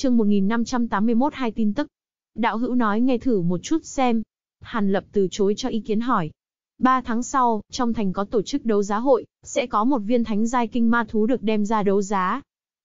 chương 1581 hai tin tức. Đạo hữu nói nghe thử một chút xem. Hàn Lập từ chối cho ý kiến hỏi. Ba tháng sau, trong thành có tổ chức đấu giá hội, sẽ có một viên thánh giai kinh ma thú được đem ra đấu giá.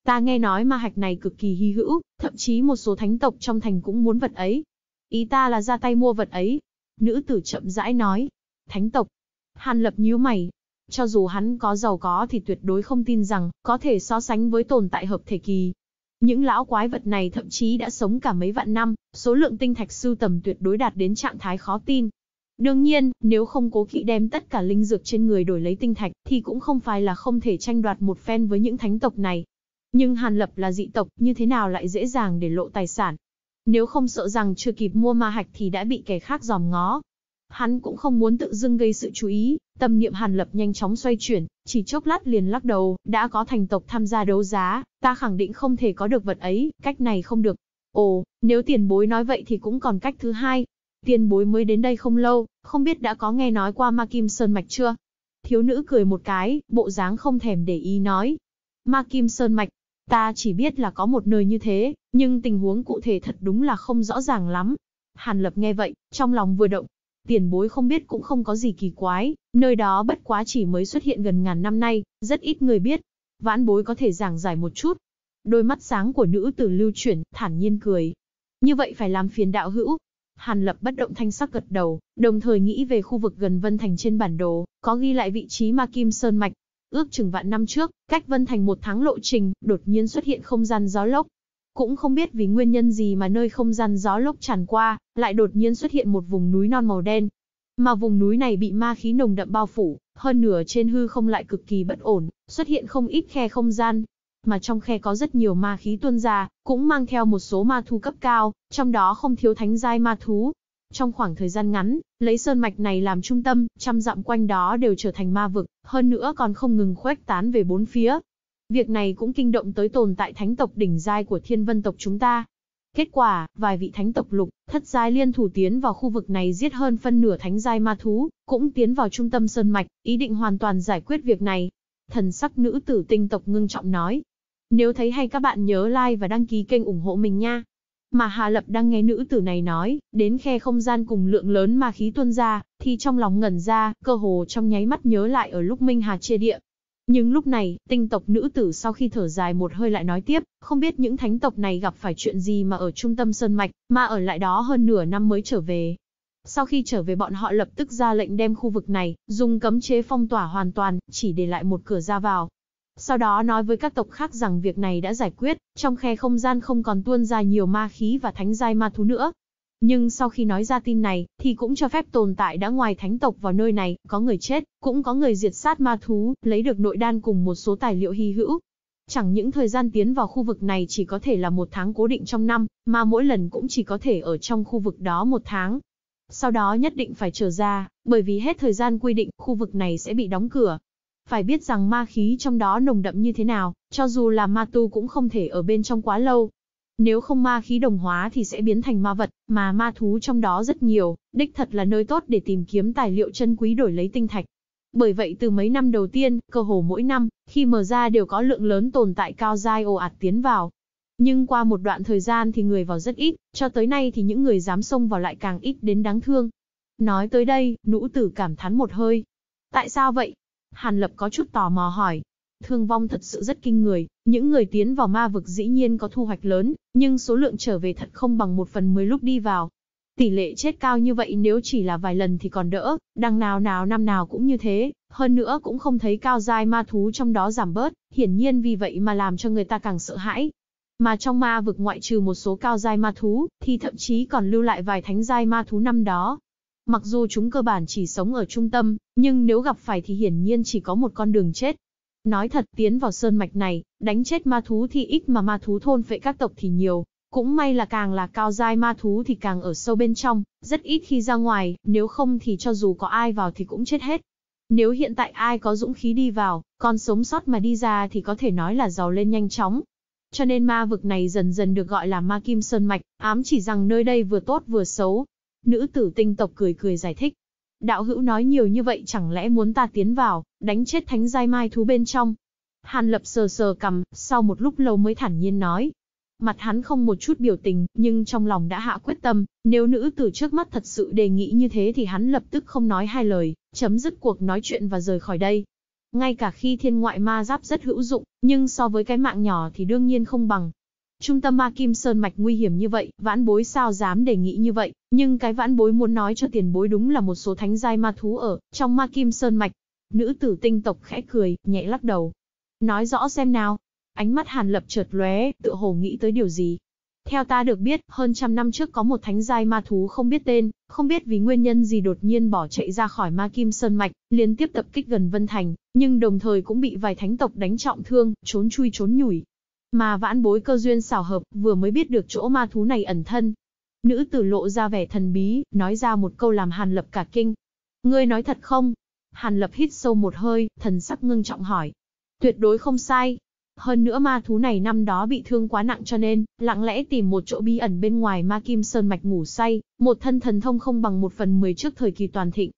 Ta nghe nói ma hạch này cực kỳ hy hữu, thậm chí một số thánh tộc trong thành cũng muốn vật ấy. Ý ta là ra tay mua vật ấy. Nữ tử chậm rãi nói. Thánh tộc. Hàn Lập nhíu mày. Cho dù hắn có giàu có thì tuyệt đối không tin rằng có thể so sánh với tồn tại hợp thể kỳ, những lão quái vật này thậm chí đã sống cả mấy vạn năm, số lượng tinh thạch sưu tầm tuyệt đối đạt đến trạng thái khó tin. Đương nhiên, nếu không cố kỵ đem tất cả linh dược trên người đổi lấy tinh thạch thì cũng không phải là không thể tranh đoạt một phen với những thánh tộc này. Nhưng Hàn Lập là dị tộc, như thế nào lại dễ dàng để lộ tài sản? Nếu không sợ rằng chưa kịp mua ma hạch thì đã bị kẻ khác giòm ngó, Hắn cũng không muốn tự dưng gây sự chú ý, tâm niệm Hàn Lập nhanh chóng xoay chuyển, chỉ chốc lát liền lắc đầu, đã có thành tộc tham gia đấu giá, ta khẳng định không thể có được vật ấy, cách này không được. Ồ, nếu tiền bối nói vậy thì cũng còn cách thứ hai. Tiền bối mới đến đây không lâu, không biết đã có nghe nói qua Ma Kim Sơn Mạch chưa? Thiếu nữ cười một cái, bộ dáng không thèm để ý nói. Ma Kim Sơn Mạch, ta chỉ biết là có một nơi như thế, nhưng tình huống cụ thể thật đúng là không rõ ràng lắm. Hàn Lập nghe vậy, trong lòng vừa động, Tiền bối không biết cũng không có gì kỳ quái, nơi đó bất quá chỉ mới xuất hiện gần ngàn năm nay, rất ít người biết. Vãn bối có thể giảng giải một chút. Đôi mắt sáng của nữ tử lưu chuyển, thản nhiên cười. Như vậy phải làm phiền đạo hữu. Hàn lập bất động thanh sắc gật đầu, đồng thời nghĩ về khu vực gần Vân Thành trên bản đồ, có ghi lại vị trí mà kim sơn mạch. Ước chừng vạn năm trước, cách Vân Thành một tháng lộ trình, đột nhiên xuất hiện không gian gió lốc, cũng không biết vì nguyên nhân gì mà nơi không gian gió lốc tràn qua, lại đột nhiên xuất hiện một vùng núi non màu đen. Mà vùng núi này bị ma khí nồng đậm bao phủ, hơn nửa trên hư không lại cực kỳ bất ổn, xuất hiện không ít khe không gian. Mà trong khe có rất nhiều ma khí tuôn ra, cũng mang theo một số ma thú cấp cao, trong đó không thiếu thánh giai ma thú. Trong khoảng thời gian ngắn, lấy sơn mạch này làm trung tâm, trăm dặm quanh đó đều trở thành ma vực, hơn nữa còn không ngừng khuếch tán về bốn phía, Việc này cũng kinh động tới tồn tại thánh tộc đỉnh giai của thiên vân tộc chúng ta. Kết quả, vài vị thánh tộc lục, thất giai liên thủ tiến vào khu vực này giết hơn phân nửa thánh giai ma thú, cũng tiến vào trung tâm sơn mạch, ý định hoàn toàn giải quyết việc này. Thần sắc nữ tử tinh tộc ngưng trọng nói. Nếu thấy hay các bạn nhớ like và đăng ký kênh ủng hộ mình nha. Mà Hà Lập đang nghe nữ tử này nói, đến khe không gian cùng lượng lớn ma khí tuôn ra, thì trong lòng ngẩn ra, cơ hồ trong nháy mắt nhớ lại ở lúc Minh Hà chia địa, nhưng lúc này, tinh tộc nữ tử sau khi thở dài một hơi lại nói tiếp, không biết những thánh tộc này gặp phải chuyện gì mà ở trung tâm Sơn Mạch, mà ở lại đó hơn nửa năm mới trở về. Sau khi trở về bọn họ lập tức ra lệnh đem khu vực này, dùng cấm chế phong tỏa hoàn toàn, chỉ để lại một cửa ra vào. Sau đó nói với các tộc khác rằng việc này đã giải quyết, trong khe không gian không còn tuôn ra nhiều ma khí và thánh giai ma thú nữa, nhưng sau khi nói ra tin này, thì cũng cho phép tồn tại đã ngoài thánh tộc vào nơi này, có người chết, cũng có người diệt sát ma thú, lấy được nội đan cùng một số tài liệu hy hữu. Chẳng những thời gian tiến vào khu vực này chỉ có thể là một tháng cố định trong năm, mà mỗi lần cũng chỉ có thể ở trong khu vực đó một tháng. Sau đó nhất định phải trở ra, bởi vì hết thời gian quy định, khu vực này sẽ bị đóng cửa. Phải biết rằng ma khí trong đó nồng đậm như thế nào, cho dù là ma tu cũng không thể ở bên trong quá lâu, nếu không ma khí đồng hóa thì sẽ biến thành ma vật, mà ma thú trong đó rất nhiều, đích thật là nơi tốt để tìm kiếm tài liệu chân quý đổi lấy tinh thạch. Bởi vậy từ mấy năm đầu tiên, cơ hồ mỗi năm, khi mở ra đều có lượng lớn tồn tại cao dai ồ ạt tiến vào. Nhưng qua một đoạn thời gian thì người vào rất ít, cho tới nay thì những người dám xông vào lại càng ít đến đáng thương. Nói tới đây, nữ tử cảm thán một hơi. Tại sao vậy? Hàn Lập có chút tò mò hỏi thương vong thật sự rất kinh người, những người tiến vào ma vực dĩ nhiên có thu hoạch lớn, nhưng số lượng trở về thật không bằng một phần mười lúc đi vào. Tỷ lệ chết cao như vậy nếu chỉ là vài lần thì còn đỡ, đằng nào nào năm nào cũng như thế, hơn nữa cũng không thấy cao giai ma thú trong đó giảm bớt, hiển nhiên vì vậy mà làm cho người ta càng sợ hãi. Mà trong ma vực ngoại trừ một số cao giai ma thú, thì thậm chí còn lưu lại vài thánh giai ma thú năm đó, Mặc dù chúng cơ bản chỉ sống ở trung tâm, nhưng nếu gặp phải thì hiển nhiên chỉ có một con đường chết. Nói thật tiến vào sơn mạch này, đánh chết ma thú thì ít mà ma thú thôn phệ các tộc thì nhiều. Cũng may là càng là cao dai ma thú thì càng ở sâu bên trong, rất ít khi ra ngoài, nếu không thì cho dù có ai vào thì cũng chết hết. Nếu hiện tại ai có dũng khí đi vào, còn sống sót mà đi ra thì có thể nói là giàu lên nhanh chóng. Cho nên ma vực này dần dần được gọi là ma kim sơn mạch, ám chỉ rằng nơi đây vừa tốt vừa xấu. Nữ tử tinh tộc cười cười giải thích, Đạo hữu nói nhiều như vậy chẳng lẽ muốn ta tiến vào, đánh chết thánh giai mai thú bên trong. Hàn lập sờ sờ cầm, sau một lúc lâu mới thản nhiên nói. Mặt hắn không một chút biểu tình, nhưng trong lòng đã hạ quyết tâm, nếu nữ tử trước mắt thật sự đề nghị như thế thì hắn lập tức không nói hai lời, chấm dứt cuộc nói chuyện và rời khỏi đây. Ngay cả khi thiên ngoại ma giáp rất hữu dụng, nhưng so với cái mạng nhỏ thì đương nhiên không bằng, trung tâm ma kim sơn mạch nguy hiểm như vậy, vãn bối sao dám đề nghị như vậy, nhưng cái vãn bối muốn nói cho tiền bối đúng là một số thánh giai ma thú ở, trong ma kim sơn mạch. Nữ tử tinh tộc khẽ cười, nhẹ lắc đầu. Nói rõ xem nào. Ánh mắt hàn lập chợt lóe, tự hồ nghĩ tới điều gì. Theo ta được biết, hơn trăm năm trước có một thánh giai ma thú không biết tên, không biết vì nguyên nhân gì đột nhiên bỏ chạy ra khỏi ma kim sơn mạch, liên tiếp tập kích gần Vân Thành, nhưng đồng thời cũng bị vài thánh tộc đánh trọng thương, trốn chui trốn nhủi, mà vãn bối cơ duyên xảo hợp, vừa mới biết được chỗ ma thú này ẩn thân. Nữ tử lộ ra vẻ thần bí, nói ra một câu làm Hàn Lập cả kinh. Ngươi nói thật không? Hàn Lập hít sâu một hơi, thần sắc ngưng trọng hỏi. Tuyệt đối không sai. Hơn nữa ma thú này năm đó bị thương quá nặng cho nên, lặng lẽ tìm một chỗ bí ẩn bên ngoài ma kim sơn mạch ngủ say, một thân thần thông không bằng một phần mười trước thời kỳ toàn thịnh.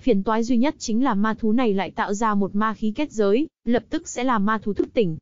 Phiền toái duy nhất chính là ma thú này lại tạo ra một ma khí kết giới, lập tức sẽ làm ma thú thức tỉnh,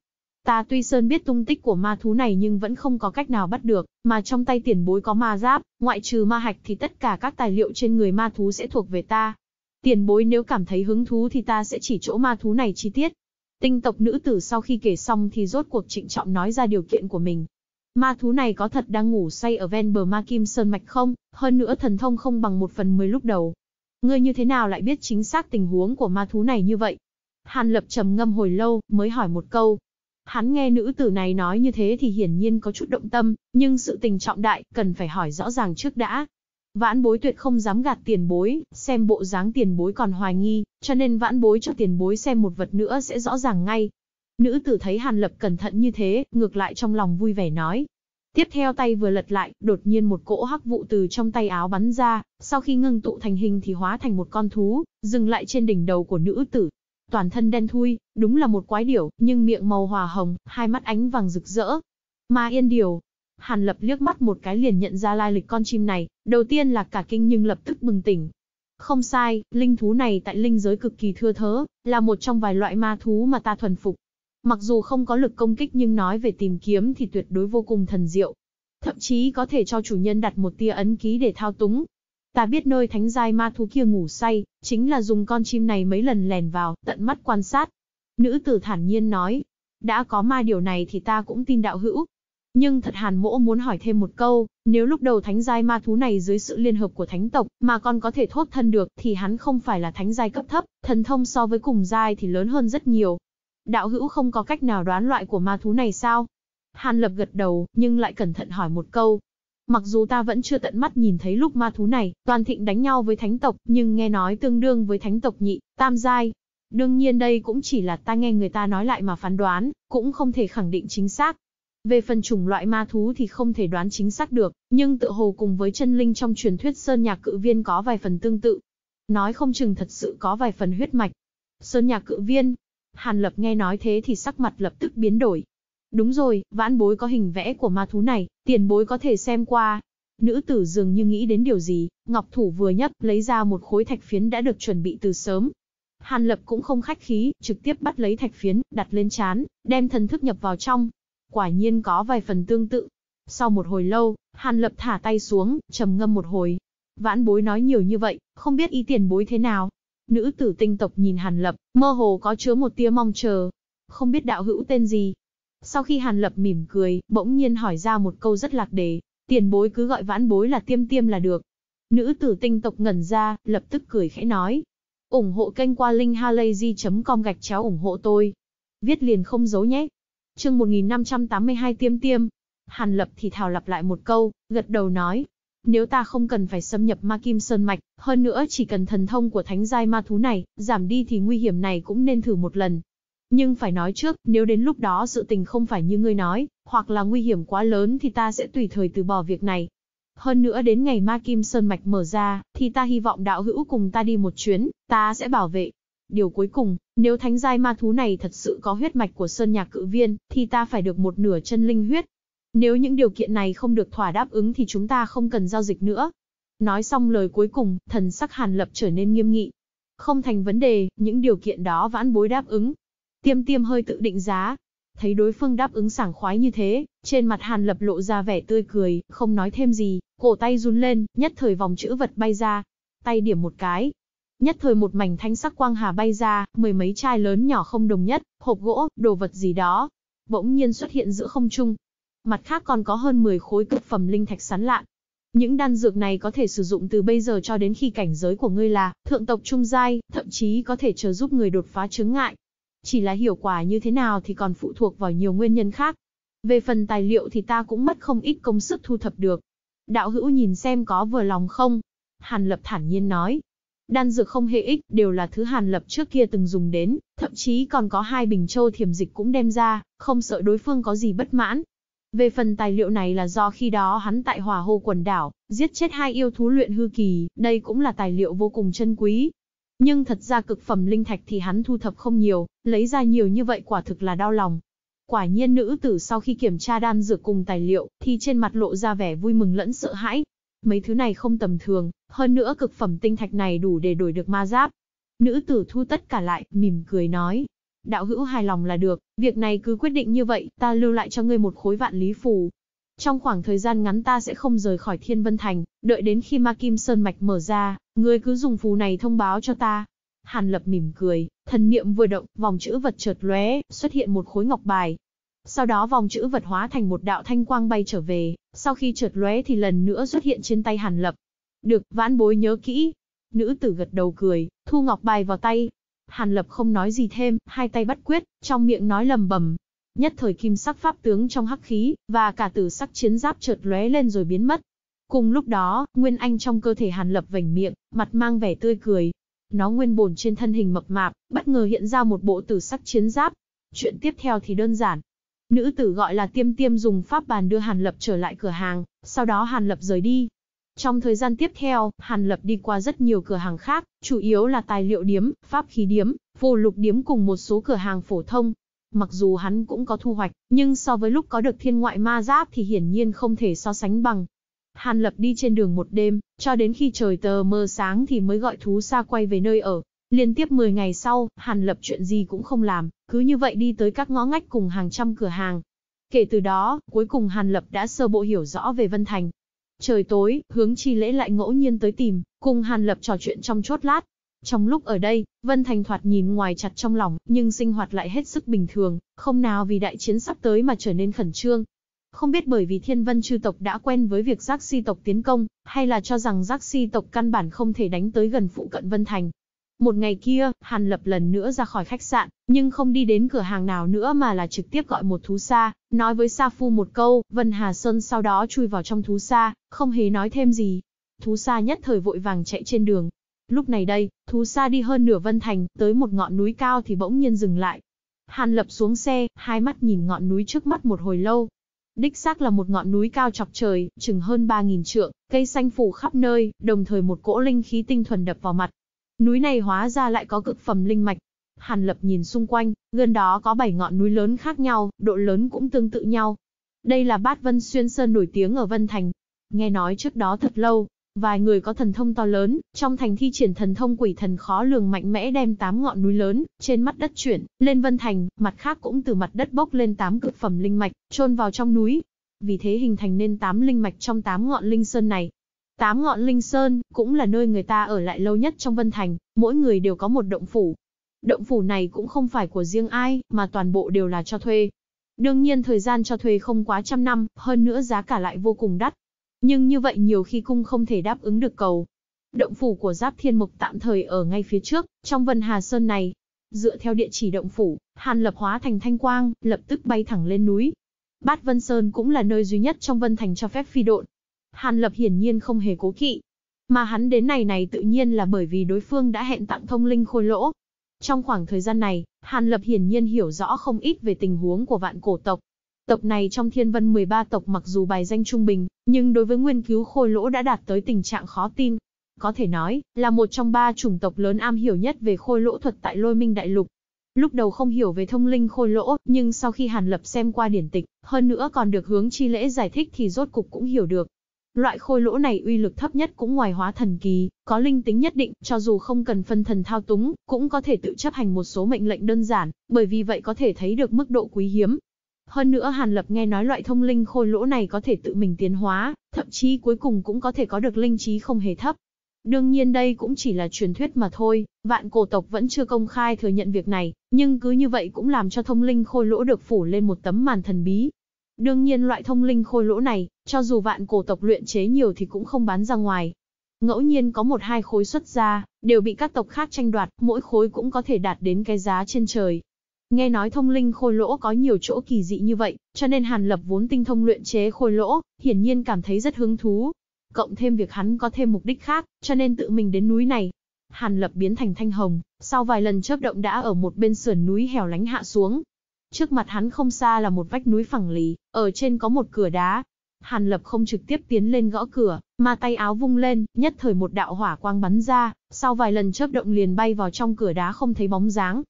Ta tuy Sơn biết tung tích của ma thú này nhưng vẫn không có cách nào bắt được, mà trong tay tiền bối có ma giáp, ngoại trừ ma hạch thì tất cả các tài liệu trên người ma thú sẽ thuộc về ta. Tiền bối nếu cảm thấy hứng thú thì ta sẽ chỉ chỗ ma thú này chi tiết. Tinh tộc nữ tử sau khi kể xong thì rốt cuộc trịnh trọng nói ra điều kiện của mình. Ma thú này có thật đang ngủ say ở ven bờ ma kim sơn mạch không, hơn nữa thần thông không bằng một phần mười lúc đầu. Ngươi như thế nào lại biết chính xác tình huống của ma thú này như vậy? Hàn lập trầm ngâm hồi lâu, mới hỏi một câu, Hắn nghe nữ tử này nói như thế thì hiển nhiên có chút động tâm, nhưng sự tình trọng đại, cần phải hỏi rõ ràng trước đã. Vãn bối tuyệt không dám gạt tiền bối, xem bộ dáng tiền bối còn hoài nghi, cho nên vãn bối cho tiền bối xem một vật nữa sẽ rõ ràng ngay. Nữ tử thấy Hàn Lập cẩn thận như thế, ngược lại trong lòng vui vẻ nói. Tiếp theo tay vừa lật lại, đột nhiên một cỗ hắc vụ từ trong tay áo bắn ra, sau khi ngưng tụ thành hình thì hóa thành một con thú, dừng lại trên đỉnh đầu của nữ tử, toàn thân đen thui, đúng là một quái điểu, nhưng miệng màu hòa hồng, hai mắt ánh vàng rực rỡ. Ma yên điểu. Hàn lập liếc mắt một cái liền nhận ra lai lịch con chim này, đầu tiên là cả kinh nhưng lập tức bừng tỉnh. Không sai, linh thú này tại linh giới cực kỳ thưa thớ, là một trong vài loại ma thú mà ta thuần phục. Mặc dù không có lực công kích nhưng nói về tìm kiếm thì tuyệt đối vô cùng thần diệu. Thậm chí có thể cho chủ nhân đặt một tia ấn ký để thao túng, Ta biết nơi thánh giai ma thú kia ngủ say, chính là dùng con chim này mấy lần lèn vào, tận mắt quan sát. Nữ tử thản nhiên nói, đã có ma điều này thì ta cũng tin đạo hữu. Nhưng thật hàn mỗ muốn hỏi thêm một câu, nếu lúc đầu thánh giai ma thú này dưới sự liên hợp của thánh tộc mà còn có thể thốt thân được thì hắn không phải là thánh giai cấp thấp, thần thông so với cùng giai thì lớn hơn rất nhiều. Đạo hữu không có cách nào đoán loại của ma thú này sao? Hàn lập gật đầu, nhưng lại cẩn thận hỏi một câu, Mặc dù ta vẫn chưa tận mắt nhìn thấy lúc ma thú này, toàn thịnh đánh nhau với thánh tộc, nhưng nghe nói tương đương với thánh tộc nhị, tam giai. Đương nhiên đây cũng chỉ là ta nghe người ta nói lại mà phán đoán, cũng không thể khẳng định chính xác. Về phần chủng loại ma thú thì không thể đoán chính xác được, nhưng tự hồ cùng với chân linh trong truyền thuyết Sơn Nhạc Cự Viên có vài phần tương tự. Nói không chừng thật sự có vài phần huyết mạch. Sơn Nhạc Cự Viên. Hàn Lập nghe nói thế thì sắc mặt lập tức biến đổi, Đúng rồi, vãn bối có hình vẽ của ma thú này, tiền bối có thể xem qua. Nữ tử dường như nghĩ đến điều gì, Ngọc Thủ vừa nhấc lấy ra một khối thạch phiến đã được chuẩn bị từ sớm. Hàn Lập cũng không khách khí, trực tiếp bắt lấy thạch phiến, đặt lên chán, đem thần thức nhập vào trong. Quả nhiên có vài phần tương tự. Sau một hồi lâu, Hàn Lập thả tay xuống, trầm ngâm một hồi. Vãn bối nói nhiều như vậy, không biết ý tiền bối thế nào. Nữ tử tinh tộc nhìn Hàn Lập, mơ hồ có chứa một tia mong chờ. Không biết đạo hữu tên gì, sau khi Hàn Lập mỉm cười, bỗng nhiên hỏi ra một câu rất lạc đề, tiền bối cứ gọi vãn bối là tiêm tiêm là được. Nữ tử tinh tộc ngẩn ra, lập tức cười khẽ nói. ủng hộ kênh qua linkhalazy.com gạch chéo ủng hộ tôi. Viết liền không giấu nhé. chương 1582 tiêm tiêm. Hàn Lập thì thảo lặp lại một câu, gật đầu nói. Nếu ta không cần phải xâm nhập ma kim sơn mạch, hơn nữa chỉ cần thần thông của thánh giai ma thú này, giảm đi thì nguy hiểm này cũng nên thử một lần. Nhưng phải nói trước, nếu đến lúc đó sự tình không phải như ngươi nói, hoặc là nguy hiểm quá lớn thì ta sẽ tùy thời từ bỏ việc này. Hơn nữa đến ngày Ma Kim Sơn Mạch mở ra, thì ta hy vọng đạo hữu cùng ta đi một chuyến, ta sẽ bảo vệ. Điều cuối cùng, nếu thánh giai ma thú này thật sự có huyết mạch của Sơn Nhạc Cự Viên, thì ta phải được một nửa chân linh huyết. Nếu những điều kiện này không được thỏa đáp ứng thì chúng ta không cần giao dịch nữa. Nói xong lời cuối cùng, thần sắc Hàn Lập trở nên nghiêm nghị. Không thành vấn đề, những điều kiện đó vãn bối đáp ứng, Tiêm tiêm hơi tự định giá. Thấy đối phương đáp ứng sảng khoái như thế, trên mặt Hàn Lập lộ ra vẻ tươi cười, không nói thêm gì, cổ tay run lên, nhất thời vòng chữ vật bay ra. Tay điểm một cái. Nhất thời một mảnh thanh sắc quang hà bay ra, mười mấy chai lớn nhỏ không đồng nhất, hộp gỗ, đồ vật gì đó. Bỗng nhiên xuất hiện giữa không trung. Mặt khác còn có hơn 10 khối cực phẩm linh thạch sán lạn. Những đan dược này có thể sử dụng từ bây giờ cho đến khi cảnh giới của ngươi là thượng tộc trung giai, thậm chí có thể trợ giúp người đột phá chứng ngại. Chỉ là hiệu quả như thế nào thì còn phụ thuộc vào nhiều nguyên nhân khác. Về phần tài liệu thì ta cũng mất không ít công sức thu thập được. Đạo hữu nhìn xem có vừa lòng không? Hàn Lập thản nhiên nói. Đan dược không hề ích, đều là thứ Hàn Lập trước kia từng dùng đến, thậm chí còn có hai bình châu thiểm dịch cũng đem ra, không sợ đối phương có gì bất mãn. Về phần tài liệu này là do khi đó hắn tại Hòa Hồ quần đảo, giết chết hai yêu thú luyện hư kỳ, đây cũng là tài liệu vô cùng chân quý, nhưng thật ra cực phẩm linh thạch thì hắn thu thập không nhiều, lấy ra nhiều như vậy quả thực là đau lòng. Quả nhiên nữ tử sau khi kiểm tra đan dược cùng tài liệu, thì trên mặt lộ ra vẻ vui mừng lẫn sợ hãi. Mấy thứ này không tầm thường, hơn nữa cực phẩm tinh thạch này đủ để đổi được ma giáp. Nữ tử thu tất cả lại, mỉm cười nói. Đạo hữu hài lòng là được, việc này cứ quyết định như vậy, ta lưu lại cho ngươi một khối vạn lý phù, trong khoảng thời gian ngắn ta sẽ không rời khỏi Thiên Vân Thành, đợi đến khi Ma Kim Sơn Mạch mở ra, ngươi cứ dùng phù này thông báo cho ta. Hàn Lập mỉm cười, thần niệm vừa động, vòng chữ vật chợt lóe, xuất hiện một khối ngọc bài. Sau đó vòng chữ vật hóa thành một đạo thanh quang bay trở về, sau khi chợt lóe thì lần nữa xuất hiện trên tay Hàn Lập. Được, vãn bối nhớ kỹ. Nữ tử gật đầu cười, thu ngọc bài vào tay. Hàn Lập không nói gì thêm, hai tay bắt quyết, trong miệng nói lầm bầm, Nhất thời kim sắc pháp tướng trong hắc khí, và cả tử sắc chiến giáp chợt lóe lên rồi biến mất. Cùng lúc đó, Nguyên Anh trong cơ thể Hàn Lập vành miệng, mặt mang vẻ tươi cười. Nó nguyên bồn trên thân hình mập mạp, bất ngờ hiện ra một bộ tử sắc chiến giáp. Chuyện tiếp theo thì đơn giản. Nữ tử gọi là Tiêm Tiêm dùng pháp bàn đưa Hàn Lập trở lại cửa hàng, sau đó Hàn Lập rời đi. Trong thời gian tiếp theo, Hàn Lập đi qua rất nhiều cửa hàng khác, chủ yếu là tài liệu điếm, pháp khí điếm, phù lục điếm cùng một số cửa hàng phổ thông. Mặc dù hắn cũng có thu hoạch, nhưng so với lúc có được thiên ngoại ma giáp thì hiển nhiên không thể so sánh bằng. Hàn Lập đi trên đường một đêm, cho đến khi trời tờ mờ sáng thì mới gọi thú xa quay về nơi ở. Liên tiếp 10 ngày sau, Hàn Lập chuyện gì cũng không làm, cứ như vậy đi tới các ngõ ngách cùng hàng trăm cửa hàng. Kể từ đó, cuối cùng Hàn Lập đã sơ bộ hiểu rõ về Vân Thành. Trời tối, hướng chi lễ lại ngẫu nhiên tới tìm, cùng Hàn Lập trò chuyện trong chốt lát. Trong lúc ở đây, Vân Thành thoạt nhìn ngoài chặt trong lòng, nhưng sinh hoạt lại hết sức bình thường, không nào vì đại chiến sắp tới mà trở nên khẩn trương. Không biết bởi vì thiên vân chư tộc đã quen với việc giác si tộc tiến công, hay là cho rằng giác si tộc căn bản không thể đánh tới gần phụ cận Vân Thành. Một ngày kia, Hàn Lập lần nữa ra khỏi khách sạn, nhưng không đi đến cửa hàng nào nữa mà là trực tiếp gọi một thú xa, nói với Sa Phu một câu, Vân Hà Sơn sau đó chui vào trong thú xa, không hề nói thêm gì. Thú xa nhất thời vội vàng chạy trên đường, Lúc này đây, thú xa đi hơn nửa Vân Thành, tới một ngọn núi cao thì bỗng nhiên dừng lại. Hàn Lập xuống xe, hai mắt nhìn ngọn núi trước mắt một hồi lâu. Đích xác là một ngọn núi cao chọc trời, chừng hơn 3.000 trượng, cây xanh phủ khắp nơi, đồng thời một cỗ linh khí tinh thuần đập vào mặt. Núi này hóa ra lại có cực phẩm linh mạch. Hàn Lập nhìn xung quanh, gần đó có 7 ngọn núi lớn khác nhau, độ lớn cũng tương tự nhau. Đây là Bát Vân Xuyên Sơn nổi tiếng ở Vân Thành. Nghe nói trước đó thật lâu, Vài người có thần thông to lớn, trong thành thi triển thần thông quỷ thần khó lường mạnh mẽ đem tám ngọn núi lớn, trên mặt đất chuyển, lên vân thành, mặt khác cũng từ mặt đất bốc lên tám cực phẩm linh mạch, chôn vào trong núi. Vì thế hình thành nên tám linh mạch trong tám ngọn linh sơn này. Tám ngọn linh sơn, cũng là nơi người ta ở lại lâu nhất trong vân thành, mỗi người đều có một động phủ. Động phủ này cũng không phải của riêng ai, mà toàn bộ đều là cho thuê, Đương nhiên thời gian cho thuê không quá trăm năm, hơn nữa giá cả lại vô cùng đắt, nhưng như vậy nhiều khi cung không thể đáp ứng được cầu. Động phủ của Giáp Thiên Mục tạm thời ở ngay phía trước, trong Vân Hà Sơn này. Dựa theo địa chỉ động phủ, Hàn Lập hóa thành thanh quang, lập tức bay thẳng lên núi. Bát Vân Sơn cũng là nơi duy nhất trong Vân Thành cho phép phi độn. Hàn Lập hiển nhiên không hề cố kỵ. Mà hắn đến này này tự nhiên là bởi vì đối phương đã hẹn tặng thông linh khôi lỗ. Trong khoảng thời gian này, Hàn Lập hiển nhiên hiểu rõ không ít về tình huống của vạn cổ tộc, Tộc này trong thiên vân 13 tộc mặc dù bài danh trung bình, nhưng đối với nguyên cứu khôi lỗ đã đạt tới tình trạng khó tin. Có thể nói, là một trong ba chủng tộc lớn am hiểu nhất về khôi lỗ thuật tại lôi minh đại lục. Lúc đầu không hiểu về thông linh khôi lỗ, nhưng sau khi Hàn Lập xem qua điển tịch, hơn nữa còn được hướng chi lễ giải thích thì rốt cục cũng hiểu được. Loại khôi lỗ này uy lực thấp nhất cũng ngoài hóa thần kỳ, có linh tính nhất định, cho dù không cần phân thần thao túng, cũng có thể tự chấp hành một số mệnh lệnh đơn giản, bởi vì vậy có thể thấy được mức độ quý hiếm, hơn nữa Hàn Lập nghe nói loại thông linh khôi lỗ này có thể tự mình tiến hóa, thậm chí cuối cùng cũng có thể có được linh trí không hề thấp. Đương nhiên đây cũng chỉ là truyền thuyết mà thôi, vạn cổ tộc vẫn chưa công khai thừa nhận việc này, nhưng cứ như vậy cũng làm cho thông linh khôi lỗ được phủ lên một tấm màn thần bí. Đương nhiên loại thông linh khôi lỗ này, cho dù vạn cổ tộc luyện chế nhiều thì cũng không bán ra ngoài. Ngẫu nhiên có một hai khối xuất ra, đều bị các tộc khác tranh đoạt, mỗi khối cũng có thể đạt đến cái giá trên trời. Nghe nói thông linh khôi lỗ có nhiều chỗ kỳ dị như vậy, cho nên Hàn Lập vốn tinh thông luyện chế khôi lỗ, hiển nhiên cảm thấy rất hứng thú. Cộng thêm việc hắn có thêm mục đích khác, cho nên tự mình đến núi này. Hàn Lập biến thành thanh hồng, sau vài lần chớp động đã ở một bên sườn núi hẻo lánh hạ xuống. Trước mặt hắn không xa là một vách núi phẳng lì, ở trên có một cửa đá. Hàn Lập không trực tiếp tiến lên gõ cửa, mà tay áo vung lên, nhất thời một đạo hỏa quang bắn ra, sau vài lần chớp động liền bay vào trong cửa đá không thấy bóng dáng,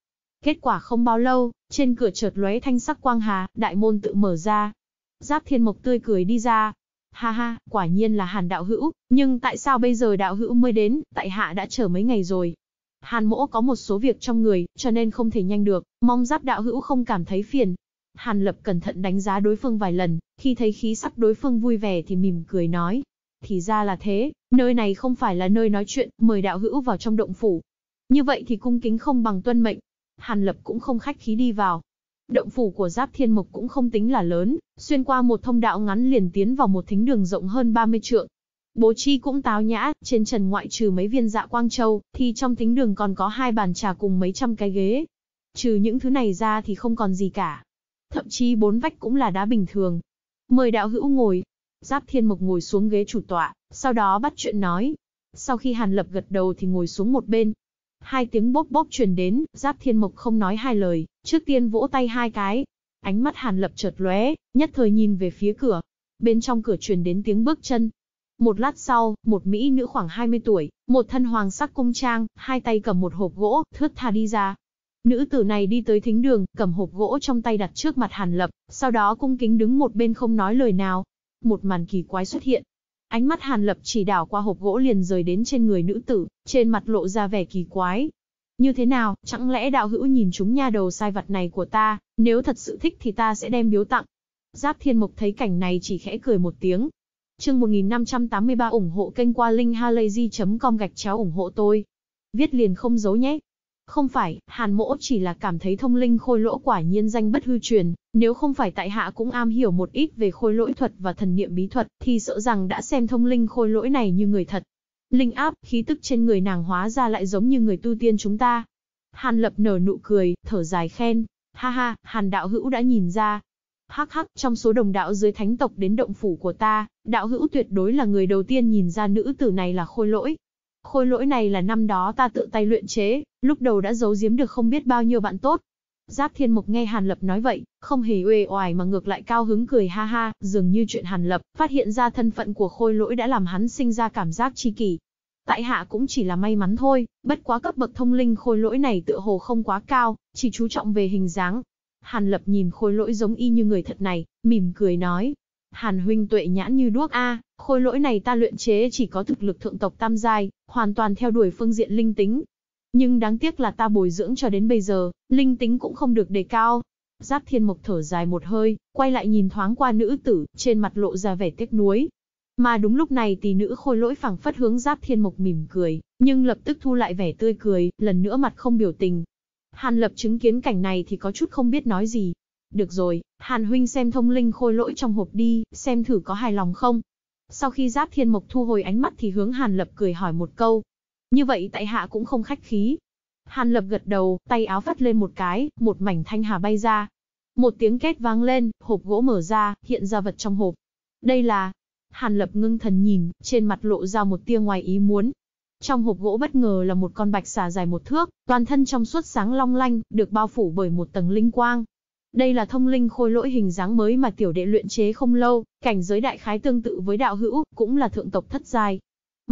Kết quả không bao lâu, trên cửa chợt lóe thanh sắc quang hà, đại môn tự mở ra. Giáp Thiên Mộc tươi cười đi ra. Ha ha, quả nhiên là Hàn đạo hữu, nhưng tại sao bây giờ đạo hữu mới đến, tại hạ đã chờ mấy ngày rồi. Hàn mỗ có một số việc trong người, cho nên không thể nhanh được, mong giáp đạo hữu không cảm thấy phiền. Hàn lập cẩn thận đánh giá đối phương vài lần, khi thấy khí sắc đối phương vui vẻ thì mỉm cười nói. Thì ra là thế, nơi này không phải là nơi nói chuyện, mời đạo hữu vào trong động phủ. Như vậy thì cung kính không bằng tuân mệnh, Hàn Lập cũng không khách khí đi vào. Động phủ của Giáp Thiên Mục cũng không tính là lớn, xuyên qua một thông đạo ngắn liền tiến vào một thính đường rộng hơn 30 trượng. Bố Chi cũng táo nhã, trên trần ngoại trừ mấy viên dạ quang châu, thì trong thính đường còn có hai bàn trà cùng mấy trăm cái ghế. Trừ những thứ này ra thì không còn gì cả. Thậm chí bốn vách cũng là đá bình thường. Mời đạo hữu ngồi. Giáp Thiên Mục ngồi xuống ghế chủ tọa, sau đó bắt chuyện nói. Sau khi Hàn Lập gật đầu thì ngồi xuống một bên, Hai tiếng bốp bốp truyền đến, Giáp Thiên Mộc không nói hai lời, trước tiên vỗ tay hai cái. Ánh mắt Hàn Lập chợt lóe, nhất thời nhìn về phía cửa. Bên trong cửa truyền đến tiếng bước chân. Một lát sau, một mỹ nữ khoảng 20 tuổi, một thân hoàng sắc cung trang, hai tay cầm một hộp gỗ, thướt tha đi ra. Nữ tử này đi tới thính đường, cầm hộp gỗ trong tay đặt trước mặt Hàn Lập, sau đó cung kính đứng một bên không nói lời nào. Một màn kỳ quái xuất hiện, Ánh mắt Hàn Lập chỉ đảo qua hộp gỗ liền rời đến trên người nữ tử, trên mặt lộ ra vẻ kỳ quái. Như thế nào, chẳng lẽ đạo hữu nhìn chúng nha đầu sai vật này của ta, nếu thật sự thích thì ta sẽ đem biếu tặng. Giáp Thiên Mộc thấy cảnh này chỉ khẽ cười một tiếng. Chương 1583 ủng hộ kênh qua linkhalazy.com gạch chéo ủng hộ tôi. Viết liền không giấu nhé. Không phải, Hàn Mỗ chỉ là cảm thấy thông linh khôi lỗ quả nhiên danh bất hư truyền, nếu không phải tại hạ cũng am hiểu một ít về khôi lỗi thuật và thần niệm bí thuật, thì sợ rằng đã xem thông linh khôi lỗi này như người thật. Linh áp, khí tức trên người nàng hóa ra lại giống như người tu tiên chúng ta. Hàn Lập nở nụ cười, thở dài khen, ha ha, Hàn đạo hữu đã nhìn ra. Hắc hắc, trong số đồng đạo dưới thánh tộc đến động phủ của ta, đạo hữu tuyệt đối là người đầu tiên nhìn ra nữ tử này là khôi lỗi. Khôi lỗi này là năm đó ta tự tay luyện chế, Lúc đầu đã giấu giếm được không biết bao nhiêu bạn tốt. Giáp Thiên Mục nghe Hàn Lập nói vậy, không hề uể oải mà ngược lại cao hứng cười ha ha, dường như chuyện Hàn Lập phát hiện ra thân phận của khôi lỗi đã làm hắn sinh ra cảm giác chi kỳ. Tại hạ cũng chỉ là may mắn thôi, bất quá cấp bậc thông linh khôi lỗi này tựa hồ không quá cao, chỉ chú trọng về hình dáng. Hàn Lập nhìn khôi lỗi giống y như người thật này, mỉm cười nói. Hàn huynh tuệ nhãn như đuốc A, khôi lỗi này ta luyện chế chỉ có thực lực thượng tộc tam giai, hoàn toàn theo đuổi phương diện linh tính, nhưng đáng tiếc là ta bồi dưỡng cho đến bây giờ, linh tính cũng không được đề cao. Giáp thiên mộc thở dài một hơi, quay lại nhìn thoáng qua nữ tử, trên mặt lộ ra vẻ tiếc nuối. Mà đúng lúc này tỷ nữ khôi lỗi phẳng phất hướng giáp thiên mộc mỉm cười, nhưng lập tức thu lại vẻ tươi cười, lần nữa mặt không biểu tình. Hàn lập chứng kiến cảnh này thì có chút không biết nói gì. Được rồi, Hàn huynh xem thông linh khôi lỗi trong hộp đi, xem thử có hài lòng không. Sau khi giáp thiên mộc thu hồi ánh mắt thì hướng Hàn lập cười hỏi một câu, như vậy tại hạ cũng không khách khí. Hàn lập gật đầu, tay áo phát lên một cái, một mảnh thanh hà bay ra. Một tiếng két vang lên, hộp gỗ mở ra, hiện ra vật trong hộp. Đây là... Hàn lập ngưng thần nhìn, trên mặt lộ ra một tia ngoài ý muốn. Trong hộp gỗ bất ngờ là một con bạch xà dài một thước, toàn thân trong suốt sáng long lanh, được bao phủ bởi một tầng linh quang. Đây là thông linh khôi lỗi hình dáng mới mà tiểu đệ luyện chế không lâu, cảnh giới đại khái tương tự với đạo hữu, cũng là thượng tộc thất giai,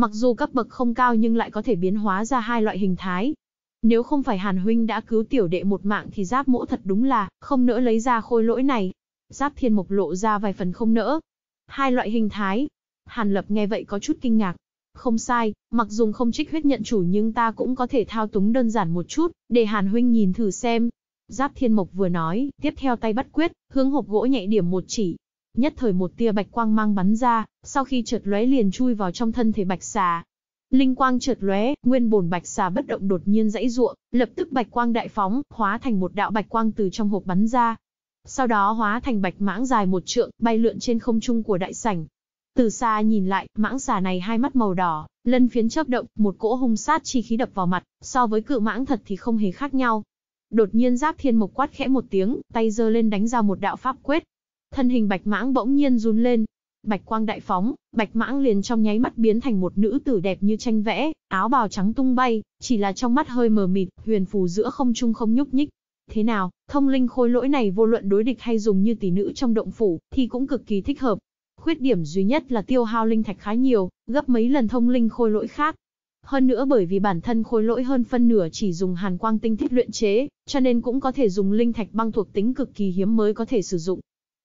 Mặc dù cấp bậc không cao nhưng lại có thể biến hóa ra hai loại hình thái. Nếu không phải Hàn Huynh đã cứu tiểu đệ một mạng thì giáp mỗ thật đúng là không nỡ lấy ra khôi lỗi này. Giáp thiên mộc lộ ra vài phần không nỡ. Hai loại hình thái. Hàn Lập nghe vậy có chút kinh ngạc. Không sai, mặc dù không trích huyết nhận chủ nhưng ta cũng có thể thao túng đơn giản một chút, để Hàn Huynh nhìn thử xem. Giáp Thiên Mộc vừa nói, tiếp theo tay bắt quyết, hướng hộp gỗ nhạy điểm một chỉ, Nhất thời một tia bạch quang mang bắn ra, sau khi chợt lóe liền chui vào trong thân thể bạch xà. Linh quang chợt lóe, nguyên bổn bạch xà bất động đột nhiên dãy ruộng, lập tức bạch quang đại phóng, hóa thành một đạo bạch quang từ trong hộp bắn ra. Sau đó hóa thành bạch mãng dài một trượng, bay lượn trên không trung của đại sảnh. Từ xa nhìn lại, mãng xà này hai mắt màu đỏ, lân phiến chớp động, một cỗ hung sát chi khí đập vào mặt, so với cự mãng thật thì không hề khác nhau. Đột nhiên Giáp Thiên Mộc quát khẽ một tiếng, tay giơ lên đánh ra một đạo pháp quyết, Thân hình bạch mãng bỗng nhiên run lên. Bạch quang đại phóng, bạch mãng liền trong nháy mắt biến thành một nữ tử đẹp như tranh vẽ, áo bào trắng tung bay, chỉ là trong mắt hơi mờ mịt, huyền phù giữa không trung không nhúc nhích. Thế nào, thông linh khối lỗi này vô luận đối địch hay dùng như tỷ nữ trong động phủ, thì cũng cực kỳ thích hợp. Khuyết điểm duy nhất là tiêu hao linh thạch khá nhiều, gấp mấy lần thông linh khôi lỗi khác, hơn nữa bởi vì bản thân khối lỗi hơn phân nửa chỉ dùng hàn quang tinh thích luyện chế, cho nên cũng có thể dùng linh thạch băng thuộc tính cực kỳ hiếm mới có thể sử dụng.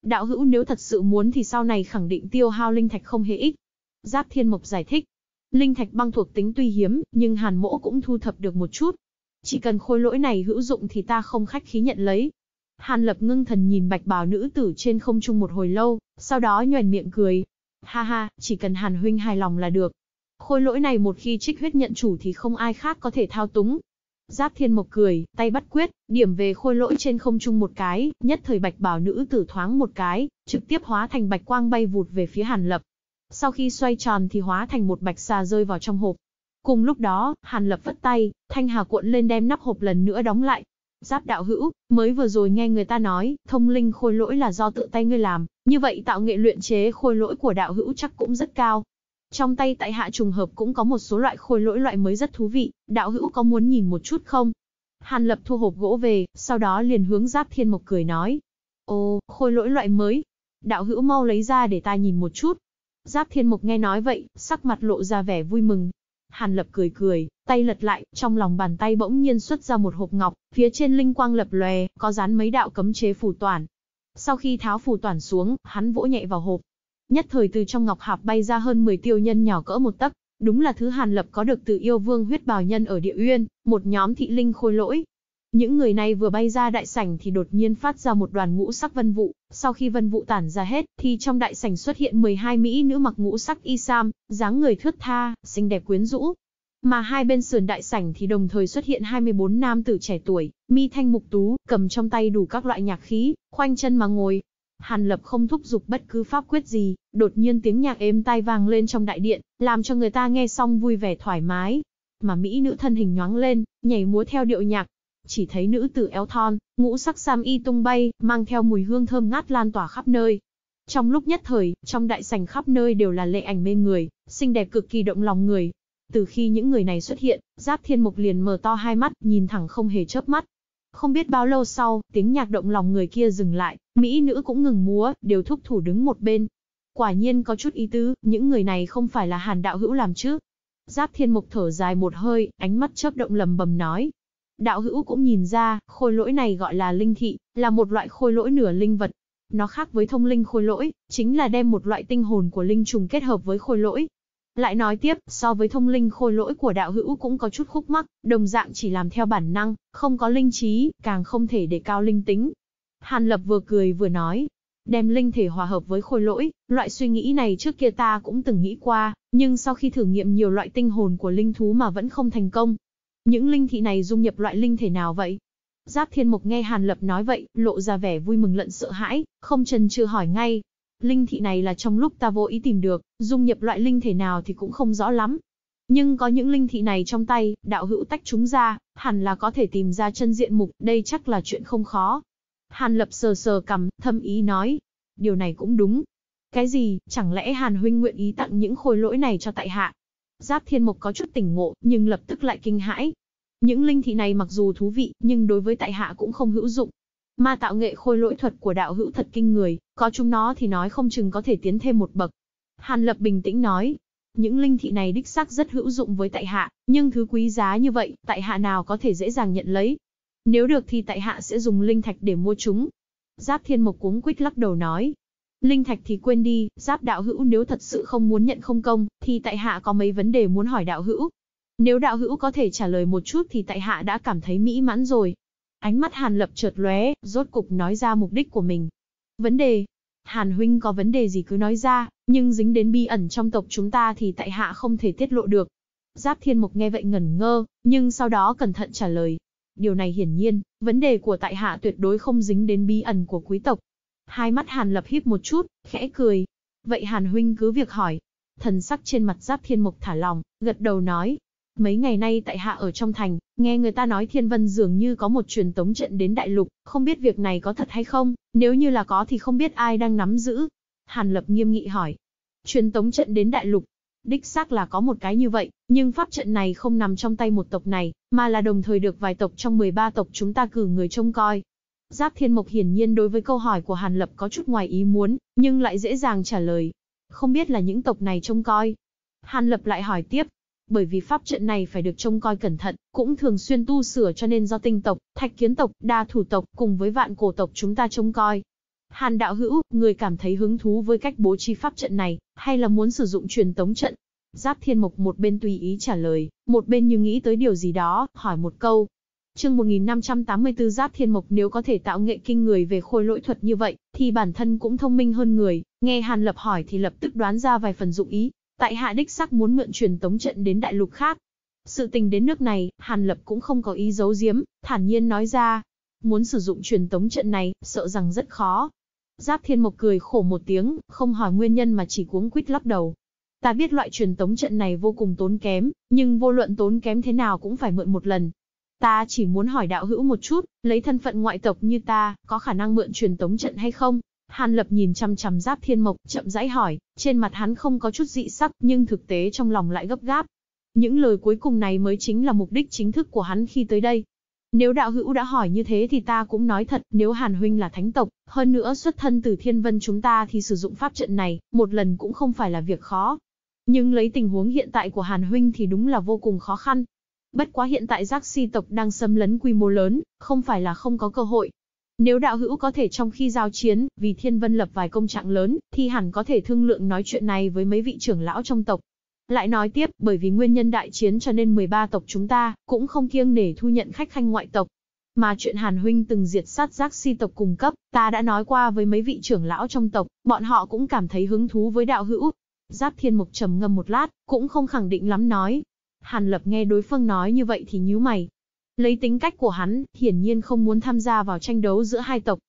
Đạo hữu nếu thật sự muốn thì sau này khẳng định tiêu hao linh thạch không hề ít. Giáp Thiên Mộc giải thích. Linh thạch băng thuộc tính tuy hiếm, nhưng Hàn Mỗ cũng thu thập được một chút. Chỉ cần khối lỗi này hữu dụng thì ta không khách khí nhận lấy. Hàn Lập ngưng thần nhìn bạch bào nữ tử trên không trung một hồi lâu, sau đó nhoèn miệng cười. Ha ha, chỉ cần Hàn Huynh hài lòng là được. Khôi lỗi này một khi trích huyết nhận chủ thì không ai khác có thể thao túng, Giáp thiên mộc cười, tay bắt quyết, điểm về khôi lỗi trên không trung một cái, nhất thời bạch bảo nữ tử thoáng một cái, trực tiếp hóa thành bạch quang bay vụt về phía hàn lập. Sau khi xoay tròn thì hóa thành một bạch xà rơi vào trong hộp. Cùng lúc đó, hàn lập vất tay, thanh hà cuộn lên đem nắp hộp lần nữa đóng lại. Giáp đạo hữu, mới vừa rồi nghe người ta nói, thông linh khôi lỗi là do tự tay ngươi làm, như vậy tạo nghệ luyện chế khôi lỗi của đạo hữu chắc cũng rất cao, trong tay tại hạ trùng hợp cũng có một số loại khôi lỗi loại mới rất thú vị, đạo hữu có muốn nhìn một chút không? Hàn Lập thu hộp gỗ về, sau đó liền hướng Giáp Thiên Mộc cười nói. Ồ, khôi lỗi loại mới. Đạo hữu mau lấy ra để ta nhìn một chút. Giáp Thiên Mộc nghe nói vậy, sắc mặt lộ ra vẻ vui mừng. Hàn Lập cười cười, tay lật lại, trong lòng bàn tay bỗng nhiên xuất ra một hộp ngọc, phía trên linh quang lập lòe, có dán mấy đạo cấm chế phủ toàn. Sau khi tháo phủ toàn xuống, hắn vỗ nhẹ vào hộp, nhất thời từ trong ngọc hạp bay ra hơn 10 tiêu nhân nhỏ cỡ một tấc, đúng là thứ Hàn Lập có được từ yêu vương huyết bào nhân ở địa uyên, một nhóm thị linh khôi lỗi. Những người này vừa bay ra đại sảnh thì đột nhiên phát ra một đoàn ngũ sắc vân vụ, sau khi vân vụ tản ra hết thì trong đại sảnh xuất hiện 12 mỹ nữ mặc ngũ sắc y sam, dáng người thướt tha, xinh đẹp quyến rũ. Mà hai bên sườn đại sảnh thì đồng thời xuất hiện 24 nam tử trẻ tuổi, mi thanh mục tú, cầm trong tay đủ các loại nhạc khí, khoanh chân mà ngồi, Hàn Lập không thúc giục bất cứ pháp quyết gì, đột nhiên tiếng nhạc êm tai vang lên trong đại điện, làm cho người ta nghe xong vui vẻ thoải mái. Mà mỹ nữ thân hình nhoáng lên, nhảy múa theo điệu nhạc. Chỉ thấy nữ tử eo thon, ngũ sắc sam y tung bay, mang theo mùi hương thơm ngát lan tỏa khắp nơi. Trong lúc nhất thời, trong đại sảnh khắp nơi đều là lệ ảnh mê người, xinh đẹp cực kỳ động lòng người. Từ khi những người này xuất hiện, Giáp Thiên Mục liền mở to hai mắt, nhìn thẳng không hề chớp mắt. Không biết bao lâu sau, tiếng nhạc động lòng người kia dừng lại, mỹ nữ cũng ngừng múa, đều thúc thủ đứng một bên. Quả nhiên có chút ý tứ, những người này không phải là hàn đạo hữu làm chứ. Giáp thiên mục thở dài một hơi, ánh mắt chớp động lầm bầm nói. Đạo hữu cũng nhìn ra, khôi lỗi này gọi là linh thị, là một loại khôi lỗi nửa linh vật. Nó khác với thông linh khôi lỗi, chính là đem một loại tinh hồn của linh trùng kết hợp với khôi lỗi, lại nói tiếp, so với thông linh khôi lỗi của đạo hữu cũng có chút khúc mắc, đồng dạng chỉ làm theo bản năng, không có linh trí, càng không thể để cao linh tính. Hàn Lập vừa cười vừa nói, đem linh thể hòa hợp với khôi lỗi, loại suy nghĩ này trước kia ta cũng từng nghĩ qua, nhưng sau khi thử nghiệm nhiều loại tinh hồn của linh thú mà vẫn không thành công. Những linh thị này dung nhập loại linh thể nào vậy? Giáp Thiên mục nghe Hàn Lập nói vậy, lộ ra vẻ vui mừng lẫn sợ hãi, không chần chừ hỏi ngay, Linh thị này là trong lúc ta vô ý tìm được, dung nhập loại linh thể nào thì cũng không rõ lắm. Nhưng có những linh thị này trong tay, đạo hữu tách chúng ra, hẳn là có thể tìm ra chân diện mục, đây chắc là chuyện không khó. Hàn lập sờ sờ cầm, thâm ý nói. Điều này cũng đúng. Cái gì, chẳng lẽ Hàn huynh nguyện ý tặng những khối lỗi này cho tại hạ? Giáp thiên mục có chút tỉnh ngộ, nhưng lập tức lại kinh hãi. Những linh thị này mặc dù thú vị, nhưng đối với tại hạ cũng không hữu dụng, Ma tạo nghệ khôi lỗi thuật của đạo hữu thật kinh người, có chúng nó thì nói không chừng có thể tiến thêm một bậc. Hàn Lập bình tĩnh nói, những linh thị này đích xác rất hữu dụng với tại hạ, nhưng thứ quý giá như vậy, tại hạ nào có thể dễ dàng nhận lấy. Nếu được thì tại hạ sẽ dùng linh thạch để mua chúng. Giáp Thiên Mộc cuống quýt lắc đầu nói, linh thạch thì quên đi, Giáp đạo hữu nếu thật sự không muốn nhận không công, thì tại hạ có mấy vấn đề muốn hỏi đạo hữu. Nếu đạo hữu có thể trả lời một chút thì tại hạ đã cảm thấy mỹ mãn rồi. Ánh mắt Hàn Lập chợt lóe, rốt cục nói ra mục đích của mình. Vấn đề, Hàn huynh có vấn đề gì cứ nói ra, nhưng dính đến bí ẩn trong tộc chúng ta thì tại hạ không thể tiết lộ được. Giáp Thiên Mục nghe vậy ngẩn ngơ, nhưng sau đó cẩn thận trả lời. Điều này hiển nhiên, vấn đề của tại hạ tuyệt đối không dính đến bí ẩn của quý tộc. Hai mắt Hàn Lập híp một chút, khẽ cười. Vậy Hàn huynh cứ việc hỏi. Thần sắc trên mặt Giáp Thiên Mục thả lòng, gật đầu nói, Mấy ngày nay tại hạ ở trong thành, nghe người ta nói Thiên Vân dường như có một truyền tống trận đến đại lục, không biết việc này có thật hay không, nếu như là có thì không biết ai đang nắm giữ. Hàn Lập nghiêm nghị hỏi. Truyền tống trận đến đại lục. Đích xác là có một cái như vậy, nhưng pháp trận này không nằm trong tay một tộc này, mà là đồng thời được vài tộc trong 13 tộc chúng ta cử người trông coi. Giáp Thiên Mộc hiển nhiên đối với câu hỏi của Hàn Lập có chút ngoài ý muốn, nhưng lại dễ dàng trả lời. Không biết là những tộc này trông coi. Hàn Lập lại hỏi tiếp, bởi vì pháp trận này phải được trông coi cẩn thận, cũng thường xuyên tu sửa cho nên do tinh tộc, thạch kiến tộc, đa thủ tộc cùng với vạn cổ tộc chúng ta trông coi. Hàn đạo hữu, người cảm thấy hứng thú với cách bố trí pháp trận này, hay là muốn sử dụng truyền tống trận? Giáp Thiên Mộc một bên tùy ý trả lời, một bên như nghĩ tới điều gì đó, hỏi một câu. Chương 1584 Giáp Thiên Mộc nếu có thể tạo nghệ kinh người về khôi lỗi thuật như vậy, thì bản thân cũng thông minh hơn người, nghe Hàn Lập hỏi thì lập tức đoán ra vài phần dụng ý, tại hạ đích sắc muốn mượn truyền tống trận đến đại lục khác. Sự tình đến nước này, Hàn Lập cũng không có ý giấu giếm, thản nhiên nói ra. Muốn sử dụng truyền tống trận này, sợ rằng rất khó. Giáp Thiên Mộc cười khổ một tiếng, không hỏi nguyên nhân mà chỉ cuống quýt lắc đầu. Ta biết loại truyền tống trận này vô cùng tốn kém, nhưng vô luận tốn kém thế nào cũng phải mượn một lần. Ta chỉ muốn hỏi đạo hữu một chút, lấy thân phận ngoại tộc như ta, có khả năng mượn truyền tống trận hay không? Hàn Lập nhìn chăm chăm Giáp Thiên Mộc, chậm rãi hỏi, trên mặt hắn không có chút dị sắc, nhưng thực tế trong lòng lại gấp gáp. Những lời cuối cùng này mới chính là mục đích chính thức của hắn khi tới đây. Nếu đạo hữu đã hỏi như thế thì ta cũng nói thật, nếu Hàn Huynh là thánh tộc, hơn nữa xuất thân từ thiên vân chúng ta thì sử dụng pháp trận này, một lần cũng không phải là việc khó. Nhưng lấy tình huống hiện tại của Hàn Huynh thì đúng là vô cùng khó khăn. Bất quá hiện tại giác si tộc đang xâm lấn quy mô lớn, không phải là không có cơ hội, nếu đạo hữu có thể trong khi giao chiến, vì thiên vân lập vài công trạng lớn, thì hẳn có thể thương lượng nói chuyện này với mấy vị trưởng lão trong tộc. Lại nói tiếp, bởi vì nguyên nhân đại chiến cho nên 13 tộc chúng ta, cũng không kiêng nể thu nhận khách khanh ngoại tộc. Mà chuyện Hàn Huynh từng diệt sát giác si tộc cung cấp, ta đã nói qua với mấy vị trưởng lão trong tộc, bọn họ cũng cảm thấy hứng thú với đạo hữu. Giáp Thiên Mục trầm ngâm một lát, cũng không khẳng định lắm nói. Hàn Lập nghe đối phương nói như vậy thì nhíu mày, Lấy tính cách của hắn, hiển nhiên không muốn tham gia vào tranh đấu giữa hai tộc.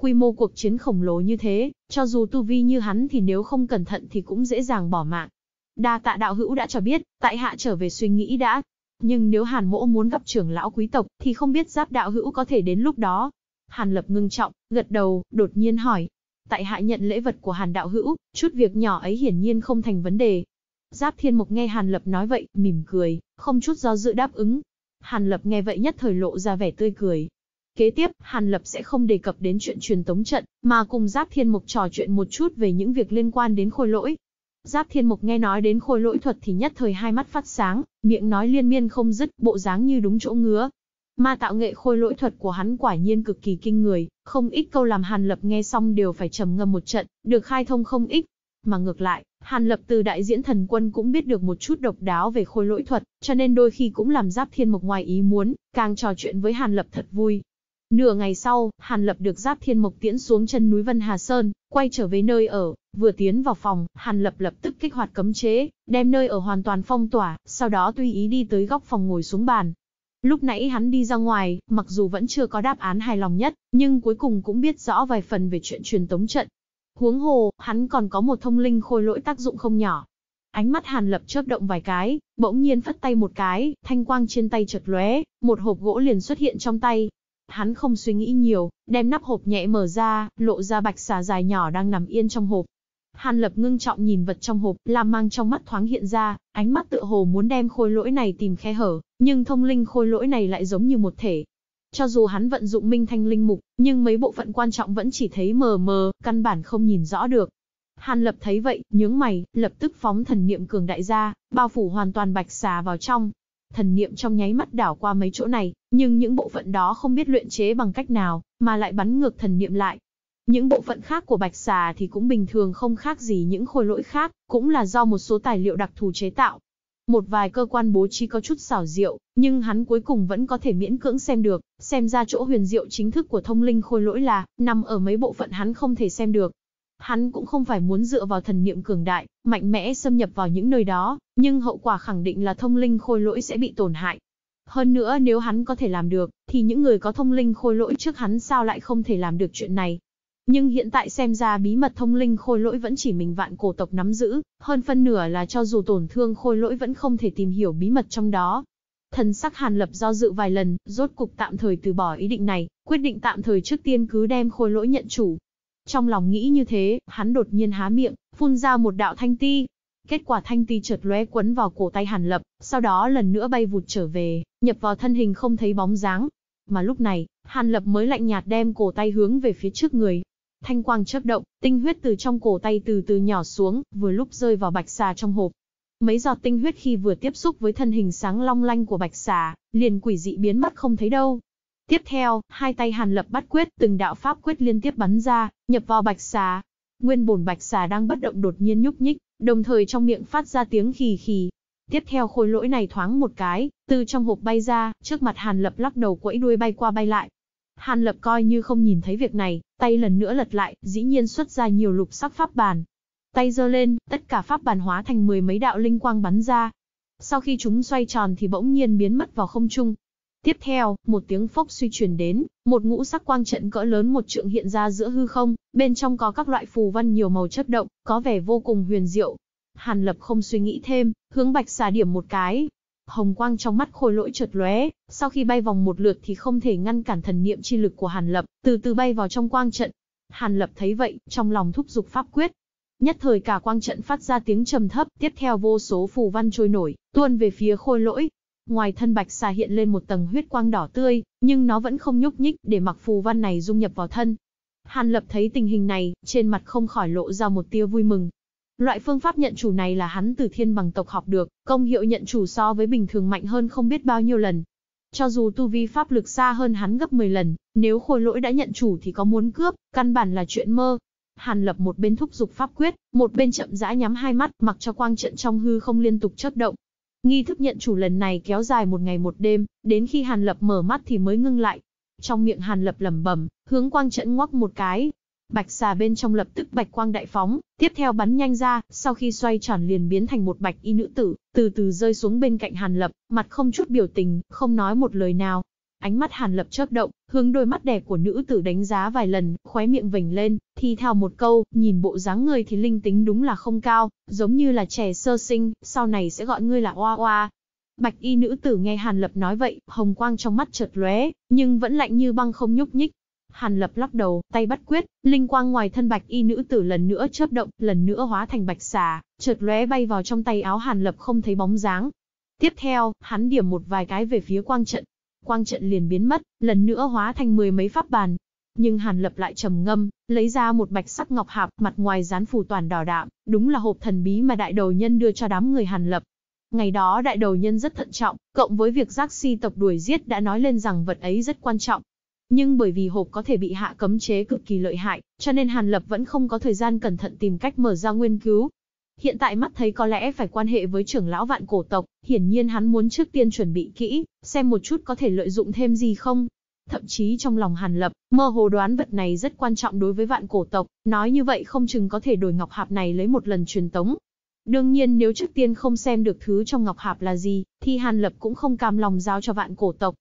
Quy mô cuộc chiến khổng lồ như thế, cho dù tu vi như hắn thì nếu không cẩn thận thì cũng dễ dàng bỏ mạng. Đa tạ đạo hữu đã cho biết, tại hạ trở về suy nghĩ đã. Nhưng nếu hàn mỗ muốn gặp trưởng lão quý tộc, thì không biết giáp đạo hữu có thể đến lúc đó. Hàn lập ngưng trọng, gật đầu, đột nhiên hỏi. Tại hạ nhận lễ vật của hàn đạo hữu, chút việc nhỏ ấy hiển nhiên không thành vấn đề. Giáp thiên mục nghe hàn lập nói vậy, mỉm cười, không chút do dự đáp ứng, Hàn Lập nghe vậy nhất thời lộ ra vẻ tươi cười. Kế tiếp, Hàn Lập sẽ không đề cập đến chuyện truyền tống trận, mà cùng Giáp Thiên Mục trò chuyện một chút về những việc liên quan đến khôi lỗi. Giáp Thiên Mục nghe nói đến khôi lỗi thuật thì nhất thời hai mắt phát sáng, miệng nói liên miên không dứt, bộ dáng như đúng chỗ ngứa. Mà tạo nghệ khôi lỗi thuật của hắn quả nhiên cực kỳ kinh người, không ít câu làm Hàn Lập nghe xong đều phải trầm ngâm một trận, được khai thông không ít mà ngược lại, Hàn Lập từ đại diễn thần quân cũng biết được một chút độc đáo về khôi lỗi thuật, cho nên đôi khi cũng làm Giáp Thiên Mộc ngoài ý muốn, càng trò chuyện với Hàn Lập thật vui. Nửa ngày sau, Hàn Lập được Giáp Thiên Mộc tiễn xuống chân núi Vân Hà Sơn, quay trở về nơi ở, vừa tiến vào phòng, Hàn Lập lập tức kích hoạt cấm chế, đem nơi ở hoàn toàn phong tỏa, sau đó tùy ý đi tới góc phòng ngồi xuống bàn. Lúc nãy hắn đi ra ngoài, mặc dù vẫn chưa có đáp án hài lòng nhất, nhưng cuối cùng cũng biết rõ vài phần về chuyện truyền tống trận, Huống hồ, hắn còn có một thông linh khôi lỗi tác dụng không nhỏ. Ánh mắt Hàn Lập chớp động vài cái, bỗng nhiên phất tay một cái, thanh quang trên tay chợt lóe, một hộp gỗ liền xuất hiện trong tay. Hắn không suy nghĩ nhiều, đem nắp hộp nhẹ mở ra, lộ ra bạch xà dài nhỏ đang nằm yên trong hộp. Hàn Lập ngưng trọng nhìn vật trong hộp, làm mang trong mắt thoáng hiện ra, ánh mắt tựa hồ muốn đem khôi lỗi này tìm khe hở, nhưng thông linh khôi lỗi này lại giống như một thể, cho dù hắn vận dụng minh thanh linh mục, nhưng mấy bộ phận quan trọng vẫn chỉ thấy mờ mờ, căn bản không nhìn rõ được. Hàn lập thấy vậy, nhướng mày, lập tức phóng thần niệm cường đại ra, bao phủ hoàn toàn bạch xà vào trong. Thần niệm trong nháy mắt đảo qua mấy chỗ này, nhưng những bộ phận đó không biết luyện chế bằng cách nào, mà lại bắn ngược thần niệm lại. Những bộ phận khác của bạch xà thì cũng bình thường không khác gì những khối lỗi khác, cũng là do một số tài liệu đặc thù chế tạo, một vài cơ quan bố trí có chút xảo diệu, nhưng hắn cuối cùng vẫn có thể miễn cưỡng xem được, xem ra chỗ huyền diệu chính thức của thông linh khôi lỗi là, nằm ở mấy bộ phận hắn không thể xem được. Hắn cũng không phải muốn dựa vào thần niệm cường đại, mạnh mẽ xâm nhập vào những nơi đó, nhưng hậu quả khẳng định là thông linh khôi lỗi sẽ bị tổn hại. Hơn nữa nếu hắn có thể làm được, thì những người có thông linh khôi lỗi trước hắn sao lại không thể làm được chuyện này. Nhưng hiện tại xem ra bí mật thông linh khôi lỗi vẫn chỉ mình vạn cổ tộc nắm giữ, hơn phân nửa là cho dù tổn thương khôi lỗi vẫn không thể tìm hiểu bí mật trong đó. Thần sắc Hàn Lập do dự vài lần, rốt cục tạm thời từ bỏ ý định này, quyết định tạm thời trước tiên cứ đem khôi lỗi nhận chủ. Trong lòng nghĩ như thế, hắn đột nhiên há miệng, phun ra một đạo thanh ti. Kết quả thanh ti chợt lóe quấn vào cổ tay Hàn Lập, sau đó lần nữa bay vụt trở về, nhập vào thân hình không thấy bóng dáng. Mà lúc này, Hàn Lập mới lạnh nhạt đem cổ tay hướng về phía trước người, Thanh quang chớp động, tinh huyết từ trong cổ tay từ từ nhỏ xuống, vừa lúc rơi vào bạch xà trong hộp. Mấy giọt tinh huyết khi vừa tiếp xúc với thân hình sáng long lanh của bạch xà, liền quỷ dị biến mất không thấy đâu. Tiếp theo, hai tay Hàn Lập bắt quyết, từng đạo pháp quyết liên tiếp bắn ra, nhập vào bạch xà. Nguyên bổn bạch xà đang bất động đột nhiên nhúc nhích, đồng thời trong miệng phát ra tiếng khì khì. Tiếp theo khối lỗi này thoáng một cái, từ trong hộp bay ra, trước mặt Hàn Lập lắc đầu quẫy đuôi bay qua bay lại, Hàn Lập coi như không nhìn thấy việc này, tay lần nữa lật lại, dĩ nhiên xuất ra nhiều lục sắc pháp bàn. Tay giơ lên, tất cả pháp bàn hóa thành mười mấy đạo linh quang bắn ra. Sau khi chúng xoay tròn thì bỗng nhiên biến mất vào không trung. Tiếp theo, một tiếng phốc suy truyền đến, một ngũ sắc quang trận cỡ lớn một trượng hiện ra giữa hư không, bên trong có các loại phù văn nhiều màu chất động, có vẻ vô cùng huyền diệu. Hàn Lập không suy nghĩ thêm, hướng Bạch Xà điểm một cái, Hồng quang trong mắt khôi lỗi chợt lóe, sau khi bay vòng một lượt thì không thể ngăn cản thần niệm chi lực của Hàn Lập, từ từ bay vào trong quang trận. Hàn Lập thấy vậy, trong lòng thúc dục pháp quyết. Nhất thời cả quang trận phát ra tiếng trầm thấp, tiếp theo vô số phù văn trôi nổi, tuôn về phía khôi lỗi. Ngoài thân bạch xà hiện lên một tầng huyết quang đỏ tươi, nhưng nó vẫn không nhúc nhích để mặc phù văn này dung nhập vào thân. Hàn Lập thấy tình hình này, trên mặt không khỏi lộ ra một tia vui mừng, Loại phương pháp nhận chủ này là hắn từ thiên bằng tộc học được, công hiệu nhận chủ so với bình thường mạnh hơn không biết bao nhiêu lần. Cho dù tu vi pháp lực xa hơn hắn gấp 10 lần, nếu khôi lỗi đã nhận chủ thì có muốn cướp, căn bản là chuyện mơ. Hàn lập một bên thúc giục pháp quyết, một bên chậm rãi nhắm hai mắt mặc cho quang trận trong hư không liên tục chớp động. Nghi thức nhận chủ lần này kéo dài một ngày một đêm, đến khi Hàn Lập mở mắt thì mới ngưng lại. Trong miệng Hàn Lập lẩm bẩm, hướng quang trận ngoắc một cái, Bạch xà bên trong lập tức bạch quang đại phóng, tiếp theo bắn nhanh ra, sau khi xoay tròn liền biến thành một bạch y nữ tử, từ từ rơi xuống bên cạnh Hàn Lập, mặt không chút biểu tình, không nói một lời nào. Ánh mắt Hàn Lập chớp động, hướng đôi mắt đẹp của nữ tử đánh giá vài lần, khóe miệng vểnh lên, thi thào một câu, nhìn bộ dáng ngươi thì linh tính đúng là không cao, giống như là trẻ sơ sinh, sau này sẽ gọi ngươi là oa oa, Bạch y nữ tử nghe Hàn Lập nói vậy, hồng quang trong mắt chợt lóe, nhưng vẫn lạnh như băng không nhúc nhích, Hàn Lập lắc đầu, tay bắt quyết, linh quang ngoài thân bạch y nữ tử lần nữa chớp động, lần nữa hóa thành bạch xà, chợt lóe bay vào trong tay áo Hàn Lập không thấy bóng dáng. Tiếp theo, hắn điểm một vài cái về phía quang trận. Quang trận liền biến mất, lần nữa hóa thành mười mấy pháp bàn. Nhưng Hàn Lập lại trầm ngâm, lấy ra một bạch sắc ngọc hạp, mặt ngoài dán phù toàn đỏ đạm, đúng là hộp thần bí mà đại đầu nhân đưa cho đám người Hàn Lập. Ngày đó đại đầu nhân rất thận trọng, cộng với việc giác si tộc đuổi giết đã nói lên rằng vật ấy rất quan trọng, nhưng bởi vì hộp có thể bị hạ cấm chế cực kỳ lợi hại, cho nên Hàn Lập vẫn không có thời gian cẩn thận tìm cách mở ra nguyên cứu. Hiện tại mắt thấy có lẽ phải quan hệ với trưởng lão vạn cổ tộc, hiển nhiên hắn muốn trước tiên chuẩn bị kỹ, xem một chút có thể lợi dụng thêm gì không. Thậm chí trong lòng Hàn Lập, mơ hồ đoán vật này rất quan trọng đối với vạn cổ tộc, nói như vậy không chừng có thể đổi ngọc hạp này lấy một lần truyền tống. Đương nhiên nếu trước tiên không xem được thứ trong ngọc hạp là gì, thì Hàn Lập cũng không cam lòng giao cho vạn cổ tộc,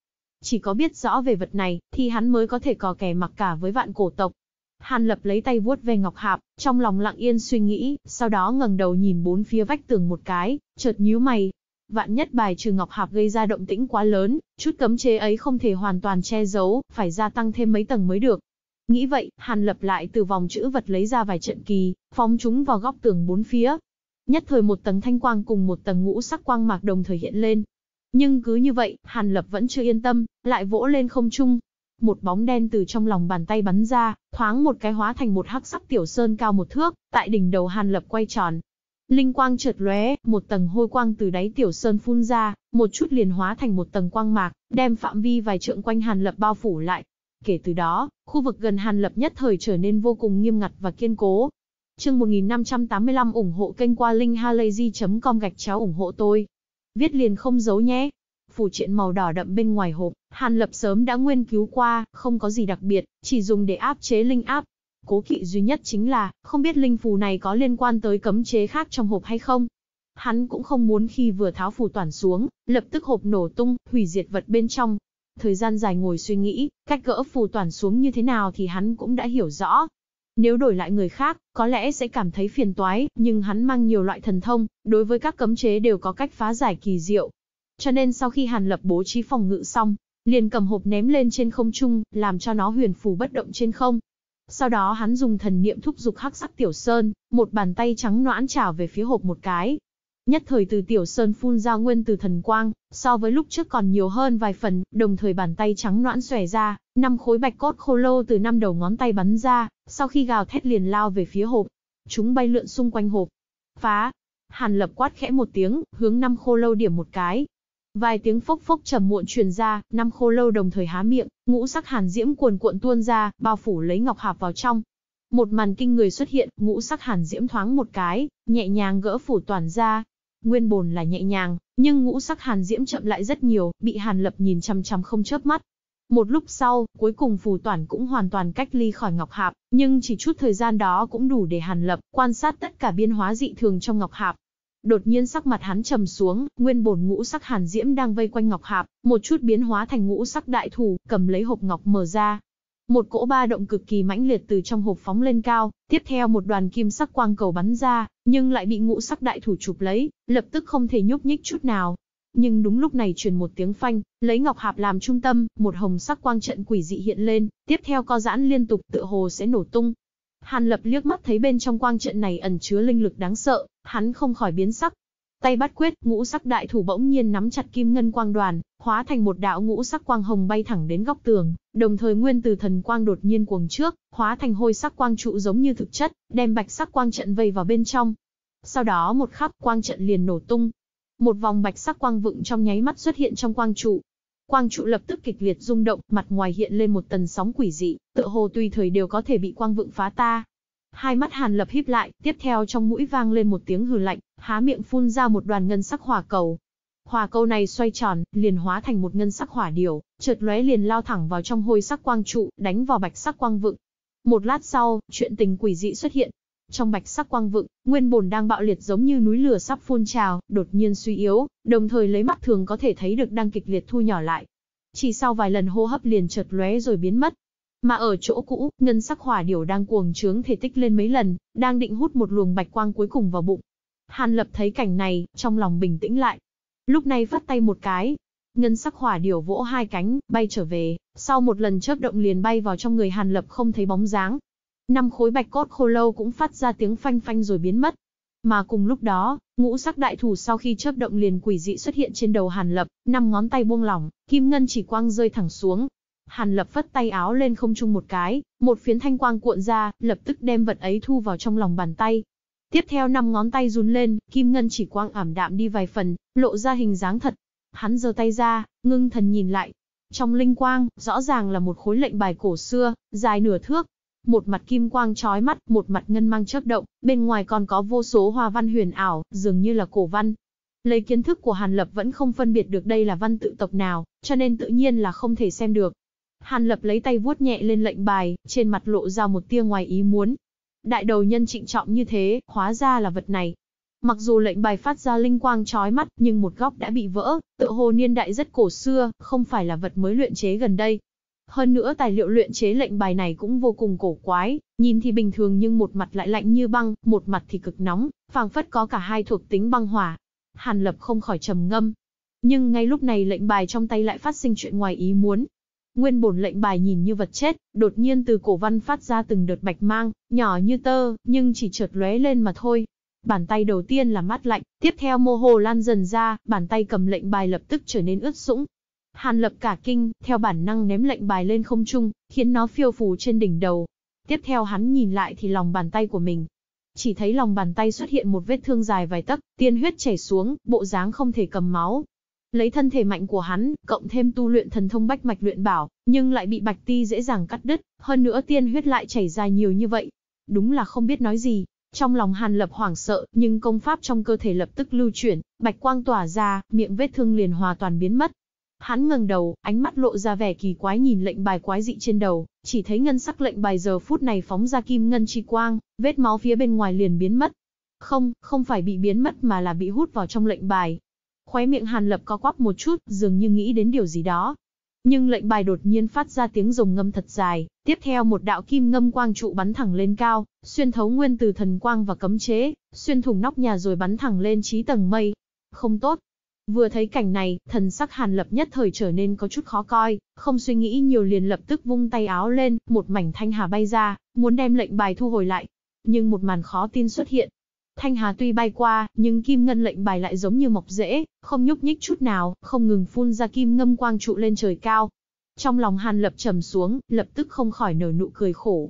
chỉ có biết rõ về vật này, thì hắn mới có thể cò kè mặc cả với vạn cổ tộc. Hàn lập lấy tay vuốt về ngọc hạp, trong lòng lặng yên suy nghĩ, sau đó ngẩng đầu nhìn bốn phía vách tường một cái, chợt nhíu mày. Vạn nhất bài trừ ngọc hạp gây ra động tĩnh quá lớn, chút cấm chế ấy không thể hoàn toàn che giấu, phải gia tăng thêm mấy tầng mới được. Nghĩ vậy, Hàn lập lại từ vòng chữ vật lấy ra vài trận kỳ, phóng chúng vào góc tường bốn phía. Nhất thời một tầng thanh quang cùng một tầng ngũ sắc quang mạc đồng thời hiện lên, nhưng cứ như vậy, Hàn Lập vẫn chưa yên tâm, lại vỗ lên không trung. Một bóng đen từ trong lòng bàn tay bắn ra, thoáng một cái hóa thành một hắc sắc tiểu sơn cao một thước, tại đỉnh đầu Hàn Lập quay tròn. Linh quang chợt lóe, một tầng hôi quang từ đáy tiểu sơn phun ra, một chút liền hóa thành một tầng quang mạc, đem phạm vi vài trượng quanh Hàn Lập bao phủ lại. Kể từ đó, khu vực gần Hàn Lập nhất thời trở nên vô cùng nghiêm ngặt và kiên cố. Chương 1585 ủng hộ kênh qua linkhalazy.com gạch chéo ủng hộ tôi. Viết liền không giấu nhé. Phủ triện màu đỏ đậm bên ngoài hộp, Hàn Lập sớm đã nguyên cứu qua, không có gì đặc biệt, chỉ dùng để áp chế linh áp. Cố kỵ duy nhất chính là, không biết linh phù này có liên quan tới cấm chế khác trong hộp hay không. Hắn cũng không muốn khi vừa tháo phù toàn xuống, lập tức hộp nổ tung, hủy diệt vật bên trong. Thời gian dài ngồi suy nghĩ, cách gỡ phù toàn xuống như thế nào thì hắn cũng đã hiểu rõ, nếu đổi lại người khác, có lẽ sẽ cảm thấy phiền toái, nhưng hắn mang nhiều loại thần thông, đối với các cấm chế đều có cách phá giải kỳ diệu. Cho nên sau khi Hàn Lập bố trí phòng ngự xong, liền cầm hộp ném lên trên không trung, làm cho nó huyền phù bất động trên không. Sau đó hắn dùng thần niệm thúc dục hắc sắc tiểu sơn, một bàn tay trắng noãn chảo về phía hộp một cái, Nhất thời từ tiểu sơn phun ra nguyên từ thần quang, so với lúc trước còn nhiều hơn vài phần, đồng thời bàn tay trắng noãn xòe ra, năm khối bạch cốt khô lô từ năm đầu ngón tay bắn ra, sau khi gào thét liền lao về phía hộp. Chúng bay lượn xung quanh hộp. Phá! Hàn lập quát khẽ một tiếng, hướng năm khô lâu điểm một cái. Vài tiếng phốc phốc trầm muộn truyền ra, năm khô lâu đồng thời há miệng, ngũ sắc hàn diễm cuồn cuộn tuôn ra, bao phủ lấy ngọc hạp vào trong, một màn kinh người xuất hiện, ngũ sắc hàn diễm thoáng một cái, nhẹ nhàng gỡ phủ toàn ra, Nguyên bồn là nhẹ nhàng, nhưng ngũ sắc hàn diễm chậm lại rất nhiều, bị hàn lập nhìn chằm chằm không chớp mắt. Một lúc sau, cuối cùng phù toàn cũng hoàn toàn cách ly khỏi Ngọc Hạp, nhưng chỉ chút thời gian đó cũng đủ để hàn lập quan sát tất cả biến hóa dị thường trong Ngọc Hạp. Đột nhiên sắc mặt hắn trầm xuống, nguyên bổn ngũ sắc hàn diễm đang vây quanh Ngọc Hạp, một chút biến hóa thành ngũ sắc đại thủ, cầm lấy hộp ngọc mở ra, một cỗ ba động cực kỳ mãnh liệt từ trong hộp phóng lên cao, tiếp theo một đoàn kim sắc quang cầu bắn ra, nhưng lại bị ngũ sắc đại thủ chụp lấy, lập tức không thể nhúc nhích chút nào. Nhưng đúng lúc này truyền một tiếng phanh, lấy ngọc hạp làm trung tâm, một hồng sắc quang trận quỷ dị hiện lên, tiếp theo co giãn liên tục tựa hồ sẽ nổ tung. Hàn Lập liếc mắt thấy bên trong quang trận này ẩn chứa linh lực đáng sợ, hắn không khỏi biến sắc, Tay bắt quyết, ngũ sắc đại thủ bỗng nhiên nắm chặt kim ngân quang đoàn, hóa thành một đạo ngũ sắc quang hồng bay thẳng đến góc tường, đồng thời nguyên từ thần quang đột nhiên cuồng trước, hóa thành hôi sắc quang trụ giống như thực chất, đem bạch sắc quang trận vây vào bên trong. Sau đó một khắc quang trận liền nổ tung. Một vòng bạch sắc quang vựng trong nháy mắt xuất hiện trong quang trụ. Quang trụ lập tức kịch liệt rung động, mặt ngoài hiện lên một tần sóng quỷ dị, tựa hồ tùy thời đều có thể bị quang vựng phá ta, Hai mắt Hàn Lập híp lại, tiếp theo trong mũi vang lên một tiếng hừ lạnh, há miệng phun ra một đoàn ngân sắc hỏa cầu. Hỏa cầu này xoay tròn, liền hóa thành một ngân sắc hỏa điều, chợt lóe liền lao thẳng vào trong hôi sắc quang trụ, đánh vào bạch sắc quang vựng. Một lát sau, chuyện tình quỷ dị xuất hiện. Trong bạch sắc quang vựng, nguyên bổn đang bạo liệt giống như núi lửa sắp phun trào, đột nhiên suy yếu, đồng thời lấy mắt thường có thể thấy được đang kịch liệt thu nhỏ lại. Chỉ sau vài lần hô hấp liền chợt lóe rồi biến mất, mà ở chỗ cũ, ngân sắc hỏa điểu đang cuồng trướng thể tích lên mấy lần, đang định hút một luồng bạch quang cuối cùng vào bụng. Hàn lập thấy cảnh này, trong lòng bình tĩnh lại. Lúc này phát tay một cái. Ngân sắc hỏa điểu vỗ hai cánh, bay trở về, sau một lần chớp động liền bay vào trong người hàn lập không thấy bóng dáng. Năm khối bạch cốt khô lâu cũng phát ra tiếng phanh phanh rồi biến mất. Mà cùng lúc đó, ngũ sắc đại thủ sau khi chớp động liền quỷ dị xuất hiện trên đầu Hàn Lập, năm ngón tay buông lỏng, kim ngân chỉ quang rơi thẳng xuống, Hàn lập phất tay áo lên không chung một cái, một phiến thanh quang cuộn ra, lập tức đem vật ấy thu vào trong lòng bàn tay. Tiếp theo năm ngón tay run lên, kim ngân chỉ quang ảm đạm đi vài phần, lộ ra hình dáng thật. Hắn giơ tay ra, ngưng thần nhìn lại. Trong linh quang, rõ ràng là một khối lệnh bài cổ xưa, dài nửa thước. Một mặt kim quang trói mắt, một mặt ngân mang chớp động, bên ngoài còn có vô số hoa văn huyền ảo, dường như là cổ văn, Lấy kiến thức của Hàn Lập vẫn không phân biệt được đây là văn tự tộc nào, cho nên tự nhiên là không thể xem được. Hàn Lập lấy tay vuốt nhẹ lên lệnh bài, trên mặt lộ ra một tia ngoài ý muốn. Đại đầu nhân trịnh trọng như thế, hóa ra là vật này. Mặc dù lệnh bài phát ra linh quang chói mắt, nhưng một góc đã bị vỡ, tựa hồ niên đại rất cổ xưa, không phải là vật mới luyện chế gần đây. Hơn nữa tài liệu luyện chế lệnh bài này cũng vô cùng cổ quái, nhìn thì bình thường nhưng một mặt lại lạnh như băng, một mặt thì cực nóng, phảng phất có cả hai thuộc tính băng hỏa. Hàn Lập không khỏi trầm ngâm. Nhưng ngay lúc này lệnh bài trong tay lại phát sinh chuyện ngoài ý muốn, Nguyên bổn lệnh bài nhìn như vật chết, đột nhiên từ cổ văn phát ra từng đợt bạch mang, nhỏ như tơ, nhưng chỉ chợt lóe lên mà thôi. Bàn tay đầu tiên là mát lạnh, tiếp theo mô hồ lan dần ra, bàn tay cầm lệnh bài lập tức trở nên ướt sũng. Hàn lập cả kinh, theo bản năng ném lệnh bài lên không trung, khiến nó phiêu phù trên đỉnh đầu. Tiếp theo hắn nhìn lại thì lòng bàn tay của mình. Chỉ thấy lòng bàn tay xuất hiện một vết thương dài vài tấc, tiên huyết chảy xuống, bộ dáng không thể cầm máu, Lấy thân thể mạnh của hắn, cộng thêm tu luyện thần thông bách mạch luyện bảo, nhưng lại bị Bạch Ti dễ dàng cắt đứt, hơn nữa tiên huyết lại chảy ra nhiều như vậy. Đúng là không biết nói gì. Trong lòng Hàn Lập hoảng sợ, nhưng công pháp trong cơ thể lập tức lưu chuyển, bạch quang tỏa ra, miệng vết thương liền hòa toàn biến mất. Hắn ngẩng đầu, ánh mắt lộ ra vẻ kỳ quái nhìn lệnh bài quái dị trên đầu, chỉ thấy ngân sắc lệnh bài giờ phút này phóng ra kim ngân chi quang, vết máu phía bên ngoài liền biến mất. Không, không phải bị biến mất mà là bị hút vào trong lệnh bài, Khóe miệng Hàn Lập co quắp một chút, dường như nghĩ đến điều gì đó. Nhưng lệnh bài đột nhiên phát ra tiếng rồng ngâm thật dài, tiếp theo một đạo kim ngâm quang trụ bắn thẳng lên cao, xuyên thấu nguyên từ thần quang và cấm chế, xuyên thủng nóc nhà rồi bắn thẳng lên trí tầng mây. Không tốt, Vừa thấy cảnh này, thần sắc Hàn Lập nhất thời trở nên có chút khó coi, không suy nghĩ nhiều liền lập tức vung tay áo lên, một mảnh thanh hà bay ra, muốn đem lệnh bài thu hồi lại. Nhưng một màn khó tin xuất hiện, Thanh Hà tuy bay qua, nhưng kim ngân lệnh bài lại giống như mọc rễ, không nhúc nhích chút nào, không ngừng phun ra kim ngâm quang trụ lên trời cao. Trong lòng Hàn Lập trầm xuống, lập tức không khỏi nở nụ cười khổ.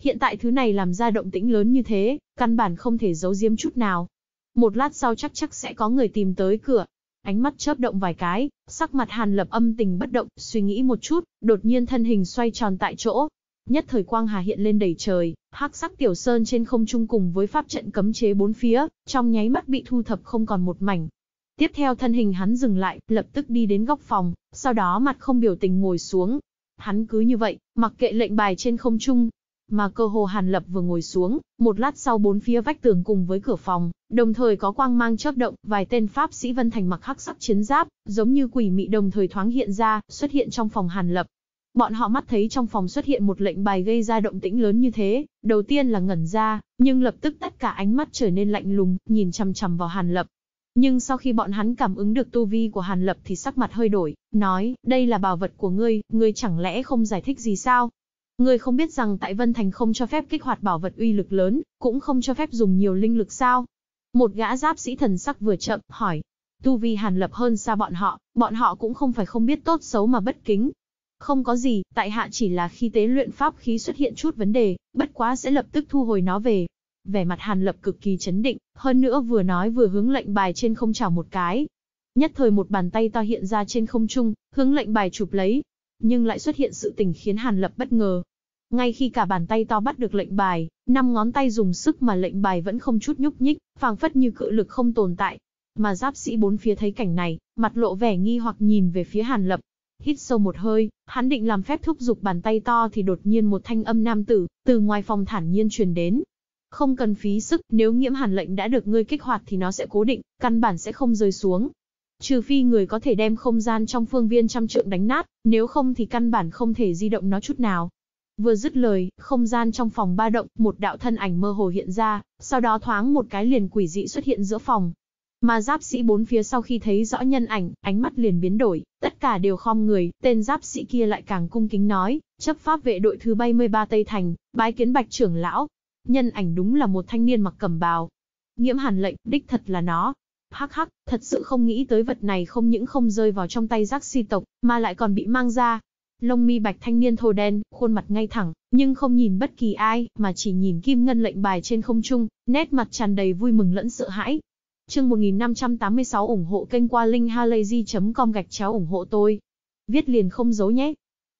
Hiện tại thứ này làm ra động tĩnh lớn như thế, căn bản không thể giấu giếm chút nào. Một lát sau chắc chắc sẽ có người tìm tới cửa. Ánh mắt chớp động vài cái, sắc mặt Hàn Lập âm tình bất động, suy nghĩ một chút, đột nhiên thân hình xoay tròn tại chỗ. Nhất thời quang hà hiện lên đầy trời, hắc sắc tiểu sơn trên không trung cùng với pháp trận cấm chế bốn phía, trong nháy mắt bị thu thập không còn một mảnh. Tiếp theo thân hình hắn dừng lại, lập tức đi đến góc phòng, sau đó mặt không biểu tình ngồi xuống. Hắn cứ như vậy, mặc kệ lệnh bài trên không trung, mà cơ hồ Hàn Lập vừa ngồi xuống, một lát sau bốn phía vách tường cùng với cửa phòng, đồng thời có quang mang chớp động, vài tên pháp sĩ Vân Thành mặc hắc sắc chiến giáp, giống như quỷ mị đồng thời thoáng hiện ra, xuất hiện trong phòng Hàn Lập. Bọn họ mắt thấy trong phòng xuất hiện một lệnh bài gây ra động tĩnh lớn như thế, đầu tiên là ngẩn ra, nhưng lập tức tất cả ánh mắt trở nên lạnh lùng, nhìn chằm chằm vào Hàn Lập. Nhưng sau khi bọn hắn cảm ứng được tu vi của Hàn Lập thì sắc mặt hơi đổi, nói, đây là bảo vật của ngươi, ngươi chẳng lẽ không giải thích gì sao? Ngươi không biết rằng tại Vân Thành không cho phép kích hoạt bảo vật uy lực lớn, cũng không cho phép dùng nhiều linh lực sao? Một gã giáp sĩ thần sắc vừa chậm, hỏi. Tu vi Hàn Lập hơn xa bọn họ, bọn họ cũng không phải không biết tốt xấu mà bất kính, không có gì, tại hạ chỉ là khi tế luyện pháp khí xuất hiện chút vấn đề, bất quá sẽ lập tức thu hồi nó về. Vẻ mặt Hàn Lập cực kỳ chấn định, hơn nữa vừa nói vừa hướng lệnh bài trên không chào một cái. Nhất thời một bàn tay to hiện ra trên không trung, hướng lệnh bài chụp lấy. Nhưng lại xuất hiện sự tình khiến Hàn Lập bất ngờ. Ngay khi cả bàn tay to bắt được lệnh bài, năm ngón tay dùng sức mà lệnh bài vẫn không chút nhúc nhích, phảng phất như cự lực không tồn tại. Mà giáp sĩ bốn phía thấy cảnh này, mặt lộ vẻ nghi hoặc nhìn về phía Hàn Lập, Hít sâu một hơi, hắn định làm phép thúc giục bàn tay to thì đột nhiên một thanh âm nam tử, từ ngoài phòng thản nhiên truyền đến. Không cần phí sức, nếu nghiễm hàn lệnh đã được ngươi kích hoạt thì nó sẽ cố định, căn bản sẽ không rơi xuống. Trừ phi người có thể đem không gian trong phương viên trăm trượng đánh nát, nếu không thì căn bản không thể di động nó chút nào. Vừa dứt lời, không gian trong phòng ba động, một đạo thân ảnh mơ hồ hiện ra, sau đó thoáng một cái liền quỷ dị xuất hiện giữa phòng, mà giáp sĩ bốn phía sau khi thấy rõ nhân ảnh, ánh mắt liền biến đổi, tất cả đều khom người, tên giáp sĩ kia lại càng cung kính nói, chấp pháp vệ đội thứ 73 Tây Thành, bái kiến bạch trưởng lão. Nhân ảnh đúng là một thanh niên mặc cẩm bào. Nghiễm hàn lệnh, đích thật là nó. Hắc hắc, thật sự không nghĩ tới vật này không những không rơi vào trong tay giác si tộc, mà lại còn bị mang ra. Lông mi bạch thanh niên thô đen, khuôn mặt ngay thẳng, nhưng không nhìn bất kỳ ai, mà chỉ nhìn kim ngân lệnh bài trên không trung, nét mặt tràn đầy vui mừng lẫn sợ hãi, Chương 1586 ủng hộ kênh qua linkhalazy.com gạch chéo ủng hộ tôi. Viết liền không giấu nhé.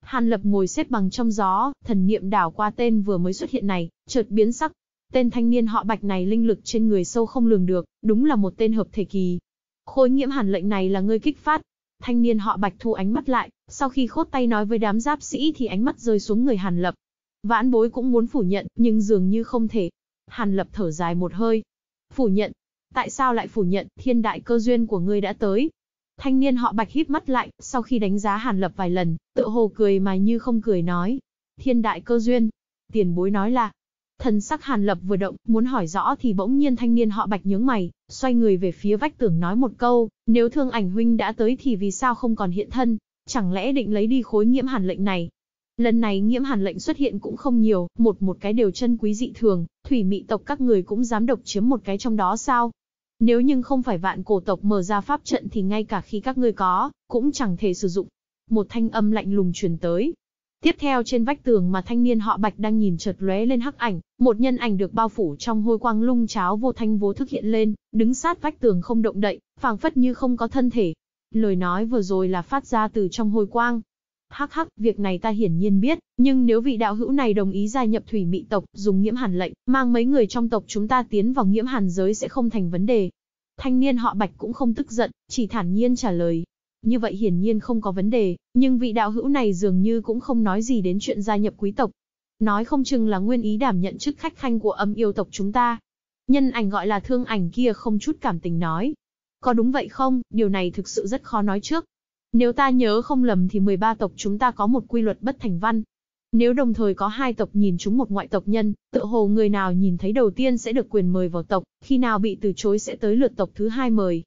Hàn Lập ngồi xếp bằng trong gió, thần niệm đảo qua tên vừa mới xuất hiện này, chợt biến sắc. Tên thanh niên họ Bạch này linh lực trên người sâu không lường được, đúng là một tên hợp thể kỳ. Khối nghiễm hàn lệnh này là ngươi kích phát. Thanh niên họ Bạch thu ánh mắt lại, sau khi khốt tay nói với đám giáp sĩ thì ánh mắt rơi xuống người Hàn Lập. Vãn bối cũng muốn phủ nhận, nhưng dường như không thể. Hàn Lập thở dài một hơi. Phủ nhận, Tại sao lại phủ nhận, thiên đại cơ duyên của ngươi đã tới? Thanh niên họ bạch híp mắt lại, sau khi đánh giá Hàn Lập vài lần, tự hồ cười mà như không cười nói. Thiên đại cơ duyên. Tiền bối nói là. Thần sắc Hàn Lập vừa động, muốn hỏi rõ thì bỗng nhiên thanh niên họ bạch nhướng mày, xoay người về phía vách tường nói một câu, nếu thương ảnh huynh đã tới thì vì sao không còn hiện thân, chẳng lẽ định lấy đi khối nghiễm hàn lệnh này, Lần này nhiễm hàn lệnh xuất hiện cũng không nhiều, một một cái đều chân quý dị thường, thủy mị tộc các người cũng dám độc chiếm một cái trong đó sao? Nếu nhưng không phải vạn cổ tộc mở ra pháp trận thì ngay cả khi các ngươi có, cũng chẳng thể sử dụng. Một thanh âm lạnh lùng truyền tới. Tiếp theo trên vách tường mà thanh niên họ Bạch đang nhìn chợt lóe lên hắc ảnh, một nhân ảnh được bao phủ trong hôi quang lung cháo vô thanh vô thức hiện lên, đứng sát vách tường không động đậy, phảng phất như không có thân thể. Lời nói vừa rồi là phát ra từ trong hôi quang, hắc hắc, việc này ta hiển nhiên biết, nhưng nếu vị đạo hữu này đồng ý gia nhập thủy mị tộc, dùng nhiễm hàn lệnh, mang mấy người trong tộc chúng ta tiến vào nhiễm hàn giới sẽ không thành vấn đề. Thanh niên họ bạch cũng không tức giận, chỉ thản nhiên trả lời. Như vậy hiển nhiên không có vấn đề, nhưng vị đạo hữu này dường như cũng không nói gì đến chuyện gia nhập quý tộc. Nói không chừng là nguyên ý đảm nhận chức khách khanh của âm yêu tộc chúng ta. Nhân ảnh gọi là thương ảnh kia không chút cảm tình nói. Có đúng vậy không, điều này thực sự rất khó nói trước, nếu ta nhớ không lầm thì 13 tộc chúng ta có một quy luật bất thành văn. Nếu đồng thời có hai tộc nhìn chúng một ngoại tộc nhân, tự hồ người nào nhìn thấy đầu tiên sẽ được quyền mời vào tộc, khi nào bị từ chối sẽ tới lượt tộc thứ hai mời.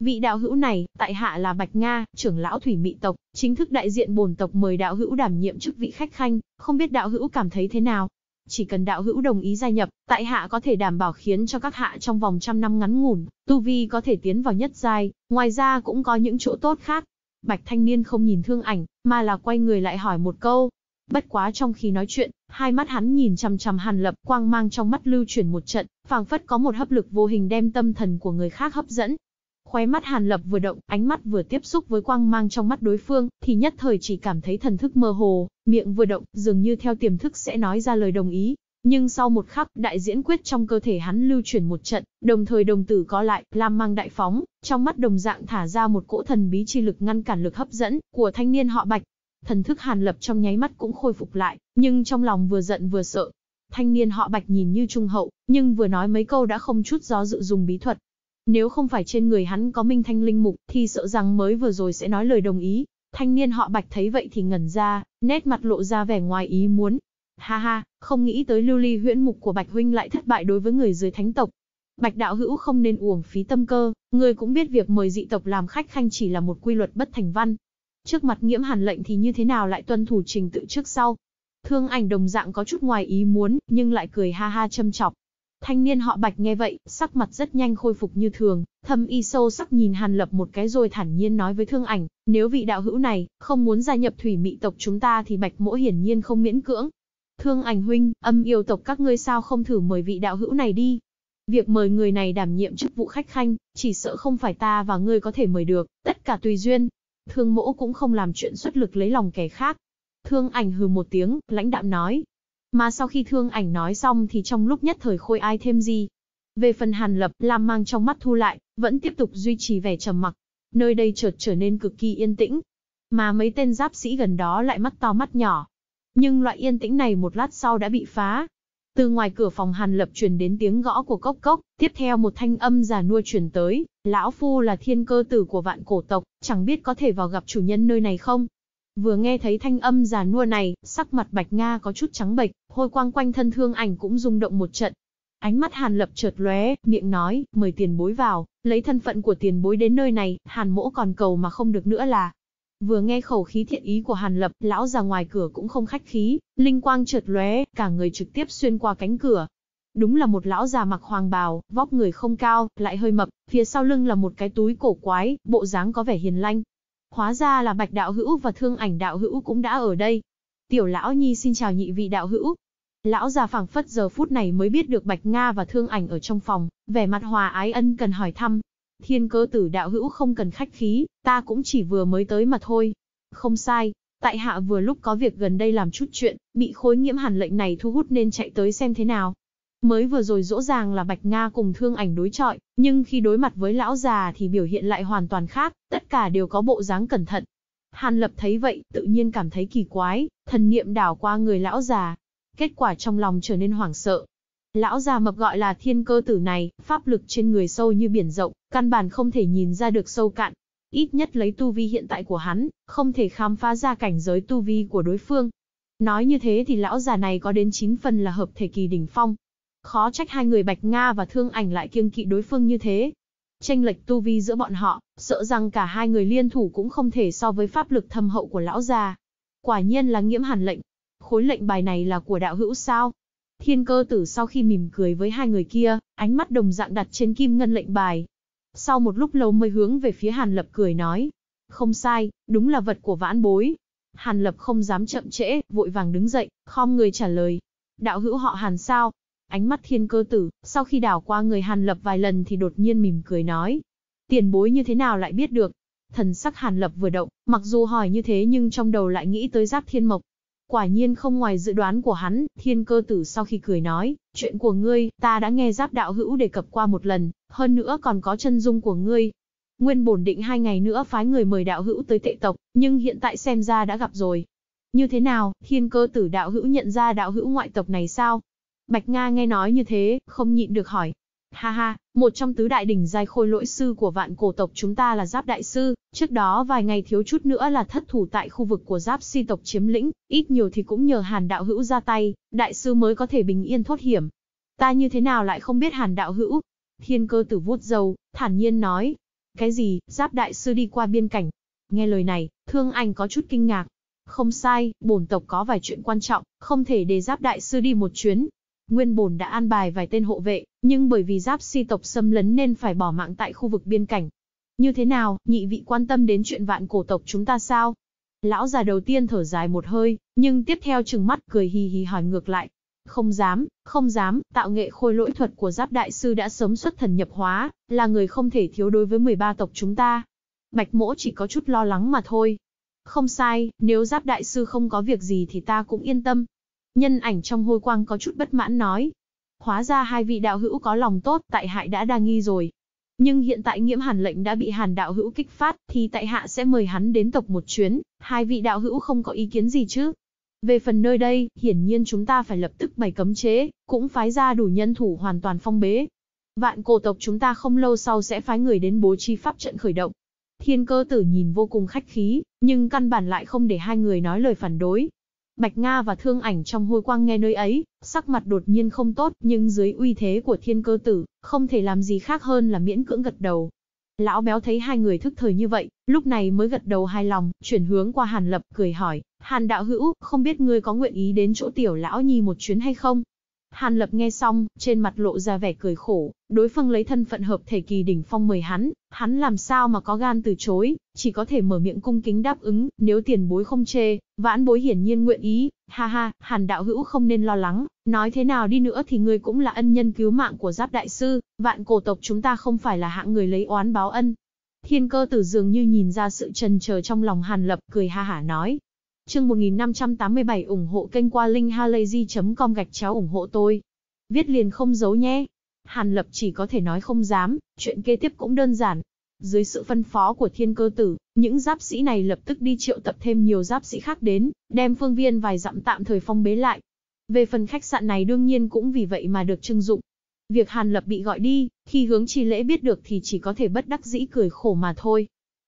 Vị đạo hữu này, tại hạ là Bạch Nga, trưởng lão thủy mị tộc, chính thức đại diện bổn tộc mời đạo hữu đảm nhiệm chức vị khách khanh, không biết đạo hữu cảm thấy thế nào? Chỉ cần đạo hữu đồng ý gia nhập, tại hạ có thể đảm bảo khiến cho các hạ trong vòng trăm năm ngắn ngủn, tu vi có thể tiến vào nhất giai, ngoài ra cũng có những chỗ tốt khác, Bạch Thanh Niên không nhìn thương ảnh, mà là quay người lại hỏi một câu. Bất quá trong khi nói chuyện, hai mắt hắn nhìn chằm chằm Hàn Lập, quang mang trong mắt lưu chuyển một trận, phảng phất có một hấp lực vô hình đem tâm thần của người khác hấp dẫn. Khóe mắt Hàn Lập vừa động, ánh mắt vừa tiếp xúc với quang mang trong mắt đối phương, thì nhất thời chỉ cảm thấy thần thức mơ hồ, miệng vừa động, dường như theo tiềm thức sẽ nói ra lời đồng ý. Nhưng sau một khắc, đại diễn quyết trong cơ thể hắn lưu chuyển một trận, đồng thời đồng tử có lại, lam mang đại phóng, trong mắt đồng dạng thả ra một cỗ thần bí chi lực ngăn cản lực hấp dẫn của thanh niên họ Bạch. Thần thức Hàn Lập trong nháy mắt cũng khôi phục lại, nhưng trong lòng vừa giận vừa sợ. Thanh niên họ Bạch nhìn như trung hậu, nhưng vừa nói mấy câu đã không chút do dự dùng bí thuật. Nếu không phải trên người hắn có minh thanh linh mục, thì sợ rằng mới vừa rồi sẽ nói lời đồng ý. Thanh niên họ Bạch thấy vậy thì ngẩn ra, nét mặt lộ ra vẻ ngoài ý muốn, Ha ha, không nghĩ tới lưu ly huyễn mục của Bạch Huynh lại thất bại đối với người dưới thánh tộc. Bạch Đạo Hữu không nên uổng phí tâm cơ, người cũng biết việc mời dị tộc làm khách khanh chỉ là một quy luật bất thành văn. Trước mặt nghiễm hàn lệnh thì như thế nào lại tuân thủ trình tự trước sau. Thương ảnh đồng dạng có chút ngoài ý muốn, nhưng lại cười ha ha châm chọc. Thanh niên họ Bạch nghe vậy, sắc mặt rất nhanh khôi phục như thường, thâm y sâu sắc nhìn Hàn Lập một cái rồi thản nhiên nói với thương ảnh, nếu vị đạo hữu này, không muốn gia nhập thủy mị tộc chúng ta thì Bạch mỗ hiển nhiên không miễn cưỡng, Thương ảnh huynh, âm yêu tộc các ngươi sao không thử mời vị đạo hữu này đi. Việc mời người này đảm nhiệm chức vụ khách khanh, chỉ sợ không phải ta và ngươi có thể mời được, tất cả tùy duyên. Thương mỗ cũng không làm chuyện xuất lực lấy lòng kẻ khác. Thương ảnh hừ một tiếng, lãnh đạm nói. Mà sau khi thương ảnh nói xong thì trong lúc nhất thời khôi ai thêm gì. Về phần hàn lập, Lam mang trong mắt thu lại, vẫn tiếp tục duy trì vẻ trầm mặc. Nơi đây chợt trở nên cực kỳ yên tĩnh. Mà mấy tên giáp sĩ gần đó lại mắt to mắt nhỏ, nhưng loại yên tĩnh này một lát sau đã bị phá. Từ ngoài cửa phòng Hàn Lập truyền đến tiếng gõ của cốc cốc, tiếp theo một thanh âm già nua truyền tới, lão phu là thiên cơ tử của vạn cổ tộc, chẳng biết có thể vào gặp chủ nhân nơi này không? Vừa nghe thấy thanh âm già nua này, sắc mặt Bạch Nga có chút trắng bệch, hôi quang quanh thân thương ảnh cũng rung động một trận. Ánh mắt Hàn Lập chợt lóe, miệng nói, mời tiền bối vào, lấy thân phận của tiền bối đến nơi này, Hàn mỗ còn cầu mà không được nữa là, Vừa nghe khẩu khí thiện ý của Hàn Lập, lão già ngoài cửa cũng không khách khí, linh quang chợt lóe, cả người trực tiếp xuyên qua cánh cửa. Đúng là một lão già mặc hoàng bào, vóc người không cao, lại hơi mập, phía sau lưng là một cái túi cổ quái, bộ dáng có vẻ hiền lanh. Hóa ra là Bạch đạo hữu và Thương Ảnh đạo hữu cũng đã ở đây. Tiểu lão nhi xin chào nhị vị đạo hữu, Lão già phảng phất giờ phút này mới biết được Bạch Nga và Thương Ảnh ở trong phòng, vẻ mặt hòa ái ân cần hỏi thăm, Thiên cơ tử đạo hữu không cần khách khí, ta cũng chỉ vừa mới tới mà thôi. Không sai, tại hạ vừa lúc có việc gần đây làm chút chuyện, bị khối nghiễm hàn lệnh này thu hút nên chạy tới xem thế nào. Mới vừa rồi rõ ràng là Bạch Nga cùng thương ảnh đối trọi, nhưng khi đối mặt với lão già thì biểu hiện lại hoàn toàn khác, tất cả đều có bộ dáng cẩn thận. Hàn lập thấy vậy, tự nhiên cảm thấy kỳ quái, thần niệm đảo qua người lão già. Kết quả trong lòng trở nên hoảng sợ, Lão già mập gọi là thiên cơ tử này, pháp lực trên người sâu như biển rộng, căn bản không thể nhìn ra được sâu cạn. Ít nhất lấy tu vi hiện tại của hắn, không thể khám phá ra cảnh giới tu vi của đối phương. Nói như thế thì lão già này có đến 9 phần là hợp thể kỳ đỉnh phong. Khó trách hai người Bạch Nga và Thương Ảnh lại kiêng kỵ đối phương như thế. Tranh lệch tu vi giữa bọn họ, sợ rằng cả hai người liên thủ cũng không thể so với pháp lực thâm hậu của lão già. Quả nhiên là nghiễm hàn lệnh. Khối lệnh bài này là của đạo hữu sao? Thiên cơ tử sau khi mỉm cười với hai người kia, ánh mắt đồng dạng đặt trên kim ngân lệnh bài. Sau một lúc lâu mới hướng về phía Hàn Lập cười nói. Không sai, đúng là vật của vãn bối. Hàn Lập không dám chậm trễ, vội vàng đứng dậy, khom người trả lời. Đạo hữu họ Hàn sao? Ánh mắt thiên cơ tử, sau khi đảo qua người Hàn Lập vài lần thì đột nhiên mỉm cười nói. Tiền bối như thế nào lại biết được? Thần sắc Hàn Lập vừa động, mặc dù hỏi như thế nhưng trong đầu lại nghĩ tới Giáp Thiên Mộc, Quả nhiên không ngoài dự đoán của hắn, thiên cơ tử sau khi cười nói, chuyện của ngươi, ta đã nghe giáp đạo hữu đề cập qua một lần, hơn nữa còn có chân dung của ngươi. Nguyên bổn định hai ngày nữa phái người mời đạo hữu tới tệ tộc, nhưng hiện tại xem ra đã gặp rồi. Như thế nào, thiên cơ tử đạo hữu nhận ra đạo hữu ngoại tộc này sao? Bạch Nga nghe nói như thế, không nhịn được hỏi, Ha ha, một trong tứ đại đỉnh giai khôi lỗi sư của vạn cổ tộc chúng ta là Giáp Đại Sư, trước đó vài ngày thiếu chút nữa là thất thủ tại khu vực của Giáp si tộc chiếm lĩnh, ít nhiều thì cũng nhờ Hàn Đạo Hữu ra tay, Đại Sư mới có thể bình yên thoát hiểm. Ta như thế nào lại không biết Hàn Đạo Hữu? Thiên cơ tử vuốt dầu, thản nhiên nói. Cái gì, Giáp Đại Sư đi qua biên cảnh? Nghe lời này, thương anh có chút kinh ngạc. Không sai, bổn tộc có vài chuyện quan trọng, không thể để Giáp Đại Sư đi một chuyến, Nguyên Bồn đã an bài vài tên hộ vệ, nhưng bởi vì giáp si tộc xâm lấn nên phải bỏ mạng tại khu vực biên cảnh. Như thế nào, nhị vị quan tâm đến chuyện vạn cổ tộc chúng ta sao? Lão già đầu tiên thở dài một hơi, nhưng tiếp theo chừng mắt cười hì hì hỏi ngược lại. Không dám, không dám, tạo nghệ khôi lỗi thuật của giáp đại sư đã sớm xuất thần nhập hóa, là người không thể thiếu đối với 13 tộc chúng ta. Bạch mỗ chỉ có chút lo lắng mà thôi. Không sai, nếu giáp đại sư không có việc gì thì ta cũng yên tâm. Nhân ảnh trong hôi quang có chút bất mãn nói. Hóa ra hai vị đạo hữu có lòng tốt, tại hại đã đa nghi rồi. Nhưng hiện tại nghiễm hàn lệnh đã bị hàn đạo hữu kích phát, thì tại hạ sẽ mời hắn đến tộc một chuyến, hai vị đạo hữu không có ý kiến gì chứ. Về phần nơi đây, hiển nhiên chúng ta phải lập tức bày cấm chế, cũng phái ra đủ nhân thủ hoàn toàn phong bế. Vạn cổ tộc chúng ta không lâu sau sẽ phái người đến bố trí pháp trận khởi động. Thiên cơ tử nhìn vô cùng khách khí, nhưng căn bản lại không để hai người nói lời phản đối, Bạch Nga và Thương Ảnh trong hôi quang nghe nơi ấy, sắc mặt đột nhiên không tốt, nhưng dưới uy thế của thiên cơ tử, không thể làm gì khác hơn là miễn cưỡng gật đầu. Lão béo thấy hai người thức thời như vậy, lúc này mới gật đầu hài lòng, chuyển hướng qua Hàn Lập, cười hỏi, Hàn đạo hữu, không biết ngươi có nguyện ý đến chỗ tiểu lão nhi một chuyến hay không? Hàn Lập nghe xong, trên mặt lộ ra vẻ cười khổ, đối phương lấy thân phận hợp thể kỳ đỉnh phong mời hắn, hắn làm sao mà có gan từ chối, chỉ có thể mở miệng cung kính đáp ứng, nếu tiền bối không chê, vãn bối hiển nhiên nguyện ý, ha ha, Hàn đạo hữu không nên lo lắng, nói thế nào đi nữa thì ngươi cũng là ân nhân cứu mạng của giáp đại sư, vạn cổ tộc chúng ta không phải là hạng người lấy oán báo ân. Thiên cơ tử dường như nhìn ra sự trần chờ trong lòng Hàn Lập cười ha hả nói, Chương 1587 ủng hộ kênh qua linkhalazy.com gạch chéo ủng hộ tôi. Viết liền không giấu nhé. Hàn Lập chỉ có thể nói không dám, chuyện kế tiếp cũng đơn giản. Dưới sự phân phó của thiên cơ tử, những giáp sĩ này lập tức đi triệu tập thêm nhiều giáp sĩ khác đến, đem phương viên vài dặm tạm thời phong bế lại. Về phần khách sạn này đương nhiên cũng vì vậy mà được trưng dụng. Việc Hàn Lập bị gọi đi, khi hướng chi lễ biết được thì chỉ có thể bất đắc dĩ cười khổ mà thôi.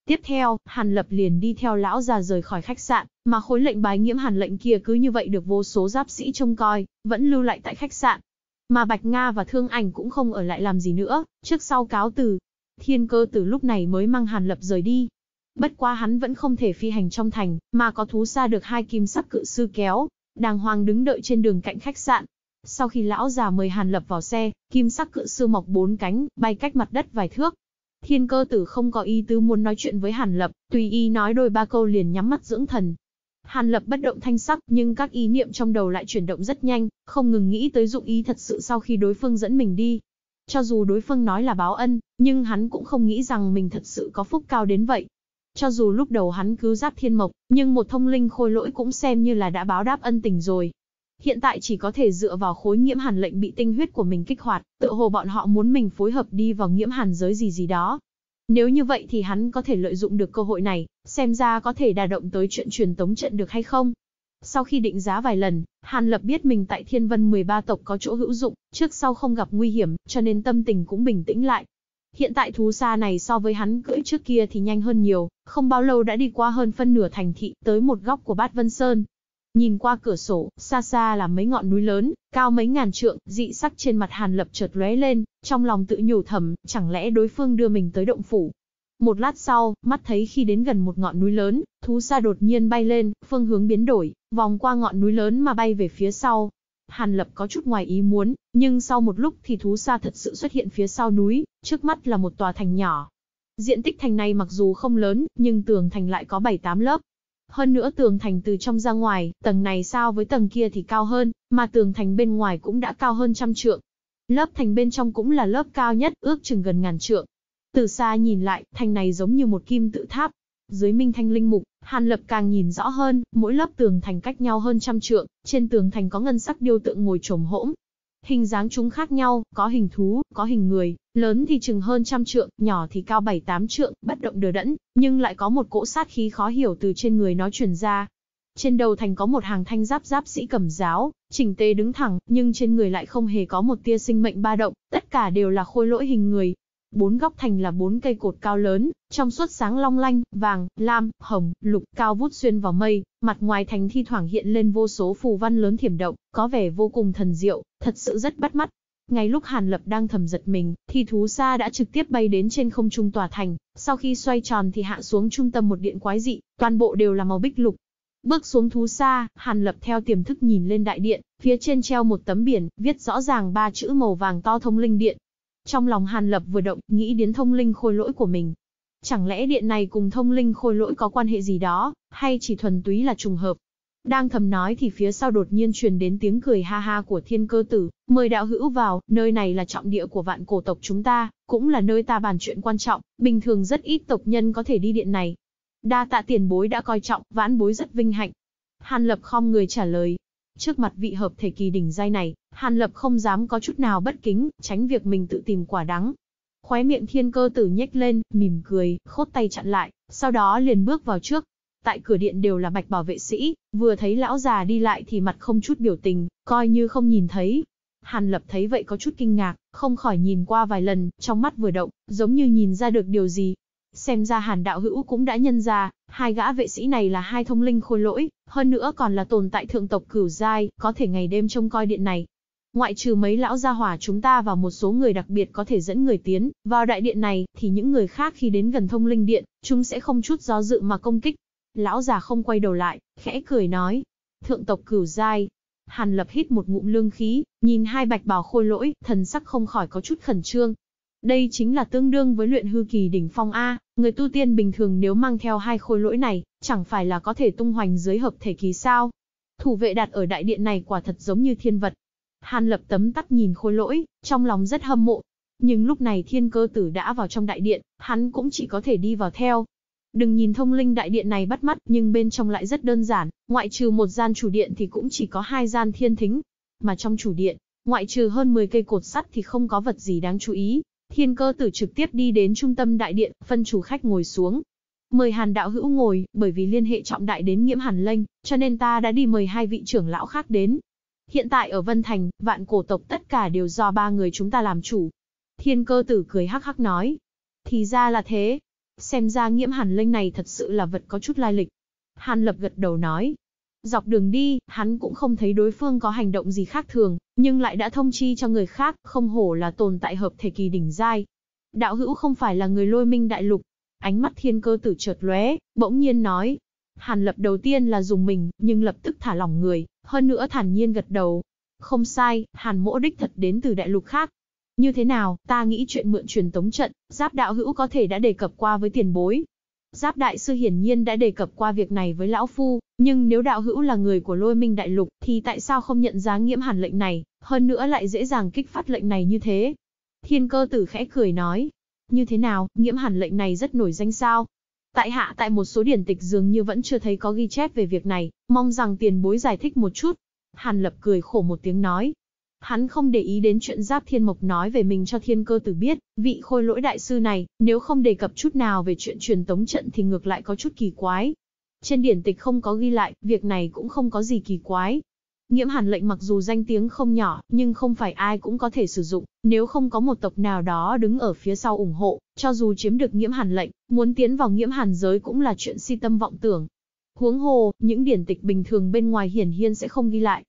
Tiếp theo, Hàn Lập liền đi theo lão già rời khỏi khách sạn, mà khối lệnh bài nghiễm Hàn lệnh kia cứ như vậy được vô số giáp sĩ trông coi, vẫn lưu lại tại khách sạn. Mà Bạch Nga và Thương Ảnh cũng không ở lại làm gì nữa, trước sau cáo từ. Thiên cơ từ lúc này mới mang Hàn Lập rời đi. Bất quá hắn vẫn không thể phi hành trong thành, mà có thú xa được hai kim sắc cự sư kéo, đàng hoàng đứng đợi trên đường cạnh khách sạn. Sau khi lão già mời Hàn Lập vào xe, kim sắc cự sư mọc bốn cánh, bay cách mặt đất vài thước, Thiên cơ tử không có ý tứ muốn nói chuyện với Hàn Lập, tùy y nói đôi ba câu liền nhắm mắt dưỡng thần. Hàn Lập bất động thanh sắc, nhưng các ý niệm trong đầu lại chuyển động rất nhanh, không ngừng nghĩ tới dụng ý thật sự sau khi đối phương dẫn mình đi. Cho dù đối phương nói là báo ân, nhưng hắn cũng không nghĩ rằng mình thật sự có phúc cao đến vậy. Cho dù lúc đầu hắn cứu giáp thiên mộc, nhưng một thông linh khôi lỗi cũng xem như là đã báo đáp ân tình rồi, Hiện tại chỉ có thể dựa vào khối nhiễm hàn lệnh bị tinh huyết của mình kích hoạt, tự hồ bọn họ muốn mình phối hợp đi vào nhiễm hàn giới gì gì đó. Nếu như vậy thì hắn có thể lợi dụng được cơ hội này, xem ra có thể đà động tới chuyện truyền tống trận được hay không. Sau khi định giá vài lần, Hàn Lập biết mình tại Thiên Vân 13 tộc có chỗ hữu dụng, trước sau không gặp nguy hiểm, cho nên tâm tình cũng bình tĩnh lại. Hiện tại thú xa này so với hắn cưỡi trước kia thì nhanh hơn nhiều, không bao lâu đã đi qua hơn phân nửa thành thị tới một góc của Bát Vân Sơn, Nhìn qua cửa sổ, xa xa là mấy ngọn núi lớn, cao mấy ngàn trượng, dị sắc trên mặt Hàn Lập chợt lóe lên, trong lòng tự nhủ thầm, chẳng lẽ đối phương đưa mình tới động phủ. Một lát sau, mắt thấy khi đến gần một ngọn núi lớn, thú sa đột nhiên bay lên, phương hướng biến đổi, vòng qua ngọn núi lớn mà bay về phía sau. Hàn Lập có chút ngoài ý muốn, nhưng sau một lúc thì thú sa thật sự xuất hiện phía sau núi, trước mắt là một tòa thành nhỏ. Diện tích thành này mặc dù không lớn, nhưng tường thành lại có 7-8 lớp, hơn nữa tường thành từ trong ra ngoài, tầng này sao với tầng kia thì cao hơn, mà tường thành bên ngoài cũng đã cao hơn trăm trượng. Lớp thành bên trong cũng là lớp cao nhất, ước chừng gần ngàn trượng. Từ xa nhìn lại, thành này giống như một kim tự tháp. Dưới minh thanh linh mục, Hàn Lập càng nhìn rõ hơn, mỗi lớp tường thành cách nhau hơn trăm trượng, trên tường thành có ngân sắc điêu tượng ngồi trồm hỗn, Hình dáng chúng khác nhau, có hình thú, có hình người, lớn thì chừng hơn trăm trượng, nhỏ thì cao bảy tám trượng, bất động đờ đẫn, nhưng lại có một cỗ sát khí khó hiểu từ trên người nó truyền ra. Trên đầu thành có một hàng thanh giáp giáp sĩ cầm giáo, chỉnh tề đứng thẳng, nhưng trên người lại không hề có một tia sinh mệnh ba động, tất cả đều là khôi lỗi hình người, bốn góc thành là bốn cây cột cao lớn, trong suốt sáng long lanh, vàng, lam, hồng, lục, cao vút xuyên vào mây, mặt ngoài thành thi thoảng hiện lên vô số phù văn lớn thiểm động, có vẻ vô cùng thần diệu, thật sự rất bắt mắt. Ngay lúc Hàn Lập đang thầm giật mình, thì thú xa đã trực tiếp bay đến trên không trung tòa thành, sau khi xoay tròn thì hạ xuống trung tâm một điện quái dị, toàn bộ đều là màu bích lục. Bước xuống thú xa, Hàn Lập theo tiềm thức nhìn lên đại điện, phía trên treo một tấm biển, viết rõ ràng ba chữ màu vàng to thông linh điện, trong lòng Hàn Lập vừa động, nghĩ đến thông linh khôi lỗi của mình. Chẳng lẽ điện này cùng thông linh khôi lỗi có quan hệ gì đó, hay chỉ thuần túy là trùng hợp? Đang thầm nói thì phía sau đột nhiên truyền đến tiếng cười ha ha của thiên cơ tử, mời đạo hữu vào, nơi này là trọng địa của vạn cổ tộc chúng ta, cũng là nơi ta bàn chuyện quan trọng, bình thường rất ít tộc nhân có thể đi điện này. Đa tạ tiền bối đã coi trọng, vãn bối rất vinh hạnh. Hàn lập không người trả lời, Trước mặt vị hợp thể kỳ đỉnh giai này, Hàn Lập không dám có chút nào bất kính, tránh việc mình tự tìm quả đắng. Khóe miệng thiên cơ tử nhếch lên, mỉm cười, khốt tay chặn lại, sau đó liền bước vào trước. Tại cửa điện đều là bạch bảo vệ sĩ, vừa thấy lão già đi lại thì mặt không chút biểu tình, coi như không nhìn thấy. Hàn Lập thấy vậy có chút kinh ngạc, không khỏi nhìn qua vài lần, trong mắt vừa động, giống như nhìn ra được điều gì, Xem ra Hàn đạo hữu cũng đã nhân ra, hai gã vệ sĩ này là hai thông linh khôi lỗi, hơn nữa còn là tồn tại thượng tộc cửu giai, có thể ngày đêm trông coi điện này. Ngoại trừ mấy lão gia hỏa chúng ta và một số người đặc biệt có thể dẫn người tiến vào đại điện này, thì những người khác khi đến gần thông linh điện, chúng sẽ không chút do dự mà công kích. Lão già không quay đầu lại, khẽ cười nói, thượng tộc cửu giai. Hàn lập hít một ngụm lương khí, nhìn hai bạch bào khôi lỗi, thần sắc không khỏi có chút khẩn trương. Đây chính là tương đương với luyện hư kỳ đỉnh phong A, Người tu tiên bình thường nếu mang theo hai khối lỗi này, chẳng phải là có thể tung hoành dưới hợp thể kỳ sao? Thủ vệ đặt ở đại điện này quả thật giống như thiên vật. Hàn lập tấm tắt nhìn khối lỗi, trong lòng rất hâm mộ. Nhưng lúc này thiên cơ tử đã vào trong đại điện, hắn cũng chỉ có thể đi vào theo. Đừng nhìn thông linh đại điện này bắt mắt nhưng bên trong lại rất đơn giản, ngoại trừ một gian chủ điện thì cũng chỉ có hai gian thiên thính. Mà trong chủ điện, ngoại trừ hơn 10 cây cột sắt thì không có vật gì đáng chú ý, Thiên cơ tử trực tiếp đi đến trung tâm đại điện, phân chủ khách ngồi xuống. Mời hàn đạo hữu ngồi, bởi vì liên hệ trọng đại đến nghiễm hàn lênh, cho nên ta đã đi mời hai vị trưởng lão khác đến. Hiện tại ở Vân Thành, vạn cổ tộc tất cả đều do ba người chúng ta làm chủ. Thiên cơ tử cười hắc hắc nói. Thì ra là thế. Xem ra nghiễm hàn lênh này thật sự là vật có chút lai lịch. Hàn lập gật đầu nói. Dọc đường đi, hắn cũng không thấy đối phương có hành động gì khác thường, nhưng lại đã thông chi cho người khác, không hổ là tồn tại hợp thể kỳ đỉnh giai. Đạo hữu không phải là người lôi minh đại lục. Ánh mắt thiên cơ tử chợt lóe, bỗng nhiên nói. Hàn lập đầu tiên là dùng mình, nhưng lập tức thả lỏng người, hơn nữa thản nhiên gật đầu. Không sai, hàn mỗ đích thật đến từ đại lục khác. Như thế nào, ta nghĩ chuyện mượn truyền tống trận, giáp đạo hữu có thể đã đề cập qua với tiền bối, Giáp Đại Sư hiển nhiên đã đề cập qua việc này với Lão Phu, nhưng nếu đạo hữu là người của lôi minh đại lục, thì tại sao không nhận giá nghiễm hẳn lệnh này, hơn nữa lại dễ dàng kích phát lệnh này như thế? Thiên cơ tử khẽ cười nói, như thế nào, nghiễm hẳn lệnh này rất nổi danh sao? Tại hạ tại một số điển tịch dường như vẫn chưa thấy có ghi chép về việc này, mong rằng tiền bối giải thích một chút. Hàn lập cười khổ một tiếng nói, Hắn không để ý đến chuyện Giáp Thiên Mộc nói về mình cho thiên cơ tử biết, vị khôi lỗi đại sư này, nếu không đề cập chút nào về chuyện truyền tống trận thì ngược lại có chút kỳ quái. Trên điển tịch không có ghi lại, việc này cũng không có gì kỳ quái. Nghiễm hàn lệnh mặc dù danh tiếng không nhỏ, nhưng không phải ai cũng có thể sử dụng, nếu không có một tộc nào đó đứng ở phía sau ủng hộ, cho dù chiếm được nghiễm hàn lệnh, muốn tiến vào nghiễm hàn giới cũng là chuyện si tâm vọng tưởng. Huống hồ, những điển tịch bình thường bên ngoài hiển hiên sẽ không ghi lại,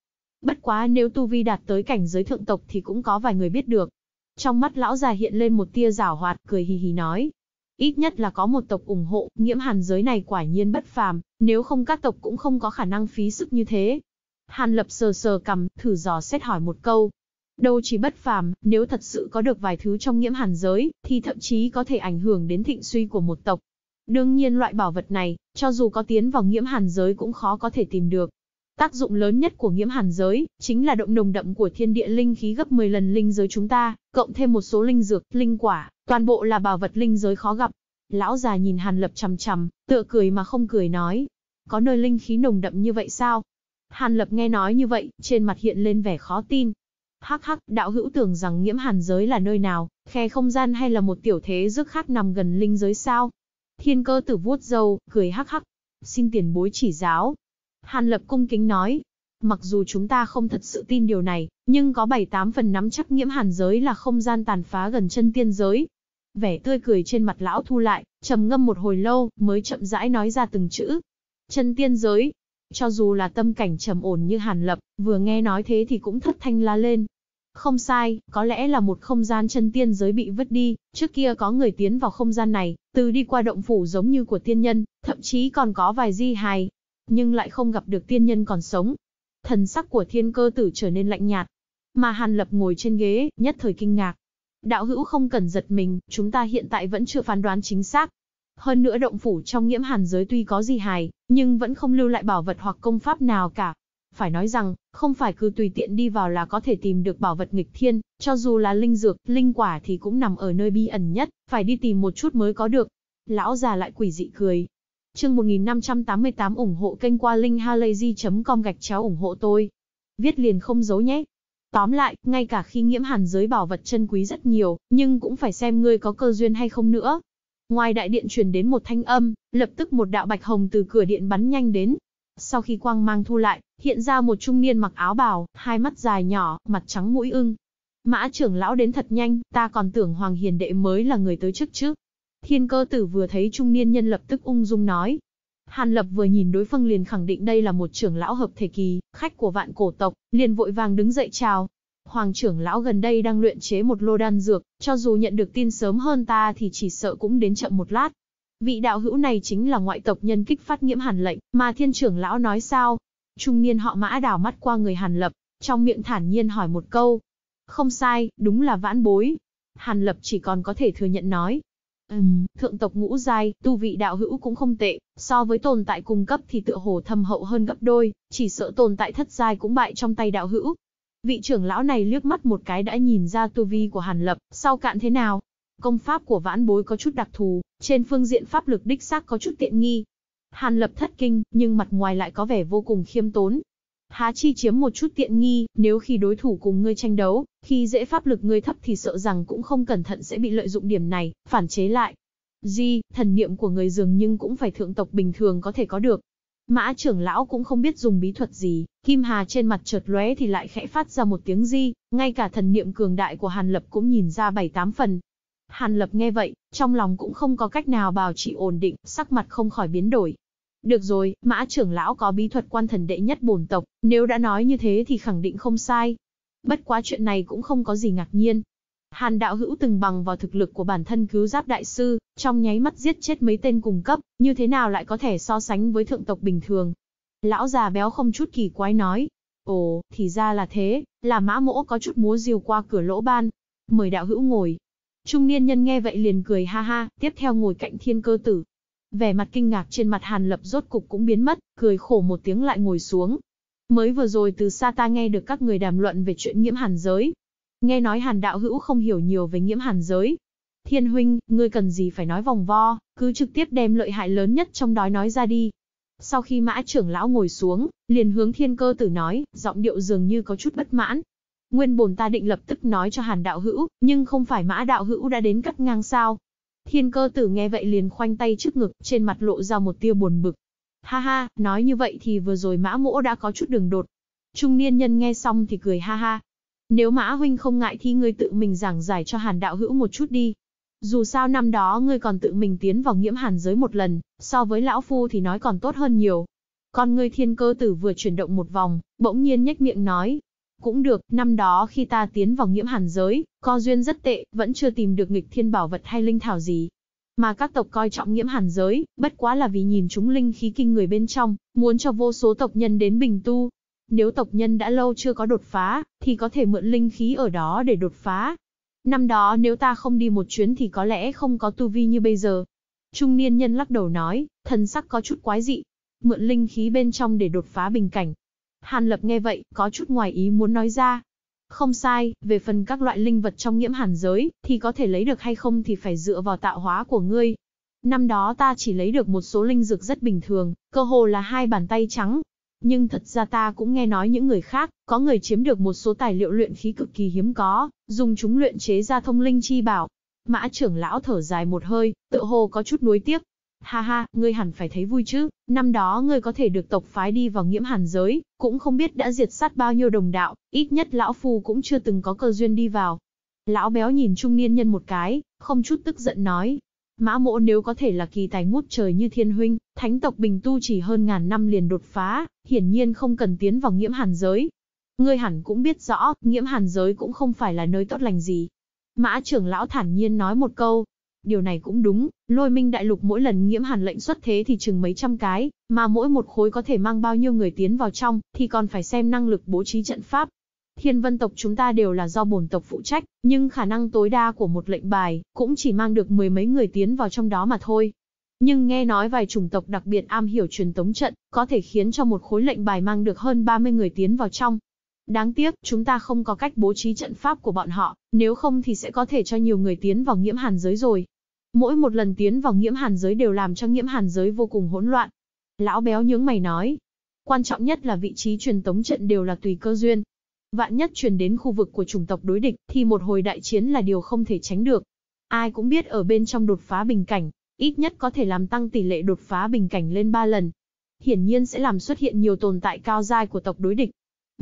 Bất quá nếu tu vi đạt tới cảnh giới thượng tộc thì cũng có vài người biết được. Trong mắt lão già hiện lên một tia rảo hoạt, cười hì hì nói. Ít nhất là có một tộc ủng hộ, nghiễm hàn giới này quả nhiên bất phàm, nếu không các tộc cũng không có khả năng phí sức như thế. Hàn lập sờ sờ cầm, thử dò xét hỏi một câu. Đâu chỉ bất phàm, nếu thật sự có được vài thứ trong nghiễm hàn giới, thì thậm chí có thể ảnh hưởng đến thịnh suy của một tộc. Đương nhiên loại bảo vật này, cho dù có tiến vào nghiễm hàn giới cũng khó có thể tìm được. Tác dụng lớn nhất của nghiễm hàn giới, chính là động nồng đậm của thiên địa linh khí gấp 10 lần linh giới chúng ta, cộng thêm một số linh dược, linh quả, toàn bộ là bảo vật linh giới khó gặp. Lão già nhìn hàn lập chằm chằm, tựa cười mà không cười nói. Có nơi linh khí nồng đậm như vậy sao? Hàn lập nghe nói như vậy, trên mặt hiện lên vẻ khó tin. Hắc hắc, đạo hữu tưởng rằng nghiễm hàn giới là nơi nào, khe không gian hay là một tiểu thế rước khác nằm gần linh giới sao? Thiên cơ tử vuốt dâu, cười hắc hắc. Xin tiền bối chỉ giáo, Hàn Lập cung kính nói, mặc dù chúng ta không thật sự tin điều này, nhưng có 7-8 phần nắm chắc nhiễm hàn giới là không gian tàn phá gần chân tiên giới. Vẻ tươi cười trên mặt lão thu lại, trầm ngâm một hồi lâu, mới chậm rãi nói ra từng chữ. Chân tiên giới, cho dù là tâm cảnh trầm ổn như hàn lập, vừa nghe nói thế thì cũng thất thanh la lên. Không sai, có lẽ là một không gian chân tiên giới bị vứt đi, trước kia có người tiến vào không gian này, từ đi qua động phủ giống như của tiên nhân, thậm chí còn có vài di hài, nhưng lại không gặp được tiên nhân còn sống. Thần sắc của thiên cơ tử trở nên lạnh nhạt. Mà Hàn Lập ngồi trên ghế, nhất thời kinh ngạc. Đạo hữu không cần giật mình, chúng ta hiện tại vẫn chưa phán đoán chính xác. Hơn nữa động phủ trong nhiễm hàn giới tuy có gì hài, nhưng vẫn không lưu lại bảo vật hoặc công pháp nào cả. Phải nói rằng, không phải cứ tùy tiện đi vào là có thể tìm được bảo vật nghịch thiên, cho dù là linh dược, linh quả thì cũng nằm ở nơi bi ẩn nhất, phải đi tìm một chút mới có được. Lão già lại quỷ dị cười, Chương 1588 ủng hộ kênh qua linkhalazy.com gạch chéo ủng hộ tôi. Viết liền không giấu nhé. Tóm lại, ngay cả khi nhiễm hàn giới bảo vật chân quý rất nhiều, nhưng cũng phải xem ngươi có cơ duyên hay không nữa. Ngoài đại điện truyền đến một thanh âm, lập tức một đạo bạch hồng từ cửa điện bắn nhanh đến. Sau khi quang mang thu lại, hiện ra một trung niên mặc áo bào, hai mắt dài nhỏ, mặt trắng mũi ưng. Mã trưởng lão đến thật nhanh, ta còn tưởng Hoàng Hiền Đệ mới là người tới trước chứ. Thiên cơ tử vừa thấy trung niên nhân lập tức ung dung nói. Hàn Lập vừa nhìn đối phương liền khẳng định đây là một trưởng lão hợp thể kỳ, khách của vạn cổ tộc, liền vội vàng đứng dậy chào. Hoàng trưởng lão gần đây đang luyện chế một lô đan dược, cho dù nhận được tin sớm hơn ta thì chỉ sợ cũng đến chậm một lát. Vị đạo hữu này chính là ngoại tộc nhân kích phát nhiễm hàn lệnh, mà thiên trưởng lão nói sao? Trung niên họ mã đảo mắt qua người hàn lập, trong miệng thản nhiên hỏi một câu. Không sai, đúng là vãn bối. Hàn lập chỉ còn có thể thừa nhận nói. Ừm, thượng tộc ngũ giai, tu vị đạo hữu cũng không tệ, so với tồn tại cung cấp thì tựa hồ thâm hậu hơn gấp đôi, chỉ sợ tồn tại thất giai cũng bại trong tay đạo hữu. Vị trưởng lão này liếc mắt một cái đã nhìn ra tu vi của Hàn Lập, sau cạn thế nào? Công pháp của vãn bối có chút đặc thù, trên phương diện pháp lực đích xác có chút tiện nghi. Hàn Lập thất kinh, nhưng mặt ngoài lại có vẻ vô cùng khiêm tốn, há chi chiếm một chút tiện nghi, nếu khi đối thủ cùng ngươi tranh đấu, khi dễ pháp lực ngươi thấp thì sợ rằng cũng không cẩn thận sẽ bị lợi dụng điểm này, phản chế lại. Di, thần niệm của người dường nhưng cũng phải thượng tộc bình thường có thể có được. Mã trưởng lão cũng không biết dùng bí thuật gì, kim hà trên mặt chợt lóe thì lại khẽ phát ra một tiếng di, ngay cả thần niệm cường đại của Hàn Lập cũng nhìn ra bảy tám phần. Hàn Lập nghe vậy, trong lòng cũng không có cách nào bảo trì ổn định, sắc mặt không khỏi biến đổi, được rồi, mã trưởng lão có bí thuật quan thần đệ nhất bổn tộc, nếu đã nói như thế thì khẳng định không sai. Bất quá chuyện này cũng không có gì ngạc nhiên. Hàn đạo hữu từng bằng vào thực lực của bản thân cứu giáp đại sư, trong nháy mắt giết chết mấy tên cùng cấp, như thế nào lại có thể so sánh với thượng tộc bình thường. Lão già béo không chút kỳ quái nói. Ồ, thì ra là thế, là mã mỗ có chút múa diều qua cửa lỗ ban. Mời đạo hữu ngồi, Trung niên nhân nghe vậy liền cười ha ha, tiếp theo ngồi cạnh thiên cơ tử, vẻ mặt kinh ngạc trên mặt Hàn Lập rốt cục cũng biến mất, cười khổ một tiếng lại ngồi xuống. Mới vừa rồi từ xa ta nghe được các người đàm luận về chuyện nhiễm hàn giới. Nghe nói Hàn đạo hữu không hiểu nhiều về nhiễm hàn giới. Thiên huynh, ngươi cần gì phải nói vòng vo, cứ trực tiếp đem lợi hại lớn nhất trong đó nói ra đi. Sau khi mã trưởng lão ngồi xuống, liền hướng thiên cơ tử nói, giọng điệu dường như có chút bất mãn. Nguyên bồn ta định lập tức nói cho hàn đạo hữu, nhưng không phải mã đạo hữu đã đến cắt ngang sao, Thiên cơ tử nghe vậy liền khoanh tay trước ngực, trên mặt lộ ra một tia buồn bực. Ha ha, nói như vậy thì vừa rồi mã mỗ đã có chút đường đột. Trung niên nhân nghe xong thì cười ha ha. Nếu mã huynh không ngại thì ngươi tự mình giảng giải cho hàn đạo hữu một chút đi. Dù sao năm đó ngươi còn tự mình tiến vào nghiễm hàn giới một lần, so với lão phu thì nói còn tốt hơn nhiều. Con ngươi thiên cơ tử vừa chuyển động một vòng, bỗng nhiên nhếch miệng nói, cũng được, năm đó khi ta tiến vào nghiễm hàn giới, co duyên rất tệ, vẫn chưa tìm được nghịch thiên bảo vật hay linh thảo gì. Mà các tộc coi trọng nghiễm hàn giới, bất quá là vì nhìn chúng linh khí kinh người bên trong, muốn cho vô số tộc nhân đến bình tu. Nếu tộc nhân đã lâu chưa có đột phá, thì có thể mượn linh khí ở đó để đột phá. Năm đó nếu ta không đi một chuyến thì có lẽ không có tu vi như bây giờ. Trung niên nhân lắc đầu nói, thần sắc có chút quái dị. Mượn linh khí bên trong để đột phá bình cảnh, Hàn Lập nghe vậy, có chút ngoài ý muốn nói ra. Không sai, về phần các loại linh vật trong nghiễm hàn giới, thì có thể lấy được hay không thì phải dựa vào tạo hóa của ngươi. Năm đó ta chỉ lấy được một số linh dược rất bình thường, cơ hồ là hai bàn tay trắng. Nhưng thật ra ta cũng nghe nói những người khác, có người chiếm được một số tài liệu luyện khí cực kỳ hiếm có, dùng chúng luyện chế ra thông linh chi bảo. Mã trưởng lão thở dài một hơi, tự hồ có chút nuối tiếc, Ha ha, ngươi hẳn phải thấy vui chứ, năm đó ngươi có thể được tộc phái đi vào nghiễm hàn giới, cũng không biết đã diệt sát bao nhiêu đồng đạo, ít nhất lão phu cũng chưa từng có cơ duyên đi vào. Lão béo nhìn trung niên nhân một cái, không chút tức giận nói. Mã mộ nếu có thể là kỳ tài ngút trời như thiên huynh, thánh tộc bình tu chỉ hơn ngàn năm liền đột phá, hiển nhiên không cần tiến vào nghiễm hàn giới. Ngươi hẳn cũng biết rõ, nghiễm hàn giới cũng không phải là nơi tốt lành gì. Mã trưởng lão thản nhiên nói một câu, Điều này cũng đúng, lôi minh đại lục mỗi lần nhiễm hàn lệnh xuất thế thì chừng mấy trăm cái, mà mỗi một khối có thể mang bao nhiêu người tiến vào trong, thì còn phải xem năng lực bố trí trận pháp. Thiên vân tộc chúng ta đều là do bổn tộc phụ trách, nhưng khả năng tối đa của một lệnh bài cũng chỉ mang được mười mấy người tiến vào trong đó mà thôi. Nhưng nghe nói vài chủng tộc đặc biệt am hiểu truyền tống trận, có thể khiến cho một khối lệnh bài mang được hơn 30 người tiến vào trong, Đáng tiếc, chúng ta không có cách bố trí trận pháp của bọn họ, nếu không thì sẽ có thể cho nhiều người tiến vào nghiễm hàn giới rồi. Mỗi một lần tiến vào nghiễm hàn giới đều làm cho nghiễm hàn giới vô cùng hỗn loạn. Lão béo nhướng mày nói. Quan trọng nhất là vị trí truyền tống trận đều là tùy cơ duyên. Vạn nhất truyền đến khu vực của chủng tộc đối địch thì một hồi đại chiến là điều không thể tránh được. Ai cũng biết ở bên trong đột phá bình cảnh, ít nhất có thể làm tăng tỷ lệ đột phá bình cảnh lên 3 lần. Hiển nhiên sẽ làm xuất hiện nhiều tồn tại cao dai của tộc đối địch,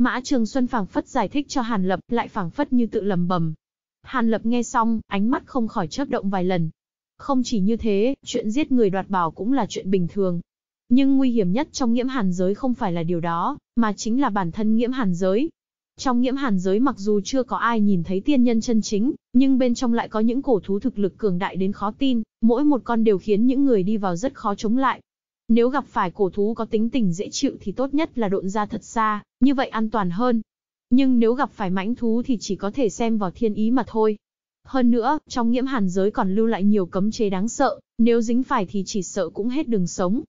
Mã Trường Xuân phảng phất giải thích cho Hàn Lập, lại phảng phất như tự lầm bầm. Hàn Lập nghe xong, ánh mắt không khỏi chớp động vài lần. Không chỉ như thế, chuyện giết người đoạt bảo cũng là chuyện bình thường. Nhưng nguy hiểm nhất trong nghiễm hàn giới không phải là điều đó, mà chính là bản thân nghiễm hàn giới. Trong nghiễm hàn giới mặc dù chưa có ai nhìn thấy tiên nhân chân chính, nhưng bên trong lại có những cổ thú thực lực cường đại đến khó tin, mỗi một con đều khiến những người đi vào rất khó chống lại. Nếu gặp phải cổ thú có tính tình dễ chịu thì tốt nhất là độn ra thật xa, như vậy an toàn hơn. Nhưng nếu gặp phải mãnh thú thì chỉ có thể xem vào thiên ý mà thôi. Hơn nữa, trong nhiễm hàn giới còn lưu lại nhiều cấm chế đáng sợ, nếu dính phải thì chỉ sợ cũng hết đường sống.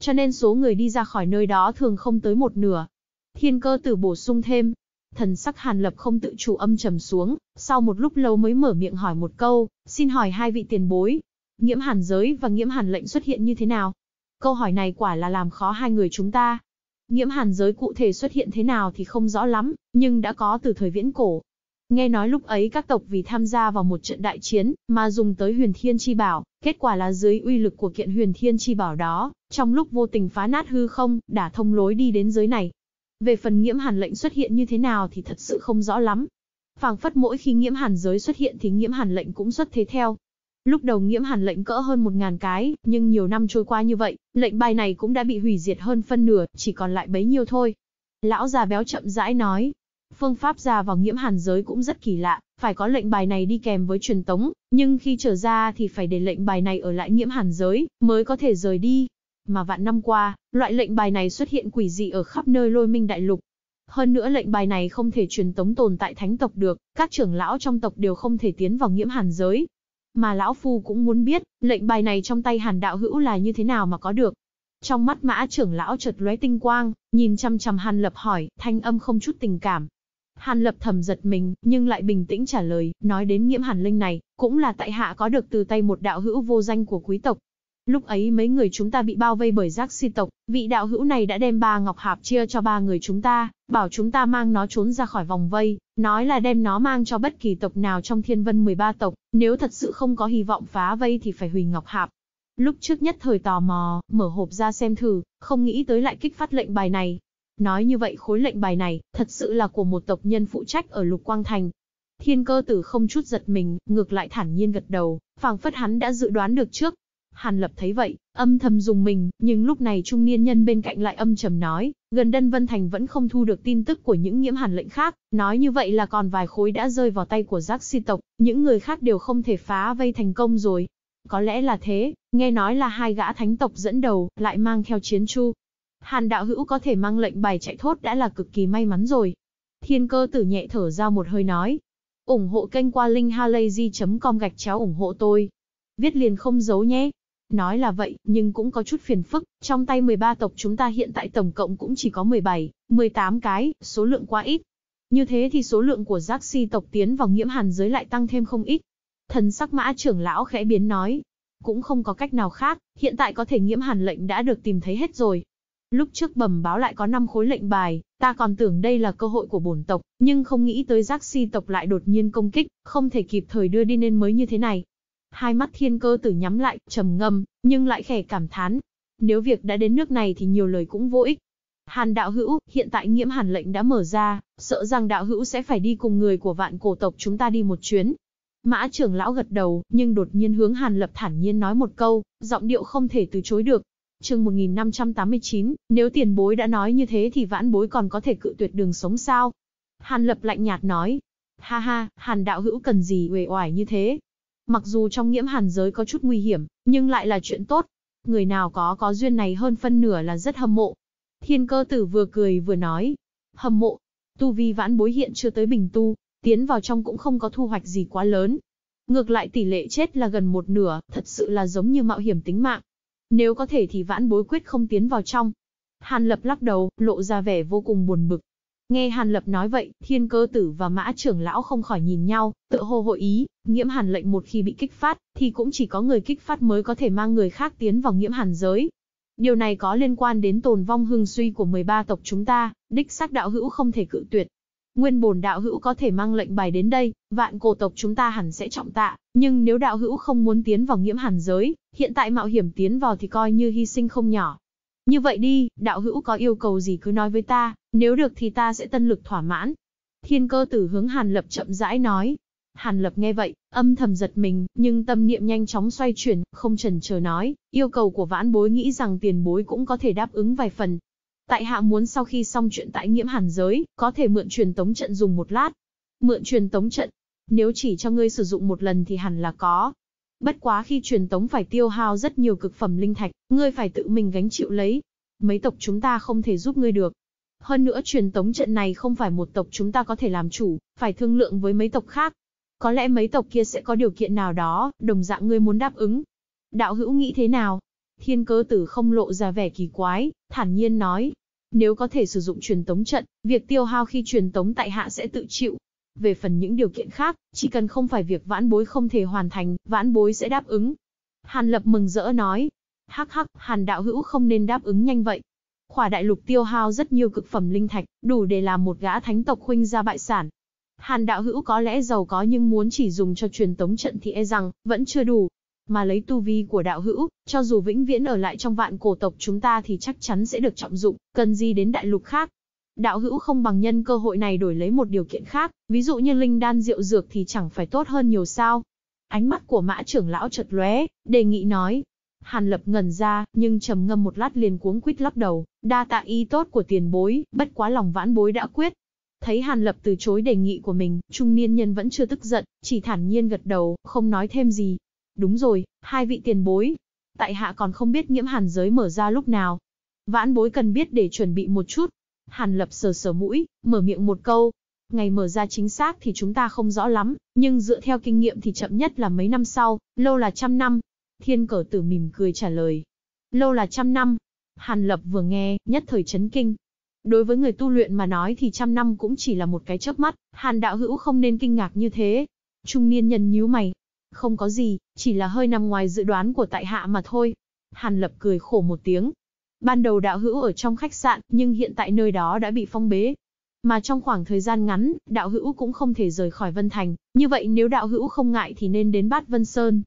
Cho nên số người đi ra khỏi nơi đó thường không tới một nửa. Thiên cơ tử bổ sung thêm, thần sắc Hàn Lập không tự chủ âm trầm xuống, sau một lúc lâu mới mở miệng hỏi một câu, xin hỏi hai vị tiền bối, nhiễm hàn giới và nhiễm hàn lệnh xuất hiện như thế nào? Câu hỏi này quả là làm khó hai người chúng ta. Nghiễm hàn giới cụ thể xuất hiện thế nào thì không rõ lắm, nhưng đã có từ thời viễn cổ. Nghe nói lúc ấy các tộc vì tham gia vào một trận đại chiến, mà dùng tới huyền thiên chi bảo, kết quả là dưới uy lực của kiện huyền thiên chi bảo đó, trong lúc vô tình phá nát hư không, đã thông lối đi đến giới này. Về phần nghiễm hàn lệnh xuất hiện như thế nào thì thật sự không rõ lắm. Phảng phất mỗi khi nghiễm hàn giới xuất hiện thì nghiễm hàn lệnh cũng xuất thế theo, Lúc đầu nghiễm hàn lệnh cỡ hơn 1.000 cái, nhưng nhiều năm trôi qua như vậy, lệnh bài này cũng đã bị hủy diệt hơn phân nửa, chỉ còn lại bấy nhiêu thôi. Lão già béo chậm rãi nói, phương pháp ra vào nghiễm hàn giới cũng rất kỳ lạ, phải có lệnh bài này đi kèm với truyền tống, nhưng khi trở ra thì phải để lệnh bài này ở lại nghiễm hàn giới, mới có thể rời đi. Mà vạn năm qua, loại lệnh bài này xuất hiện quỷ dị ở khắp nơi lôi minh đại lục. Hơn nữa lệnh bài này không thể truyền tống tồn tại thánh tộc được, các trưởng lão trong tộc đều không thể tiến vào nghiễm hàn giới, mà lão phu cũng muốn biết, lệnh bài này trong tay hàn đạo hữu là như thế nào mà có được. Trong mắt mã trưởng lão chợt lóe tinh quang, nhìn chăm chăm hàn lập hỏi, thanh âm không chút tình cảm. Hàn lập thầm giật mình, nhưng lại bình tĩnh trả lời, nói đến nghiễm hàn linh này, cũng là tại hạ có được từ tay một đạo hữu vô danh của quý tộc, Lúc ấy mấy người chúng ta bị bao vây bởi giác si tộc, vị đạo hữu này đã đem ba ngọc hạp chia cho ba người chúng ta, bảo chúng ta mang nó trốn ra khỏi vòng vây, nói là đem nó mang cho bất kỳ tộc nào trong thiên vân 13 tộc, nếu thật sự không có hy vọng phá vây thì phải hủy ngọc hạp. Lúc trước nhất thời tò mò, mở hộp ra xem thử, không nghĩ tới lại kích phát lệnh bài này. Nói như vậy khối lệnh bài này, thật sự là của một tộc nhân phụ trách ở Lục Quang Thành, Thiên cơ tử không chút giật mình, ngược lại thản nhiên gật đầu, phảng phất hắn đã dự đoán được trước, Hàn Lập thấy vậy, âm thầm dùng mình, nhưng lúc này trung niên nhân bên cạnh lại âm trầm nói, gần Đân Vân Thành vẫn không thu được tin tức của những nhiễm hàn lệnh khác, nói như vậy là còn vài khối đã rơi vào tay của giác si tộc, những người khác đều không thể phá vây thành công rồi. Có lẽ là thế, nghe nói là hai gã thánh tộc dẫn đầu, lại mang theo chiến chu. Hàn đạo hữu có thể mang lệnh bài chạy thốt đã là cực kỳ may mắn rồi. Thiên cơ tử nhẹ thở ra một hơi nói. ủng hộ kênh qua linkhalazy.com gạch chéo ủng hộ tôi. Viết liền không giấu nhé. Nói là vậy, nhưng cũng có chút phiền phức, trong tay 13 tộc chúng ta hiện tại tổng cộng cũng chỉ có 17, 18 cái, số lượng quá ít. Như thế thì số lượng của giác si tộc tiến vào nghiễm hàn giới lại tăng thêm không ít. Thần sắc mã trưởng lão khẽ biến nói, cũng không có cách nào khác, hiện tại có thể nghiễm hàn lệnh đã được tìm thấy hết rồi. Lúc trước bẩm báo lại có 5 khối lệnh bài, ta còn tưởng đây là cơ hội của bổn tộc, nhưng không nghĩ tới giác si tộc lại đột nhiên công kích, không thể kịp thời đưa đi nên mới như thế này. Hai mắt thiên cơ tử nhắm lại, trầm ngâm, nhưng lại khẽ cảm thán. Nếu việc đã đến nước này thì nhiều lời cũng vô ích. Hàn đạo hữu, hiện tại nghiễm hàn lệnh đã mở ra, sợ rằng đạo hữu sẽ phải đi cùng người của vạn cổ tộc chúng ta đi một chuyến. Mã trưởng lão gật đầu, nhưng đột nhiên hướng hàn lập thản nhiên nói một câu, giọng điệu không thể từ chối được. chương 1589, nếu tiền bối đã nói như thế thì vãn bối còn có thể cự tuyệt đường sống sao? Hàn lập lạnh nhạt nói. Ha ha, hàn đạo hữu cần gì uể oải như thế, Mặc dù trong nghiễm hàn giới có chút nguy hiểm, nhưng lại là chuyện tốt. Người nào có có duyên này hơn phân nửa là rất hâm mộ. Thiên cơ tử vừa cười vừa nói. Hâm mộ. Tu vi vãn bối hiện chưa tới bình tu, tiến vào trong cũng không có thu hoạch gì quá lớn. Ngược lại tỷ lệ chết là gần một nửa, thật sự là giống như mạo hiểm tính mạng. Nếu có thể thì vãn bối quyết không tiến vào trong. Hàn lập lắc đầu, lộ ra vẻ vô cùng buồn bực. Nghe Hàn Lập nói vậy, thiên cơ tử và mã trưởng lão không khỏi nhìn nhau, tự hồ hội ý, nghiễm hàn lệnh một khi bị kích phát, thì cũng chỉ có người kích phát mới có thể mang người khác tiến vào nghiễm hàn giới. Điều này có liên quan đến tồn vong hưng suy của 13 tộc chúng ta, đích xác đạo hữu không thể cự tuyệt. Nguyên bổn đạo hữu có thể mang lệnh bài đến đây, vạn cổ tộc chúng ta hẳn sẽ trọng tạ, nhưng nếu đạo hữu không muốn tiến vào nghiễm hàn giới, hiện tại mạo hiểm tiến vào thì coi như hy sinh không nhỏ. Như vậy đi, đạo hữu có yêu cầu gì cứ nói với ta, nếu được thì ta sẽ tân lực thỏa mãn. Thiên cơ tử hướng Hàn Lập chậm rãi nói. Hàn Lập nghe vậy, âm thầm giật mình, nhưng tâm niệm nhanh chóng xoay chuyển, không chần chờ nói, yêu cầu của vãn bối nghĩ rằng tiền bối cũng có thể đáp ứng vài phần. Tại hạ muốn sau khi xong chuyện tại nghiễm hàn giới, có thể mượn truyền tống trận dùng một lát. Mượn truyền tống trận, nếu chỉ cho ngươi sử dụng một lần thì hẳn là có. Bất quá khi truyền tống phải tiêu hao rất nhiều cực phẩm linh thạch, ngươi phải tự mình gánh chịu lấy. Mấy tộc chúng ta không thể giúp ngươi được, hơn nữa truyền tống trận này không phải một tộc chúng ta có thể làm chủ, phải thương lượng với mấy tộc khác. Có lẽ mấy tộc kia sẽ có điều kiện nào đó, đồng dạng ngươi muốn đáp ứng. Đạo hữu nghĩ thế nào? Thiên cơ tử không lộ ra vẻ kỳ quái, thản nhiên nói. Nếu có thể sử dụng truyền tống trận, việc tiêu hao khi truyền tống tại hạ sẽ tự chịu. Về phần những điều kiện khác, chỉ cần không phải việc vãn bối không thể hoàn thành, vãn bối sẽ đáp ứng. Hàn Lập mừng rỡ nói. Hắc hắc, Hàn đạo hữu không nên đáp ứng nhanh vậy, Khỏa đại lục tiêu hao rất nhiều cực phẩm linh thạch, đủ để làm một gã thánh tộc huynh ra bại sản. Hàn đạo hữu có lẽ giàu có nhưng muốn chỉ dùng cho truyền tống trận thì e rằng, vẫn chưa đủ. Mà lấy tu vi của đạo hữu, cho dù vĩnh viễn ở lại trong vạn cổ tộc chúng ta thì chắc chắn sẽ được trọng dụng, cần gì đến đại lục khác. Đạo hữu không bằng nhân cơ hội này đổi lấy một điều kiện khác, ví dụ như linh đan rượu dược thì chẳng phải tốt hơn nhiều sao. Ánh mắt của mã trưởng lão chợt lóe, đề nghị nói, Hàn lập ngần ra, nhưng trầm ngâm một lát liền cuống quýt lắc đầu, đa tạ ý tốt của tiền bối, bất quá lòng vãn bối đã quyết. Thấy Hàn lập từ chối đề nghị của mình, trung niên nhân vẫn chưa tức giận, chỉ thản nhiên gật đầu, không nói thêm gì. Đúng rồi, hai vị tiền bối. Tại hạ còn không biết nghiễm hàn giới mở ra lúc nào. Vãn bối cần biết để chuẩn bị một chút. Hàn lập sờ sờ mũi, mở miệng một câu. Ngày mở ra chính xác thì chúng ta không rõ lắm, nhưng dựa theo kinh nghiệm thì chậm nhất là mấy năm sau, lâu là trăm năm, Thiên cờ tử mỉm cười trả lời. Lâu là trăm năm. Hàn lập vừa nghe, nhất thời chấn kinh. Đối với người tu luyện mà nói thì trăm năm cũng chỉ là một cái chớp mắt, hàn đạo hữu không nên kinh ngạc như thế. Trung niên nhân nhíu mày. Không có gì, chỉ là hơi nằm ngoài dự đoán của tại hạ mà thôi. Hàn lập cười khổ một tiếng. Ban đầu đạo hữu ở trong khách sạn, nhưng hiện tại nơi đó đã bị phong bế, mà trong khoảng thời gian ngắn, đạo hữu cũng không thể rời khỏi Vân Thành, như vậy nếu đạo hữu không ngại thì nên đến Bát Vân Sơn,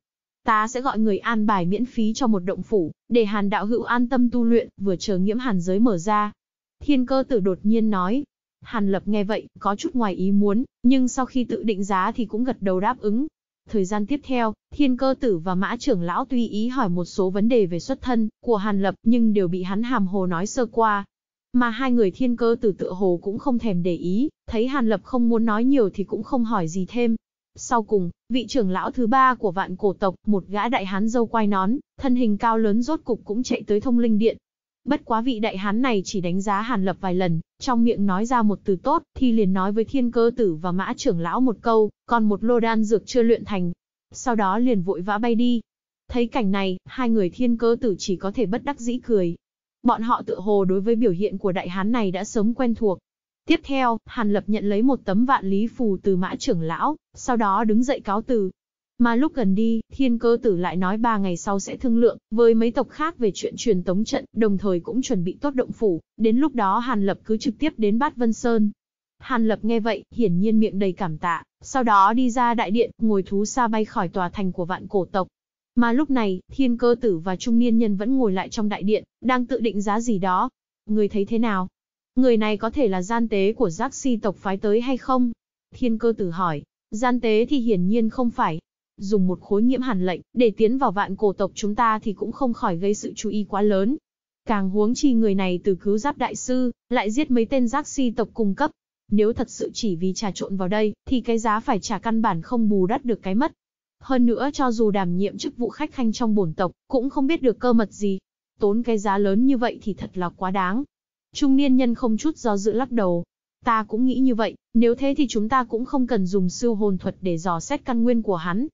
ta sẽ gọi người an bài miễn phí cho một động phủ, để hàn đạo hữu an tâm tu luyện, vừa chờ nghiễm hàn giới mở ra. Thiên cơ tử đột nhiên nói. Hàn lập nghe vậy, có chút ngoài ý muốn, nhưng sau khi tự định giá thì cũng gật đầu đáp ứng. Thời gian tiếp theo, thiên cơ tử và mã trưởng lão tuy ý hỏi một số vấn đề về xuất thân của Hàn lập nhưng đều bị hắn hàm hồ nói sơ qua. Mà hai người thiên cơ tử tự hồ cũng không thèm để ý, thấy Hàn lập không muốn nói nhiều thì cũng không hỏi gì thêm, sau cùng, vị trưởng lão thứ ba của vạn cổ tộc, một gã đại hán dâu quai nón, thân hình cao lớn rốt cục cũng chạy tới thông linh điện. Bất quá vị đại hán này chỉ đánh giá Hàn Lập vài lần, trong miệng nói ra một từ tốt, thì liền nói với thiên cơ tử và mã trưởng lão một câu, còn một lô đan dược chưa luyện thành. Sau đó liền vội vã bay đi. Thấy cảnh này, hai người thiên cơ tử chỉ có thể bất đắc dĩ cười. Bọn họ tự hồ đối với biểu hiện của đại hán này đã sớm quen thuộc, Tiếp theo, Hàn Lập nhận lấy một tấm vạn lý phù từ mã trưởng lão, sau đó đứng dậy cáo từ. Mà lúc gần đi, thiên cơ tử lại nói ba ngày sau sẽ thương lượng với mấy tộc khác về chuyện truyền tống trận, đồng thời cũng chuẩn bị tốt động phủ, đến lúc đó Hàn Lập cứ trực tiếp đến Bát Vân Sơn. Hàn Lập nghe vậy, hiển nhiên miệng đầy cảm tạ, sau đó đi ra đại điện, ngồi thú xa bay khỏi tòa thành của vạn cổ tộc. Mà lúc này, thiên cơ tử và trung niên nhân vẫn ngồi lại trong đại điện, đang tự định giá gì đó. Người thấy thế nào? Người này có thể là gian tế của giác si tộc phái tới hay không? Thiên cơ tử hỏi, gian tế thì hiển nhiên không phải. Dùng một khối nhiễm hàn lệnh để tiến vào vạn cổ tộc chúng ta thì cũng không khỏi gây sự chú ý quá lớn. Càng huống chi người này từ cứu giáp đại sư, lại giết mấy tên giác si tộc cung cấp. Nếu thật sự chỉ vì trà trộn vào đây, thì cái giá phải trả căn bản không bù đắp được cái mất. Hơn nữa cho dù đảm nhiệm chức vụ khách khanh trong bổn tộc, cũng không biết được cơ mật gì. Tốn cái giá lớn như vậy thì thật là quá đáng, Trung niên nhân không chút do dự lắc đầu. Ta cũng nghĩ như vậy, nếu thế thì chúng ta cũng không cần dùng siêu hồn thuật để dò xét căn nguyên của hắn.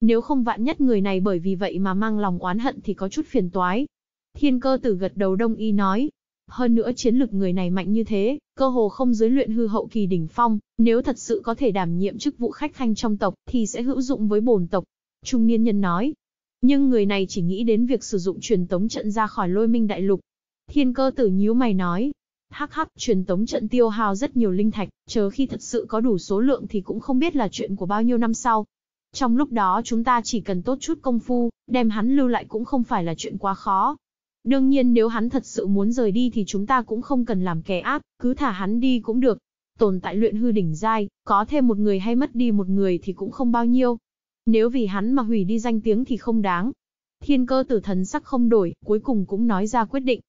Nếu không vạn nhất người này bởi vì vậy mà mang lòng oán hận thì có chút phiền toái. Thiên cơ tử gật đầu đông y nói. Hơn nữa chiến lực người này mạnh như thế, cơ hồ không dưới luyện hư hậu kỳ đỉnh phong, nếu thật sự có thể đảm nhiệm chức vụ khách khanh trong tộc thì sẽ hữu dụng với bồn tộc. Trung niên nhân nói. Nhưng người này chỉ nghĩ đến việc sử dụng truyền tống trận ra khỏi lôi minh đại lục, Thiên cơ tử nhíu mày nói. Hắc hắc, truyền tống trận tiêu hao rất nhiều linh thạch, chớ khi thật sự có đủ số lượng thì cũng không biết là chuyện của bao nhiêu năm sau. Trong lúc đó chúng ta chỉ cần tốt chút công phu, đem hắn lưu lại cũng không phải là chuyện quá khó. Đương nhiên nếu hắn thật sự muốn rời đi thì chúng ta cũng không cần làm kẻ ác, cứ thả hắn đi cũng được. Tồn tại luyện hư đỉnh dai, có thêm một người hay mất đi một người thì cũng không bao nhiêu. Nếu vì hắn mà hủy đi danh tiếng thì không đáng. Thiên cơ tử thần sắc không đổi, cuối cùng cũng nói ra quyết định.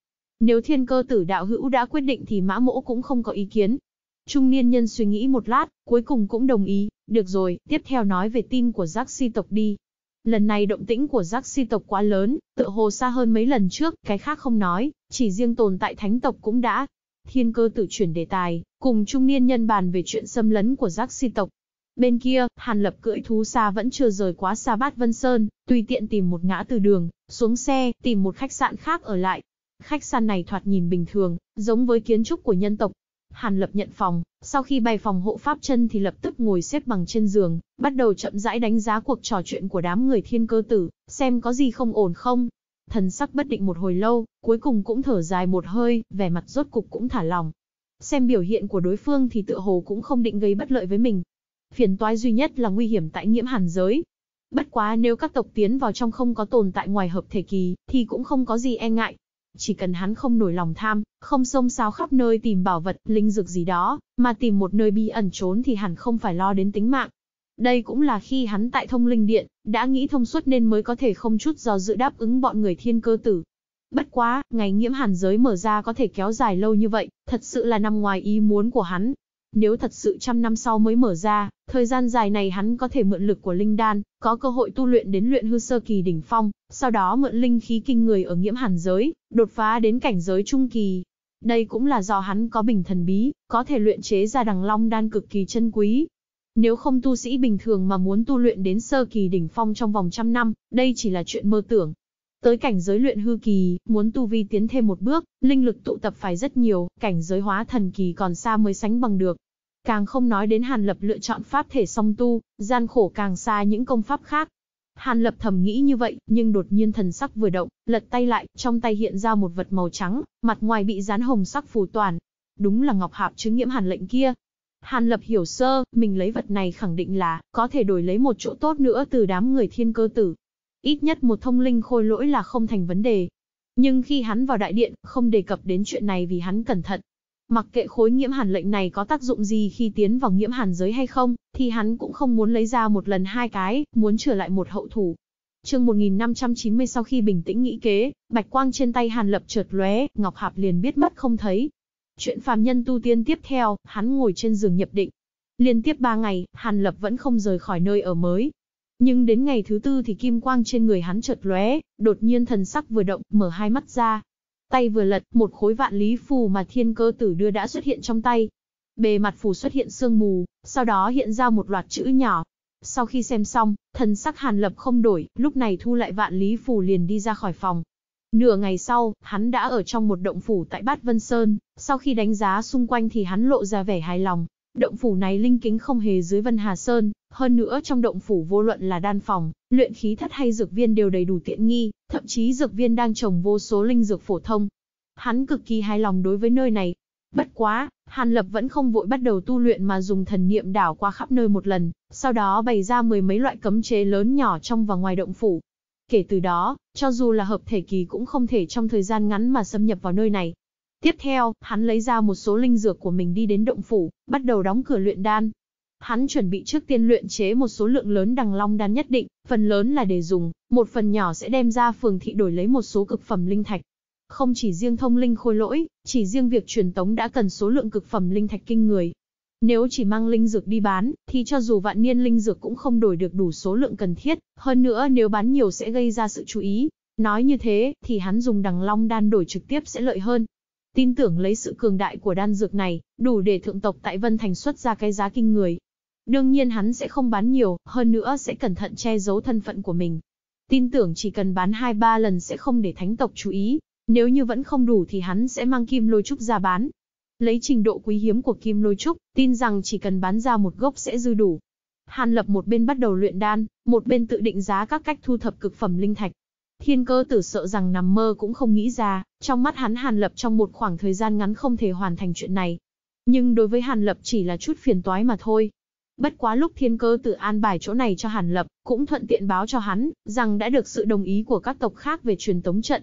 Nếu thiên cơ tử đạo hữu đã quyết định thì mã mỗ cũng không có ý kiến. Trung niên nhân suy nghĩ một lát, cuối cùng cũng đồng ý, được rồi, tiếp theo nói về tin của giác si tộc đi. Lần này động tĩnh của giác si tộc quá lớn, tự hồ xa hơn mấy lần trước, cái khác không nói, chỉ riêng tồn tại thánh tộc cũng đã. Thiên cơ tử chuyển đề tài, cùng trung niên nhân bàn về chuyện xâm lấn của giác si tộc. Bên kia, Hàn Lập cưỡi thú xa vẫn chưa rời quá xa Bát Vân Sơn, tùy tiện tìm một ngã từ đường, xuống xe, tìm một khách sạn khác ở lại, Khách sạn này thoạt nhìn bình thường, giống với kiến trúc của nhân tộc. Hàn Lập nhận phòng, sau khi bày phòng hộ pháp chân thì lập tức ngồi xếp bằng trên giường, bắt đầu chậm rãi đánh giá cuộc trò chuyện của đám người thiên cơ tử, xem có gì không ổn không. Thần sắc bất định một hồi lâu, cuối cùng cũng thở dài một hơi, vẻ mặt rốt cục cũng thả lòng. Xem biểu hiện của đối phương thì tựa hồ cũng không định gây bất lợi với mình. Phiền toái duy nhất là nguy hiểm tại nhiễm hàn giới. Bất quá nếu các tộc tiến vào trong không có tồn tại ngoài hợp thể kỳ, thì cũng không có gì e ngại, chỉ cần hắn không nổi lòng tham, không xông xáo khắp nơi tìm bảo vật, linh dược gì đó, mà tìm một nơi bi ẩn trốn thì hẳn không phải lo đến tính mạng. Đây cũng là khi hắn tại thông linh điện, đã nghĩ thông suốt nên mới có thể không chút do dự đáp ứng bọn người thiên cơ tử. Bất quá, ngày nhiễm hàn giới mở ra có thể kéo dài lâu như vậy, thật sự là nằm ngoài ý muốn của hắn. Nếu thật sự trăm năm sau mới mở ra, thời gian dài này hắn có thể mượn lực của linh đan, có cơ hội tu luyện đến luyện hư sơ kỳ đỉnh phong, sau đó mượn linh khí kinh người ở nhiễm hàn giới, đột phá đến cảnh giới trung kỳ. Đây cũng là do hắn có bình thần bí, có thể luyện chế ra đằng long đan cực kỳ chân quý. Nếu không tu sĩ bình thường mà muốn tu luyện đến sơ kỳ đỉnh phong trong vòng trăm năm, đây chỉ là chuyện mơ tưởng. Tới cảnh giới luyện hư kỳ, muốn tu vi tiến thêm một bước, linh lực tụ tập phải rất nhiều, cảnh giới hóa thần kỳ còn xa mới sánh bằng được. Càng không nói đến Hàn Lập lựa chọn pháp thể song tu, gian khổ càng xa những công pháp khác. Hàn Lập thầm nghĩ như vậy, nhưng đột nhiên thần sắc vừa động, lật tay lại, trong tay hiện ra một vật màu trắng, mặt ngoài bị dán hồng sắc phù toàn. Đúng là Ngọc Hạp chứng nghiệm Hàn lệnh kia, Hàn Lập hiểu sơ, mình lấy vật này khẳng định là có thể đổi lấy một chỗ tốt nữa từ đám người thiên cơ tử ít nhất một thông linh khôi lỗi là không thành vấn đề. Nhưng khi hắn vào đại điện, không đề cập đến chuyện này vì hắn cẩn thận. Mặc kệ khối nghiễm hàn lệnh này có tác dụng gì khi tiến vào nghiễm hàn giới hay không, thì hắn cũng không muốn lấy ra một lần hai cái, muốn trở lại một hậu thủ. Chương 1590 sau khi bình tĩnh nghĩ kế, bạch quang trên tay Hàn Lập chợt lóe, Ngọc Hạp liền biết mất không thấy. Chuyện phàm nhân tu tiên tiếp theo, hắn ngồi trên giường nhập định. Liên tiếp ba ngày, Hàn Lập vẫn không rời khỏi nơi ở mới. Nhưng đến ngày thứ tư thì kim quang trên người hắn chợt lóe, đột nhiên thần sắc vừa động, mở hai mắt ra. Tay vừa lật, một khối vạn lý phù mà thiên cơ tử đưa đã xuất hiện trong tay. Bề mặt phù xuất hiện sương mù, sau đó hiện ra một loạt chữ nhỏ. Sau khi xem xong, thần sắc hàn lập không đổi, lúc này thu lại vạn lý phù liền đi ra khỏi phòng. Nửa ngày sau, hắn đã ở trong một động phủ tại Bát Vân Sơn, sau khi đánh giá xung quanh thì hắn lộ ra vẻ hài lòng, Động phủ này linh kính không hề dưới Vân Hà Sơn, hơn nữa trong động phủ vô luận là đan phòng, luyện khí thất hay dược viên đều đầy đủ tiện nghi, thậm chí dược viên đang trồng vô số linh dược phổ thông. Hắn cực kỳ hài lòng đối với nơi này. Bất quá, Hàn Lập vẫn không vội bắt đầu tu luyện mà dùng thần niệm đảo qua khắp nơi một lần, sau đó bày ra mười mấy loại cấm chế lớn nhỏ trong và ngoài động phủ. Kể từ đó, cho dù là hợp thể kỳ cũng không thể trong thời gian ngắn mà xâm nhập vào nơi này. Tiếp theo, hắn lấy ra một số linh dược của mình đi đến động phủ, bắt đầu đóng cửa luyện đan. Hắn chuẩn bị trước tiên luyện chế một số lượng lớn đằng long đan nhất định, phần lớn là để dùng, một phần nhỏ sẽ đem ra phường thị đổi lấy một số cực phẩm linh thạch. Không chỉ riêng thông linh khôi lỗi, chỉ riêng việc truyền tống đã cần số lượng cực phẩm linh thạch kinh người. Nếu chỉ mang linh dược đi bán, thì cho dù vạn niên linh dược cũng không đổi được đủ số lượng cần thiết, hơn nữa nếu bán nhiều sẽ gây ra sự chú ý. Nói như thế, thì hắn dùng đằng long đan đổi trực tiếp sẽ lợi hơn, Tin tưởng lấy sự cường đại của đan dược này, đủ để thượng tộc tại Vân Thành xuất ra cái giá kinh người. Đương nhiên hắn sẽ không bán nhiều, hơn nữa sẽ cẩn thận che giấu thân phận của mình. Tin tưởng chỉ cần bán 2-3 lần sẽ không để thánh tộc chú ý, nếu như vẫn không đủ thì hắn sẽ mang kim lôi trúc ra bán. Lấy trình độ quý hiếm của kim lôi trúc, tin rằng chỉ cần bán ra một gốc sẽ dư đủ. Hàn Lập một bên bắt đầu luyện đan, một bên tự định giá các cách thu thập cực phẩm linh thạch. Thiên cơ tử sợ rằng nằm mơ cũng không nghĩ ra, trong mắt hắn Hàn Lập trong một khoảng thời gian ngắn không thể hoàn thành chuyện này. Nhưng đối với Hàn Lập chỉ là chút phiền toái mà thôi. Bất quá lúc thiên cơ Tử an bài chỗ này cho Hàn Lập, cũng thuận tiện báo cho hắn, rằng đã được sự đồng ý của các tộc khác về truyền tống trận.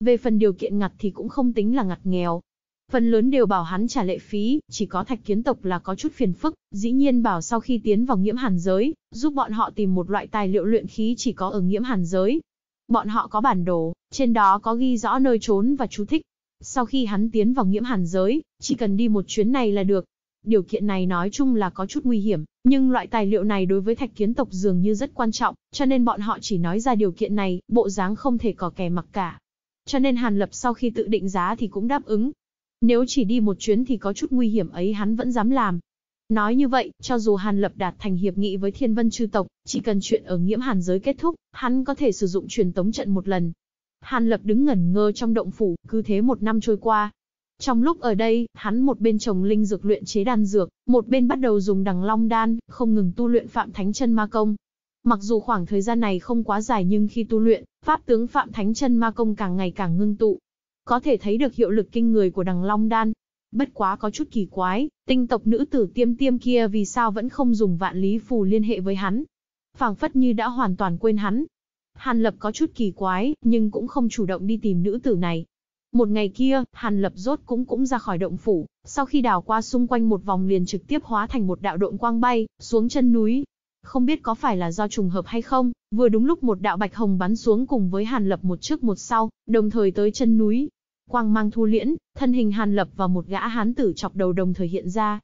Về phần điều kiện ngặt thì cũng không tính là ngặt nghèo. Phần lớn đều bảo hắn trả lệ phí, chỉ có thạch kiến tộc là có chút phiền phức, dĩ nhiên bảo sau khi tiến vào nghiễm hàn giới, giúp bọn họ tìm một loại tài liệu luyện khí chỉ có ở nghiễm hàn giới, Bọn họ có bản đồ, trên đó có ghi rõ nơi trốn và chú thích. Sau khi hắn tiến vào nghiễm hàn giới, chỉ cần đi một chuyến này là được. Điều kiện này nói chung là có chút nguy hiểm, nhưng loại tài liệu này đối với thạch kiến tộc dường như rất quan trọng, cho nên bọn họ chỉ nói ra điều kiện này, bộ dáng không thể cỏ kè mặc cả. Cho nên Hàn Lập sau khi tự định giá thì cũng đáp ứng. Nếu chỉ đi một chuyến thì có chút nguy hiểm ấy hắn vẫn dám làm, Nói như vậy, cho dù Hàn Lập đạt thành hiệp nghị với Thiên Vân chư tộc, chỉ cần chuyện ở Nghiễm Hàn giới kết thúc, hắn có thể sử dụng truyền tống trận một lần. Hàn Lập đứng ngẩn ngơ trong động phủ, cứ thế một năm trôi qua. Trong lúc ở đây, hắn một bên trồng linh dược luyện chế đan dược, một bên bắt đầu dùng đằng long đan, không ngừng tu luyện Phạm Thánh Chân Ma Công. Mặc dù khoảng thời gian này không quá dài nhưng khi tu luyện, pháp tướng Phạm Thánh Chân Ma Công càng ngày càng ngưng tụ. Có thể thấy được hiệu lực kinh người của đằng long đan, Bất quá có chút kỳ quái, tinh tộc nữ tử tiêm tiêm kia vì sao vẫn không dùng vạn lý phù liên hệ với hắn. phảng phất như đã hoàn toàn quên hắn. Hàn Lập có chút kỳ quái, nhưng cũng không chủ động đi tìm nữ tử này. Một ngày kia, Hàn Lập rốt cũng cũng ra khỏi động phủ, sau khi đào qua xung quanh một vòng liền trực tiếp hóa thành một đạo độn quang bay, xuống chân núi. Không biết có phải là do trùng hợp hay không, vừa đúng lúc một đạo bạch hồng bắn xuống cùng với Hàn Lập một trước một sau, đồng thời tới chân núi. Quang mang thu liễn, thân hình Hàn Lập và một gã hán tử chọc đầu đồng thời hiện ra.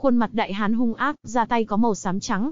Khuôn mặt đại hán hung ác, da tay có màu xám trắng.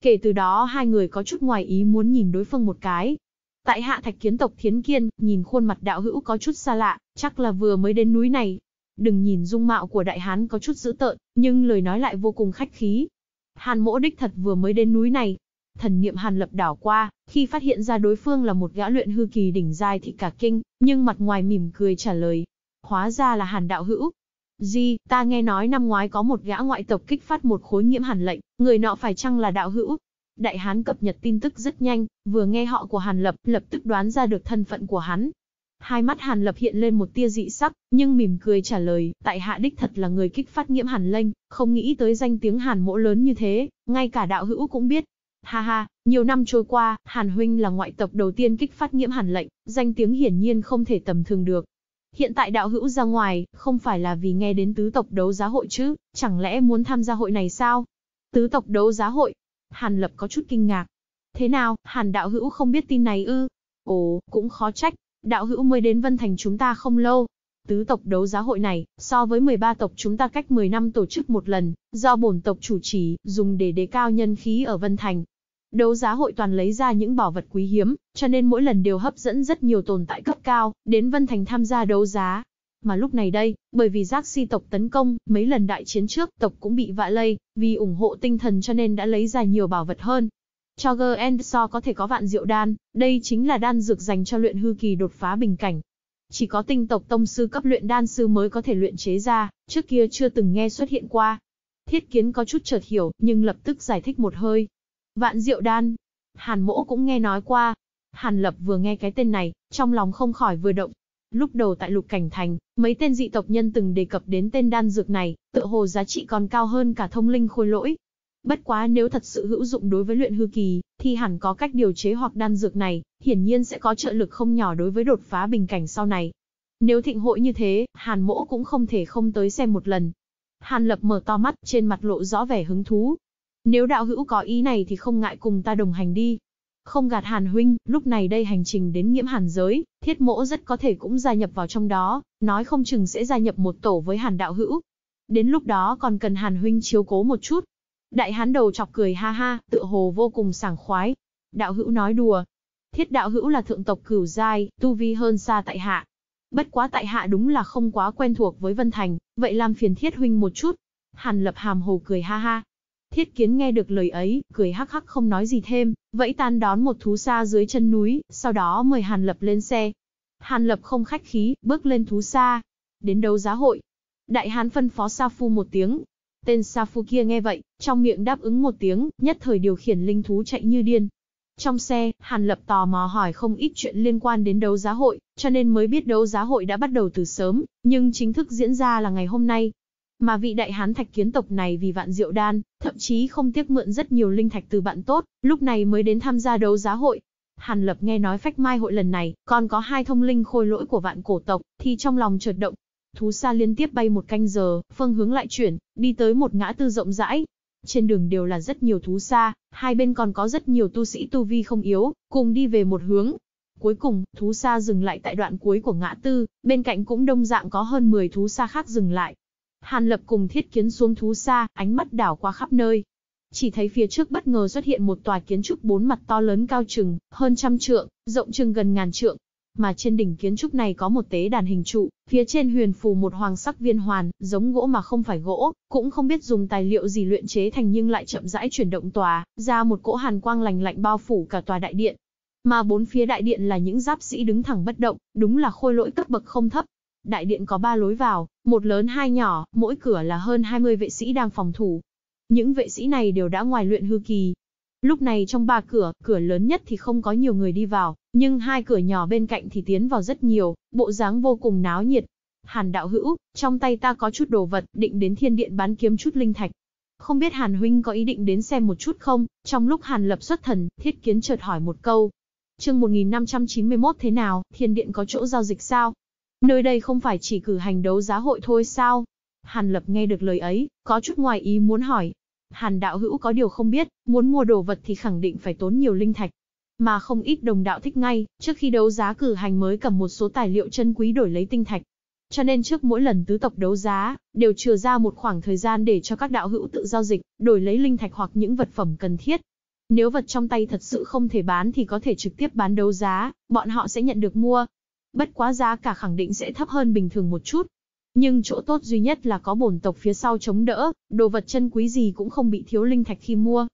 Kể từ đó hai người có chút ngoài ý muốn nhìn đối phương một cái. Tại hạ thạch kiến tộc Thiến Kiên, nhìn khuôn mặt đạo hữu có chút xa lạ, chắc là vừa mới đến núi này. Đừng nhìn dung mạo của đại hán có chút dữ tợn, nhưng lời nói lại vô cùng khách khí. Hàn mỗ đích thật vừa mới đến núi này, Thần niệm Hàn Lập đảo qua, khi phát hiện ra đối phương là một gã luyện hư kỳ đỉnh giai thì cả kinh, nhưng mặt ngoài mỉm cười trả lời. Hóa ra là Hàn Đạo Hữu. Di, ta nghe nói năm ngoái có một gã ngoại tộc kích phát một khối nhiễm hàn lệnh, người nọ phải chăng là đạo hữu? Đại hán cập nhật tin tức rất nhanh, vừa nghe họ của Hàn Lập, lập tức đoán ra được thân phận của hắn. Hai mắt Hàn Lập hiện lên một tia dị sắc, nhưng mỉm cười trả lời, tại hạ đích thật là người kích phát nhiễm hàn lệnh, không nghĩ tới danh tiếng Hàn mộ lớn như thế, ngay cả đạo hữu cũng biết, Ha ha, nhiều năm trôi qua, Hàn Huynh là ngoại tộc đầu tiên kích phát nhiễm hàn lệnh, danh tiếng hiển nhiên không thể tầm thường được. Hiện tại đạo hữu ra ngoài, không phải là vì nghe đến tứ tộc đấu giá hội chứ, chẳng lẽ muốn tham gia hội này sao? Tứ tộc đấu giá hội? Hàn Lập có chút kinh ngạc. Thế nào, Hàn đạo hữu không biết tin này ư? Ồ, cũng khó trách, đạo hữu mới đến Vân Thành chúng ta không lâu, Tứ tộc đấu giá hội này, so với 13 tộc chúng ta cách 10 năm tổ chức một lần, do bổn tộc chủ trì, dùng để đề cao nhân khí ở Vân Thành. Đấu giá hội toàn lấy ra những bảo vật quý hiếm, cho nên mỗi lần đều hấp dẫn rất nhiều tồn tại cấp cao, đến Vân Thành tham gia đấu giá. Mà lúc này đây, bởi vì giác si tộc tấn công, mấy lần đại chiến trước tộc cũng bị vạ lây, vì ủng hộ tinh thần cho nên đã lấy ra nhiều bảo vật hơn, Cho Choger Enso có thể có vạn diệu đan, đây chính là đan dược dành cho luyện hư kỳ đột phá bình cảnh, chỉ có tinh tộc tông sư cấp luyện đan sư mới có thể luyện chế ra, trước kia chưa từng nghe xuất hiện qua. Thiết kiến có chút chợt hiểu, nhưng lập tức giải thích một hơi. Vạn diệu đan. Hàn mỗ cũng nghe nói qua. Hàn lập vừa nghe cái tên này, trong lòng không khỏi vừa động. Lúc đầu tại lục cảnh thành, mấy tên dị tộc nhân từng đề cập đến tên đan dược này, tự hồ giá trị còn cao hơn cả thông linh khôi lỗi. Bất quá nếu thật sự hữu dụng đối với luyện hư kỳ, thì hẳn có cách điều chế hoặc đan dược này, hiển nhiên sẽ có trợ lực không nhỏ đối với đột phá bình cảnh sau này. Nếu thịnh hội như thế, Hàn Mỗ cũng không thể không tới xem một lần. Hàn Lập mở to mắt, trên mặt lộ rõ vẻ hứng thú. Nếu đạo hữu có ý này thì không ngại cùng ta đồng hành đi. Không gạt Hàn Huynh, lúc này đây hành trình đến nghiễm Hàn giới, thiết mỗ rất có thể cũng gia nhập vào trong đó, nói không chừng sẽ gia nhập một tổ với Hàn đạo hữu. Đến lúc đó còn cần Hàn Huynh chiếu cố một chút, Đại hán đầu chọc cười ha ha, tựa hồ vô cùng sảng khoái. Đạo hữu nói đùa. Thiết đạo hữu là thượng tộc cửu giai, tu vi hơn xa tại hạ. Bất quá tại hạ đúng là không quá quen thuộc với Vân Thành, vậy làm phiền thiết huynh một chút. Hàn lập hàm hồ cười ha ha. Thiết kiến nghe được lời ấy, cười hắc hắc không nói gì thêm, vẫy tan đón một thú xa dưới chân núi, sau đó mời Hàn lập lên xe. Hàn lập không khách khí, bước lên thú xa. Đến đấu giá hội. Đại hán phân phó Sa Phu một tiếng, Tên sa phu kia nghe vậy, trong miệng đáp ứng một tiếng, nhất thời điều khiển linh thú chạy như điên. Trong xe, Hàn Lập tò mò hỏi không ít chuyện liên quan đến đấu giá hội, cho nên mới biết đấu giá hội đã bắt đầu từ sớm, nhưng chính thức diễn ra là ngày hôm nay. Mà vị đại hán thạch kiến tộc này vì vạn diệu đan, thậm chí không tiếc mượn rất nhiều linh thạch từ bạn tốt, lúc này mới đến tham gia đấu giá hội. Hàn Lập nghe nói phách mai hội lần này, còn có hai thông linh khôi lỗi của vạn cổ tộc, thì trong lòng chợt động, Thú sa liên tiếp bay một canh giờ, phương hướng lại chuyển, đi tới một ngã tư rộng rãi. Trên đường đều là rất nhiều thú sa, hai bên còn có rất nhiều tu sĩ tu vi không yếu, cùng đi về một hướng. Cuối cùng, thú sa dừng lại tại đoạn cuối của ngã tư, bên cạnh cũng đông dạng có hơn 10 thú sa khác dừng lại. Hàn Lập cùng thiết kiến xuống thú sa, ánh mắt đảo qua khắp nơi, chỉ thấy phía trước bất ngờ xuất hiện một tòa kiến trúc bốn mặt to lớn cao chừng hơn trăm trượng, rộng chừng gần ngàn trượng, mà trên đỉnh kiến trúc này có một tế đàn hình trụ, phía trên huyền phù một hoàng sắc viên hoàn, giống gỗ mà không phải gỗ, cũng không biết dùng tài liệu gì luyện chế thành nhưng lại chậm rãi chuyển động tòa, ra một cỗ hàn quang lành lạnh bao phủ cả tòa đại điện. Mà bốn phía đại điện là những giáp sĩ đứng thẳng bất động, đúng là khôi lỗi cấp bậc không thấp. Đại điện có ba lối vào, một lớn hai nhỏ, mỗi cửa là hơn 20 vệ sĩ đang phòng thủ. Những vệ sĩ này đều đã ngoài luyện hư kỳ, Lúc này trong ba cửa, cửa lớn nhất thì không có nhiều người đi vào, nhưng hai cửa nhỏ bên cạnh thì tiến vào rất nhiều, bộ dáng vô cùng náo nhiệt. Hàn đạo hữu, trong tay ta có chút đồ vật, định đến thiên điện bán kiếm chút linh thạch. Không biết Hàn huynh có ý định đến xem một chút không? Trong lúc Hàn lập xuất thần, thiết kiến chợt hỏi một câu. Chương 1591 thế nào, thiên điện có chỗ giao dịch sao? Nơi đây không phải chỉ cử hành đấu giá hội thôi sao? Hàn lập nghe được lời ấy, có chút ngoài ý muốn hỏi, Hàn đạo hữu có điều không biết, muốn mua đồ vật thì khẳng định phải tốn nhiều linh thạch. Mà không ít đồng đạo thích ngay, trước khi đấu giá cử hành mới cầm một số tài liệu chân quý đổi lấy tinh thạch. Cho nên trước mỗi lần tứ tộc đấu giá, đều trừ ra một khoảng thời gian để cho các đạo hữu tự giao dịch, đổi lấy linh thạch hoặc những vật phẩm cần thiết. Nếu vật trong tay thật sự không thể bán thì có thể trực tiếp bán đấu giá, bọn họ sẽ nhận được mua. Bất quá giá cả khẳng định sẽ thấp hơn bình thường một chút, nhưng chỗ tốt duy nhất là có bổn tộc phía sau chống đỡ, đồ vật chân quý gì cũng không bị thiếu linh thạch khi mua.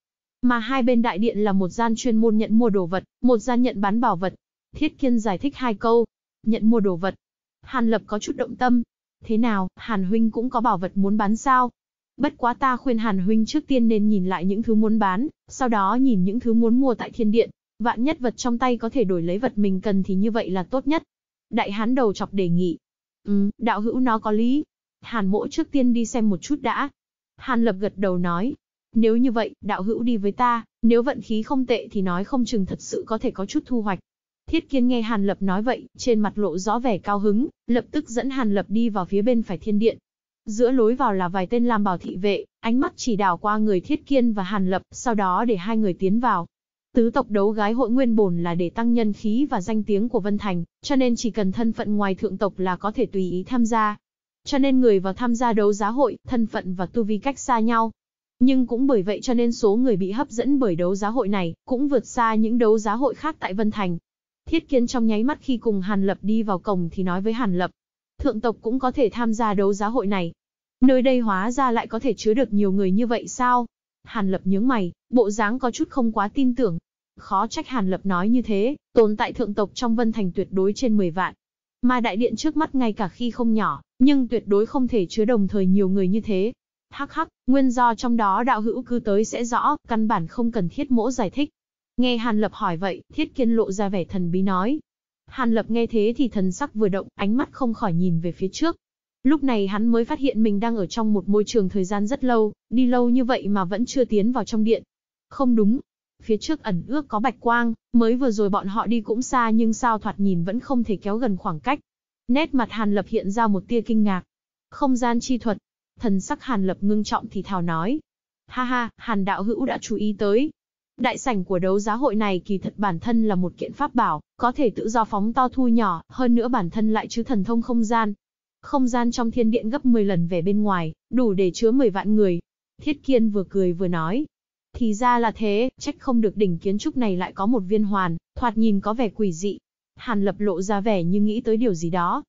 Mà hai bên đại điện là một gian chuyên môn nhận mua đồ vật, một gian nhận bán bảo vật. Thiết Kiên giải thích hai câu. Nhận mua đồ vật. Hàn Lập có chút động tâm. Thế nào, Hàn Huynh cũng có bảo vật muốn bán sao? Bất quá ta khuyên Hàn Huynh trước tiên nên nhìn lại những thứ muốn bán, sau đó nhìn những thứ muốn mua tại thiên điện. Vạn nhất vật trong tay có thể đổi lấy vật mình cần thì như vậy là tốt nhất. Đại hán đầu chọc đề nghị, Ừ, đạo hữu nó có lý. Hàn mộ trước tiên đi xem một chút đã. Hàn lập gật đầu nói. Nếu như vậy, đạo hữu đi với ta, nếu vận khí không tệ thì nói không chừng thật sự có thể có chút thu hoạch. Thiết kiên nghe Hàn lập nói vậy, trên mặt lộ rõ vẻ cao hứng, lập tức dẫn Hàn lập đi vào phía bên phải thiên điện. Giữa lối vào là vài tên làm bảo thị vệ, ánh mắt chỉ đảo qua người thiết kiên và Hàn lập, sau đó để hai người tiến vào. Tứ tộc đấu gái hội nguyên bổn là để tăng nhân khí và danh tiếng của Vân Thành, cho nên chỉ cần thân phận ngoài thượng tộc là có thể tùy ý tham gia. Cho nên người vào tham gia đấu giá hội, thân phận và tu vi cách xa nhau. Nhưng cũng bởi vậy cho nên số người bị hấp dẫn bởi đấu giá hội này, cũng vượt xa những đấu giá hội khác tại Vân Thành. Thiết kiến trong nháy mắt khi cùng Hàn Lập đi vào cổng thì nói với Hàn Lập, thượng tộc cũng có thể tham gia đấu giá hội này. Nơi đây hóa ra lại có thể chứa được nhiều người như vậy sao? Hàn Lập nhướng mày, bộ dáng có chút không quá tin tưởng. Khó trách Hàn Lập nói như thế, tồn tại thượng tộc trong Vân Thành tuyệt đối trên 10 vạn. Mà đại điện trước mắt ngay cả khi không nhỏ, nhưng tuyệt đối không thể chứa đồng thời nhiều người như thế. Hắc hắc, nguyên do trong đó đạo hữu cứ tới sẽ rõ, căn bản không cần thiết mỗ giải thích. Nghe Hàn Lập hỏi vậy, Thiết Kiên lộ ra vẻ thần bí nói. Hàn Lập nghe thế thì thần sắc vừa động, ánh mắt không khỏi nhìn về phía trước. Lúc này hắn mới phát hiện mình đang ở trong một môi trường thời gian rất lâu, đi lâu như vậy mà vẫn chưa tiến vào trong điện, không đúng. Phía trước ẩn ước có bạch quang, mới vừa rồi bọn họ đi cũng xa nhưng sao thoạt nhìn vẫn không thể kéo gần khoảng cách. Nét mặt Hàn Lập hiện ra một tia kinh ngạc. Không gian chi thuật. Thần sắc Hàn Lập ngưng trọng thì thào nói. Ha ha, Hàn Đạo Hữu đã chú ý tới. Đại sảnh của đấu giá hội này kỳ thật bản thân là một kiện pháp bảo, có thể tự do phóng to thu nhỏ, hơn nữa bản thân lại chứ thần thông không gian. Không gian trong thiên điện gấp 10 lần về bên ngoài, đủ để chứa 10 vạn người. Thiết Kiên vừa cười vừa nói. Thì ra là thế, trách không được đỉnh kiến trúc này lại có một viên hoàn, thoạt nhìn có vẻ quỷ dị. Hàn lập lộ ra vẻ như nghĩ tới điều gì đó.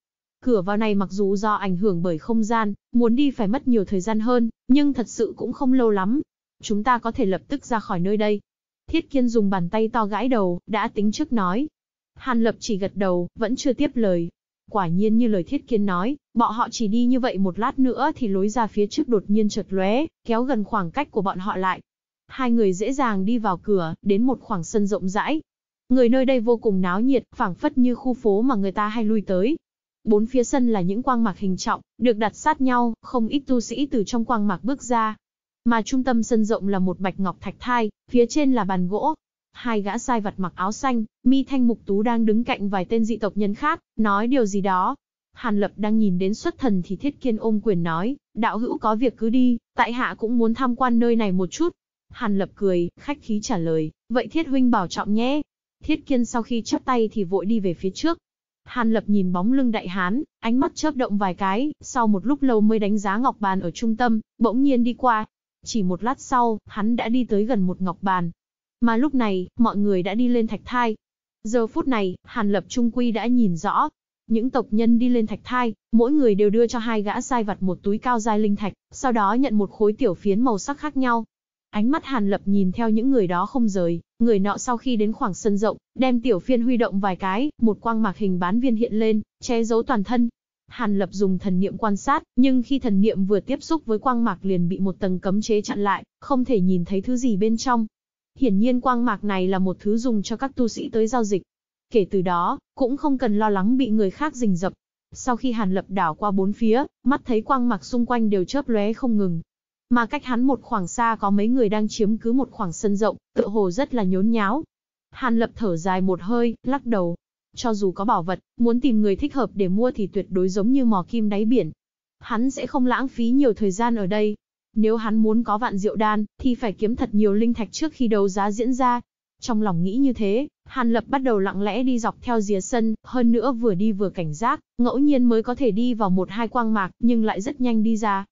Cửa vào này mặc dù do ảnh hưởng bởi không gian, muốn đi phải mất nhiều thời gian hơn, nhưng thật sự cũng không lâu lắm. Chúng ta có thể lập tức ra khỏi nơi đây. Thiết kiên dùng bàn tay to gãi đầu, đã tính trước nói. Hàn lập chỉ gật đầu, vẫn chưa tiếp lời, Quả nhiên như lời Thiết Kiên nói, bọn họ chỉ đi như vậy một lát nữa thì lối ra phía trước đột nhiên chợt lóe, kéo gần khoảng cách của bọn họ lại hai người dễ dàng đi vào cửa, đến một khoảng sân rộng rãi. Người nơi đây vô cùng náo nhiệt, phảng phất như khu phố mà người ta hay lui tới. Bốn phía sân là những quang mạc hình trọng, được đặt sát nhau, không ít tu sĩ từ trong quang mạc bước ra. Mà trung tâm sân rộng là một bạch ngọc thạch thai, phía trên là bàn gỗ. Hai gã sai vật mặc áo xanh, mi thanh mục tú đang đứng cạnh vài tên dị tộc nhân khác, nói điều gì đó, Hàn Lập đang nhìn đến xuất thần thì Thiết Kiên ôm quyền nói, đạo hữu có việc cứ đi, tại hạ cũng muốn tham quan nơi này một chút. Hàn lập cười, khách khí trả lời, vậy thiết huynh bảo trọng nhé. Thiết kiên sau khi chắp tay thì vội đi về phía trước. Hàn lập nhìn bóng lưng đại hán, ánh mắt chớp động vài cái, sau một lúc lâu mới đánh giá ngọc bàn ở trung tâm, bỗng nhiên đi qua. Chỉ một lát sau, hắn đã đi tới gần một ngọc bàn. Mà lúc này, mọi người đã đi lên thạch thai. Giờ phút này, Hàn lập trung quy đã nhìn rõ. Những tộc nhân đi lên thạch thai, mỗi người đều đưa cho hai gã sai vặt một túi cao dai linh thạch, sau đó nhận một khối tiểu phiến màu sắc khác nhau, Ánh mắt Hàn Lập nhìn theo những người đó không rời, người nọ sau khi đến khoảng sân rộng, đem tiểu phiên huy động vài cái, một quang mạc hình bán viên hiện lên, che giấu toàn thân. Hàn Lập dùng thần niệm quan sát, nhưng khi thần niệm vừa tiếp xúc với quang mạc liền bị một tầng cấm chế chặn lại, không thể nhìn thấy thứ gì bên trong. Hiển nhiên quang mạc này là một thứ dùng cho các tu sĩ tới giao dịch. Kể từ đó, cũng không cần lo lắng bị người khác rình rập. Sau khi Hàn Lập đảo qua bốn phía, mắt thấy quang mạc xung quanh đều chớp lóe không ngừng, mà cách hắn một khoảng xa có mấy người đang chiếm cứ một khoảng sân rộng, tựa hồ rất là nhốn nháo. Hàn lập thở dài một hơi, lắc đầu. Cho dù có bảo vật, muốn tìm người thích hợp để mua thì tuyệt đối giống như mò kim đáy biển. Hắn sẽ không lãng phí nhiều thời gian ở đây. Nếu hắn muốn có vạn rượu đan, thì phải kiếm thật nhiều linh thạch trước khi đấu giá diễn ra. Trong lòng nghĩ như thế, Hàn Lập bắt đầu lặng lẽ đi dọc theo rìa sân, hơn nữa vừa đi vừa cảnh giác, ngẫu nhiên mới có thể đi vào một hai quang mạc, nhưng lại rất nhanh đi ra.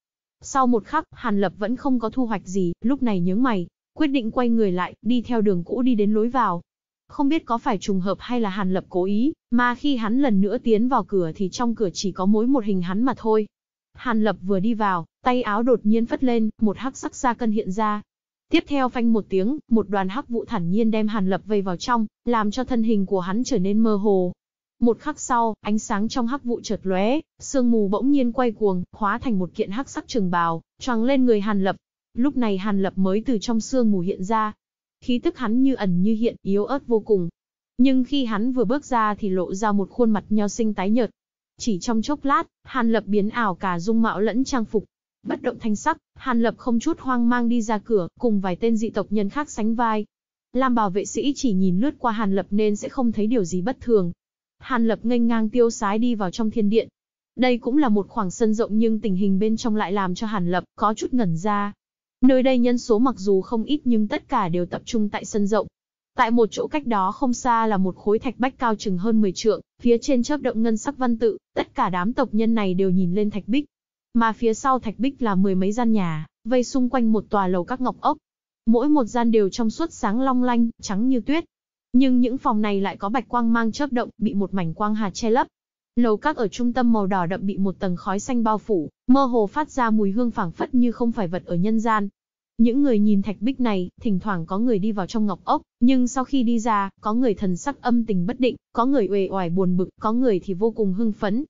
Sau một khắc, Hàn Lập vẫn không có thu hoạch gì, lúc này nhớ mày, quyết định quay người lại, đi theo đường cũ đi đến lối vào. Không biết có phải trùng hợp hay là Hàn Lập cố ý, mà khi hắn lần nữa tiến vào cửa thì trong cửa chỉ có mối một hình hắn mà thôi. Hàn Lập vừa đi vào, tay áo đột nhiên phất lên, một hắc sắc xa cân hiện ra. Tiếp theo phanh một tiếng, một đoàn hắc vụ thản nhiên đem Hàn Lập vây vào trong, làm cho thân hình của hắn trở nên mơ hồ, một khắc sau, ánh sáng trong hắc vụ chợt lóe, sương mù bỗng nhiên quay cuồng, hóa thành một kiện hắc sắc trường bào, choàng lên người Hàn Lập. Lúc này Hàn Lập mới từ trong sương mù hiện ra. Khí tức hắn như ẩn như hiện, yếu ớt vô cùng. Nhưng khi hắn vừa bước ra thì lộ ra một khuôn mặt nho sinh tái nhợt. Chỉ trong chốc lát, Hàn Lập biến ảo cả dung mạo lẫn trang phục. Bất động thanh sắc, Hàn Lập không chút hoang mang đi ra cửa, cùng vài tên dị tộc nhân khác sánh vai. Lam bảo vệ sĩ chỉ nhìn lướt qua Hàn Lập nên sẽ không thấy điều gì bất thường, Hàn Lập nghênh ngang tiêu sái đi vào trong thiên điện. Đây cũng là một khoảng sân rộng nhưng tình hình bên trong lại làm cho Hàn Lập có chút ngẩn ra. Nơi đây nhân số mặc dù không ít nhưng tất cả đều tập trung tại sân rộng. Tại một chỗ cách đó không xa là một khối thạch bách cao chừng hơn 10 trượng, phía trên chớp động ngân sắc văn tự, tất cả đám tộc nhân này đều nhìn lên thạch bích. Mà phía sau thạch bích là mười mấy gian nhà, vây xung quanh một tòa lầu các ngọc ốc. Mỗi một gian đều trong suốt sáng long lanh, trắng như tuyết, nhưng những phòng này lại có bạch quang mang chớp động, bị một mảnh quang hà che lấp. Lầu các ở trung tâm màu đỏ đậm bị một tầng khói xanh bao phủ, mơ hồ phát ra mùi hương phảng phất như không phải vật ở nhân gian. Những người nhìn thạch bích này, thỉnh thoảng có người đi vào trong ngọc ốc, nhưng sau khi đi ra, có người thần sắc âm tình bất định, có người uể oải buồn bực, có người thì vô cùng hưng phấn.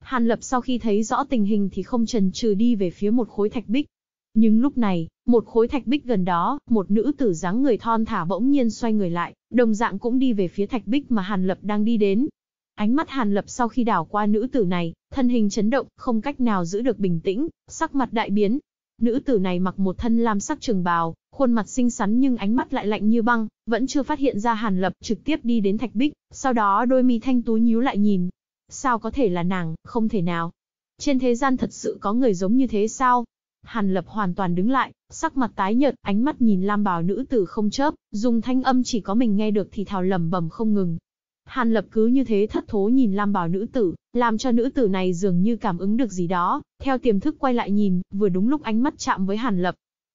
Hàn Lập sau khi thấy rõ tình hình thì không chần chừ đi về phía một khối thạch bích, nhưng lúc này, một khối thạch bích gần đó, một nữ tử dáng người thon thả bỗng nhiên xoay người lại, đồng dạng cũng đi về phía thạch bích mà Hàn Lập đang đi đến. Ánh mắt Hàn Lập sau khi đảo qua nữ tử này, thân hình chấn động, không cách nào giữ được bình tĩnh, sắc mặt đại biến. Nữ tử này mặc một thân lam sắc trường bào, khuôn mặt xinh xắn nhưng ánh mắt lại lạnh như băng, vẫn chưa phát hiện ra Hàn Lập trực tiếp đi đến thạch bích, sau đó đôi mi thanh tú nhíu lại nhìn. Sao có thể là nàng, không thể nào. Trên thế gian thật sự có người giống như thế sao? Hàn Lập hoàn toàn đứng lại, sắc mặt tái nhợt, ánh mắt nhìn lam Bảo nữ tử không chớp, dùng thanh âm chỉ có mình nghe được thì thào lầm bầm không ngừng. Hàn Lập cứ như thế thất thố nhìn lam Bảo nữ tử, làm cho nữ tử này dường như cảm ứng được gì đó, theo tiềm thức quay lại nhìn, vừa đúng lúc ánh mắt chạm với Hàn Lập.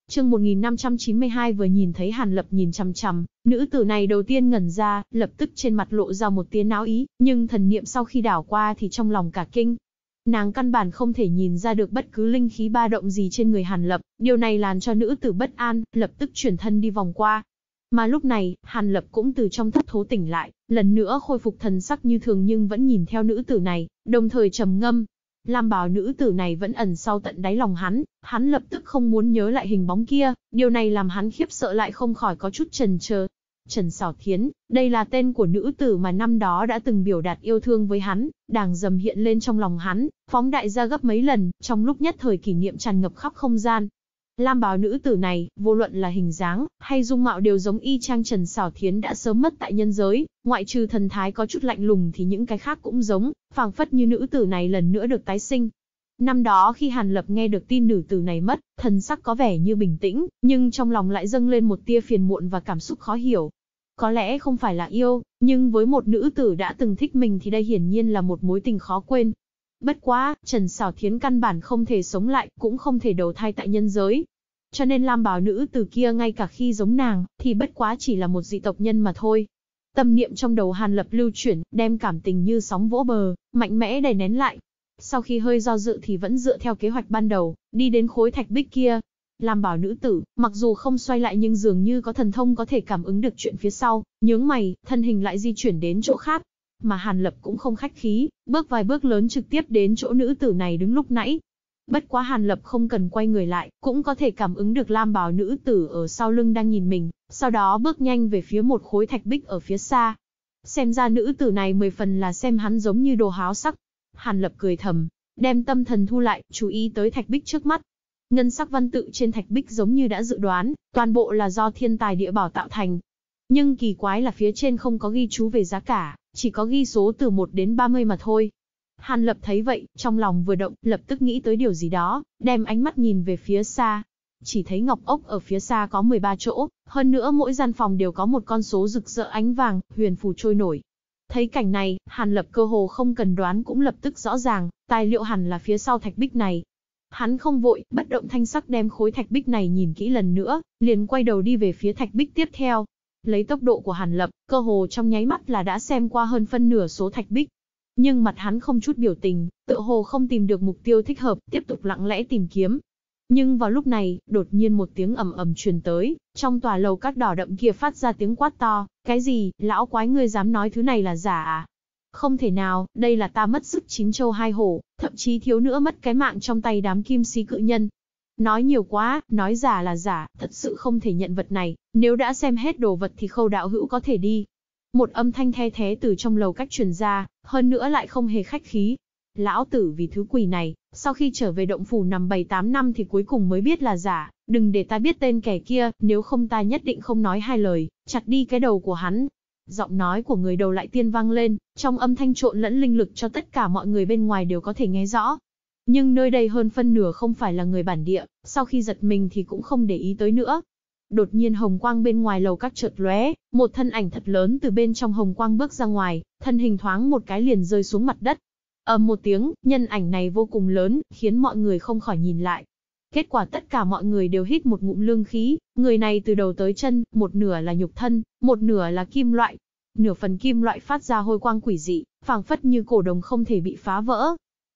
Chương 1592 vừa nhìn thấy Hàn Lập nhìn chằm chằm, nữ tử này đầu tiên ngẩn ra, lập tức trên mặt lộ ra một tia náo ý, nhưng thần niệm sau khi đảo qua thì trong lòng cả kinh, Nàng căn bản không thể nhìn ra được bất cứ linh khí ba động gì trên người Hàn Lập, điều này làm cho nữ tử bất an, lập tức chuyển thân đi vòng qua. Mà lúc này, Hàn Lập cũng từ trong thất thố tỉnh lại, lần nữa khôi phục thần sắc như thường nhưng vẫn nhìn theo nữ tử này, đồng thời trầm ngâm. Lam bảo nữ tử này vẫn ẩn sau tận đáy lòng hắn, hắn lập tức không muốn nhớ lại hình bóng kia, điều này làm hắn khiếp sợ lại không khỏi có chút trần chờ Trần Sảo Thiến, đây là tên của nữ tử mà năm đó đã từng biểu đạt yêu thương với hắn, đàng dầm hiện lên trong lòng hắn, phóng đại ra gấp mấy lần, trong lúc nhất thời kỷ niệm tràn ngập khắp không gian. Lam bào nữ tử này, vô luận là hình dáng, hay dung mạo đều giống y chang Trần Sảo Thiến đã sớm mất tại nhân giới, ngoại trừ thần thái có chút lạnh lùng thì những cái khác cũng giống, phảng phất như nữ tử này lần nữa được tái sinh. Năm đó khi Hàn Lập nghe được tin nữ tử này mất, thần sắc có vẻ như bình tĩnh, nhưng trong lòng lại dâng lên một tia phiền muộn và cảm xúc khó hiểu. Có lẽ không phải là yêu, nhưng với một nữ tử đã từng thích mình thì đây hiển nhiên là một mối tình khó quên. Bất quá, Trần Sảo Thiến căn bản không thể sống lại, cũng không thể đầu thai tại nhân giới. Cho nên Lam Bảo nữ từ kia ngay cả khi giống nàng, thì bất quá chỉ là một dị tộc nhân mà thôi. Tâm niệm trong đầu Hàn Lập lưu chuyển, đem cảm tình như sóng vỗ bờ, mạnh mẽ đè nén lại. Sau khi hơi do dự thì vẫn dựa theo kế hoạch ban đầu, đi đến khối thạch bích kia, Lam bào nữ tử, mặc dù không xoay lại nhưng dường như có thần thông có thể cảm ứng được chuyện phía sau, nhướng mày, thân hình lại di chuyển đến chỗ khác. Mà Hàn Lập cũng không khách khí, bước vài bước lớn trực tiếp đến chỗ nữ tử này đứng lúc nãy. Bất quá Hàn Lập không cần quay người lại, cũng có thể cảm ứng được Lam bào nữ tử ở sau lưng đang nhìn mình, sau đó bước nhanh về phía một khối thạch bích ở phía xa. Xem ra nữ tử này mười phần là xem hắn giống như đồ háo sắc. Hàn Lập cười thầm, đem tâm thần thu lại, chú ý tới thạch bích trước mắt, Ngân sắc văn tự trên thạch bích giống như đã dự đoán, toàn bộ là do thiên tài địa bảo tạo thành. Nhưng kỳ quái là phía trên không có ghi chú về giá cả, chỉ có ghi số từ 1 đến 30 mà thôi. Hàn Lập thấy vậy, trong lòng vừa động, lập tức nghĩ tới điều gì đó, đem ánh mắt nhìn về phía xa. Chỉ thấy ngọc ốc ở phía xa có 13 chỗ, hơn nữa mỗi gian phòng đều có một con số rực rỡ ánh vàng, huyền phù trôi nổi. Thấy cảnh này, Hàn Lập cơ hồ không cần đoán cũng lập tức rõ ràng, tài liệu hẳn là phía sau thạch bích này, Hắn không vội, bất động thanh sắc đem khối thạch bích này nhìn kỹ lần nữa, liền quay đầu đi về phía thạch bích tiếp theo. Lấy tốc độ của Hàn Lập, cơ hồ trong nháy mắt là đã xem qua hơn phân nửa số thạch bích. Nhưng mặt hắn không chút biểu tình, tựa hồ không tìm được mục tiêu thích hợp, tiếp tục lặng lẽ tìm kiếm. Nhưng vào lúc này, đột nhiên một tiếng ầm ầm truyền tới, trong tòa lầu cát đỏ đậm kia phát ra tiếng quát to, cái gì, lão quái ngươi dám nói thứ này là giả à? Không thể nào, đây là ta mất sức chín châu hai hổ, thậm chí thiếu nữa mất cái mạng trong tay đám kim sĩ cự nhân. Nói nhiều quá, nói giả là giả, thật sự không thể nhận vật này, nếu đã xem hết đồ vật thì khâu đạo hữu có thể đi. Một âm thanh the thế từ trong lầu cách truyền ra, hơn nữa lại không hề khách khí. Lão tử vì thứ quỷ này, sau khi trở về động phủ nằm 7-8 năm thì cuối cùng mới biết là giả, đừng để ta biết tên kẻ kia, nếu không ta nhất định không nói hai lời, chặt đi cái đầu của hắn, Giọng nói của người đầu lại tiên vang lên, trong âm thanh trộn lẫn linh lực cho tất cả mọi người bên ngoài đều có thể nghe rõ. Nhưng nơi đây hơn phân nửa không phải là người bản địa, sau khi giật mình thì cũng không để ý tới nữa. Đột nhiên hồng quang bên ngoài lầu các chợt lóe, một thân ảnh thật lớn từ bên trong hồng quang bước ra ngoài, thân hình thoáng một cái liền rơi xuống mặt đất. Ầm một tiếng, nhân ảnh này vô cùng lớn, khiến mọi người không khỏi nhìn lại. Kết quả tất cả mọi người đều hít một ngụm lương khí, người này từ đầu tới chân, một nửa là nhục thân, một nửa là kim loại. Nửa phần kim loại phát ra hôi quang quỷ dị, phảng phất như cổ đồng không thể bị phá vỡ.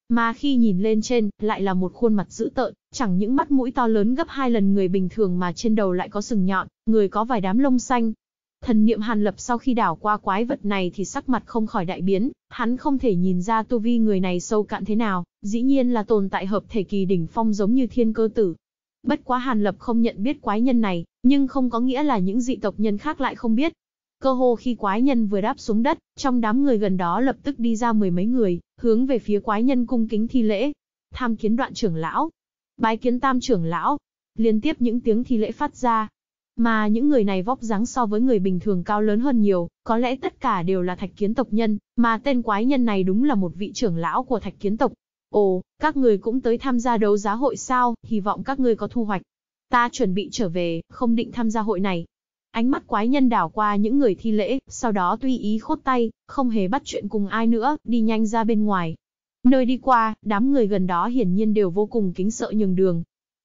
Mà khi nhìn lên trên, lại là một khuôn mặt dữ tợn, chẳng những mắt mũi to lớn gấp hai lần người bình thường mà trên đầu lại có sừng nhọn, người có vài đám lông xanh, Thần niệm Hàn Lập sau khi đảo qua quái vật này thì sắc mặt không khỏi đại biến, hắn không thể nhìn ra tu vi người này sâu cạn thế nào, dĩ nhiên là tồn tại hợp thể kỳ đỉnh phong giống như thiên cơ tử. Bất quá Hàn Lập không nhận biết quái nhân này, nhưng không có nghĩa là những dị tộc nhân khác lại không biết. Cơ hồ khi quái nhân vừa đáp xuống đất, trong đám người gần đó lập tức đi ra mười mấy người, hướng về phía quái nhân cung kính thi lễ. Tham kiến đoạn trưởng lão, bái kiến tam trưởng lão. Liên tiếp những tiếng thi lễ phát ra, mà những người này vóc dáng so với người bình thường cao lớn hơn nhiều, có lẽ tất cả đều là thạch kiến tộc nhân, mà tên quái nhân này đúng là một vị trưởng lão của thạch kiến tộc. Ồ, các người cũng tới tham gia đấu giá hội sao, hy vọng các người có thu hoạch. Ta chuẩn bị trở về, không định tham gia hội này. Ánh mắt quái nhân đảo qua những người thi lễ, sau đó tuy ý khốt tay, không hề bắt chuyện cùng ai nữa, đi nhanh ra bên ngoài. Nơi đi qua, đám người gần đó hiển nhiên đều vô cùng kính sợ nhường đường.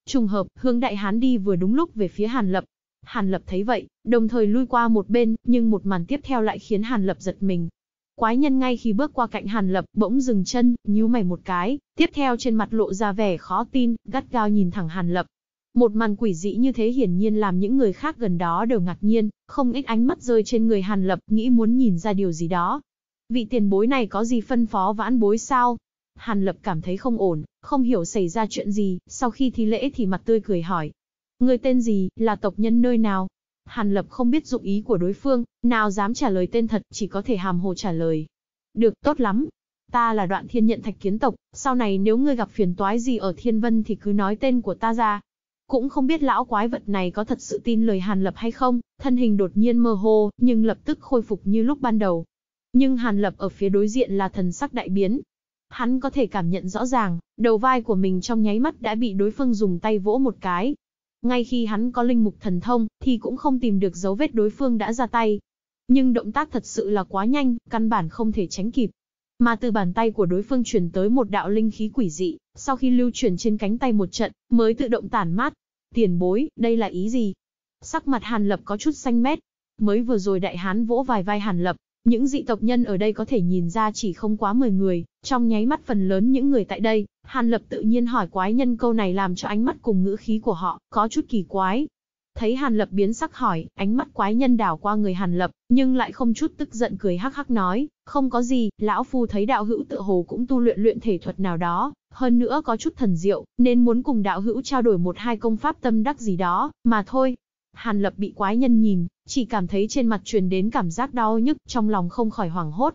Trùng hợp, hướng Đại Hán đi vừa đúng lúc về phía Hàn Lập, Hàn Lập thấy vậy, đồng thời lui qua một bên, nhưng một màn tiếp theo lại khiến Hàn Lập giật mình. Quái nhân ngay khi bước qua cạnh Hàn Lập, bỗng dừng chân, nhíu mày một cái, tiếp theo trên mặt lộ ra vẻ khó tin, gắt gao nhìn thẳng Hàn Lập. Một màn quỷ dị như thế hiển nhiên làm những người khác gần đó đều ngạc nhiên, không ít ánh mắt rơi trên người Hàn Lập, nghĩ muốn nhìn ra điều gì đó. Vị tiền bối này có gì phân phó vãn bối sao? Hàn Lập cảm thấy không ổn, không hiểu xảy ra chuyện gì, sau khi thi lễ thì mặt tươi cười hỏi, Người tên gì, là tộc nhân nơi nào? Hàn Lập không biết dụng ý của đối phương, nào dám trả lời tên thật, chỉ có thể hàm hồ trả lời. Được, tốt lắm. Ta là đoạn thiên nhận thạch kiến tộc, sau này nếu ngươi gặp phiền toái gì ở thiên vân thì cứ nói tên của ta ra. Cũng không biết lão quái vật này có thật sự tin lời Hàn Lập hay không, thân hình đột nhiên mơ hồ, nhưng lập tức khôi phục như lúc ban đầu. Nhưng Hàn Lập ở phía đối diện là thần sắc đại biến. Hắn có thể cảm nhận rõ ràng, đầu vai của mình trong nháy mắt đã bị đối phương dùng tay vỗ một cái, ngay khi hắn có linh mục thần thông, thì cũng không tìm được dấu vết đối phương đã ra tay. Nhưng động tác thật sự là quá nhanh, căn bản không thể tránh kịp. Mà từ bàn tay của đối phương chuyển tới một đạo linh khí quỷ dị, sau khi lưu chuyển trên cánh tay một trận, mới tự động tản mát. Tiền bối, đây là ý gì? Sắc mặt Hàn Lập có chút xanh mét. Mới vừa rồi đại hán vỗ vài vai Hàn Lập, những dị tộc nhân ở đây có thể nhìn ra chỉ không quá 10 người, trong nháy mắt phần lớn những người tại đây, Hàn Lập tự nhiên hỏi quái nhân câu này làm cho ánh mắt cùng ngữ khí của họ có chút kỳ quái. Thấy Hàn Lập biến sắc hỏi, ánh mắt quái nhân đảo qua người Hàn Lập, nhưng lại không chút tức giận cười hắc hắc nói, không có gì, lão phu thấy đạo hữu tự hồ cũng tu luyện luyện thể thuật nào đó, hơn nữa có chút thần diệu, nên muốn cùng đạo hữu trao đổi một hai công pháp tâm đắc gì đó, mà thôi. Hàn Lập bị quái nhân nhìn, chỉ cảm thấy trên mặt truyền đến cảm giác đau nhức, trong lòng không khỏi hoảng hốt,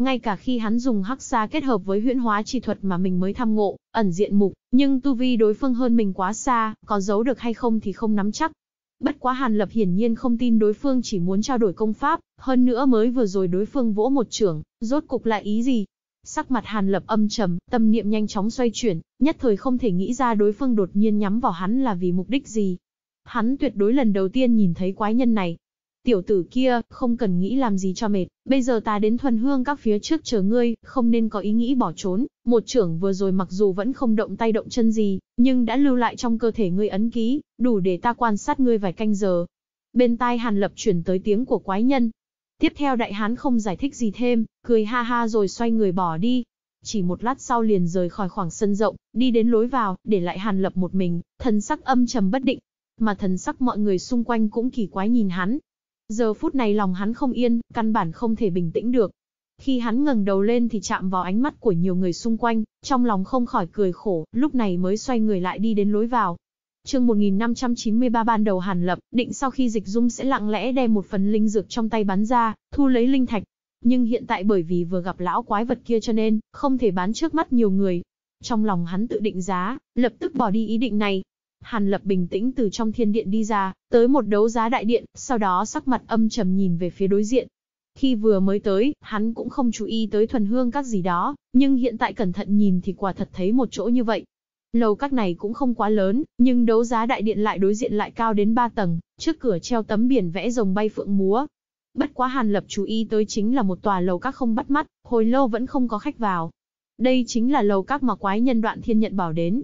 ngay cả khi hắn dùng hắc xa kết hợp với huyễn hóa chi thuật mà mình mới tham ngộ, ẩn diện mục, nhưng tu vi đối phương hơn mình quá xa, có giấu được hay không thì không nắm chắc. Bất quá Hàn Lập hiển nhiên không tin đối phương chỉ muốn trao đổi công pháp, hơn nữa mới vừa rồi đối phương vỗ một trưởng, rốt cục là ý gì? Sắc mặt Hàn Lập âm trầm, tâm niệm nhanh chóng xoay chuyển, nhất thời không thể nghĩ ra đối phương đột nhiên nhắm vào hắn là vì mục đích gì. Hắn tuyệt đối lần đầu tiên nhìn thấy quái nhân này, Tiểu tử kia, không cần nghĩ làm gì cho mệt, bây giờ ta đến thuần hương các phía trước chờ ngươi, không nên có ý nghĩ bỏ trốn. Một trưởng vừa rồi mặc dù vẫn không động tay động chân gì, nhưng đã lưu lại trong cơ thể ngươi ấn ký, đủ để ta quan sát ngươi vài canh giờ. Bên tai Hàn Lập chuyển tới tiếng của quái nhân. Tiếp theo đại hán không giải thích gì thêm, cười ha ha rồi xoay người bỏ đi, chỉ một lát sau liền rời khỏi khoảng sân rộng, đi đến lối vào, để lại Hàn Lập một mình, thần sắc âm trầm bất định. Mà thần sắc mọi người xung quanh cũng kỳ quái nhìn hắn, Giờ phút này lòng hắn không yên, căn bản không thể bình tĩnh được. Khi hắn ngẩng đầu lên thì chạm vào ánh mắt của nhiều người xung quanh, trong lòng không khỏi cười khổ, lúc này mới xoay người lại đi đến lối vào. Chương 1593 ban đầu Hàn Lập, định sau khi dịch dung sẽ lặng lẽ đem một phần linh dược trong tay bán ra, thu lấy linh thạch. Nhưng hiện tại bởi vì vừa gặp lão quái vật kia cho nên, không thể bán trước mắt nhiều người. Trong lòng hắn tự định giá, lập tức bỏ đi ý định này, Hàn Lập bình tĩnh từ trong thiên điện đi ra, tới một đấu giá đại điện, sau đó sắc mặt âm trầm nhìn về phía đối diện. Khi vừa mới tới, hắn cũng không chú ý tới thuần hương các gì đó, nhưng hiện tại cẩn thận nhìn thì quả thật thấy một chỗ như vậy. Lầu các này cũng không quá lớn, nhưng đấu giá đại điện lại đối diện lại cao đến 3 tầng, trước cửa treo tấm biển vẽ rồng bay phượng múa. Bất quá Hàn Lập chú ý tới chính là một tòa lầu các không bắt mắt, hồi lâu vẫn không có khách vào. Đây chính là lầu các mà quái nhân đoạn thiên nhận bảo đến,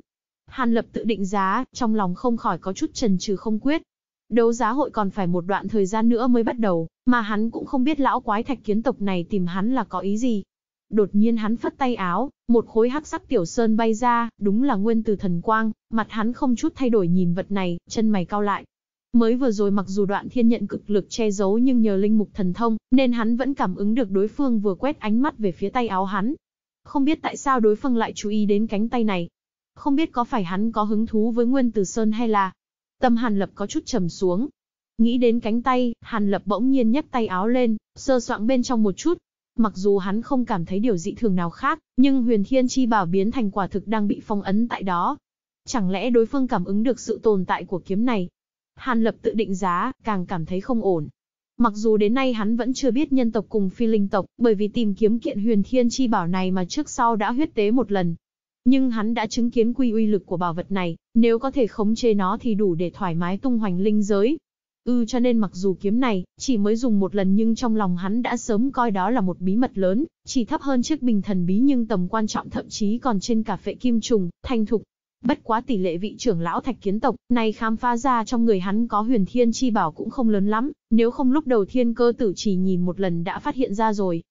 Hàn Lập tự định giá, trong lòng không khỏi có chút trần trừ không quyết. Đấu giá hội còn phải một đoạn thời gian nữa mới bắt đầu, mà hắn cũng không biết lão quái thạch kiến tộc này tìm hắn là có ý gì. Đột nhiên hắn phất tay áo, một khối hắc sắc tiểu sơn bay ra, đúng là nguyên từ thần quang, mặt hắn không chút thay đổi nhìn vật này, chân mày cao lại. Mới vừa rồi mặc dù đoạn thiên nhận cực lực che giấu nhưng nhờ linh mục thần thông, nên hắn vẫn cảm ứng được đối phương vừa quét ánh mắt về phía tay áo hắn. Không biết tại sao đối phương lại chú ý đến cánh tay này, không biết có phải hắn có hứng thú với Nguyên Từ Sơn hay là... Tâm Hàn Lập có chút trầm xuống. Nghĩ đến cánh tay, Hàn Lập bỗng nhiên nhấc tay áo lên, sơ soạn bên trong một chút. Mặc dù hắn không cảm thấy điều dị thường nào khác, nhưng huyền thiên chi bảo biến thành quả thực đang bị phong ấn tại đó. Chẳng lẽ đối phương cảm ứng được sự tồn tại của kiếm này? Hàn Lập tự định giá, càng cảm thấy không ổn. Mặc dù đến nay hắn vẫn chưa biết nhân tộc cùng phi linh tộc, bởi vì tìm kiếm kiện huyền thiên chi bảo này mà trước sau đã huyết tế một lần, nhưng hắn đã chứng kiến quy uy lực của bảo vật này, nếu có thể khống chế nó thì đủ để thoải mái tung hoành linh giới. Ư ừ, cho nên mặc dù kiếm này, chỉ mới dùng một lần nhưng trong lòng hắn đã sớm coi đó là một bí mật lớn, chỉ thấp hơn chiếc bình thần bí nhưng tầm quan trọng thậm chí còn trên cả phệ kim trùng, thanh thục. Bất quá tỷ lệ vị trưởng lão thạch kiến tộc này khám phá ra trong người hắn có huyền thiên chi bảo cũng không lớn lắm, nếu không lúc đầu thiên cơ tử chỉ nhìn một lần đã phát hiện ra rồi,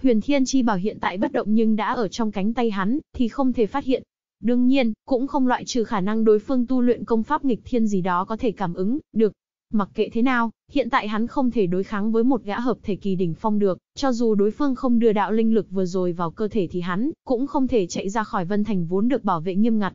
Huyền Thiên Chi Bảo hiện tại bất động nhưng đã ở trong cánh tay hắn, thì không thể phát hiện. Đương nhiên, cũng không loại trừ khả năng đối phương tu luyện công pháp nghịch thiên gì đó có thể cảm ứng, được. Mặc kệ thế nào, hiện tại hắn không thể đối kháng với một gã hợp thể kỳ đỉnh phong được, cho dù đối phương không đưa đạo linh lực vừa rồi vào cơ thể thì hắn cũng không thể chạy ra khỏi Vân Thành vốn được bảo vệ nghiêm ngặt.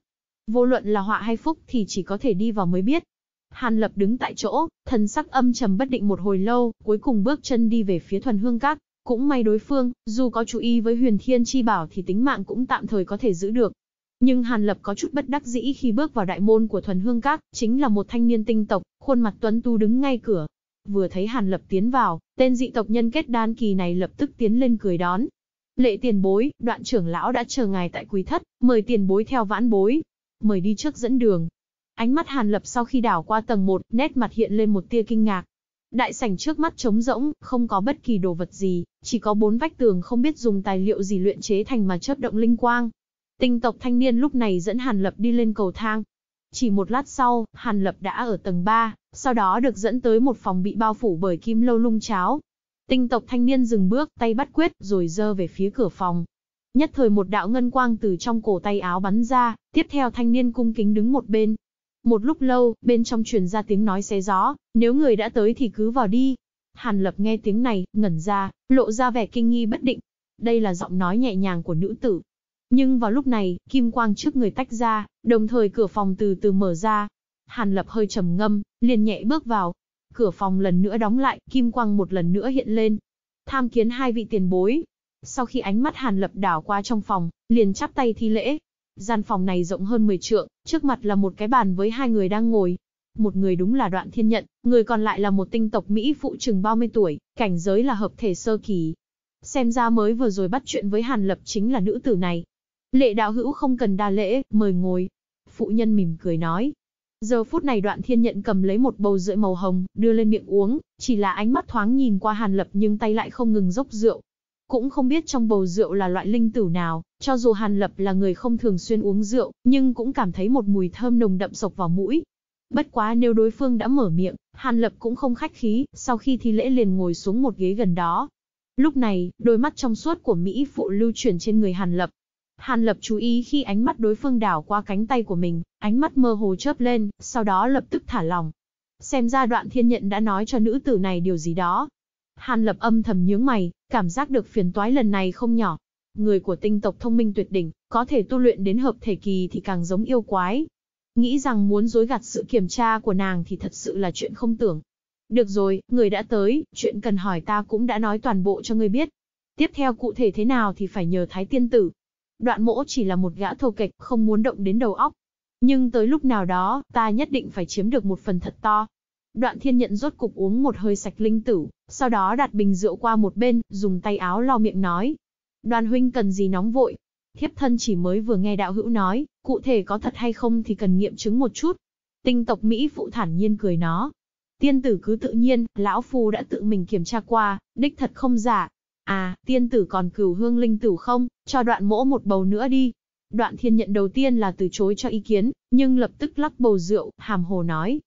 Vô luận là họa hay phúc thì chỉ có thể đi vào mới biết. Hàn Lập đứng tại chỗ, thần sắc âm trầm bất định một hồi lâu, cuối cùng bước chân đi về phía thuần hương các. Cũng may đối phương, dù có chú ý với huyền thiên chi bảo thì tính mạng cũng tạm thời có thể giữ được. Nhưng Hàn Lập có chút bất đắc dĩ khi bước vào đại môn của thuần hương các, chính là một thanh niên tinh tộc, khuôn mặt tuấn tu đứng ngay cửa. Vừa thấy Hàn Lập tiến vào, tên dị tộc nhân kết đan kỳ này lập tức tiến lên cười đón. Lệ tiền bối, đoạn trưởng lão đã chờ ngài tại quý thất, mời tiền bối theo vãn bối. Mời đi trước dẫn đường. Ánh mắt Hàn Lập sau khi đảo qua tầng 1, nét mặt hiện lên một tia kinh ngạc. Đại sảnh trước mắt trống rỗng, không có bất kỳ đồ vật gì, chỉ có bốn vách tường không biết dùng tài liệu gì luyện chế thành mà chớp động linh quang. Tinh tộc thanh niên lúc này dẫn Hàn Lập đi lên cầu thang. Chỉ một lát sau, Hàn Lập đã ở tầng 3, sau đó được dẫn tới một phòng bị bao phủ bởi kim lâu lung cháo. Tinh tộc thanh niên dừng bước, tay bắt quyết, rồi dơ về phía cửa phòng. Nhất thời một đạo ngân quang từ trong cổ tay áo bắn ra, tiếp theo thanh niên cung kính đứng một bên, một lúc lâu, bên trong truyền ra tiếng nói xé gió, nếu người đã tới thì cứ vào đi. Hàn Lập nghe tiếng này, ngẩn ra, lộ ra vẻ kinh nghi bất định. Đây là giọng nói nhẹ nhàng của nữ tử. Nhưng vào lúc này, kim quang trước người tách ra, đồng thời cửa phòng từ từ mở ra. Hàn Lập hơi trầm ngâm, liền nhẹ bước vào. Cửa phòng lần nữa đóng lại, kim quang một lần nữa hiện lên. Tham kiến hai vị tiền bối. Sau khi ánh mắt Hàn Lập đảo qua trong phòng, liền chắp tay thi lễ, Gian phòng này rộng hơn 10 trượng, trước mặt là một cái bàn với hai người đang ngồi. Một người đúng là đoạn thiên nhận, người còn lại là một tinh tộc Mỹ phụ chừng 30 tuổi, cảnh giới là hợp thể sơ kỳ. Xem ra mới vừa rồi bắt chuyện với Hàn Lập chính là nữ tử này. Lệ đạo hữu không cần đa lễ, mời ngồi. Phụ nhân mỉm cười nói. Giờ phút này đoạn thiên nhận cầm lấy một bầu rượu màu hồng, đưa lên miệng uống, chỉ là ánh mắt thoáng nhìn qua Hàn Lập nhưng tay lại không ngừng dốc rượu, cũng không biết trong bầu rượu là loại linh tử nào, cho dù Hàn Lập là người không thường xuyên uống rượu, nhưng cũng cảm thấy một mùi thơm nồng đậm sộc vào mũi. Bất quá nếu đối phương đã mở miệng, Hàn Lập cũng không khách khí, sau khi thi lễ liền ngồi xuống một ghế gần đó. Lúc này, đôi mắt trong suốt của Mỹ phụ lưu chuyển trên người Hàn Lập. Hàn Lập chú ý khi ánh mắt đối phương đảo qua cánh tay của mình, ánh mắt mơ hồ chớp lên, sau đó lập tức thả lòng. Xem ra đoạn thiên nhận đã nói cho nữ tử này điều gì đó. Hàn lập âm thầm nhướng mày, cảm giác được phiền toái lần này không nhỏ. Người của tinh tộc thông minh tuyệt đỉnh, có thể tu luyện đến hợp thể kỳ thì càng giống yêu quái. Nghĩ rằng muốn dối gạt sự kiểm tra của nàng thì thật sự là chuyện không tưởng. Được rồi, người đã tới, chuyện cần hỏi ta cũng đã nói toàn bộ cho người biết. Tiếp theo cụ thể thế nào thì phải nhờ Thái Tiên Tử. Đoạn mỗ chỉ là một gã thô kịch, không muốn động đến đầu óc. Nhưng tới lúc nào đó, ta nhất định phải chiếm được một phần thật to, đoạn thiên nhận rốt cục uống một hơi sạch linh tử, sau đó đặt bình rượu qua một bên, dùng tay áo lau miệng nói. Đoàn huynh cần gì nóng vội? Thiếp thân chỉ mới vừa nghe đạo hữu nói, cụ thể có thật hay không thì cần nghiệm chứng một chút. Tinh tộc Mỹ phụ thản nhiên cười nó. Tiên tử cứ tự nhiên, lão phu đã tự mình kiểm tra qua, đích thật không giả. À, tiên tử còn cửu hương linh tử không, cho đoạn mỗ một bầu nữa đi. Đoạn thiên nhận đầu tiên là từ chối cho ý kiến, nhưng lập tức lắc bầu rượu, hàm hồ nói,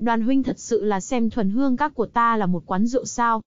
Đoàn huynh thật sự là xem thuần hương các của ta là một quán rượu sao.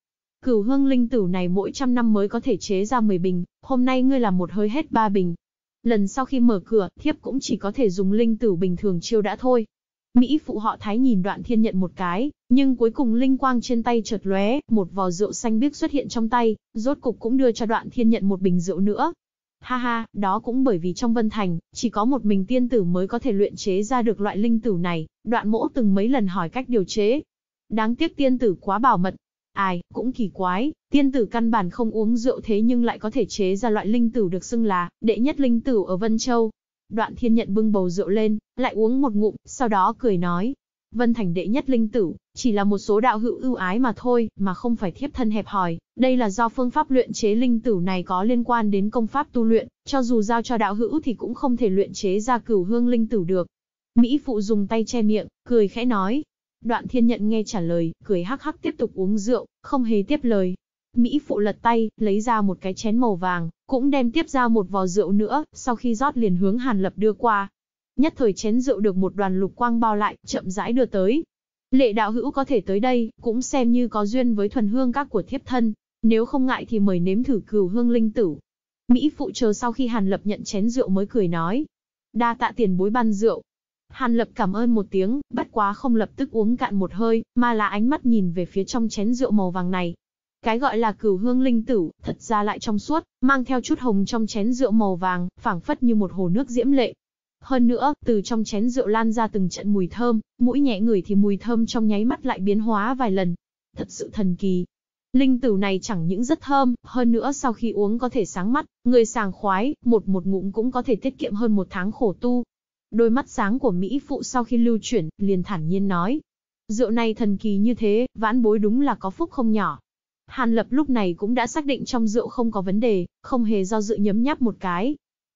Cửu hương linh tử này mỗi trăm năm mới có thể chế ra 10 bình, hôm nay ngươi là một hơi hết ba bình. Lần sau khi mở cửa, thiếp cũng chỉ có thể dùng linh tử bình thường chiêu đã thôi. Mỹ phụ họ thái nhìn đoạn thiên nhận một cái, nhưng cuối cùng linh quang trên tay chợt lóe, một vò rượu xanh biếc xuất hiện trong tay, rốt cục cũng đưa cho đoạn thiên nhận một bình rượu nữa. Ha ha, đó cũng bởi vì trong Vân Thành, chỉ có một mình tiên tử mới có thể luyện chế ra được loại linh tử này. Đoạn mỗ từng mấy lần hỏi cách điều chế. Đáng tiếc tiên tử quá bảo mật. Ai, cũng kỳ quái, tiên tử căn bản không uống rượu thế nhưng lại có thể chế ra loại linh tử được xưng là đệ nhất linh tử ở Vân Châu. Đoạn thiên nhận bưng bầu rượu lên, lại uống một ngụm, sau đó cười nói. Vân thành đệ nhất linh tử, chỉ là một số đạo hữu ưu ái mà thôi, mà không phải thiếp thân hẹp hòi. Đây là do phương pháp luyện chế linh tử này có liên quan đến công pháp tu luyện, cho dù giao cho đạo hữu thì cũng không thể luyện chế ra cửu hương linh tử được. Mỹ phụ dùng tay che miệng, cười khẽ nói. Đoạn thiên nhận nghe trả lời, cười hắc hắc tiếp tục uống rượu, không hề tiếp lời. Mỹ phụ lật tay, lấy ra một cái chén màu vàng, cũng đem tiếp ra một vò rượu nữa, sau khi rót liền hướng Hàn Lập đưa qua. Nhất thời chén rượu được một đoàn lục quang bao lại, chậm rãi đưa tới. Lệ đạo hữu có thể tới đây, cũng xem như có duyên với thuần hương các của thiếp thân, nếu không ngại thì mời nếm thử cừu hương linh tử. Mỹ phụ chờ sau khi Hàn Lập nhận chén rượu mới cười nói. Đa tạ tiền bối ban rượu, Hàn Lập cảm ơn một tiếng, bất quá không lập tức uống cạn một hơi, mà là ánh mắt nhìn về phía trong chén rượu màu vàng này. Cái gọi là cửu hương linh tử, thật ra lại trong suốt, mang theo chút hồng trong chén rượu màu vàng, phảng phất như một hồ nước diễm lệ. Hơn nữa, từ trong chén rượu lan ra từng trận mùi thơm, mũi nhẹ người thì mùi thơm trong nháy mắt lại biến hóa vài lần. Thật sự thần kỳ. Linh tử này chẳng những rất thơm, hơn nữa sau khi uống có thể sáng mắt, người sàng khoái, một một ngụm cũng có thể tiết kiệm hơn một tháng khổ tu, Đôi mắt sáng của Mỹ phụ sau khi lưu chuyển, liền thản nhiên nói. Rượu này thần kỳ như thế, vãn bối đúng là có phúc không nhỏ. Hàn lập lúc này cũng đã xác định trong rượu không có vấn đề, không hề do dự nhấm nháp một cái.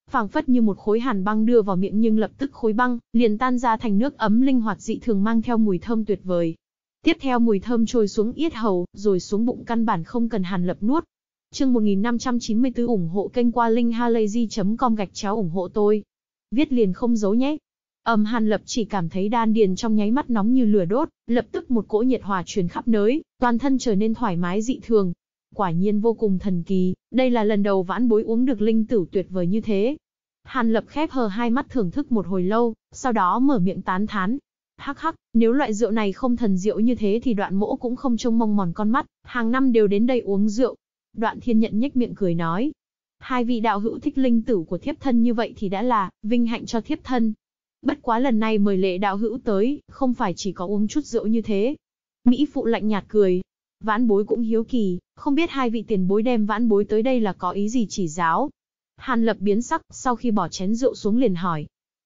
phảng phất như một khối hàn băng đưa vào miệng nhưng lập tức khối băng, liền tan ra thành nước ấm linh hoạt dị thường mang theo mùi thơm tuyệt vời. Tiếp theo mùi thơm trôi xuống yết hầu, rồi xuống bụng căn bản không cần hàn lập nuốt. Chương 1594 ủng hộ kênh qua linkhalazy.com gạch chéo ủng hộ tôi viết liền không giấu nhé. Âm Hàn Lập chỉ cảm thấy đan điền trong nháy mắt nóng như lửa đốt, lập tức một cỗ nhiệt hòa truyền khắp nơi, toàn thân trở nên thoải mái dị thường. Quả nhiên vô cùng thần kỳ, đây là lần đầu vãn bối uống được linh tử tuyệt vời như thế. Hàn Lập khép hờ hai mắt thưởng thức một hồi lâu, sau đó mở miệng tán thán. Hắc hắc, nếu loại rượu này không thần rượu như thế thì đoạn mỗ cũng không trông mong mòn con mắt, hàng năm đều đến đây uống rượu. Đoạn thiên nhận nhếch miệng cười nói, hai vị đạo hữu thích linh tử của thiếp thân như vậy thì đã là vinh hạnh cho thiếp thân. Bất quá lần này mời lệ đạo hữu tới, không phải chỉ có uống chút rượu như thế. Mỹ phụ lạnh nhạt cười. Vãn bối cũng hiếu kỳ, không biết hai vị tiền bối đem vãn bối tới đây là có ý gì chỉ giáo. Hàn lập biến sắc, sau khi bỏ chén rượu xuống liền hỏi.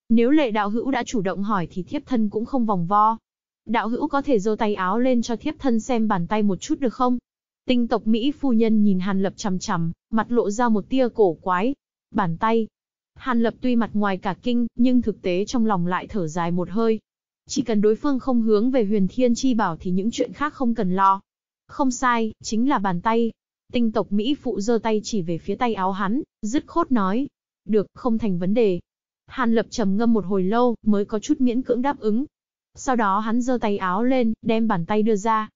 Nếu lệ đạo hữu đã chủ động hỏi thì thiếp thân cũng không vòng vo. Đạo hữu có thể giơ tay áo lên cho thiếp thân xem bàn tay một chút được không? Tinh tộc Mỹ phu nhân nhìn Hàn Lập chằm chằm, mặt lộ ra một tia cổ quái. Bàn tay. Hàn Lập tuy mặt ngoài cả kinh, nhưng thực tế trong lòng lại thở dài một hơi. Chỉ cần đối phương không hướng về huyền thiên chi bảo thì những chuyện khác không cần lo. Không sai, chính là bàn tay. Tinh tộc Mỹ phụ giơ tay chỉ về phía tay áo hắn, dứt khốt nói. Được, không thành vấn đề. Hàn Lập trầm ngâm một hồi lâu, mới có chút miễn cưỡng đáp ứng. Sau đó hắn giơ tay áo lên, đem bàn tay đưa ra,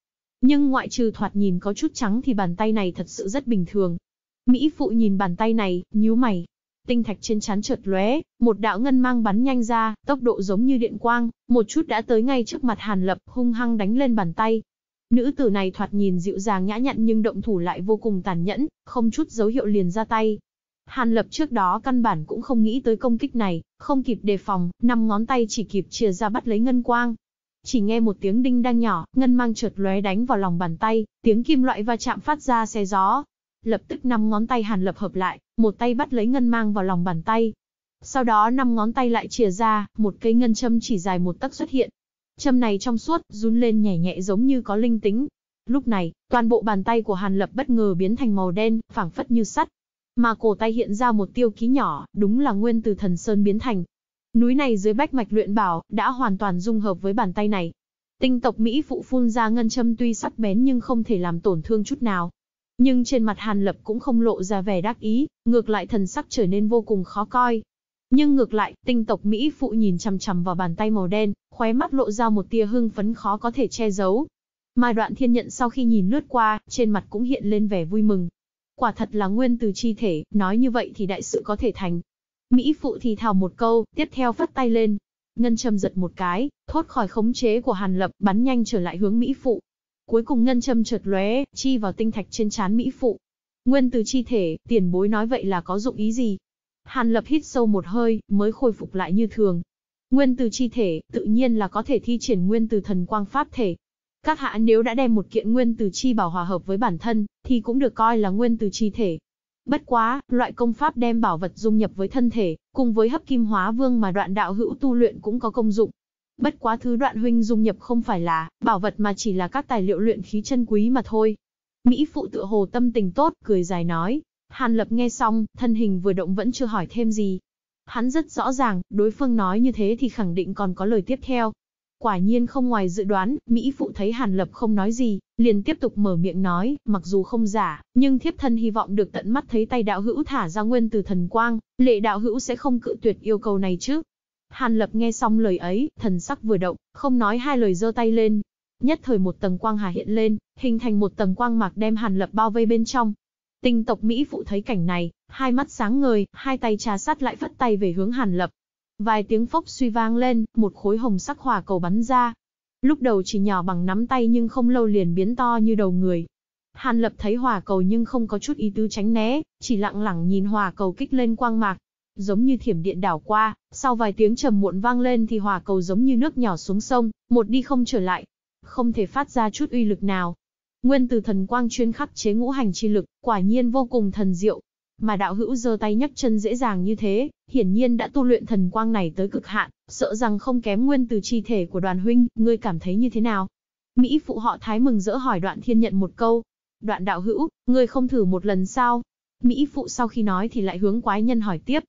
nhưng ngoại trừ thoạt nhìn có chút trắng thì bàn tay này thật sự rất bình thường. Mỹ phụ nhìn bàn tay này, nhíu mày. Tinh thạch trên chán chợt lóe, một đạo ngân mang bắn nhanh ra, tốc độ giống như điện quang, một chút đã tới ngay trước mặt Hàn Lập, hung hăng đánh lên bàn tay. Nữ tử này thoạt nhìn dịu dàng nhã nhặn nhưng động thủ lại vô cùng tàn nhẫn, không chút dấu hiệu liền ra tay. Hàn Lập trước đó căn bản cũng không nghĩ tới công kích này, không kịp đề phòng, năm ngón tay chỉ kịp chia ra bắt lấy ngân quang, chỉ nghe một tiếng đinh đang nhỏ, ngân mang chợt lóe đánh vào lòng bàn tay, tiếng kim loại va chạm phát ra xé gió. Lập tức năm ngón tay Hàn Lập hợp lại, một tay bắt lấy ngân mang vào lòng bàn tay. Sau đó năm ngón tay lại chìa ra, một cây ngân châm chỉ dài một tấc xuất hiện. Châm này trong suốt, run lên nhẹ nhẹ giống như có linh tính. Lúc này, toàn bộ bàn tay của Hàn Lập bất ngờ biến thành màu đen, phảng phất như sắt, mà cổ tay hiện ra một tiêu ký nhỏ, đúng là nguyên từ thần sơn biến thành, Núi này dưới bách mạch luyện bảo, đã hoàn toàn dung hợp với bàn tay này. Tinh tộc Mỹ phụ phun ra ngân châm tuy sắc bén nhưng không thể làm tổn thương chút nào. Nhưng trên mặt Hàn Lập cũng không lộ ra vẻ đắc ý, ngược lại thần sắc trở nên vô cùng khó coi. Nhưng ngược lại, tinh tộc Mỹ phụ nhìn chằm chằm vào bàn tay màu đen, khóe mắt lộ ra một tia hưng phấn khó có thể che giấu. Mai đoạn thiên nhận sau khi nhìn lướt qua, trên mặt cũng hiện lên vẻ vui mừng. Quả thật là nguyên từ chi thể, nói như vậy thì đại sự có thể thành. Mỹ Phụ thì thào một câu, tiếp theo phất tay lên. Ngân Trâm giật một cái, thoát khỏi khống chế của Hàn Lập, bắn nhanh trở lại hướng Mỹ Phụ. Cuối cùng Ngân Trâm chợt lóe, chi vào tinh thạch trên trán Mỹ Phụ. Nguyên từ chi thể, tiền bối nói vậy là có dụng ý gì? Hàn Lập hít sâu một hơi, mới khôi phục lại như thường. Nguyên từ chi thể, tự nhiên là có thể thi triển nguyên từ thần quang pháp thể. Các hạ nếu đã đem một kiện nguyên từ chi bảo hòa hợp với bản thân, thì cũng được coi là nguyên từ chi thể. Bất quá, loại công pháp đem bảo vật dung nhập với thân thể, cùng với hấp kim hóa vương mà đoạn đạo hữu tu luyện cũng có công dụng. Bất quá thứ đoạn huynh dung nhập không phải là bảo vật mà chỉ là các tài liệu luyện khí chân quý mà thôi. Mỹ phụ tựa hồ tâm tình tốt, cười dài nói. Hàn lập nghe xong, thân hình vừa động vẫn chưa hỏi thêm gì. Hắn rất rõ ràng, đối phương nói như thế thì khẳng định còn có lời tiếp theo, Quả nhiên không ngoài dự đoán, Mỹ phụ thấy Hàn Lập không nói gì, liền tiếp tục mở miệng nói, mặc dù không giả, nhưng thiếp thân hy vọng được tận mắt thấy tay đạo hữu thả ra nguyên từ thần quang, lệ đạo hữu sẽ không cự tuyệt yêu cầu này chứ. Hàn Lập nghe xong lời ấy, thần sắc vừa động, không nói hai lời giơ tay lên. Nhất thời một tầng quang hà hiện lên, hình thành một tầng quang mạc đem Hàn Lập bao vây bên trong. Tinh tộc Mỹ phụ thấy cảnh này, hai mắt sáng ngời, hai tay trà sát lại phất tay về hướng Hàn Lập, Vài tiếng phốc suy vang lên, một khối hồng sắc hỏa cầu bắn ra. Lúc đầu chỉ nhỏ bằng nắm tay nhưng không lâu liền biến to như đầu người. Hàn lập thấy hỏa cầu nhưng không có chút ý tư tránh né, chỉ lặng lặng nhìn hỏa cầu kích lên quang mạc. Giống như thiểm điện đảo qua, sau vài tiếng trầm muộn vang lên thì hỏa cầu giống như nước nhỏ xuống sông, một đi không trở lại. Không thể phát ra chút uy lực nào, Nguyên từ thần quang chuyên khắc chế ngũ hành chi lực, quả nhiên vô cùng thần diệu. Mà đạo hữu giơ tay nhấc chân dễ dàng như thế, hiển nhiên đã tu luyện thần quang này tới cực hạn, sợ rằng không kém nguyên từ chi thể của đoàn huynh, ngươi cảm thấy như thế nào? Mỹ phụ họ thái mừng dỡ hỏi đoạn thiên nhận một câu. Đoạn đạo hữu, ngươi không thử một lần sao? Mỹ phụ sau khi nói thì lại hướng quái nhân hỏi tiếp.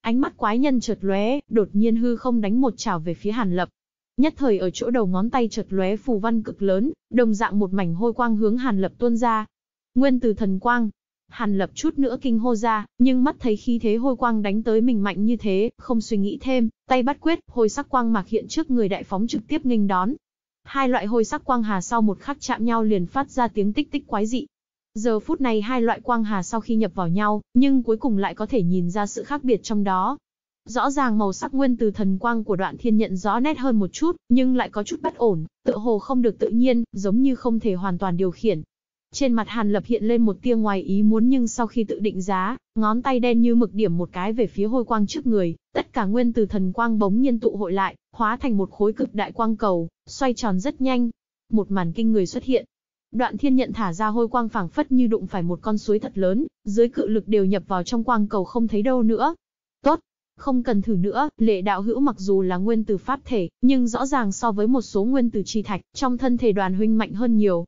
Ánh mắt quái nhân chợt lóe, đột nhiên hư không đánh một chảo về phía Hàn Lập. Nhất thời ở chỗ đầu ngón tay chợt lóe phù văn cực lớn, đồng dạng một mảnh hôi quang hướng Hàn Lập tuôn ra. Nguyên từ thần quang, Hàn lập chút nữa kinh hô ra, nhưng mắt thấy khí thế hôi quang đánh tới mình mạnh như thế, không suy nghĩ thêm, tay bắt quyết, hôi sắc quang mạc hiện trước người đại phóng trực tiếp nghênh đón. Hai loại hôi sắc quang hà sau một khắc chạm nhau liền phát ra tiếng tích tích quái dị. Giờ phút này hai loại quang hà sau khi nhập vào nhau, nhưng cuối cùng lại có thể nhìn ra sự khác biệt trong đó. Rõ ràng màu sắc nguyên từ thần quang của đoạn thiên nhận rõ nét hơn một chút, nhưng lại có chút bất ổn, tự hồ không được tự nhiên, giống như không thể hoàn toàn điều khiển, trên mặt Hàn Lập hiện lên một tia ngoài ý muốn nhưng sau khi tự định giá, ngón tay đen như mực điểm một cái về phía hôi quang trước người, tất cả nguyên từ thần quang bỗng nhiên tụ hội lại, hóa thành một khối cực đại quang cầu, xoay tròn rất nhanh. Một màn kinh người xuất hiện. Đoạn thiên nhận thả ra hôi quang phảng phất như đụng phải một con suối thật lớn, dưới cự lực đều nhập vào trong quang cầu không thấy đâu nữa. Tốt, không cần thử nữa, lệ đạo hữu mặc dù là nguyên từ pháp thể, nhưng rõ ràng so với một số nguyên từ chi thạch, trong thân thể đoàn huynh mạnh hơn nhiều,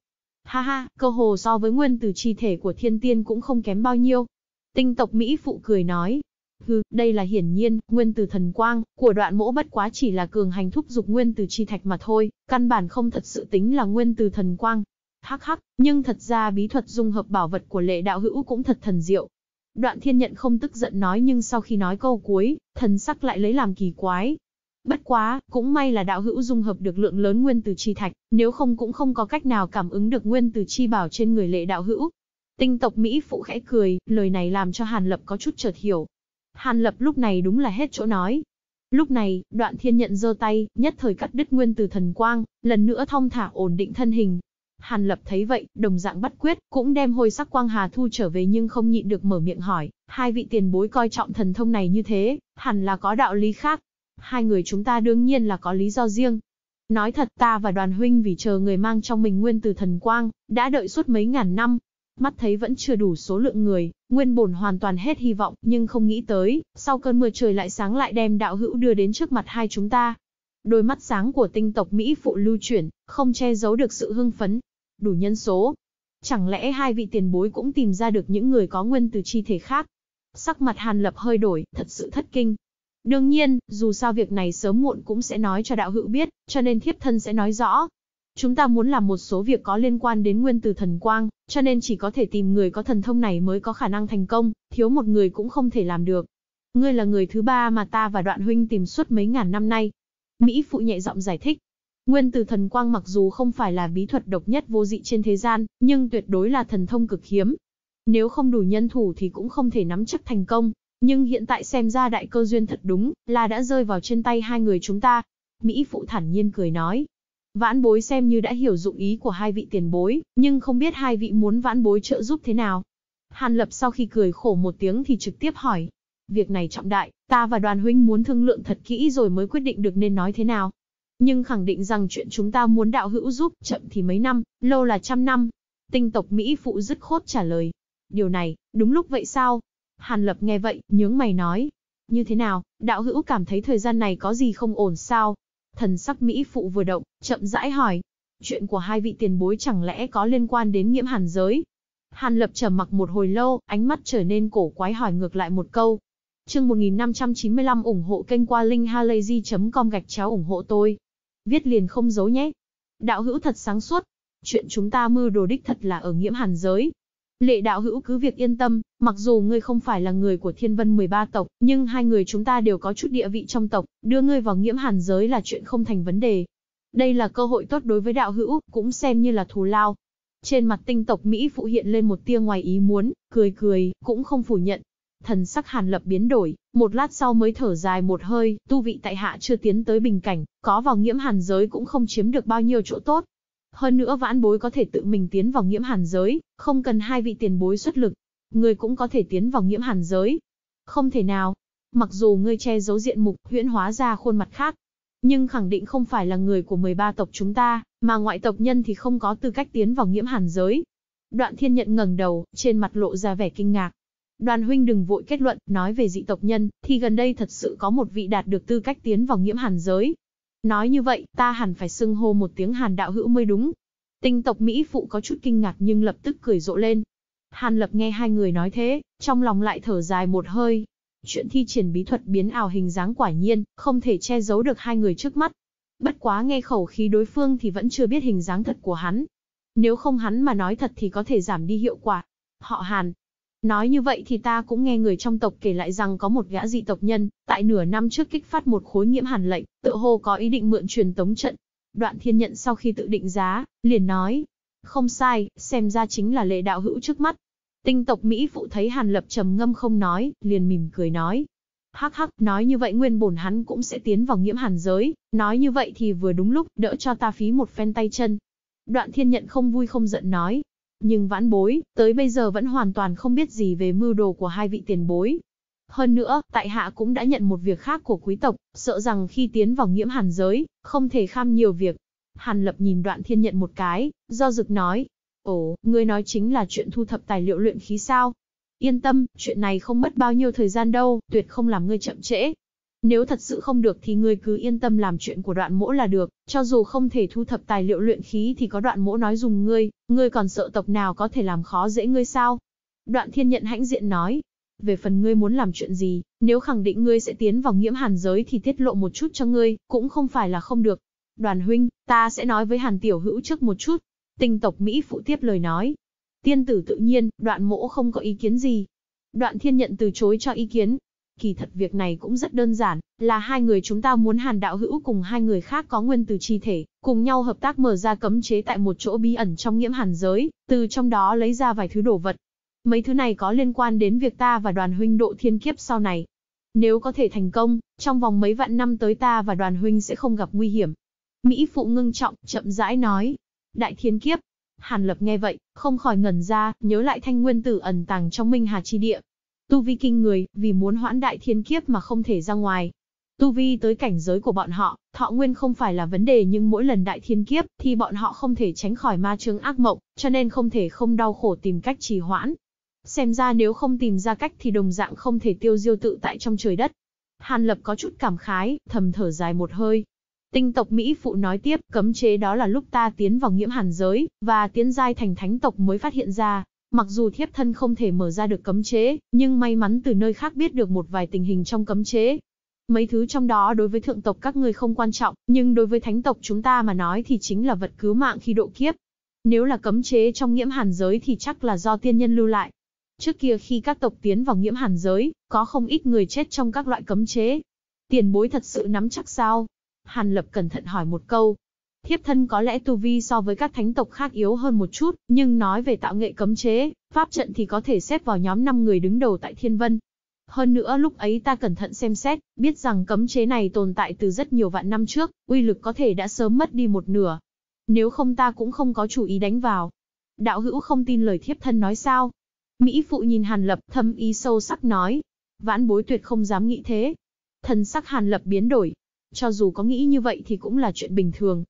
Ha ha, cơ hồ so với nguyên tử chi thể của thiên tiên cũng không kém bao nhiêu. Tinh tộc Mỹ phụ cười nói. Hừ, đây là hiển nhiên, nguyên tử thần quang, của đoạn mỗ bất quá chỉ là cường hành thúc dục nguyên tử chi thạch mà thôi, căn bản không thật sự tính là nguyên tử thần quang. Hắc hắc, nhưng thật ra bí thuật dung hợp bảo vật của lệ đạo hữu cũng thật thần diệu. Đoạn thiên nhận không tức giận nói nhưng sau khi nói câu cuối, thần sắc lại lấy làm kỳ quái, Bất quá, cũng may là đạo hữu dung hợp được lượng lớn nguyên tử chi thạch, nếu không cũng không có cách nào cảm ứng được nguyên tử chi bảo trên người lệ đạo hữu. Tinh tộc Mỹ phụ khẽ cười, lời này làm cho Hàn Lập có chút chợt hiểu. Hàn Lập lúc này đúng là hết chỗ nói. Lúc này, đoạn thiên nhận giơ tay, nhất thời cắt đứt nguyên tử thần quang, lần nữa thong thả ổn định thân hình. Hàn Lập thấy vậy, đồng dạng bắt quyết, cũng đem hồi sắc quang hà thu trở về nhưng không nhịn được mở miệng hỏi, hai vị tiền bối coi trọng thần thông này như thế, hẳn là có đạo lý khác. Hai người chúng ta đương nhiên là có lý do riêng. Nói thật ta và đoàn huynh vì chờ người mang trong mình nguyên từ thần quang, đã đợi suốt mấy ngàn năm. Mắt thấy vẫn chưa đủ số lượng người, nguyên bổn hoàn toàn hết hy vọng nhưng không nghĩ tới, sau cơn mưa trời lại sáng lại đem đạo hữu đưa đến trước mặt hai chúng ta. Đôi mắt sáng của tinh tộc Mỹ phụ lưu chuyển, không che giấu được sự hưng phấn. Đủ nhân số. Chẳng lẽ hai vị tiền bối cũng tìm ra được những người có nguyên từ chi thể khác? Sắc mặt Hàn Lập hơi đổi, thật sự thất kinh, Đương nhiên, dù sao việc này sớm muộn cũng sẽ nói cho đạo hữu biết, cho nên thiếp thân sẽ nói rõ. Chúng ta muốn làm một số việc có liên quan đến nguyên từ thần quang, cho nên chỉ có thể tìm người có thần thông này mới có khả năng thành công, thiếu một người cũng không thể làm được. Ngươi là người thứ ba mà ta và đoạn huynh tìm suốt mấy ngàn năm nay. Mỹ phụ nhẹ giọng giải thích. Nguyên từ thần quang mặc dù không phải là bí thuật độc nhất vô dị trên thế gian, nhưng tuyệt đối là thần thông cực hiếm. Nếu không đủ nhân thủ thì cũng không thể nắm chắc thành công, nhưng hiện tại xem ra đại cơ duyên thật đúng là đã rơi vào trên tay hai người chúng ta. Mỹ phụ thản nhiên cười nói. Vãn bối xem như đã hiểu dụng ý của hai vị tiền bối, nhưng không biết hai vị muốn vãn bối trợ giúp thế nào. Hàn lập sau khi cười khổ một tiếng thì trực tiếp hỏi. Việc này trọng đại, ta và đoàn huynh muốn thương lượng thật kỹ rồi mới quyết định được nên nói thế nào. Nhưng khẳng định rằng chuyện chúng ta muốn đạo hữu giúp, chậm thì mấy năm, lâu là trăm năm. Tinh tộc Mỹ phụ dứt khốt trả lời. Điều này, đúng lúc vậy sao? Hàn Lập nghe vậy, nhướng mày nói. Như thế nào, đạo hữu cảm thấy thời gian này có gì không ổn sao? Thần sắc Mỹ phụ vừa động, chậm rãi hỏi. Chuyện của hai vị tiền bối chẳng lẽ có liên quan đến nghiễm hàn giới? Hàn Lập trầm mặc một hồi lâu, ánh mắt trở nên cổ quái hỏi ngược lại một câu. Chương 1595 ủng hộ kênh qua linkhalazy.com gạch chéo ủng hộ tôi. Viết liền không giấu nhé. Đạo hữu thật sáng suốt. Chuyện chúng ta mưu đồ đích thật là ở nghiễm hàn giới. Lệ đạo hữu cứ việc yên tâm, mặc dù ngươi không phải là người của thiên vân 13 tộc, nhưng hai người chúng ta đều có chút địa vị trong tộc, đưa ngươi vào nghiễm hàn giới là chuyện không thành vấn đề. Đây là cơ hội tốt đối với đạo hữu, cũng xem như là thù lao. Trên mặt tinh tộc Mỹ phụ hiện lên một tia ngoài ý muốn, cười cười, cũng không phủ nhận. Thần sắc hàn lập biến đổi, một lát sau mới thở dài một hơi, tu vị tại hạ chưa tiến tới bình cảnh, có vào nghiễm hàn giới cũng không chiếm được bao nhiêu chỗ tốt, hơn nữa vãn bối có thể tự mình tiến vào nghiễm hàn giới, không cần hai vị tiền bối xuất lực. Người cũng có thể tiến vào nghiễm hàn giới. Không thể nào. Mặc dù ngươi che giấu diện mục huyễn hóa ra khuôn mặt khác, nhưng khẳng định không phải là người của 13 tộc chúng ta, mà ngoại tộc nhân thì không có tư cách tiến vào nghiễm hàn giới. Đoạn thiên nhận ngẩng đầu, trên mặt lộ ra vẻ kinh ngạc. Đoàn huynh đừng vội kết luận, nói về dị tộc nhân, thì gần đây thật sự có một vị đạt được tư cách tiến vào nghiễm hàn giới, Nói như vậy, ta hẳn phải xưng hô một tiếng Hàn đạo hữu mới đúng. Tinh tộc Mỹ phụ có chút kinh ngạc nhưng lập tức cười rộ lên. Hàn lập nghe hai người nói thế, trong lòng lại thở dài một hơi. Chuyện thi triển bí thuật biến ảo hình dáng quả nhiên, không thể che giấu được hai người trước mắt. Bất quá nghe khẩu khí đối phương thì vẫn chưa biết hình dáng thật của hắn. Nếu không hắn mà nói thật thì có thể giảm đi hiệu quả. Họ Hàn, Nói như vậy thì ta cũng nghe người trong tộc kể lại rằng có một gã dị tộc nhân, tại nửa năm trước kích phát một khối nhiễm hàn lệnh, tự hồ có ý định mượn truyền tống trận. Đoạn thiên nhận sau khi tự định giá, liền nói. Không sai, xem ra chính là lệ đạo hữu trước mắt. Tinh tộc Mỹ phụ thấy hàn lập trầm ngâm không nói, liền mỉm cười nói. Hắc hắc, nói như vậy nguyên bổn hắn cũng sẽ tiến vào nhiễm hàn giới, nói như vậy thì vừa đúng lúc, đỡ cho ta phí một phen tay chân. Đoạn thiên nhận không vui không giận nói, nhưng vãn bối, tới bây giờ vẫn hoàn toàn không biết gì về mưu đồ của hai vị tiền bối. Hơn nữa, tại hạ cũng đã nhận một việc khác của quý tộc, sợ rằng khi tiến vào nghiễm hàn giới, không thể kham nhiều việc. Hàn lập nhìn đoạn thiên nhận một cái, do dực nói. Ồ, ngươi nói chính là chuyện thu thập tài liệu luyện khí sao? Yên tâm, chuyện này không mất bao nhiêu thời gian đâu, tuyệt không làm ngươi chậm trễ, nếu thật sự không được thì ngươi cứ yên tâm làm chuyện của đoạn mỗ là được, cho dù không thể thu thập tài liệu luyện khí thì có đoạn mỗ nói dùng ngươi, ngươi còn sợ tộc nào có thể làm khó dễ ngươi sao? Đoạn thiên nhận hãnh diện nói, về phần ngươi muốn làm chuyện gì, nếu khẳng định ngươi sẽ tiến vào nghiễm hàn giới thì tiết lộ một chút cho ngươi, cũng không phải là không được. Đoàn huynh, ta sẽ nói với hàn tiểu hữu trước một chút. Tinh tộc Mỹ phụ tiếp lời nói. Tiên tử tự nhiên, đoạn mỗ không có ý kiến gì. Đoạn thiên nhận từ chối cho ý kiến, Kỳ thật việc này cũng rất đơn giản, là hai người chúng ta muốn Hàn Đạo Hữu cùng hai người khác có nguyên từ chi thể, cùng nhau hợp tác mở ra cấm chế tại một chỗ bí ẩn trong nghiễm hàn giới, từ trong đó lấy ra vài thứ đồ vật. Mấy thứ này có liên quan đến việc ta và đoàn huynh độ thiên kiếp sau này. Nếu có thể thành công, trong vòng mấy vạn năm tới ta và đoàn huynh sẽ không gặp nguy hiểm. Mỹ Phụ ngưng trọng, chậm rãi nói. Đại thiên kiếp. Hàn Lập nghe vậy, không khỏi ngẩn ra, nhớ lại thanh nguyên tử ẩn tàng trong Minh Hà Chi Địa, Tu vi kinh người, vì muốn hoãn đại thiên kiếp mà không thể ra ngoài. Tu vi tới cảnh giới của bọn họ, thọ nguyên không phải là vấn đề nhưng mỗi lần đại thiên kiếp thì bọn họ không thể tránh khỏi ma chứng ác mộng, cho nên không thể không đau khổ tìm cách trì hoãn. Xem ra nếu không tìm ra cách thì đồng dạng không thể tiêu diêu tự tại trong trời đất. Hàn Lập có chút cảm khái, thầm thở dài một hơi. Tinh tộc Mỹ Phụ nói tiếp, cấm chế đó là lúc ta tiến vào nghiễm hàn giới, và tiến giai thành thánh tộc mới phát hiện ra, Mặc dù thiếp thân không thể mở ra được cấm chế, nhưng may mắn từ nơi khác biết được một vài tình hình trong cấm chế. Mấy thứ trong đó đối với thượng tộc các người không quan trọng, nhưng đối với thánh tộc chúng ta mà nói thì chính là vật cứu mạng khi độ kiếp. Nếu là cấm chế trong nghiễm hàn giới thì chắc là do tiên nhân lưu lại. Trước kia khi các tộc tiến vào nghiễm hàn giới, có không ít người chết trong các loại cấm chế. Tiền bối thật sự nắm chắc sao? Hàn Lập cẩn thận hỏi một câu, Thiếp thân có lẽ tu vi so với các thánh tộc khác yếu hơn một chút, nhưng nói về tạo nghệ cấm chế, pháp trận thì có thể xếp vào nhóm 5 người đứng đầu tại Thiên Vân. Hơn nữa lúc ấy ta cẩn thận xem xét, biết rằng cấm chế này tồn tại từ rất nhiều vạn năm trước, uy lực có thể đã sớm mất đi một nửa. Nếu không ta cũng không có chủ ý đánh vào. Đạo hữu không tin lời thiếp thân nói sao? Mỹ phụ nhìn Hàn Lập thâm ý sâu sắc nói. Vãn bối tuyệt không dám nghĩ thế. Thần sắc Hàn Lập biến đổi. Cho dù có nghĩ như vậy thì cũng là chuyện bình thường,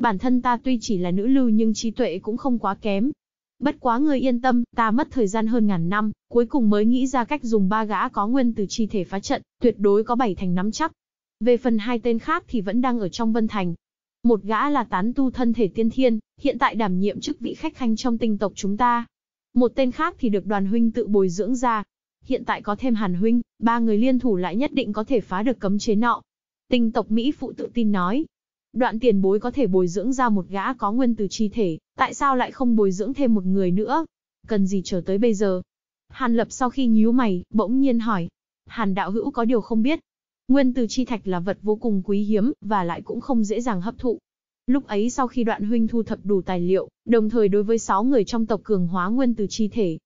bản thân ta tuy chỉ là nữ lưu nhưng trí tuệ cũng không quá kém. Bất quá ngươi yên tâm, ta mất thời gian hơn ngàn năm, cuối cùng mới nghĩ ra cách dùng ba gã có nguyên từ chi thể phá trận, tuyệt đối có bảy thành nắm chắc. Về phần hai tên khác thì vẫn đang ở trong Vân Thành. Một gã là tán tu thân thể tiên thiên, hiện tại đảm nhiệm chức vị khách khanh trong tinh tộc chúng ta. Một tên khác thì được đoàn huynh tự bồi dưỡng ra. Hiện tại có thêm hàn huynh, ba người liên thủ lại nhất định có thể phá được cấm chế nọ. Tinh tộc Mỹ phụ tự tin nói, Đoạn tiền bối có thể bồi dưỡng ra một gã có nguyên từ chi thể, tại sao lại không bồi dưỡng thêm một người nữa? Cần gì chờ tới bây giờ? Hàn Lập sau khi nhíu mày, bỗng nhiên hỏi. Hàn đạo hữu có điều không biết. Nguyên từ chi thạch là vật vô cùng quý hiếm, và lại cũng không dễ dàng hấp thụ. Lúc ấy sau khi đoạn huynh thu thập đủ tài liệu, đồng thời đối với 6 người trong tộc cường hóa nguyên từ chi thể.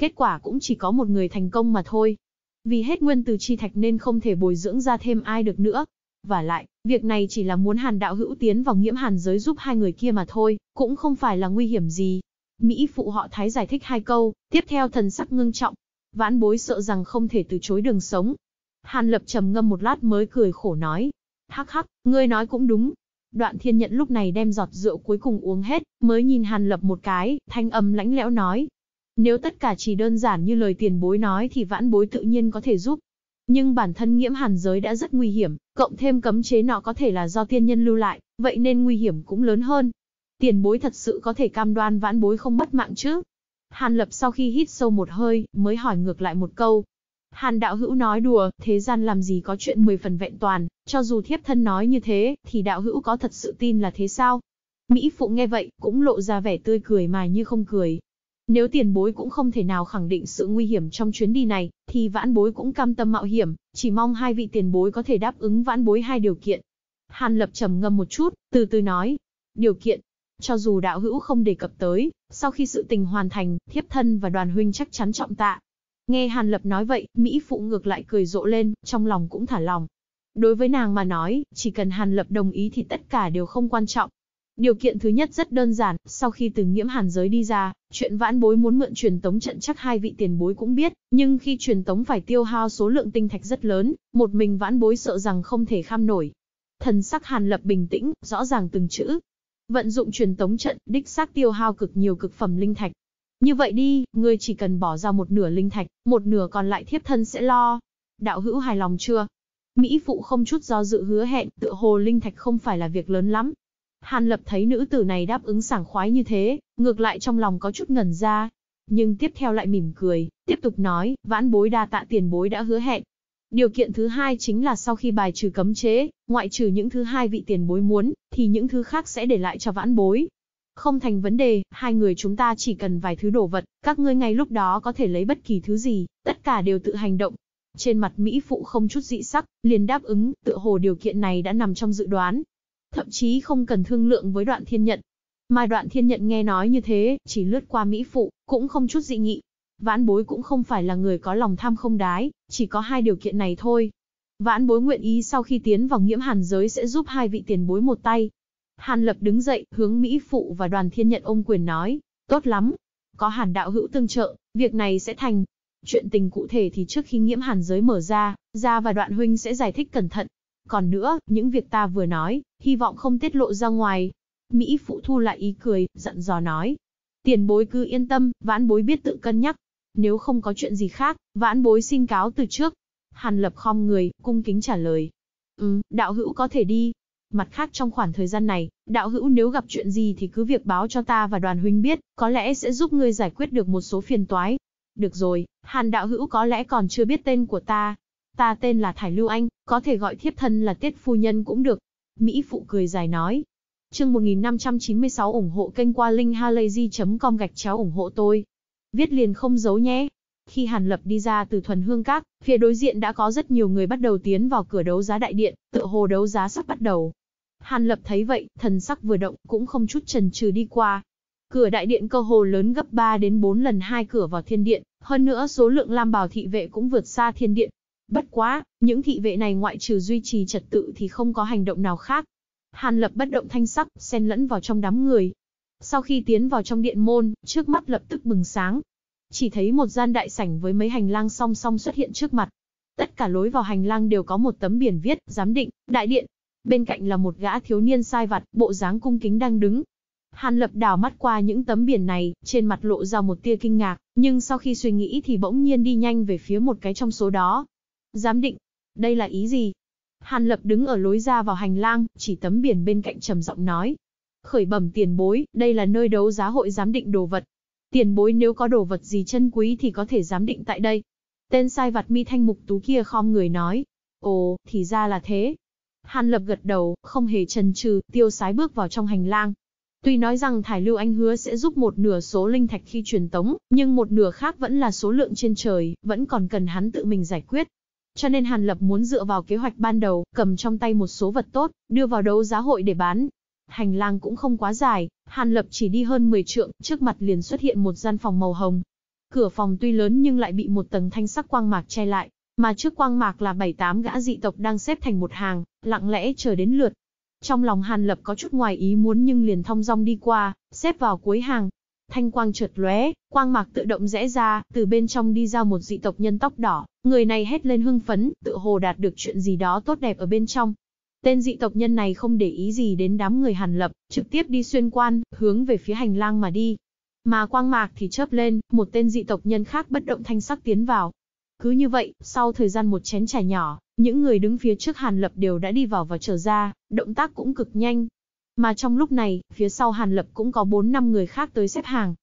Kết quả cũng chỉ có một người thành công mà thôi. Vì hết nguyên từ chi thạch nên không thể bồi dưỡng ra thêm ai được nữa. Và lại, việc này chỉ là muốn hàn đạo hữu tiến vào nghiễm hàn giới giúp hai người kia mà thôi, cũng không phải là nguy hiểm gì. Mỹ phụ họ thái giải thích hai câu, tiếp theo thần sắc ngưng trọng. Vãn bối sợ rằng không thể từ chối đường sống. Hàn lập trầm ngâm một lát mới cười khổ nói. Hắc hắc, ngươi nói cũng đúng. Đoạn thiên nhận lúc này đem giọt rượu cuối cùng uống hết, mới nhìn hàn lập một cái, thanh âm lãnh lẽo nói. Nếu tất cả chỉ đơn giản như lời tiền bối nói thì vãn bối tự nhiên có thể giúp, nhưng bản thân nhiễm hàn giới đã rất nguy hiểm, cộng thêm cấm chế nọ có thể là do tiên nhân lưu lại, vậy nên nguy hiểm cũng lớn hơn. Tiền bối thật sự có thể cam đoan vãn bối không mất mạng chứ? Hàn lập sau khi hít sâu một hơi, mới hỏi ngược lại một câu. Hàn đạo hữu nói đùa, thế gian làm gì có chuyện mười phần vẹn toàn, cho dù thiếp thân nói như thế, thì đạo hữu có thật sự tin là thế sao? Mỹ phụ nghe vậy, cũng lộ ra vẻ tươi cười mà như không cười, nếu tiền bối cũng không thể nào khẳng định sự nguy hiểm trong chuyến đi này, thì vãn bối cũng cam tâm mạo hiểm, chỉ mong hai vị tiền bối có thể đáp ứng vãn bối hai điều kiện. Hàn lập trầm ngâm một chút, từ từ nói. Điều kiện, cho dù đạo hữu không đề cập tới, sau khi sự tình hoàn thành, thiếp thân và đoàn huynh chắc chắn trọng tạ. Nghe Hàn Lập nói vậy, Mỹ Phụ ngược lại cười rộ lên, trong lòng cũng thả lòng. Đối với nàng mà nói, chỉ cần Hàn Lập đồng ý thì tất cả đều không quan trọng. Điều kiện thứ nhất rất đơn giản, sau khi từ nghiễm hàn giới đi ra, chuyện vãn bối muốn mượn truyền tống trận chắc hai vị tiền bối cũng biết, nhưng khi truyền tống phải tiêu hao số lượng tinh thạch rất lớn, một mình vãn bối sợ rằng không thể kham nổi. Thần sắc hàn lập bình tĩnh, rõ ràng từng chữ. Vận dụng truyền tống trận, đích xác tiêu hao cực nhiều cực phẩm linh thạch. Như vậy đi, ngươi chỉ cần bỏ ra một nửa linh thạch, một nửa còn lại thiếp thân sẽ lo. Đạo hữu hài lòng chưa? Mỹ phụ không chút do dự hứa hẹn, tựa hồ linh thạch không phải là việc lớn lắm, Hàn Lập thấy nữ tử này đáp ứng sảng khoái như thế, ngược lại trong lòng có chút ngẩn ra. Nhưng tiếp theo lại mỉm cười, tiếp tục nói, vãn bối đa tạ tiền bối đã hứa hẹn. Điều kiện thứ hai chính là sau khi bài trừ cấm chế, ngoại trừ những thứ hai vị tiền bối muốn, thì những thứ khác sẽ để lại cho vãn bối. Không thành vấn đề, hai người chúng ta chỉ cần vài thứ đồ vật, các ngươi ngay lúc đó có thể lấy bất kỳ thứ gì, tất cả đều tự hành động. Trên mặt Mỹ phụ không chút dị sắc, liền đáp ứng, tự hồ điều kiện này đã nằm trong dự đoán, thậm chí không cần thương lượng với đoạn thiên nhận. Mai đoạn thiên nhận nghe nói như thế, chỉ lướt qua Mỹ Phụ, cũng không chút dị nghị. Vãn bối cũng không phải là người có lòng tham không đái, chỉ có hai điều kiện này thôi. Vãn bối nguyện ý sau khi tiến vào nghiễm hàn giới sẽ giúp hai vị tiền bối một tay. Hàn lập đứng dậy, hướng Mỹ Phụ và đoàn thiên nhận ôm quyền nói, tốt lắm. Có hàn đạo hữu tương trợ, việc này sẽ thành. Chuyện tình cụ thể thì trước khi nghiễm hàn giới mở ra, ra và đoạn huynh sẽ giải thích cẩn thận. Còn nữa, những việc ta vừa nói, hy vọng không tiết lộ ra ngoài. Mỹ phụ thu lại ý cười, giận dò nói. Tiền bối cứ yên tâm, vãn bối biết tự cân nhắc. Nếu không có chuyện gì khác, vãn bối xin cáo từ trước. Hàn lập khom người, cung kính trả lời. Ừ, đạo hữu có thể đi. Mặt khác trong khoảng thời gian này, đạo hữu nếu gặp chuyện gì thì cứ việc báo cho ta và đoàn huynh biết, có lẽ sẽ giúp ngươi giải quyết được một số phiền toái. Được rồi, hàn đạo hữu có lẽ còn chưa biết tên của ta, Ta tên là Thải Lưu Anh, có thể gọi thiếp thân là Tiết Phu Nhân cũng được. Mỹ Phụ cười dài nói. chương 1596 ủng hộ kênh qua linkhalazy.com gạch chéo ủng hộ tôi. Viết liền không giấu nhé. Khi Hàn Lập đi ra từ thuần hương các, phía đối diện đã có rất nhiều người bắt đầu tiến vào cửa đấu giá đại điện, tự hồ đấu giá sắp bắt đầu. Hàn Lập thấy vậy, thần sắc vừa động, cũng không chút chần chừ đi qua. Cửa đại điện cơ hồ lớn gấp 3 đến 4 lần hai cửa vào thiên điện, hơn nữa số lượng lam bào thị vệ cũng vượt xa thiên điện, Bất quá, những thị vệ này ngoại trừ duy trì trật tự thì không có hành động nào khác. Hàn lập bất động thanh sắc, xen lẫn vào trong đám người. Sau khi tiến vào trong điện môn, trước mắt lập tức bừng sáng. Chỉ thấy một gian đại sảnh với mấy hành lang song song xuất hiện trước mặt. Tất cả lối vào hành lang đều có một tấm biển viết, giám định, đại điện. Bên cạnh là một gã thiếu niên sai vặt, bộ dáng cung kính đang đứng, Hàn lập đào mắt qua những tấm biển này, trên mặt lộ ra một tia kinh ngạc, nhưng sau khi suy nghĩ thì bỗng nhiên đi nhanh về phía một cái trong số đó. Giám định, đây là ý gì? Hàn Lập đứng ở lối ra vào hành lang, chỉ tấm biển bên cạnh trầm giọng nói. Khởi bẩm tiền bối, đây là nơi đấu giá hội giám định đồ vật. Tiền bối nếu có đồ vật gì chân quý thì có thể giám định tại đây. Tên sai vặt mi thanh mục tú kia khom người nói. Ồ, thì ra là thế. Hàn Lập gật đầu, không hề chần chừ, tiêu sái bước vào trong hành lang. Tuy nói rằng Thải Lưu Anh hứa sẽ giúp một nửa số linh thạch khi truyền tống, nhưng một nửa khác vẫn là số lượng trên trời, vẫn còn cần hắn tự mình giải quyết. Cho nên Hàn Lập muốn dựa vào kế hoạch ban đầu, cầm trong tay một số vật tốt, đưa vào đấu giá hội để bán. Hành lang cũng không quá dài, Hàn Lập chỉ đi hơn 10 trượng, trước mặt liền xuất hiện một gian phòng màu hồng. Cửa phòng tuy lớn nhưng lại bị một tầng thanh sắc quang mạc che lại, mà trước quang mạc là bảy tám gã dị tộc đang xếp thành một hàng, lặng lẽ chờ đến lượt. Trong lòng Hàn Lập có chút ngoài ý muốn nhưng liền thong dong đi qua, xếp vào cuối hàng. Thanh quang chợt lóe, quang mạc tự động rẽ ra, từ bên trong đi ra một dị tộc nhân tóc đỏ, Người này hét lên hưng phấn, tự hồ đạt được chuyện gì đó tốt đẹp ở bên trong. Tên dị tộc nhân này không để ý gì đến đám người hàn lập, trực tiếp đi xuyên quan, hướng về phía hành lang mà đi. Mà quang mạc thì chớp lên, một tên dị tộc nhân khác bất động thanh sắc tiến vào. Cứ như vậy, sau thời gian một chén trà nhỏ, những người đứng phía trước hàn lập đều đã đi vào và trở ra, động tác cũng cực nhanh. Mà trong lúc này, phía sau hàn lập cũng có 4-5 người khác tới xếp hàng.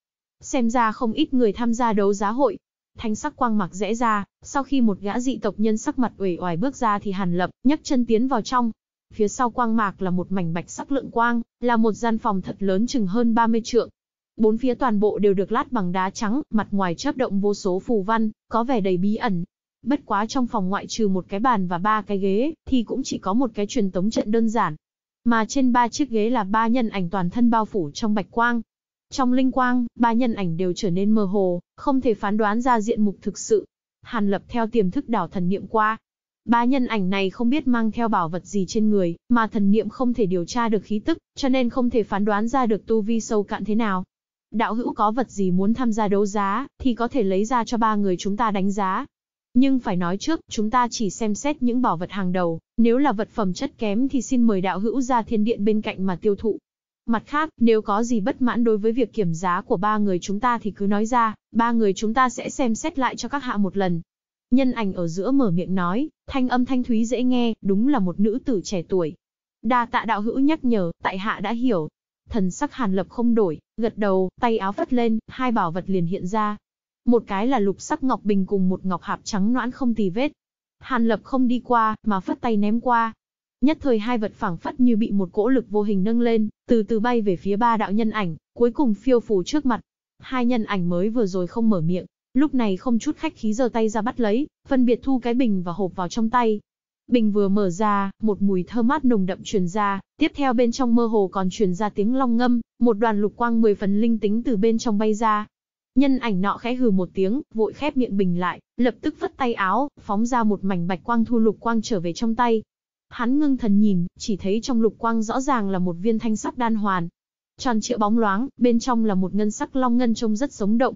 Xem ra không ít người tham gia đấu giá hội, thanh sắc quang mặc rẽ ra, sau khi một gã dị tộc nhân sắc mặt uể oải bước ra thì Hàn Lập nhấc chân tiến vào trong. Phía sau quang mạc là một mảnh bạch sắc lượng quang, là một gian phòng thật lớn chừng hơn 30 trượng. Bốn phía toàn bộ đều được lát bằng đá trắng, mặt ngoài chớp động vô số phù văn, có vẻ đầy bí ẩn. Bất quá trong phòng ngoại trừ một cái bàn và ba cái ghế, thì cũng chỉ có một cái truyền tống trận đơn giản. Mà trên ba chiếc ghế là ba nhân ảnh toàn thân bao phủ trong bạch quang, trong linh quang, ba nhân ảnh đều trở nên mơ hồ, không thể phán đoán ra diện mục thực sự. Hàn lập theo tiềm thức đảo thần niệm qua. Ba nhân ảnh này không biết mang theo bảo vật gì trên người, mà thần niệm không thể điều tra được khí tức, cho nên không thể phán đoán ra được tu vi sâu cạn thế nào. Đạo hữu có vật gì muốn tham gia đấu giá, thì có thể lấy ra cho ba người chúng ta đánh giá, nhưng phải nói trước, chúng ta chỉ xem xét những bảo vật hàng đầu, nếu là vật phẩm chất kém thì xin mời đạo hữu ra thiên điện bên cạnh mà tiêu thụ, Mặt khác, nếu có gì bất mãn đối với việc kiểm giá của ba người chúng ta thì cứ nói ra, ba người chúng ta sẽ xem xét lại cho các hạ một lần. Nhân ảnh ở giữa mở miệng nói, thanh âm thanh thúy dễ nghe, đúng là một nữ tử trẻ tuổi. Đa tạ đạo hữu nhắc nhở, tại hạ đã hiểu. Thần sắc hàn lập không đổi, gật đầu, tay áo phất lên, hai bảo vật liền hiện ra. Một cái là lục sắc ngọc bình cùng một ngọc hạp trắng noãn không tì vết. Hàn lập không đi qua, mà phất tay ném qua, Nhất thời hai vật phẳng phất như bị một cỗ lực vô hình nâng lên, từ từ bay về phía ba đạo nhân ảnh, cuối cùng phiêu phù trước mặt. Hai nhân ảnh mới vừa rồi không mở miệng, lúc này không chút khách khí giơ tay ra bắt lấy, phân biệt thu cái bình và hộp vào trong tay. Bình vừa mở ra, một mùi thơm mát nồng đậm truyền ra, tiếp theo bên trong mơ hồ còn truyền ra tiếng long ngâm, một đoàn lục quang mười phần linh tính từ bên trong bay ra. Nhân ảnh nọ khẽ hừ một tiếng, vội khép miệng bình lại, lập tức vất tay áo, phóng ra một mảnh bạch quang thu lục quang trở về trong tay. Hắn ngưng thần nhìn, chỉ thấy trong lục quang rõ ràng là một viên thanh sắc đan hoàn. Tròn trịa bóng loáng, bên trong là một ngân sắc long ngân trông rất sống động.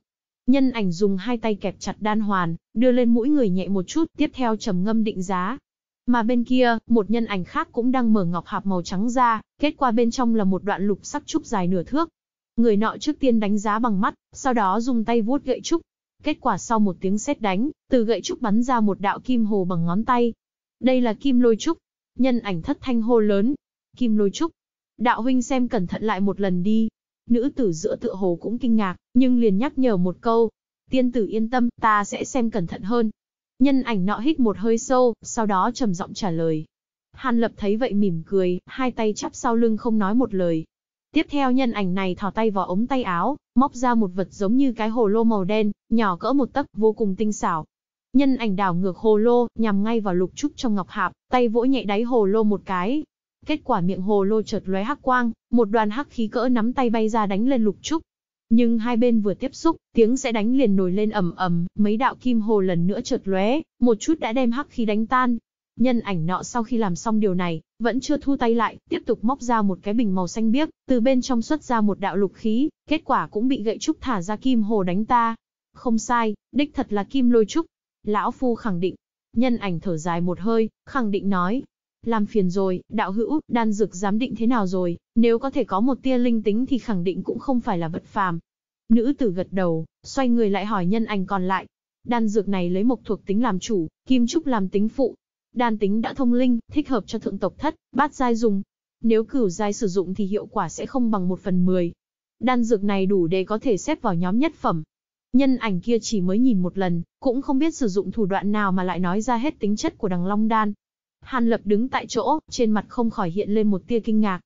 Nhân ảnh dùng hai tay kẹp chặt đan hoàn, đưa lên mũi người nhẹ một chút, tiếp theo trầm ngâm định giá. Mà bên kia, một nhân ảnh khác cũng đang mở ngọc hạp màu trắng ra, kết quả bên trong là một đoạn lục sắc trúc dài nửa thước. Người nọ trước tiên đánh giá bằng mắt, sau đó dùng tay vuốt gậy trúc. Kết quả sau một tiếng sét đánh, từ gậy trúc bắn ra một đạo kim hồ bằng ngón tay. Đây là kim lôi trúc, Nhân ảnh thất thanh hô lớn. Kim lôi trúc. Đạo huynh xem cẩn thận lại một lần đi. Nữ tử giữa tựa hồ cũng kinh ngạc, nhưng liền nhắc nhở một câu. Tiên tử yên tâm, ta sẽ xem cẩn thận hơn. Nhân ảnh nọ hít một hơi sâu, sau đó trầm giọng trả lời. Hàn lập thấy vậy mỉm cười, hai tay chắp sau lưng không nói một lời. Tiếp theo nhân ảnh này thò tay vào ống tay áo, móc ra một vật giống như cái hồ lô màu đen, nhỏ cỡ một tấc vô cùng tinh xảo, Nhân ảnh đảo ngược hồ lô, nhằm ngay vào lục trúc trong ngọc hạp, tay vỗ nhẹ đáy hồ lô một cái. Kết quả miệng hồ lô chợt lóe hắc quang, một đoàn hắc khí cỡ nắm tay bay ra đánh lên lục trúc. Nhưng hai bên vừa tiếp xúc, tiếng sẽ đánh liền nổi lên ầm ầm, mấy đạo kim hồ lần nữa chợt lóe, một chút đã đem hắc khí đánh tan. Nhân ảnh nọ sau khi làm xong điều này, vẫn chưa thu tay lại, tiếp tục móc ra một cái bình màu xanh biếc, từ bên trong xuất ra một đạo lục khí, kết quả cũng bị gậy trúc thả ra kim hồ đánh ta. Không sai, đích thật là kim lôi trúc, Lão Phu khẳng định. Nhân ảnh thở dài một hơi, khẳng định nói. Làm phiền rồi, đạo hữu, đan dược giám định thế nào rồi, nếu có thể có một tia linh tính thì khẳng định cũng không phải là vật phàm. Nữ tử gật đầu, xoay người lại hỏi nhân ảnh còn lại. Đan dược này lấy mộc thuộc tính làm chủ, kim trúc làm tính phụ. Đan tính đã thông linh, thích hợp cho thượng tộc thất, bát giai dùng. Nếu cửu giai sử dụng thì hiệu quả sẽ không bằng một phần mười. Đan dược này đủ để có thể xếp vào nhóm nhất phẩm, Nhân ảnh kia chỉ mới nhìn một lần, cũng không biết sử dụng thủ đoạn nào mà lại nói ra hết tính chất của đằng long đan. Hàn lập đứng tại chỗ, trên mặt không khỏi hiện lên một tia kinh ngạc.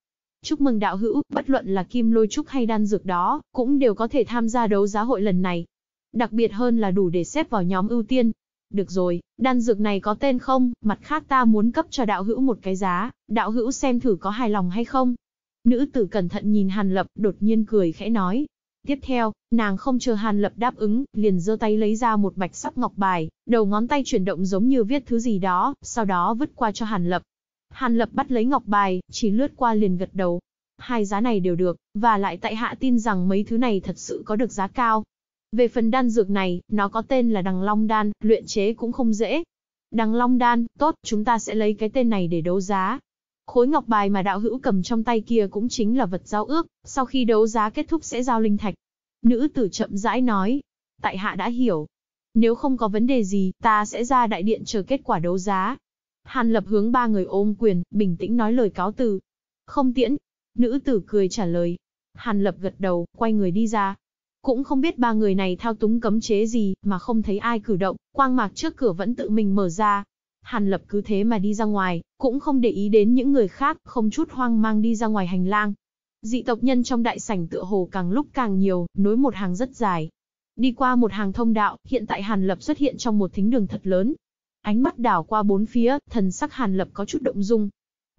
Chúc mừng đạo hữu, bất luận là kim lôi trúc hay đan dược đó, cũng đều có thể tham gia đấu giá hội lần này. Đặc biệt hơn là đủ để xếp vào nhóm ưu tiên. Được rồi, đan dược này có tên không, mặt khác ta muốn cấp cho đạo hữu một cái giá, đạo hữu xem thử có hài lòng hay không. Nữ tử cẩn thận nhìn Hàn Lập đột nhiên cười khẽ nói. Tiếp theo, nàng không chờ Hàn Lập đáp ứng, liền giơ tay lấy ra một bạch sắc ngọc bài, đầu ngón tay chuyển động giống như viết thứ gì đó, sau đó vứt qua cho Hàn Lập. Hàn Lập bắt lấy ngọc bài, chỉ lướt qua liền gật đầu. Hai giá này đều được, và lại tại hạ tin rằng mấy thứ này thật sự có được giá cao. Về phần đan dược này, nó có tên là đằng long đan, luyện chế cũng không dễ. Đằng long đan, tốt, chúng ta sẽ lấy cái tên này để đấu giá, Khối ngọc bài mà đạo hữu cầm trong tay kia cũng chính là vật giao ước, sau khi đấu giá kết thúc sẽ giao linh thạch. Nữ tử chậm rãi nói, tại hạ đã hiểu. Nếu không có vấn đề gì, ta sẽ ra đại điện chờ kết quả đấu giá. Hàn lập hướng ba người ôm quyền, bình tĩnh nói lời cáo từ. Không tiễn. Nữ tử cười trả lời. Hàn lập gật đầu, quay người đi ra. Cũng không biết ba người này thao túng cấm chế gì, mà không thấy ai cử động, quang mạc trước cửa vẫn tự mình mở ra. Hàn Lập cứ thế mà đi ra ngoài, cũng không để ý đến những người khác, không chút hoang mang đi ra ngoài hành lang. Dị tộc nhân trong đại sảnh tựa hồ càng lúc càng nhiều, nối một hàng rất dài. Đi qua một hàng thông đạo, hiện tại Hàn Lập xuất hiện trong một thính đường thật lớn. Ánh mắt đảo qua bốn phía, thần sắc Hàn Lập có chút động dung.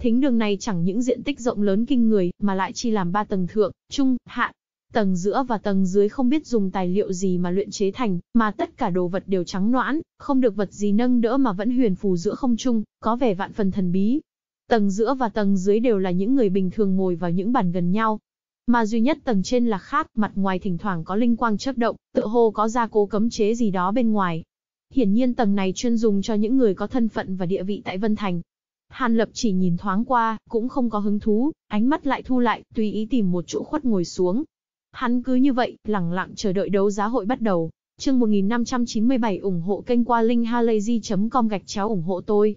Thính đường này chẳng những diện tích rộng lớn kinh người, mà lại chi làm ba tầng thượng, trung, hạ, Tầng giữa và tầng dưới không biết dùng tài liệu gì mà luyện chế thành, mà tất cả đồ vật đều trắng noãn, không được vật gì nâng đỡ mà vẫn huyền phù giữa không trung, có vẻ vạn phần thần bí. Tầng giữa và tầng dưới đều là những người bình thường ngồi vào những bàn gần nhau. Mà duy nhất tầng trên là khác, mặt ngoài thỉnh thoảng có linh quang chớp động, tự hồ có gia cố cấm chế gì đó bên ngoài. Hiển nhiên tầng này chuyên dùng cho những người có thân phận và địa vị tại Vân Thành, Hàn Lập chỉ nhìn thoáng qua, cũng không có hứng thú, ánh mắt lại thu lại, tùy ý tìm một chỗ khuất ngồi xuống. Hắn cứ như vậy, lặng lặng chờ đợi đấu giá hội bắt đầu. Chương 1597 ủng hộ kênh qua linkhalazy.com gạch chéo ủng hộ tôi.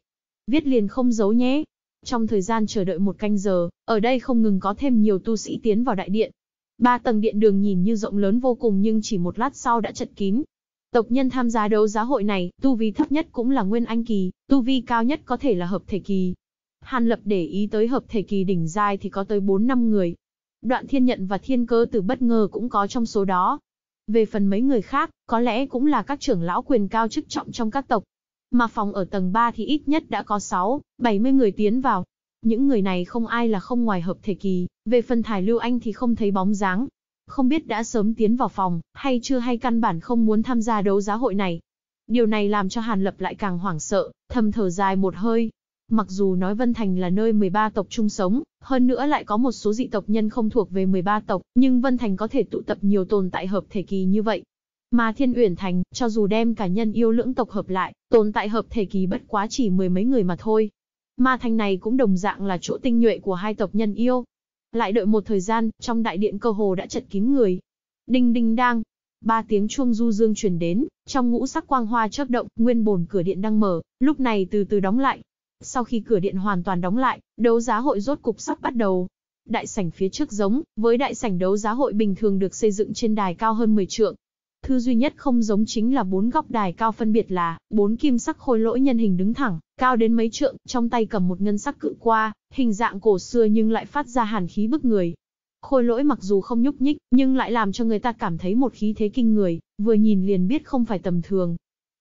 Viết liền không giấu nhé. Trong thời gian chờ đợi một canh giờ, ở đây không ngừng có thêm nhiều tu sĩ tiến vào đại điện. Ba tầng điện đường nhìn như rộng lớn vô cùng nhưng chỉ một lát sau đã chật kín. Tộc nhân tham gia đấu giá hội này, tu vi thấp nhất cũng là nguyên anh kỳ, tu vi cao nhất có thể là hợp thể kỳ. Hàn lập để ý tới hợp thể kỳ đỉnh giai thì có tới 4 năm người, đoạn thiên nhận và thiên cơ từ bất ngờ cũng có trong số đó. Về phần mấy người khác, có lẽ cũng là các trưởng lão quyền cao chức trọng trong các tộc. Mà phòng ở tầng 3 thì ít nhất đã có 6, 70 người tiến vào. Những người này không ai là không ngoài hợp thể kỳ, về phần thải lưu anh thì không thấy bóng dáng. Không biết đã sớm tiến vào phòng, hay chưa hay căn bản không muốn tham gia đấu giá hội này. Điều này làm cho Hàn Lập lại càng hoảng sợ, thầm thở dài một hơi, Mặc dù nói Vân Thành là nơi 13 tộc chung sống, hơn nữa lại có một số dị tộc nhân không thuộc về 13 tộc, nhưng Vân Thành có thể tụ tập nhiều tồn tại hợp thể kỳ như vậy. Mà Thiên Uyển Thành, cho dù đem cả nhân yêu lưỡng tộc hợp lại, tồn tại hợp thể kỳ bất quá chỉ mười mấy người mà thôi. Mà thành này cũng đồng dạng là chỗ tinh nhuệ của hai tộc nhân yêu. Lại đợi một thời gian, trong đại điện cơ hồ đã chật kín người. Đinh đinh đang, ba tiếng chuông du dương truyền đến, trong ngũ sắc quang hoa chớp động, nguyên bồn cửa điện đang mở, lúc này từ từ đóng lại, sau khi cửa điện hoàn toàn đóng lại, đấu giá hội rốt cục sắp bắt đầu. Đại sảnh phía trước giống với đại sảnh đấu giá hội bình thường được xây dựng trên đài cao hơn 10 trượng. Thứ duy nhất không giống chính là bốn góc đài cao phân biệt là bốn kim sắc khôi lỗi nhân hình đứng thẳng, cao đến mấy trượng, trong tay cầm một ngân sắc cự qua, hình dạng cổ xưa nhưng lại phát ra hàn khí bức người, khôi lỗi mặc dù không nhúc nhích, nhưng lại làm cho người ta cảm thấy một khí thế kinh người, vừa nhìn liền biết không phải tầm thường.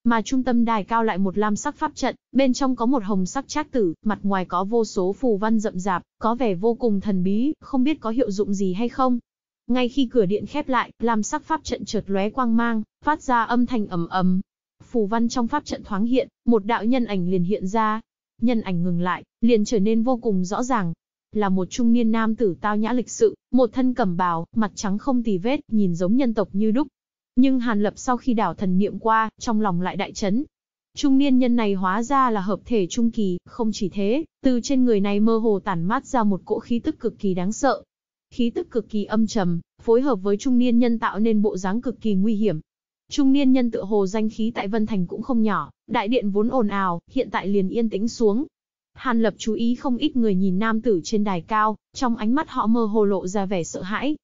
Mà trung tâm đài cao lại một lam sắc pháp trận, bên trong có một hồng sắc trác tử, mặt ngoài có vô số phù văn rậm rạp, có vẻ vô cùng thần bí, không biết có hiệu dụng gì hay không. Ngay khi cửa điện khép lại, lam sắc pháp trận chợt lóe quang mang, phát ra âm thanh ầm ầm. Phù văn trong pháp trận thoáng hiện, một đạo nhân ảnh liền hiện ra. Nhân ảnh ngừng lại, liền trở nên vô cùng rõ ràng, là một trung niên nam tử tao nhã lịch sự, một thân cẩm bào, mặt trắng không tì vết, nhìn giống nhân tộc như đúc. Nhưng Hàn Lập sau khi đảo thần niệm qua, trong lòng lại đại chấn. Trung niên nhân này hóa ra là hợp thể trung kỳ, không chỉ thế, từ trên người này mơ hồ tản mát ra một cỗ khí tức cực kỳ đáng sợ. Khí tức cực kỳ âm trầm, phối hợp với trung niên nhân tạo nên bộ dáng cực kỳ nguy hiểm. Trung niên nhân tự hồ danh khí tại Vân Thành cũng không nhỏ, đại điện vốn ồn ào, hiện tại liền yên tĩnh xuống. Hàn Lập chú ý không ít người nhìn nam tử trên đài cao, trong ánh mắt họ mơ hồ lộ ra vẻ sợ hãi.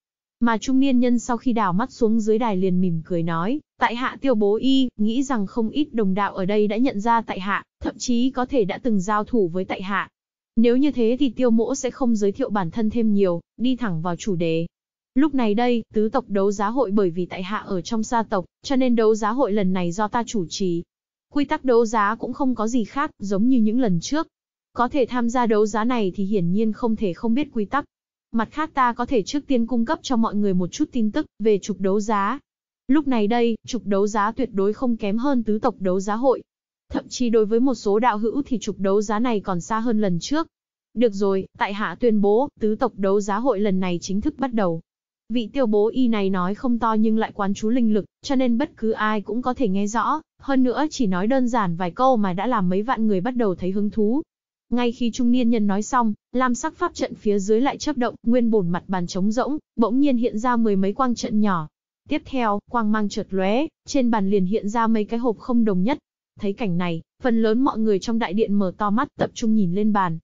Mà trung niên nhân sau khi đảo mắt xuống dưới đài liền mỉm cười nói, tại hạ tiêu bố y, nghĩ rằng không ít đồng đạo ở đây đã nhận ra tại hạ, thậm chí có thể đã từng giao thủ với tại hạ. Nếu như thế thì tiêu mỗ sẽ không giới thiệu bản thân thêm nhiều, đi thẳng vào chủ đề. Lúc này đây, tứ tộc đấu giá hội bởi vì tại hạ ở trong gia tộc, cho nên đấu giá hội lần này do ta chủ trì. Quy tắc đấu giá cũng không có gì khác, giống như những lần trước. Có thể tham gia đấu giá này thì hiển nhiên không thể không biết quy tắc, Mặt khác ta có thể trước tiên cung cấp cho mọi người một chút tin tức về trục đấu giá. Lúc này đây, trục đấu giá tuyệt đối không kém hơn tứ tộc đấu giá hội. Thậm chí đối với một số đạo hữu thì trục đấu giá này còn xa hơn lần trước. Được rồi, tại hạ tuyên bố, tứ tộc đấu giá hội lần này chính thức bắt đầu. Vị tiêu bố y này nói không to nhưng lại quán chú linh lực, cho nên bất cứ ai cũng có thể nghe rõ, hơn nữa chỉ nói đơn giản vài câu mà đã làm mấy vạn người bắt đầu thấy hứng thú. Ngay khi trung niên nhân nói xong, lam sắc pháp trận phía dưới lại chớp động, nguyên bổn mặt bàn trống rỗng, bỗng nhiên hiện ra mười mấy quang trận nhỏ. Tiếp theo, quang mang chợt lóe, trên bàn liền hiện ra mấy cái hộp không đồng nhất. Thấy cảnh này, phần lớn mọi người trong đại điện mở to mắt tập trung nhìn lên bàn.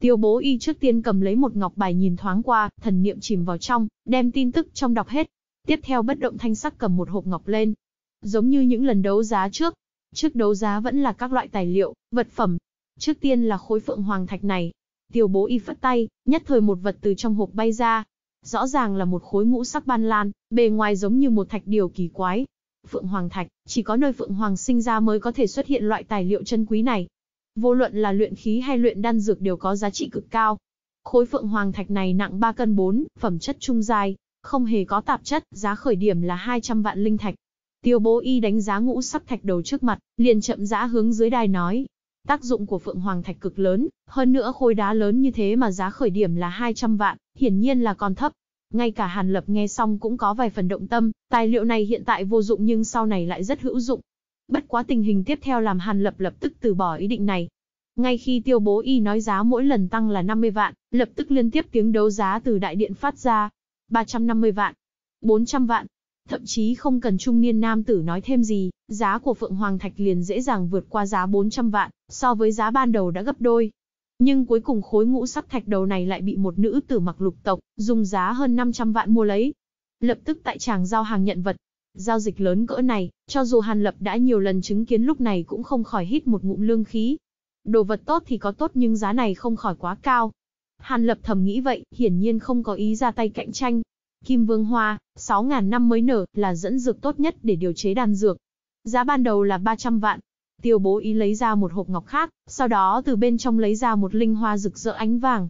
Tiêu bố y trước tiên cầm lấy một ngọc bài nhìn thoáng qua, thần niệm chìm vào trong, đem tin tức trong đọc hết. Tiếp theo bất động thanh sắc cầm một hộp ngọc lên. Giống như những lần đấu giá trước, trước đấu giá vẫn là các loại tài liệu, vật phẩm, Trước tiên là khối phượng hoàng thạch này. Tiểu bố y phất tay, nhất thời một vật từ trong hộp bay ra. Rõ ràng là một khối ngũ sắc ban lan, bề ngoài giống như một thạch điều kỳ quái. Phượng hoàng thạch, chỉ có nơi phượng hoàng sinh ra mới có thể xuất hiện loại tài liệu chân quý này. Vô luận là luyện khí hay luyện đan dược đều có giá trị cực cao. Khối phượng hoàng thạch này nặng 3 cân 4, phẩm chất trung dài, không hề có tạp chất, giá khởi điểm là 200 vạn linh thạch. Tiêu Bố Y đánh giá ngũ sắc thạch đầu trước mặt, liền chậm rã hướng dưới đài nói, Tác dụng của Phượng Hoàng Thạch cực lớn, hơn nữa khối đá lớn như thế mà giá khởi điểm là 200 vạn, hiển nhiên là còn thấp. Ngay cả Hàn Lập nghe xong cũng có vài phần động tâm, tài liệu này hiện tại vô dụng nhưng sau này lại rất hữu dụng. Bất quá tình hình tiếp theo làm Hàn Lập lập tức từ bỏ ý định này. Ngay khi tiêu bố y nói giá mỗi lần tăng là 50 vạn, lập tức liên tiếp tiếng đấu giá từ đại điện phát ra. 350 vạn, 400 vạn, Thậm chí không cần trung niên nam tử nói thêm gì, giá của Phượng Hoàng Thạch liền dễ dàng vượt qua giá 400 vạn, so với giá ban đầu đã gấp đôi. Nhưng cuối cùng khối ngũ sắc thạch đầu này lại bị một nữ tử mặc lục tộc, dùng giá hơn 500 vạn mua lấy. Lập tức tại tràng giao hàng nhận vật. Giao dịch lớn cỡ này, cho dù Hàn Lập đã nhiều lần chứng kiến lúc này cũng không khỏi hít một ngụm lương khí. Đồ vật tốt thì có tốt nhưng giá này không khỏi quá cao. Hàn Lập thầm nghĩ vậy, hiển nhiên không có ý ra tay cạnh tranh. Kim Vương Hoa, 6.000 năm mới nở, là dẫn dược tốt nhất để điều chế đan dược. Giá ban đầu là 300 vạn. Tiêu bố ý lấy ra một hộp ngọc khác, sau đó từ bên trong lấy ra một linh hoa rực rỡ ánh vàng.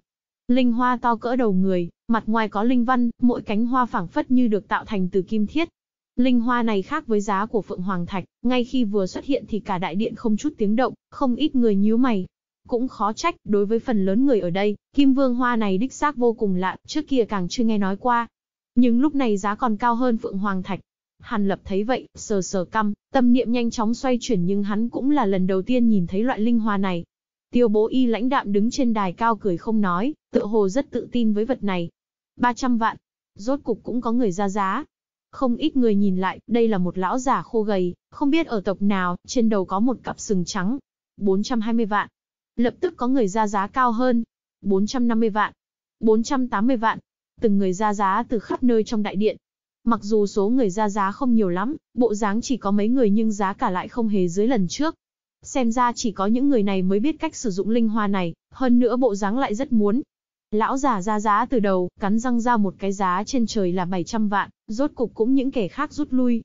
Linh hoa to cỡ đầu người, mặt ngoài có linh văn, mỗi cánh hoa phảng phất như được tạo thành từ kim thiết. Linh hoa này khác với giá của Phượng Hoàng Thạch, ngay khi vừa xuất hiện thì cả đại điện không chút tiếng động, không ít người nhíu mày, cũng khó trách, đối với phần lớn người ở đây, kim vương hoa này đích xác vô cùng lạ, trước kia càng chưa nghe nói qua, nhưng lúc này giá còn cao hơn Phượng Hoàng Thạch. Hàn Lập thấy vậy, sờ sờ căm, tâm niệm nhanh chóng xoay chuyển nhưng hắn cũng là lần đầu tiên nhìn thấy loại linh hoa này. Tiêu bố y lãnh đạm đứng trên đài cao cười không nói, tựa hồ rất tự tin với vật này. 300 vạn, rốt cục cũng có người ra giá. Không ít người nhìn lại, đây là một lão giả khô gầy, không biết ở tộc nào, trên đầu có một cặp sừng trắng. 420 vạn. Lập tức có người ra giá cao hơn. 450 vạn. 480 vạn từng người ra giá từ khắp nơi trong đại điện. Mặc dù số người ra giá không nhiều lắm, bộ dáng chỉ có mấy người nhưng giá cả lại không hề dưới lần trước. Xem ra chỉ có những người này mới biết cách sử dụng linh hoa này, hơn nữa bộ dáng lại rất muốn. Lão giả ra giá từ đầu, cắn răng ra một cái giá trên trời là 700 vạn, rốt cục cũng những kẻ khác rút lui.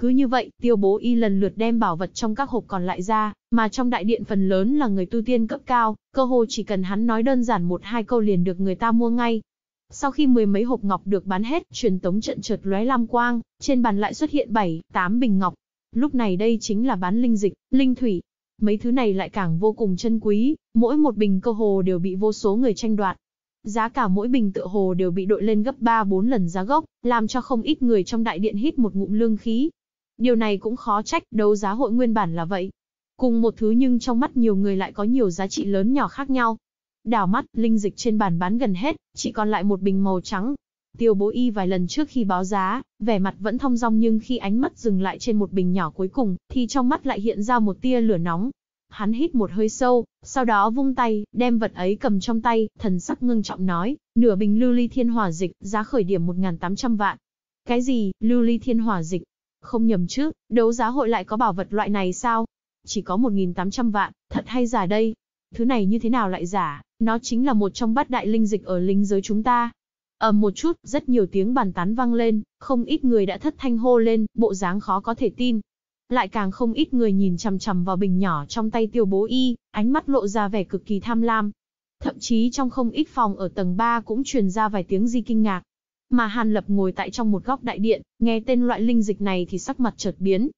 Cứ như vậy, tiêu bố y lần lượt đem bảo vật trong các hộp còn lại ra, mà trong đại điện phần lớn là người tu tiên cấp cao, cơ hồ chỉ cần hắn nói đơn giản một hai câu liền được người ta mua ngay. Sau khi mười mấy hộp ngọc được bán hết, truyền tống trận chợt lóe lam quang, trên bàn lại xuất hiện 7, 8 bình ngọc. Lúc này đây chính là bán linh dịch, linh thủy. Mấy thứ này lại càng vô cùng chân quý, mỗi một bình cơ hồ đều bị vô số người tranh đoạt. Giá cả mỗi bình tựa hồ đều bị đội lên gấp 3-4 lần giá gốc, làm cho không ít người trong đại điện hít một ngụm lương khí. Điều này cũng khó trách, đấu giá hội nguyên bản là vậy. Cùng một thứ nhưng trong mắt nhiều người lại có nhiều giá trị lớn nhỏ khác nhau, Đảo mắt, linh dịch trên bàn bán gần hết, chỉ còn lại một bình màu trắng. Tiêu bố y vài lần trước khi báo giá, vẻ mặt vẫn thong dong nhưng khi ánh mắt dừng lại trên một bình nhỏ cuối cùng, thì trong mắt lại hiện ra một tia lửa nóng. Hắn hít một hơi sâu, sau đó vung tay, đem vật ấy cầm trong tay, thần sắc ngưng trọng nói, nửa bình lưu ly thiên hỏa dịch, giá khởi điểm 1.800 vạn. Cái gì, lưu ly thiên hỏa dịch? Không nhầm chứ, đấu giá hội lại có bảo vật loại này sao? Chỉ có 1.800 vạn, thật hay giả đây? Thứ này như thế nào lại giả, nó chính là một trong bát đại linh dịch ở linh giới chúng ta. Ở ờ, một chút, rất nhiều tiếng bàn tán vang lên, không ít người đã thất thanh hô lên, bộ dáng khó có thể tin. Lại càng không ít người nhìn chằm chằm vào bình nhỏ trong tay tiêu bố y, ánh mắt lộ ra vẻ cực kỳ tham lam. Thậm chí trong không ít phòng ở tầng 3 cũng truyền ra vài tiếng di kinh ngạc. Mà Hàn Lập ngồi tại trong một góc đại điện, nghe tên loại linh dịch này thì sắc mặt chợt biến,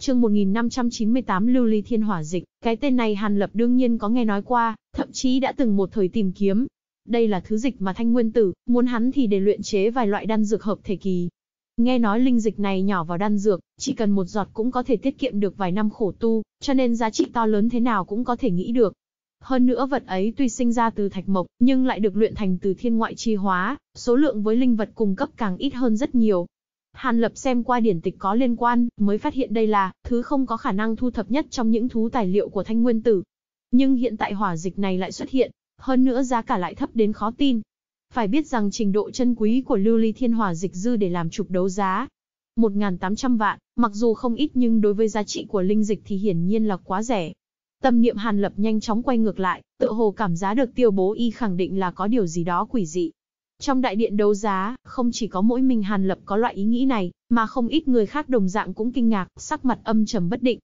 Chương 1598 Lưu Ly Thiên Hỏa Dịch, cái tên này Hàn Lập đương nhiên có nghe nói qua, thậm chí đã từng một thời tìm kiếm. Đây là thứ dịch mà Thanh Nguyên Tử muốn hắn thì để luyện chế vài loại đan dược hợp thể kỳ. Nghe nói linh dịch này nhỏ vào đan dược, chỉ cần một giọt cũng có thể tiết kiệm được vài năm khổ tu, cho nên giá trị to lớn thế nào cũng có thể nghĩ được. Hơn nữa vật ấy tuy sinh ra từ thạch mộc, nhưng lại được luyện thành từ thiên ngoại chi hóa, số lượng với linh vật cung cấp càng ít hơn rất nhiều, Hàn Lập xem qua điển tịch có liên quan, mới phát hiện đây là thứ không có khả năng thu thập nhất trong những thú tài liệu của Thanh Nguyên Tử. Nhưng hiện tại hỏa dịch này lại xuất hiện, hơn nữa giá cả lại thấp đến khó tin. Phải biết rằng trình độ chân quý của lưu ly thiên hỏa dịch dư để làm trục đấu giá. 1.800 vạn, mặc dù không ít nhưng đối với giá trị của linh dịch thì hiển nhiên là quá rẻ. Tâm niệm Hàn Lập nhanh chóng quay ngược lại, tự hồ cảm giá được tiêu bố y khẳng định là có điều gì đó quỷ dị. Trong đại điện đấu giá, không chỉ có mỗi mình Hàn Lập có loại ý nghĩ này, mà không ít người khác đồng dạng cũng kinh ngạc, sắc mặt âm trầm bất định.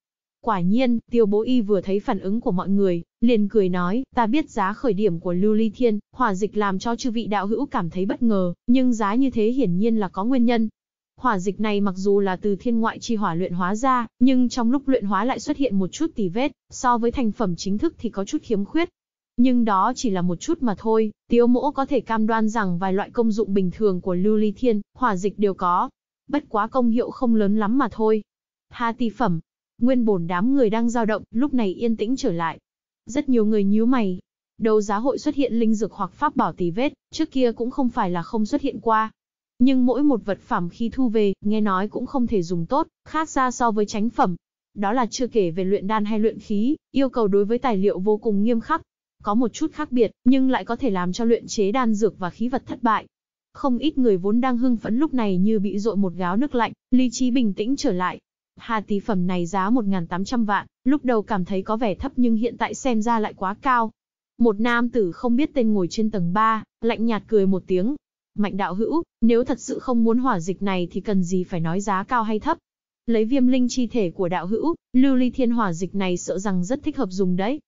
Quả nhiên, tiêu bố y vừa thấy phản ứng của mọi người, liền cười nói, ta biết giá khởi điểm của Lưu Ly Thiên, hỏa dịch làm cho chư vị đạo hữu cảm thấy bất ngờ, nhưng giá như thế hiển nhiên là có nguyên nhân. Hỏa dịch này mặc dù là từ thiên ngoại chi hỏa luyện hóa ra, nhưng trong lúc luyện hóa lại xuất hiện một chút tì vết, so với thành phẩm chính thức thì có chút khiếm khuyết, nhưng đó chỉ là một chút mà thôi, tiếu mỗ có thể cam đoan rằng vài loại công dụng bình thường của lưu ly thiên, hỏa dịch đều có. Bất quá công hiệu không lớn lắm mà thôi. Hà tỷ phẩm, nguyên bổn đám người đang dao động, lúc này yên tĩnh trở lại. Rất nhiều người nhíu mày. Đầu giá hội xuất hiện linh dược hoặc pháp bảo tỷ vết, trước kia cũng không phải là không xuất hiện qua. Nhưng mỗi một vật phẩm khi thu về, nghe nói cũng không thể dùng tốt, khác xa so với tránh phẩm. Đó là chưa kể về luyện đan hay luyện khí, yêu cầu đối với tài liệu vô cùng nghiêm khắc, có một chút khác biệt, nhưng lại có thể làm cho luyện chế đan dược và khí vật thất bại. Không ít người vốn đang hưng phấn lúc này như bị dội một gáo nước lạnh, lý trí bình tĩnh trở lại. Hà tí phẩm này giá 1.800 vạn, lúc đầu cảm thấy có vẻ thấp nhưng hiện tại xem ra lại quá cao. Một nam tử không biết tên ngồi trên tầng 3, lạnh nhạt cười một tiếng. Mạnh đạo hữu, nếu thật sự không muốn hỏa dịch này thì cần gì phải nói giá cao hay thấp. Lấy viêm linh chi thể của đạo hữu, lưu ly thiên hỏa dịch này sợ rằng rất thích hợp dùng đấy.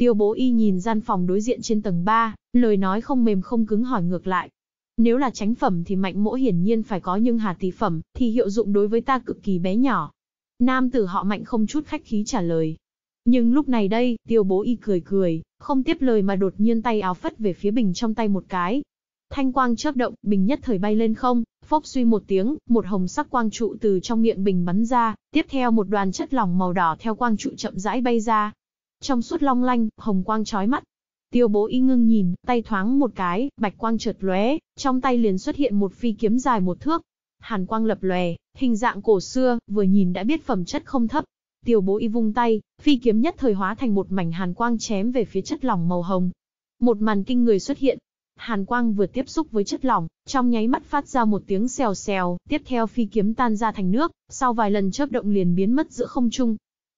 Tiêu bố y nhìn gian phòng đối diện trên tầng 3, lời nói không mềm không cứng hỏi ngược lại. Nếu là tránh phẩm thì mạnh mỗ hiển nhiên phải có nhưng hà tỷ phẩm thì hiệu dụng đối với ta cực kỳ bé nhỏ. Nam tử họ mạnh không chút khách khí trả lời. Nhưng lúc này đây, tiêu bố y cười cười, không tiếp lời mà đột nhiên tay áo phất về phía bình trong tay một cái. Thanh quang chớp động, bình nhất thời bay lên không, phốc suy một tiếng, một hồng sắc quang trụ từ trong miệng bình bắn ra, tiếp theo một đoàn chất lỏng màu đỏ theo quang trụ chậm rãi bay ra, trong suốt long lanh, hồng quang chói mắt. Tiêu bố y ngưng nhìn, tay thoáng một cái, bạch quang chợt lóe, trong tay liền xuất hiện một phi kiếm dài một thước. Hàn quang lập lòe, hình dạng cổ xưa, vừa nhìn đã biết phẩm chất không thấp. Tiêu bố y vung tay, phi kiếm nhất thời hóa thành một mảnh hàn quang chém về phía chất lỏng màu hồng. Một màn kinh người xuất hiện. Hàn quang vừa tiếp xúc với chất lỏng, trong nháy mắt phát ra một tiếng xèo xèo, tiếp theo phi kiếm tan ra thành nước, sau vài lần chớp động liền biến mất giữa không trung.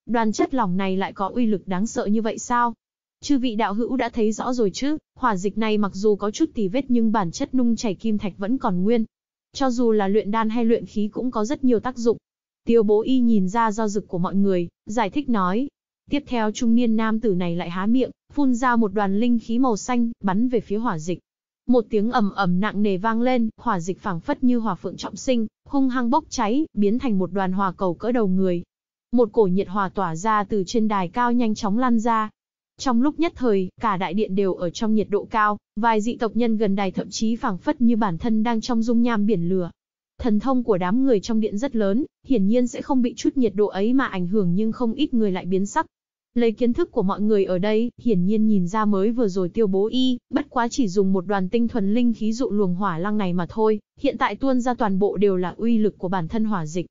Đoàn chất lỏng này lại có uy lực đáng sợ như vậy sao? Chư vị đạo hữu đã thấy rõ rồi chứ, hỏa dịch này mặc dù có chút tì vết nhưng bản chất nung chảy kim thạch vẫn còn nguyên. Cho dù là luyện đan hay luyện khí cũng có rất nhiều tác dụng. Tiêu bố y nhìn ra do dực của mọi người, giải thích nói. Tiếp theo trung niên nam tử này lại há miệng, phun ra một đoàn linh khí màu xanh, bắn về phía hỏa dịch. Một tiếng ầm ầm nặng nề vang lên, hỏa dịch phảng phất như hỏa phượng trọng sinh, hung hăng bốc cháy, biến thành một đoàn hỏa cầu cỡ đầu người, một cổ nhiệt hòa tỏa ra từ trên đài cao nhanh chóng lan ra. Trong lúc nhất thời, cả đại điện đều ở trong nhiệt độ cao, vài dị tộc nhân gần đài thậm chí phảng phất như bản thân đang trong dung nham biển lửa. Thần thông của đám người trong điện rất lớn, hiển nhiên sẽ không bị chút nhiệt độ ấy mà ảnh hưởng nhưng không ít người lại biến sắc. Lấy kiến thức của mọi người ở đây, hiển nhiên nhìn ra mới vừa rồi tiêu bố y, bất quá chỉ dùng một đoàn tinh thuần linh khí dụ luồng hỏa lăng này mà thôi, hiện tại tuôn ra toàn bộ đều là uy lực của bản thân hỏa dịch.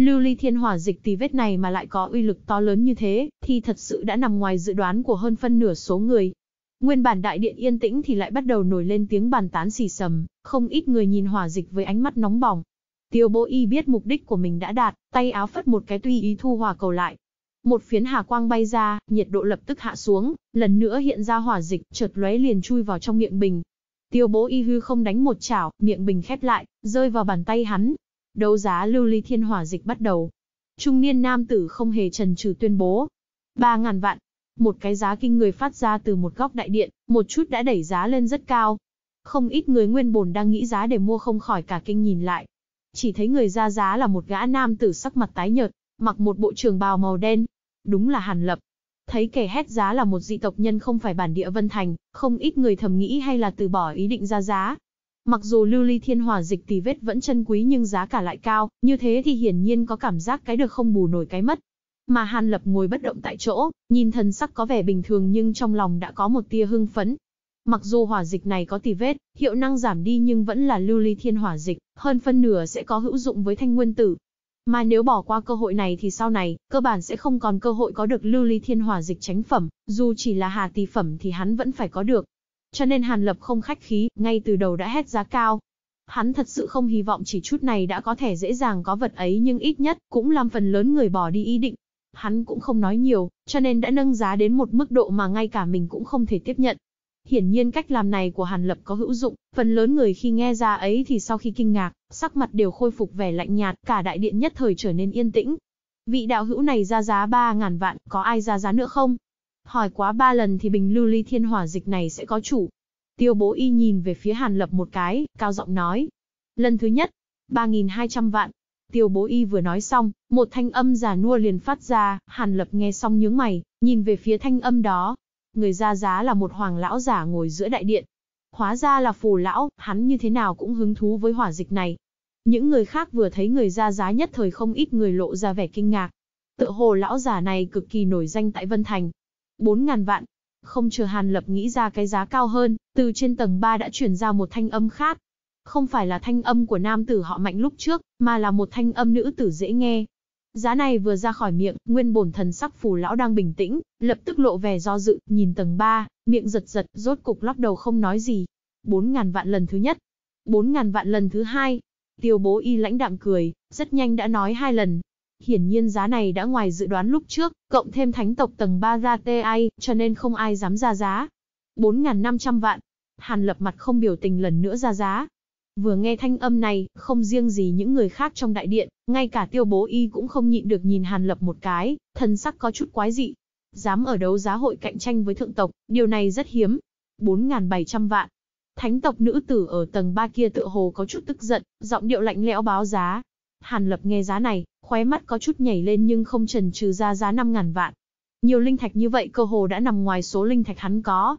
Lưu ly thiên hỏa dịch tì vết này mà lại có uy lực to lớn như thế, thì thật sự đã nằm ngoài dự đoán của hơn phân nửa số người. Nguyên bản đại điện yên tĩnh thì lại bắt đầu nổi lên tiếng bàn tán xì sầm, không ít người nhìn hỏa dịch với ánh mắt nóng bỏng. Tiêu bố y biết mục đích của mình đã đạt, tay áo phất một cái tùy ý thu hỏa cầu lại. Một phiến hà quang bay ra, nhiệt độ lập tức hạ xuống, lần nữa hiện ra hỏa dịch, chợt lóe liền chui vào trong miệng bình. Tiêu bố y hư không đánh một chảo, miệng bình khép lại, rơi vào bàn tay hắn, Đấu giá lưu ly thiên hỏa dịch bắt đầu. Trung niên nam tử không hề trần trừ tuyên bố. 3.000 vạn. Một cái giá kinh người phát ra từ một góc đại điện, một chút đã đẩy giá lên rất cao. Không ít người nguyên bồn đang nghĩ giá để mua không khỏi cả kinh nhìn lại. Chỉ thấy người ra giá là một gã nam tử sắc mặt tái nhợt, mặc một bộ trường bào màu đen. Đúng là Hàn Lập thấy kẻ hét giá là một dị tộc nhân không phải bản địa Vân Thành, không ít người thầm nghĩ hay là từ bỏ ý định ra giá, Mặc dù lưu ly thiên hỏa dịch tỷ vết vẫn chân quý nhưng giá cả lại cao, như thế thì hiển nhiên có cảm giác cái được không bù nổi cái mất. Mà Hàn Lập ngồi bất động tại chỗ, nhìn thần sắc có vẻ bình thường nhưng trong lòng đã có một tia hưng phấn. Mặc dù hỏa dịch này có tỷ vết, hiệu năng giảm đi nhưng vẫn là lưu ly thiên hỏa dịch, hơn phân nửa sẽ có hữu dụng với thanh nguyên tử. Mà nếu bỏ qua cơ hội này thì sau này, cơ bản sẽ không còn cơ hội có được lưu ly thiên hỏa dịch tránh phẩm, dù chỉ là hà tỷ phẩm thì hắn vẫn phải có được, cho nên Hàn Lập không khách khí, ngay từ đầu đã hét giá cao. Hắn thật sự không hy vọng chỉ chút này đã có thể dễ dàng có vật ấy nhưng ít nhất cũng làm phần lớn người bỏ đi ý định. Hắn cũng không nói nhiều, cho nên đã nâng giá đến một mức độ mà ngay cả mình cũng không thể tiếp nhận. Hiển nhiên cách làm này của Hàn Lập có hữu dụng, phần lớn người khi nghe ra ấy thì sau khi kinh ngạc, sắc mặt đều khôi phục vẻ lạnh nhạt, cả đại điện nhất thời trở nên yên tĩnh. Vị đạo hữu này ra giá 3.000 vạn, có ai ra giá nữa không? hỏi quá ba lần thì bình lưu ly thiên hỏa dịch này sẽ có chủ. Tiêu bố y nhìn về phía Hàn Lập một cái, cao giọng nói. Lần thứ nhất, 3.200 vạn. Tiêu bố y vừa nói xong, một thanh âm giả nua liền phát ra, Hàn Lập nghe xong nhướng mày, nhìn về phía thanh âm đó. Người ra giá là một hoàng lão giả ngồi giữa đại điện. Hóa ra là phù lão, hắn như thế nào cũng hứng thú với hỏa dịch này. Những người khác vừa thấy người ra giá nhất thời không ít người lộ ra vẻ kinh ngạc. Tự hồ lão giả này cực kỳ nổi danh tại Vân Thành, bốn ngàn vạn. Không chờ Hàn Lập nghĩ ra cái giá cao hơn, từ trên tầng 3 đã chuyển ra một thanh âm khác. Không phải là thanh âm của nam tử họ mạnh lúc trước, mà là một thanh âm nữ tử dễ nghe. Giá này vừa ra khỏi miệng, nguyên bổn thần sắc phù lão đang bình tĩnh, lập tức lộ vẻ do dự, nhìn tầng 3, miệng giật giật, rốt cục lóc đầu không nói gì. Bốn ngàn vạn lần thứ nhất, bốn ngàn vạn lần thứ hai. Tiêu bố y lãnh đạm cười, rất nhanh đã nói hai lần, Hiển nhiên giá này đã ngoài dự đoán lúc trước, cộng thêm thánh tộc tầng 3 ra TI, cho nên không ai dám ra giá. 4.500 vạn. Hàn lập mặt không biểu tình lần nữa ra giá. Vừa nghe thanh âm này, không riêng gì những người khác trong đại điện, ngay cả tiêu bố y cũng không nhịn được nhìn hàn lập một cái, thân sắc có chút quái dị. Dám ở đấu giá hội cạnh tranh với thượng tộc, điều này rất hiếm. 4.700 vạn. Thánh tộc nữ tử ở tầng 3 kia tự hồ có chút tức giận, giọng điệu lạnh lẽo báo giá, Hàn Lập nghe giá này, khóe mắt có chút nhảy lên nhưng không chần chừ ra giá 5.000 vạn. Nhiều linh thạch như vậy cơ hồ đã nằm ngoài số linh thạch hắn có.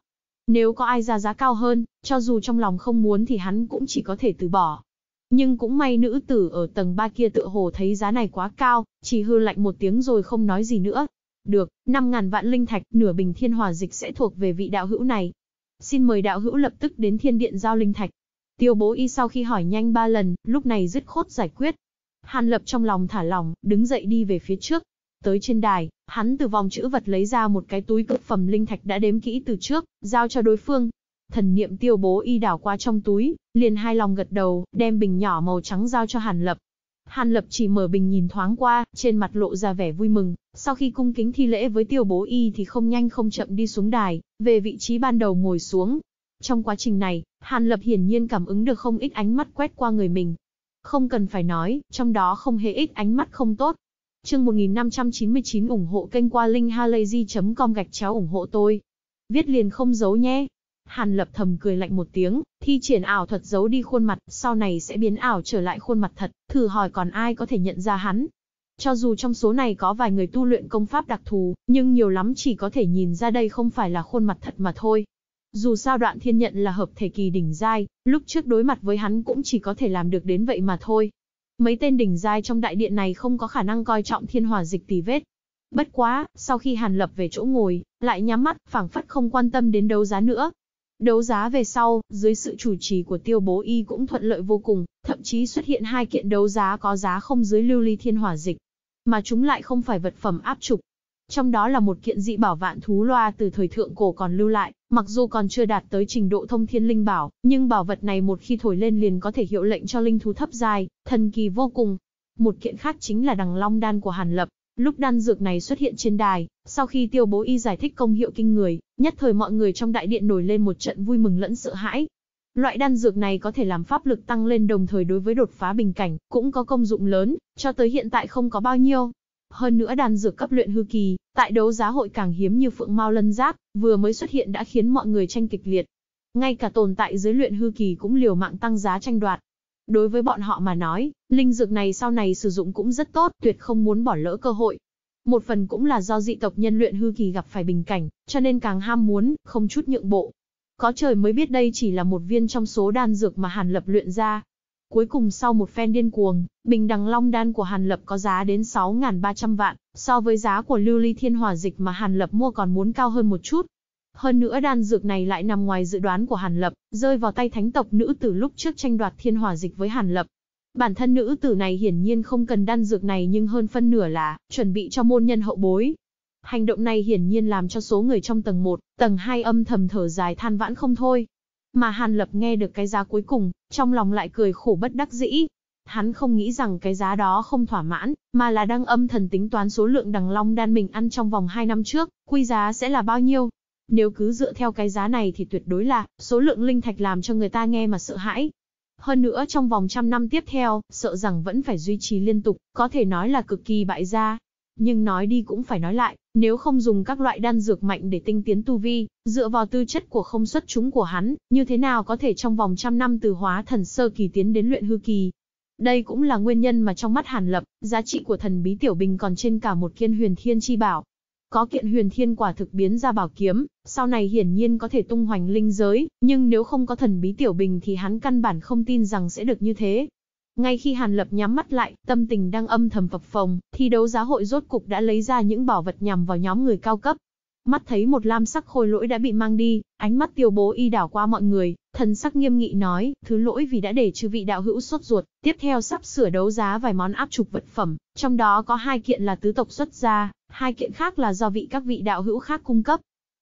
Nếu có ai ra giá cao hơn, cho dù trong lòng không muốn thì hắn cũng chỉ có thể từ bỏ. Nhưng cũng may nữ tử ở tầng 3 kia tựa hồ thấy giá này quá cao, chỉ hư lạnh một tiếng rồi không nói gì nữa. Được, 5.000 vạn linh thạch, nửa bình thiên hòa dịch sẽ thuộc về vị đạo hữu này. Xin mời đạo hữu lập tức đến thiên điện giao linh thạch. Tiêu bố y sau khi hỏi nhanh ba lần, lúc này dứt khốt giải quyết, Hàn Lập trong lòng thả lòng, đứng dậy đi về phía trước. Tới trên đài, hắn từ vòng chữ vật lấy ra một cái túi cực phẩm linh thạch đã đếm kỹ từ trước, giao cho đối phương. Thần niệm tiêu bố y đảo qua trong túi, liền hai lòng gật đầu, đem bình nhỏ màu trắng giao cho Hàn Lập. Hàn Lập chỉ mở bình nhìn thoáng qua, trên mặt lộ ra vẻ vui mừng, sau khi cung kính thi lễ với tiêu bố y thì không nhanh không chậm đi xuống đài, về vị trí ban đầu ngồi xuống. Trong quá trình này, Hàn Lập hiển nhiên cảm ứng được không ít ánh mắt quét qua người mình, không cần phải nói, trong đó không hề ít ánh mắt không tốt. Chương 1599 ủng hộ kênh qua linkhalazy.com gạch chéo ủng hộ tôi. Viết liền không giấu nhé. Hàn Lập thầm cười lạnh một tiếng, thi triển ảo thuật giấu đi khuôn mặt, sau này sẽ biến ảo trở lại khuôn mặt thật, thử hỏi còn ai có thể nhận ra hắn. Cho dù trong số này có vài người tu luyện công pháp đặc thù, nhưng nhiều lắm chỉ có thể nhìn ra đây không phải là khuôn mặt thật mà thôi. Dù sao đoạn thiên nhận là hợp thể kỳ đỉnh giai, lúc trước đối mặt với hắn cũng chỉ có thể làm được đến vậy mà thôi. Mấy tên đỉnh giai trong đại điện này không có khả năng coi trọng thiên hòa dịch tì vết. Bất quá, sau khi Hàn Lập về chỗ ngồi, lại nhắm mắt, phảng phất không quan tâm đến đấu giá nữa. Đấu giá về sau, dưới sự chủ trì của tiêu bố y cũng thuận lợi vô cùng, thậm chí xuất hiện hai kiện đấu giá có giá không dưới lưu ly thiên hỏa dịch. Mà chúng lại không phải vật phẩm áp trục, trong đó là một kiện dị bảo vạn thú loa từ thời thượng cổ còn lưu lại, mặc dù còn chưa đạt tới trình độ thông thiên linh bảo, nhưng bảo vật này một khi thổi lên liền có thể hiệu lệnh cho linh thú thấp dài, thần kỳ vô cùng. Một kiện khác chính là đằng long đan của Hàn Lập. Lúc đan dược này xuất hiện trên đài, sau khi tiêu bố y giải thích công hiệu kinh người, nhất thời mọi người trong đại điện nổi lên một trận vui mừng lẫn sợ hãi, Loại đan dược này có thể làm pháp lực tăng lên đồng thời đối với đột phá bình cảnh, cũng có công dụng lớn, cho tới hiện tại không có bao nhiêu, hơn nữa đan dược cấp luyện hư kỳ, tại đấu giá hội càng hiếm như phượng mau lân giáp, vừa mới xuất hiện đã khiến mọi người tranh kịch liệt. Ngay cả tồn tại dưới luyện hư kỳ cũng liều mạng tăng giá tranh đoạt. Đối với bọn họ mà nói, linh dược này sau này sử dụng cũng rất tốt, tuyệt không muốn bỏ lỡ cơ hội. Một phần cũng là do dị tộc nhân luyện hư kỳ gặp phải bình cảnh, cho nên càng ham muốn, không chút nhượng bộ. Có trời mới biết đây chỉ là một viên trong số đan dược mà Hàn Lập luyện ra, Cuối cùng sau một phen điên cuồng, bình đằng long đan của Hàn Lập có giá đến 6.300 vạn, so với giá của lưu ly thiên hỏa dịch mà Hàn Lập mua còn muốn cao hơn một chút. Hơn nữa đan dược này lại nằm ngoài dự đoán của Hàn Lập, rơi vào tay thánh tộc nữ tử lúc trước tranh đoạt thiên hỏa dịch với Hàn Lập. Bản thân nữ tử này hiển nhiên không cần đan dược này nhưng hơn phân nửa là chuẩn bị cho môn nhân hậu bối. Hành động này hiển nhiên làm cho số người trong tầng 1, tầng 2 âm thầm thở dài than vãn không thôi. Mà Hàn Lập nghe được cái giá cuối cùng, trong lòng lại cười khổ bất đắc dĩ. Hắn không nghĩ rằng cái giá đó không thỏa mãn, mà là đang âm thần tính toán số lượng đằng long đan mình ăn trong vòng 2 năm trước, quy giá sẽ là bao nhiêu. Nếu cứ dựa theo cái giá này thì tuyệt đối là số lượng linh thạch làm cho người ta nghe mà sợ hãi. Hơn nữa trong vòng trăm năm tiếp theo, sợ rằng vẫn phải duy trì liên tục, có thể nói là cực kỳ bại gia, nhưng nói đi cũng phải nói lại, nếu không dùng các loại đan dược mạnh để tinh tiến tu vi, dựa vào tư chất của không xuất chúng của hắn, như thế nào có thể trong vòng trăm năm từ hóa thần sơ kỳ tiến đến luyện hư kỳ. Đây cũng là nguyên nhân mà trong mắt Hàn Lập, giá trị của thần bí tiểu bình còn trên cả một kiên huyền thiên chi bảo. Có kiện huyền thiên quả thực biến ra bảo kiếm, sau này hiển nhiên có thể tung hoành linh giới, nhưng nếu không có thần bí tiểu bình thì hắn căn bản không tin rằng sẽ được như thế, ngay khi Hàn Lập nhắm mắt lại, tâm tình đang âm thầm phập phồng, thì đấu giá hội rốt cục đã lấy ra những bảo vật nhằm vào nhóm người cao cấp. Mắt thấy một lam sắc khôi lỗi đã bị mang đi, ánh mắt tiêu bố y đảo qua mọi người, thần sắc nghiêm nghị nói, thứ lỗi vì đã để chư vị đạo hữu sốt ruột, tiếp theo sắp sửa đấu giá vài món áp trục vật phẩm, trong đó có hai kiện là tứ tộc xuất ra, hai kiện khác là do vị các vị đạo hữu khác cung cấp,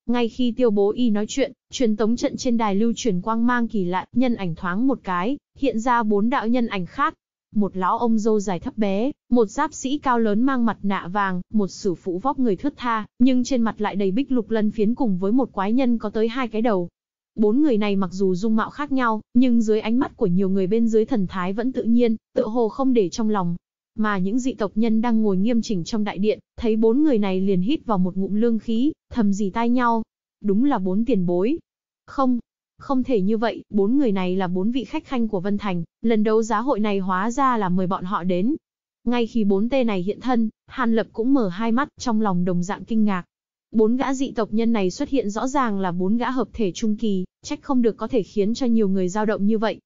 ngay khi tiêu bố y nói chuyện, truyền tống trận trên đài lưu truyền quang mang kỳ lạ, nhân ảnh thoáng một cái, hiện ra bốn đạo nhân ảnh khác. Một lão ông dâu dài thấp bé, một giáp sĩ cao lớn mang mặt nạ vàng, một sử phụ vóc người thướt tha, nhưng trên mặt lại đầy bích lục lân phiến cùng với một quái nhân có tới hai cái đầu. Bốn người này mặc dù dung mạo khác nhau, nhưng dưới ánh mắt của nhiều người bên dưới thần thái vẫn tự nhiên, tự hồ không để trong lòng, mà những dị tộc nhân đang ngồi nghiêm chỉnh trong đại điện, thấy bốn người này liền hít vào một ngụm lương khí, thầm gì tai nhau. Đúng là bốn tiền bối. Không, không thể như vậy, bốn người này là bốn vị khách khanh của Vân Thành, lần đấu giá hội này hóa ra là mời bọn họ đến. Ngay khi bốn tê này hiện thân, Hàn Lập cũng mở hai mắt trong lòng đồng dạng kinh ngạc. Bốn gã dị tộc nhân này xuất hiện rõ ràng là bốn gã hợp thể trung kỳ, trách không được có thể khiến cho nhiều người dao động như vậy.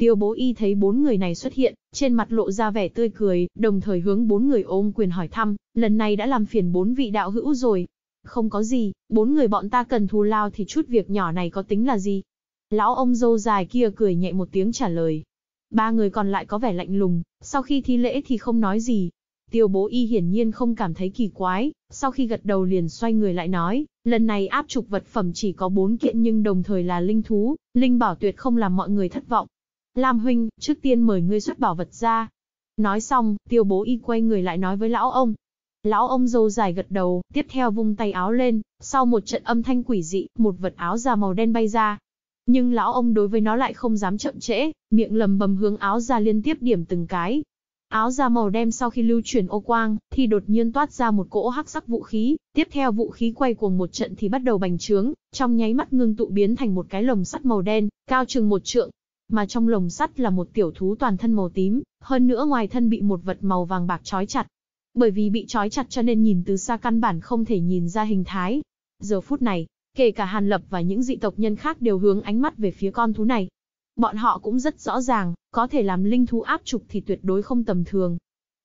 Tiêu bố y thấy bốn người này xuất hiện, trên mặt lộ ra vẻ tươi cười, đồng thời hướng bốn người ôm quyền hỏi thăm, lần này đã làm phiền bốn vị đạo hữu rồi. Không có gì, bốn người bọn ta cần thù lao thì chút việc nhỏ này có tính là gì? Lão ông dâu dài kia cười nhẹ một tiếng trả lời. Ba người còn lại có vẻ lạnh lùng, sau khi thi lễ thì không nói gì. Tiêu bố y hiển nhiên không cảm thấy kỳ quái, sau khi gật đầu liền xoay người lại nói, lần này áp trục vật phẩm chỉ có bốn kiện nhưng đồng thời là linh thú, linh bảo tuyệt không làm mọi người thất vọng, Lam Huynh, trước tiên mời ngươi xuất bảo vật ra. Nói xong, tiêu bố y quay người lại nói với lão ông. Lão ông dâu dài gật đầu, tiếp theo vung tay áo lên, sau một trận âm thanh quỷ dị, một vật áo da màu đen bay ra. Nhưng lão ông đối với nó lại không dám chậm trễ, miệng lầm bầm hướng áo da liên tiếp điểm từng cái. Áo da màu đen sau khi lưu chuyển ô quang, thì đột nhiên toát ra một cỗ hắc sắc vũ khí, tiếp theo vũ khí quay cuồng một trận thì bắt đầu bành trướng, trong nháy mắt ngưng tụ biến thành một cái lồng sắt màu đen, cao chừng một trượng, mà trong lồng sắt là một tiểu thú toàn thân màu tím, hơn nữa ngoài thân bị một vật màu vàng bạc trói chặt. Bởi vì bị trói chặt cho nên nhìn từ xa căn bản không thể nhìn ra hình thái. Giờ phút này, kể cả Hàn Lập và những dị tộc nhân khác đều hướng ánh mắt về phía con thú này. Bọn họ cũng rất rõ ràng, có thể làm linh thú áp trục thì tuyệt đối không tầm thường.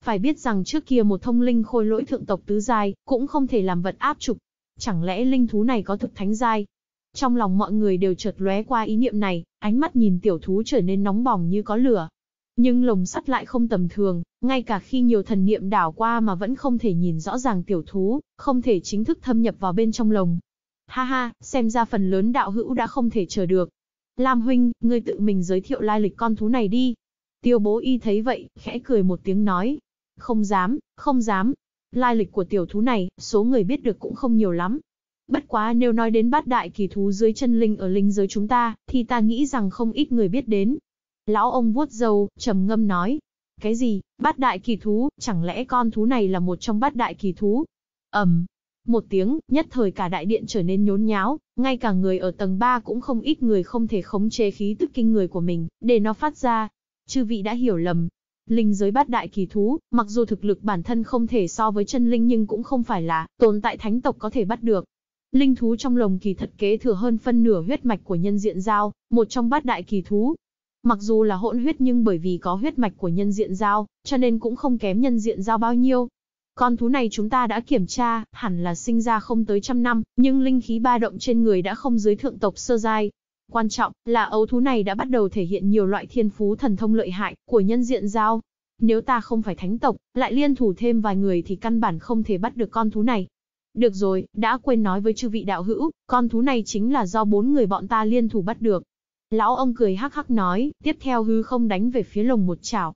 Phải biết rằng trước kia một thông linh khôi lỗi thượng tộc tứ giai cũng không thể làm vật áp trục. Chẳng lẽ linh thú này có thực thánh giai? Trong lòng mọi người đều chợt lóe qua ý niệm này, ánh mắt nhìn tiểu thú trở nên nóng bỏng như có lửa. Nhưng lồng sắt lại không tầm thường, ngay cả khi nhiều thần niệm đảo qua mà vẫn không thể nhìn rõ ràng tiểu thú, không thể chính thức thâm nhập vào bên trong lồng. Ha ha, xem ra phần lớn đạo hữu đã không thể chờ được. Lam huynh, ngươi tự mình giới thiệu lai lịch con thú này đi. Tiêu bố y thấy vậy, khẽ cười một tiếng nói. Không dám, không dám. Lai lịch của tiểu thú này, số người biết được cũng không nhiều lắm. Bất quá nếu nói đến bát đại kỳ thú dưới chân linh ở linh giới chúng ta, thì ta nghĩ rằng không ít người biết đến. Lão ông vuốt râu, trầm ngâm nói. Cái gì, bát đại kỳ thú, chẳng lẽ con thú này là một trong bát đại kỳ thú? Ẩm, một tiếng, nhất thời cả đại điện trở nên nhốn nháo, ngay cả người ở tầng 3 cũng không ít người không thể khống chế khí tức kinh người của mình, để nó phát ra. Chư vị đã hiểu lầm. Linh giới bát đại kỳ thú, mặc dù thực lực bản thân không thể so với chân linh nhưng cũng không phải là tồn tại thánh tộc có thể bắt được linh thú trong lồng kỳ thật kế thừa hơn phân nửa huyết mạch của nhân diện giao, một trong bát đại kỳ thú. Mặc dù là hỗn huyết nhưng bởi vì có huyết mạch của nhân diện giao, cho nên cũng không kém nhân diện giao bao nhiêu. Con thú này chúng ta đã kiểm tra, hẳn là sinh ra không tới trăm năm, nhưng linh khí ba động trên người đã không dưới thượng tộc sơ giai. Quan trọng là ấu thú này đã bắt đầu thể hiện nhiều loại thiên phú thần thông lợi hại của nhân diện giao. Nếu ta không phải thánh tộc, lại liên thủ thêm vài người thì căn bản không thể bắt được con thú này. Được rồi, đã quên nói với chư vị đạo hữu, con thú này chính là do bốn người bọn ta liên thủ bắt được. Lão ông cười hắc hắc nói, tiếp theo hư không đánh về phía lồng một chảo.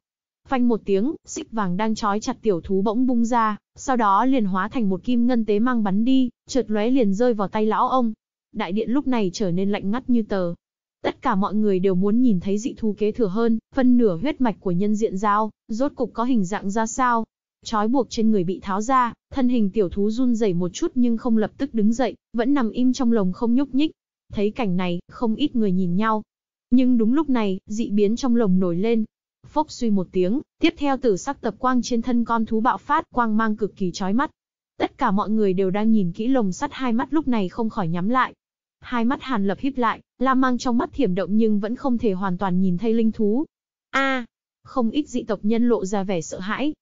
Phanh một tiếng, xích vàng đang trói chặt tiểu thú bỗng bung ra, sau đó liền hóa thành một kim ngân tế mang bắn đi, chợt lóe liền rơi vào tay lão ông. Đại điện lúc này trở nên lạnh ngắt như tờ. Tất cả mọi người đều muốn nhìn thấy dị thú kế thừa hơn, phân nửa huyết mạch của nhân diện giao, rốt cục có hình dạng ra sao, Trói buộc trên người bị tháo ra, thân hình tiểu thú run rẩy một chút nhưng không lập tức đứng dậy, vẫn nằm im trong lồng không nhúc nhích. Thấy cảnh này, không ít người nhìn nhau. Nhưng đúng lúc này, dị biến trong lồng nổi lên. Phốc suy một tiếng, tiếp theo tử sắc tập quang trên thân con thú bạo phát quang mang cực kỳ chói mắt. Tất cả mọi người đều đang nhìn kỹ lồng sắt hai mắt lúc này không khỏi nhắm lại. Hai mắt Hàn Lập híp lại, lam mang trong mắt thiểm động nhưng vẫn không thể hoàn toàn nhìn thấy linh thú. A, không ít dị tộc nhân lộ ra vẻ sợ hãi,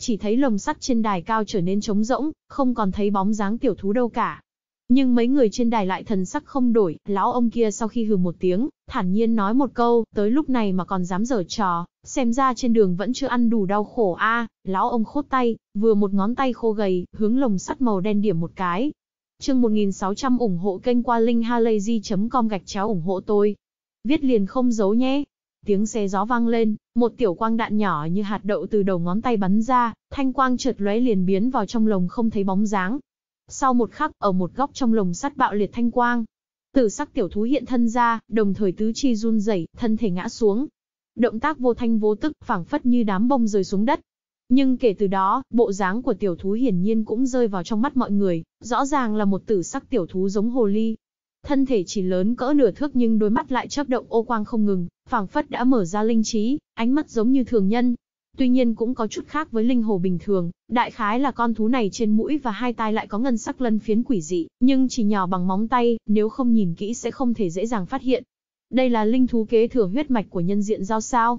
chỉ thấy lồng sắt trên đài cao trở nên trống rỗng, không còn thấy bóng dáng tiểu thú đâu cả. Nhưng mấy người trên đài lại thần sắc không đổi, lão ông kia sau khi hừ một tiếng, thản nhiên nói một câu, tới lúc này mà còn dám giở trò, xem ra trên đường vẫn chưa ăn đủ đau khổ a. lão ông khốt tay, vừa một ngón tay khô gầy, hướng lồng sắt màu đen điểm một cái. Chương 1600 ủng hộ kênh qua linkhalazy.com gạch chéo ủng hộ tôi. Viết liền không giấu nhé. Tiếng xe gió vang lên, một tiểu quang đạn nhỏ như hạt đậu từ đầu ngón tay bắn ra, thanh quang chợt lóe liền biến vào trong lồng không thấy bóng dáng. Sau một khắc, ở một góc trong lồng sắt bạo liệt thanh quang, tử sắc tiểu thú hiện thân ra, đồng thời tứ chi run rẩy, thân thể ngã xuống. Động tác vô thanh vô tức, phảng phất như đám bông rơi xuống đất. Nhưng kể từ đó, bộ dáng của tiểu thú hiển nhiên cũng rơi vào trong mắt mọi người, rõ ràng là một tử sắc tiểu thú giống hồ ly, Thân thể chỉ lớn cỡ nửa thước nhưng đôi mắt lại chớp động ô quang không ngừng, phảng phất đã mở ra linh trí, ánh mắt giống như thường nhân. Tuy nhiên cũng có chút khác với linh hồ bình thường, đại khái là con thú này trên mũi và hai tai lại có ngân sắc lân phiến quỷ dị, nhưng chỉ nhỏ bằng móng tay, nếu không nhìn kỹ sẽ không thể dễ dàng phát hiện. Đây là linh thú kế thừa huyết mạch của nhân diện giao sao.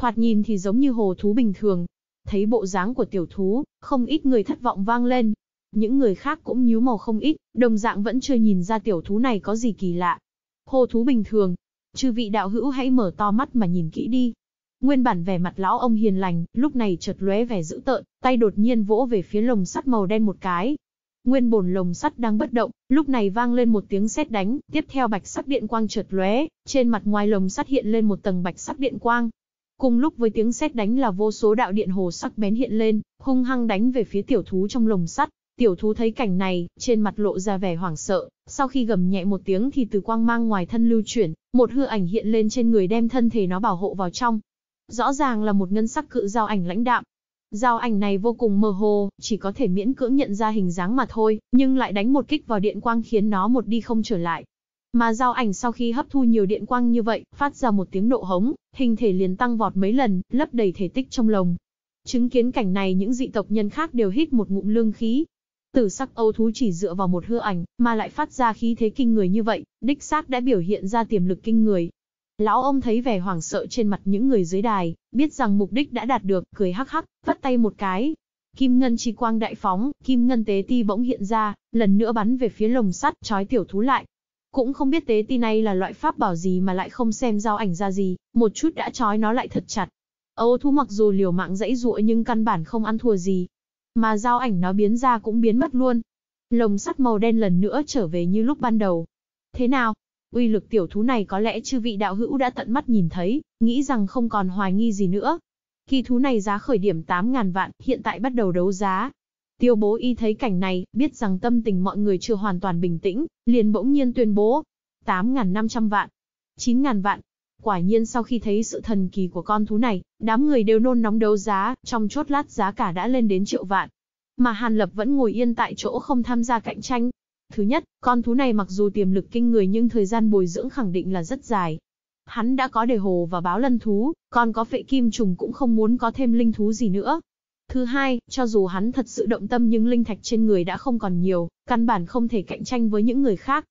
Thoạt nhìn thì giống như hồ thú bình thường, thấy bộ dáng của tiểu thú, không ít người thất vọng vang lên, những người khác cũng nhíu màu không ít, đồng dạng vẫn chưa nhìn ra tiểu thú này có gì kỳ lạ. Hồ thú bình thường, chư vị đạo hữu hãy mở to mắt mà nhìn kỹ đi. Nguyên bản vẻ mặt lão ông hiền lành, lúc này chợt lóe vẻ dữ tợn, tay đột nhiên vỗ về phía lồng sắt màu đen một cái. Nguyên bồn lồng sắt đang bất động, lúc này vang lên một tiếng sét đánh, tiếp theo bạch sắc điện quang chợt lóe, trên mặt ngoài lồng sắt hiện lên một tầng bạch sắc điện quang. Cùng lúc với tiếng sét đánh là vô số đạo điện hồ sắc bén hiện lên, hung hăng đánh về phía tiểu thú trong lồng sắt, Tiểu thú thấy cảnh này, trên mặt lộ ra vẻ hoảng sợ, sau khi gầm nhẹ một tiếng thì từ quang mang ngoài thân lưu chuyển, một hư ảnh hiện lên trên người đem thân thể nó bảo hộ vào trong. Rõ ràng là một ngân sắc cự giao ảnh lãnh đạm. Giao ảnh này vô cùng mơ hồ, chỉ có thể miễn cưỡng nhận ra hình dáng mà thôi, nhưng lại đánh một kích vào điện quang khiến nó một đi không trở lại. Mà giao ảnh sau khi hấp thu nhiều điện quang như vậy, phát ra một tiếng nộ hống, hình thể liền tăng vọt mấy lần, lấp đầy thể tích trong lồng. Chứng kiến cảnh này những dị tộc nhân khác đều hít một ngụm lương khí, tử sắc âu thú chỉ dựa vào một hư ảnh, mà lại phát ra khí thế kinh người như vậy, đích xác đã biểu hiện ra tiềm lực kinh người. Lão ông thấy vẻ hoảng sợ trên mặt những người dưới đài, biết rằng mục đích đã đạt được, cười hắc hắc, vắt tay một cái. Kim ngân chi quang đại phóng, kim ngân tế ti bỗng hiện ra, lần nữa bắn về phía lồng sắt, trói tiểu thú lại. Cũng không biết tế ti này là loại pháp bảo gì mà lại không xem giao ảnh ra gì, một chút đã trói nó lại thật chặt. Âu thú mặc dù liều mạng dãy dụa nhưng căn bản không ăn thua gì, mà dao ảnh nó biến ra cũng biến mất luôn. Lồng sắt màu đen lần nữa trở về như lúc ban đầu. Thế nào? Uy lực tiểu thú này có lẽ chư vị đạo hữu đã tận mắt nhìn thấy, nghĩ rằng không còn hoài nghi gì nữa. Kỳ thú này giá khởi điểm 8.000 vạn, hiện tại bắt đầu đấu giá, Tiêu bố y thấy cảnh này, biết rằng tâm tình mọi người chưa hoàn toàn bình tĩnh, liền bỗng nhiên tuyên bố. 8.500 vạn, 9.000 vạn, Quả nhiên sau khi thấy sự thần kỳ của con thú này, đám người đều nôn nóng đấu giá, trong chốt lát giá cả đã lên đến triệu vạn. Mà Hàn Lập vẫn ngồi yên tại chỗ không tham gia cạnh tranh. Thứ nhất, con thú này mặc dù tiềm lực kinh người nhưng thời gian bồi dưỡng khẳng định là rất dài. Hắn đã có đề hồ và báo lân thú, còn có phệ kim trùng cũng không muốn có thêm linh thú gì nữa. Thứ hai, cho dù hắn thật sự động tâm nhưng linh thạch trên người đã không còn nhiều, căn bản không thể cạnh tranh với những người khác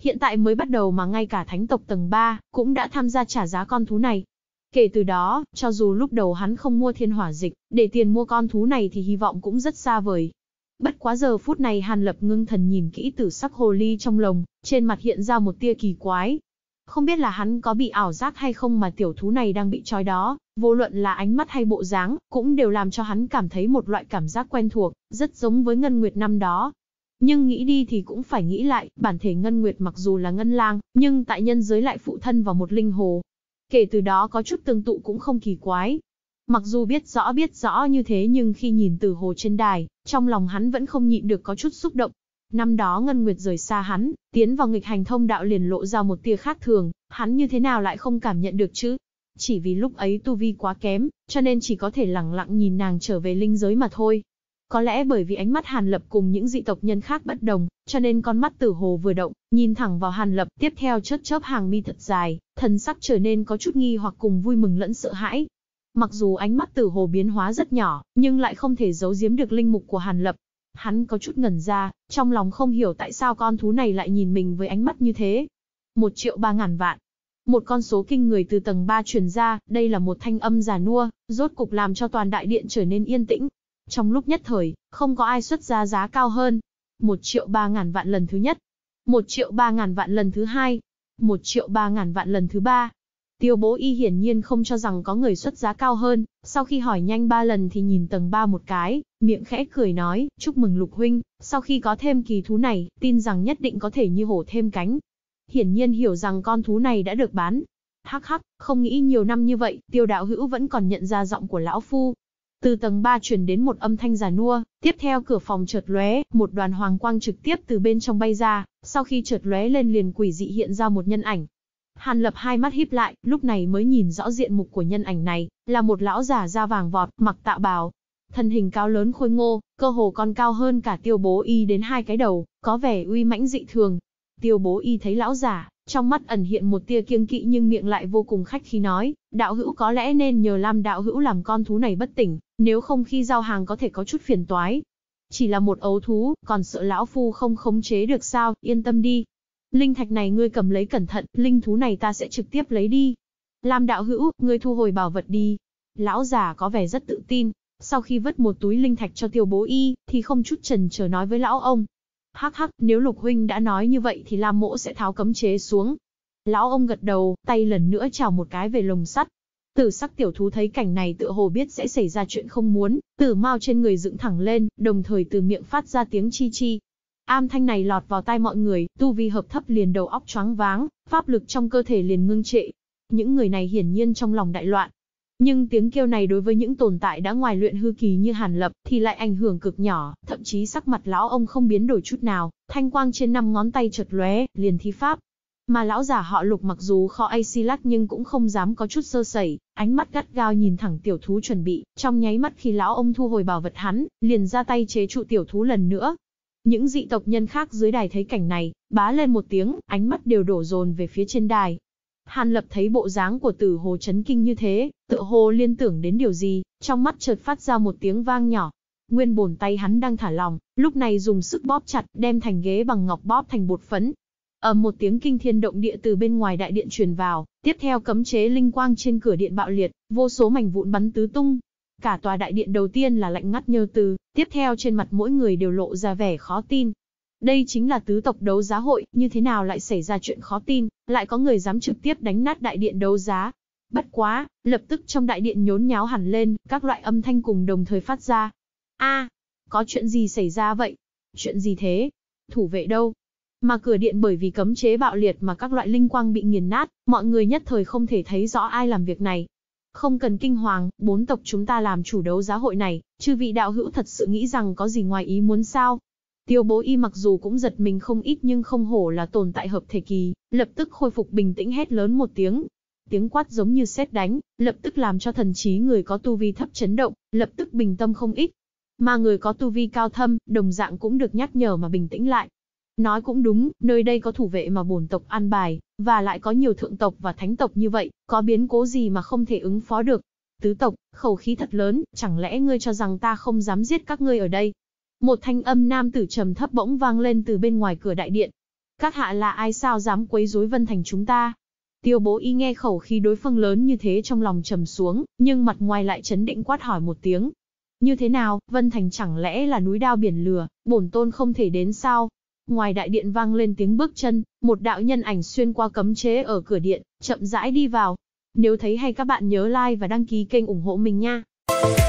hiện tại mới bắt đầu mà ngay cả thánh tộc tầng 3 cũng đã tham gia trả giá con thú này. Kể từ đó, cho dù lúc đầu hắn không mua thiên hỏa dịch, để tiền mua con thú này thì hy vọng cũng rất xa vời. Bất quá giờ phút này Hàn Lập ngưng thần nhìn kỹ tử sắc hồ ly trong lồng, trên mặt hiện ra một tia kỳ quái. Không biết là hắn có bị ảo giác hay không mà tiểu thú này đang bị trói đó, vô luận là ánh mắt hay bộ dáng, cũng đều làm cho hắn cảm thấy một loại cảm giác quen thuộc, rất giống với Ngân Nguyệt năm đó. Nhưng nghĩ đi thì cũng phải nghĩ lại, bản thể Ngân Nguyệt mặc dù là Ngân Lang, nhưng tại nhân giới lại phụ thân vào một linh hồ. Kể từ đó có chút tương tụ cũng không kỳ quái. Mặc dù biết rõ biết rõ như thế nhưng khi nhìn từ hồ trên đài, trong lòng hắn vẫn không nhịn được có chút xúc động. Năm đó Ngân Nguyệt rời xa hắn, tiến vào nghịch hành thông đạo liền lộ ra một tia khác thường, hắn như thế nào lại không cảm nhận được chứ? Chỉ vì lúc ấy tu vi quá kém, cho nên chỉ có thể lẳng lặng nhìn nàng trở về linh giới mà thôi. Có lẽ bởi vì ánh mắt Hàn Lập cùng những dị tộc nhân khác bất đồng, cho nên con mắt tử hồ vừa động, nhìn thẳng vào Hàn Lập, tiếp theo chớp chớp hàng mi thật dài, thần sắc trở nên có chút nghi hoặc cùng vui mừng lẫn sợ hãi. Mặc dù ánh mắt tử hồ biến hóa rất nhỏ, nhưng lại không thể giấu giếm được linh mục của Hàn Lập. Hắn có chút ngẩn ra, trong lòng không hiểu tại sao con thú này lại nhìn mình với ánh mắt như thế. Một triệu ba ngàn vạn. Một con số kinh người từ tầng 3 truyền ra, đây là một thanh âm già nua, rốt cục làm cho toàn đại điện trở nên yên tĩnh, trong lúc nhất thời, không có ai xuất ra giá cao hơn. một triệu ba ngàn vạn lần thứ nhất. một triệu ba ngàn vạn lần thứ hai. một triệu ba ngàn vạn lần thứ ba. Tiêu bố y hiển nhiên không cho rằng có người xuất giá cao hơn, sau khi hỏi nhanh ba lần thì nhìn tầng ba một cái, miệng khẽ cười nói, chúc mừng lục huynh, sau khi có thêm kỳ thú này, tin rằng nhất định có thể như hổ thêm cánh. Hiển nhiên hiểu rằng con thú này đã được bán. Hắc hắc, không nghĩ nhiều năm như vậy, tiêu đạo hữu vẫn còn nhận ra giọng của lão phu, từ tầng 3 truyền đến một âm thanh giả nua, tiếp theo cửa phòng chợt lóe, một đoàn hoàng quang trực tiếp từ bên trong bay ra, sau khi chợt lóe lên liền quỷ dị hiện ra một nhân ảnh. Hàn Lập hai mắt híp lại, lúc này mới nhìn rõ diện mục của nhân ảnh này, là một lão giả da vàng vọt, mặc tạ bào, thân hình cao lớn khôi ngô, cơ hồ còn cao hơn cả Tiêu Bố Y đến hai cái đầu, có vẻ uy mãnh dị thường. Tiêu Bố Y thấy lão giả, trong mắt ẩn hiện một tia kiêng kỵ nhưng miệng lại vô cùng khách khí nói, đạo hữu có lẽ nên nhờ Lam đạo hữu làm con thú này bất tỉnh, nếu không khi giao hàng có thể có chút phiền toái. Chỉ là một ấu thú, còn sợ lão phu không khống chế được sao, yên tâm đi. Linh thạch này ngươi cầm lấy cẩn thận, linh thú này ta sẽ trực tiếp lấy đi. Lam đạo hữu, ngươi thu hồi bảo vật đi. Lão già có vẻ rất tự tin, sau khi vứt một túi linh thạch cho tiêu bố y, thì không chút trần chờ nói với lão ông, Hắc hắc, nếu Lục Huynh đã nói như vậy thì Lam Mỗ sẽ tháo cấm chế xuống. Lão ông gật đầu, tay lần nữa chào một cái về lồng sắt. Tử sắc tiểu thú thấy cảnh này tựa hồ biết sẽ xảy ra chuyện không muốn, tử mau trên người dựng thẳng lên, đồng thời từ miệng phát ra tiếng chi chi. Am thanh này lọt vào tai mọi người, tu vi hợp thấp liền đầu óc choáng váng, pháp lực trong cơ thể liền ngưng trệ. Những người này hiển nhiên trong lòng đại loạn, nhưng tiếng kêu này đối với những tồn tại đã ngoài luyện hư kỳ như Hàn Lập thì lại ảnh hưởng cực nhỏ, thậm chí sắc mặt lão ông không biến đổi chút nào, thanh quang trên năm ngón tay chợt lóe, liền thi pháp. Mà lão giả họ Lục mặc dù khó Asilac nhưng cũng không dám có chút sơ sẩy, ánh mắt gắt gao nhìn thẳng tiểu thú chuẩn bị, trong nháy mắt khi lão ông thu hồi bảo vật hắn, liền ra tay chế trụ tiểu thú lần nữa. Những dị tộc nhân khác dưới đài thấy cảnh này, bá lên một tiếng, ánh mắt đều đổ dồn về phía trên đài, Hàn Lập thấy bộ dáng của tử hồ chấn kinh như thế, tự hồ liên tưởng đến điều gì, trong mắt chợt phát ra một tiếng vang nhỏ. Nguyên bổn tay hắn đang thả lòng, lúc này dùng sức bóp chặt, đem thành ghế bằng ngọc bóp thành bột phấn. Ở một tiếng kinh thiên động địa từ bên ngoài đại điện truyền vào, tiếp theo cấm chế linh quang trên cửa điện bạo liệt, vô số mảnh vụn bắn tứ tung. Cả tòa đại điện đầu tiên là lạnh ngắt như từ, tiếp theo trên mặt mỗi người đều lộ ra vẻ khó tin, đây chính là tứ tộc đấu giá hội, như thế nào lại xảy ra chuyện khó tin, lại có người dám trực tiếp đánh nát đại điện đấu giá. Bất quá, lập tức trong đại điện nhốn nháo hẳn lên, các loại âm thanh cùng đồng thời phát ra. a có chuyện gì xảy ra vậy? Chuyện gì thế? Thủ vệ đâu? Mà cửa điện bởi vì cấm chế bạo liệt mà các loại linh quang bị nghiền nát, mọi người nhất thời không thể thấy rõ ai làm việc này. Không cần kinh hoàng, bốn tộc chúng ta làm chủ đấu giá hội này, chư vị đạo hữu thật sự nghĩ rằng có gì ngoài ý muốn sao? Tiêu bố y mặc dù cũng giật mình không ít nhưng không hổ là tồn tại hợp thể kỳ, lập tức khôi phục bình tĩnh hét lớn một tiếng. Tiếng quát giống như sét đánh, lập tức làm cho thần trí người có tu vi thấp chấn động, lập tức bình tâm không ít. Mà người có tu vi cao thâm, đồng dạng cũng được nhắc nhở mà bình tĩnh lại. Nói cũng đúng, nơi đây có thủ vệ mà bổn tộc an bài, và lại có nhiều thượng tộc và thánh tộc như vậy, có biến cố gì mà không thể ứng phó được. Tứ tộc, khẩu khí thật lớn, chẳng lẽ ngươi cho rằng ta không dám giết các ngươi ở đây, một thanh âm nam tử trầm thấp bỗng vang lên từ bên ngoài cửa đại điện. Các hạ là ai sao dám quấy rối Vân Thành chúng ta? Tiêu bố y nghe khẩu khí đối phương lớn như thế trong lòng trầm xuống, nhưng mặt ngoài lại chấn định quát hỏi một tiếng. Như thế nào, Vân Thành chẳng lẽ là núi đao biển lửa, bổn tôn không thể đến sao? Ngoài đại điện vang lên tiếng bước chân, một đạo nhân ảnh xuyên qua cấm chế ở cửa điện, chậm rãi đi vào. Nếu thấy hay các bạn nhớ like và đăng ký kênh ủng hộ mình nha.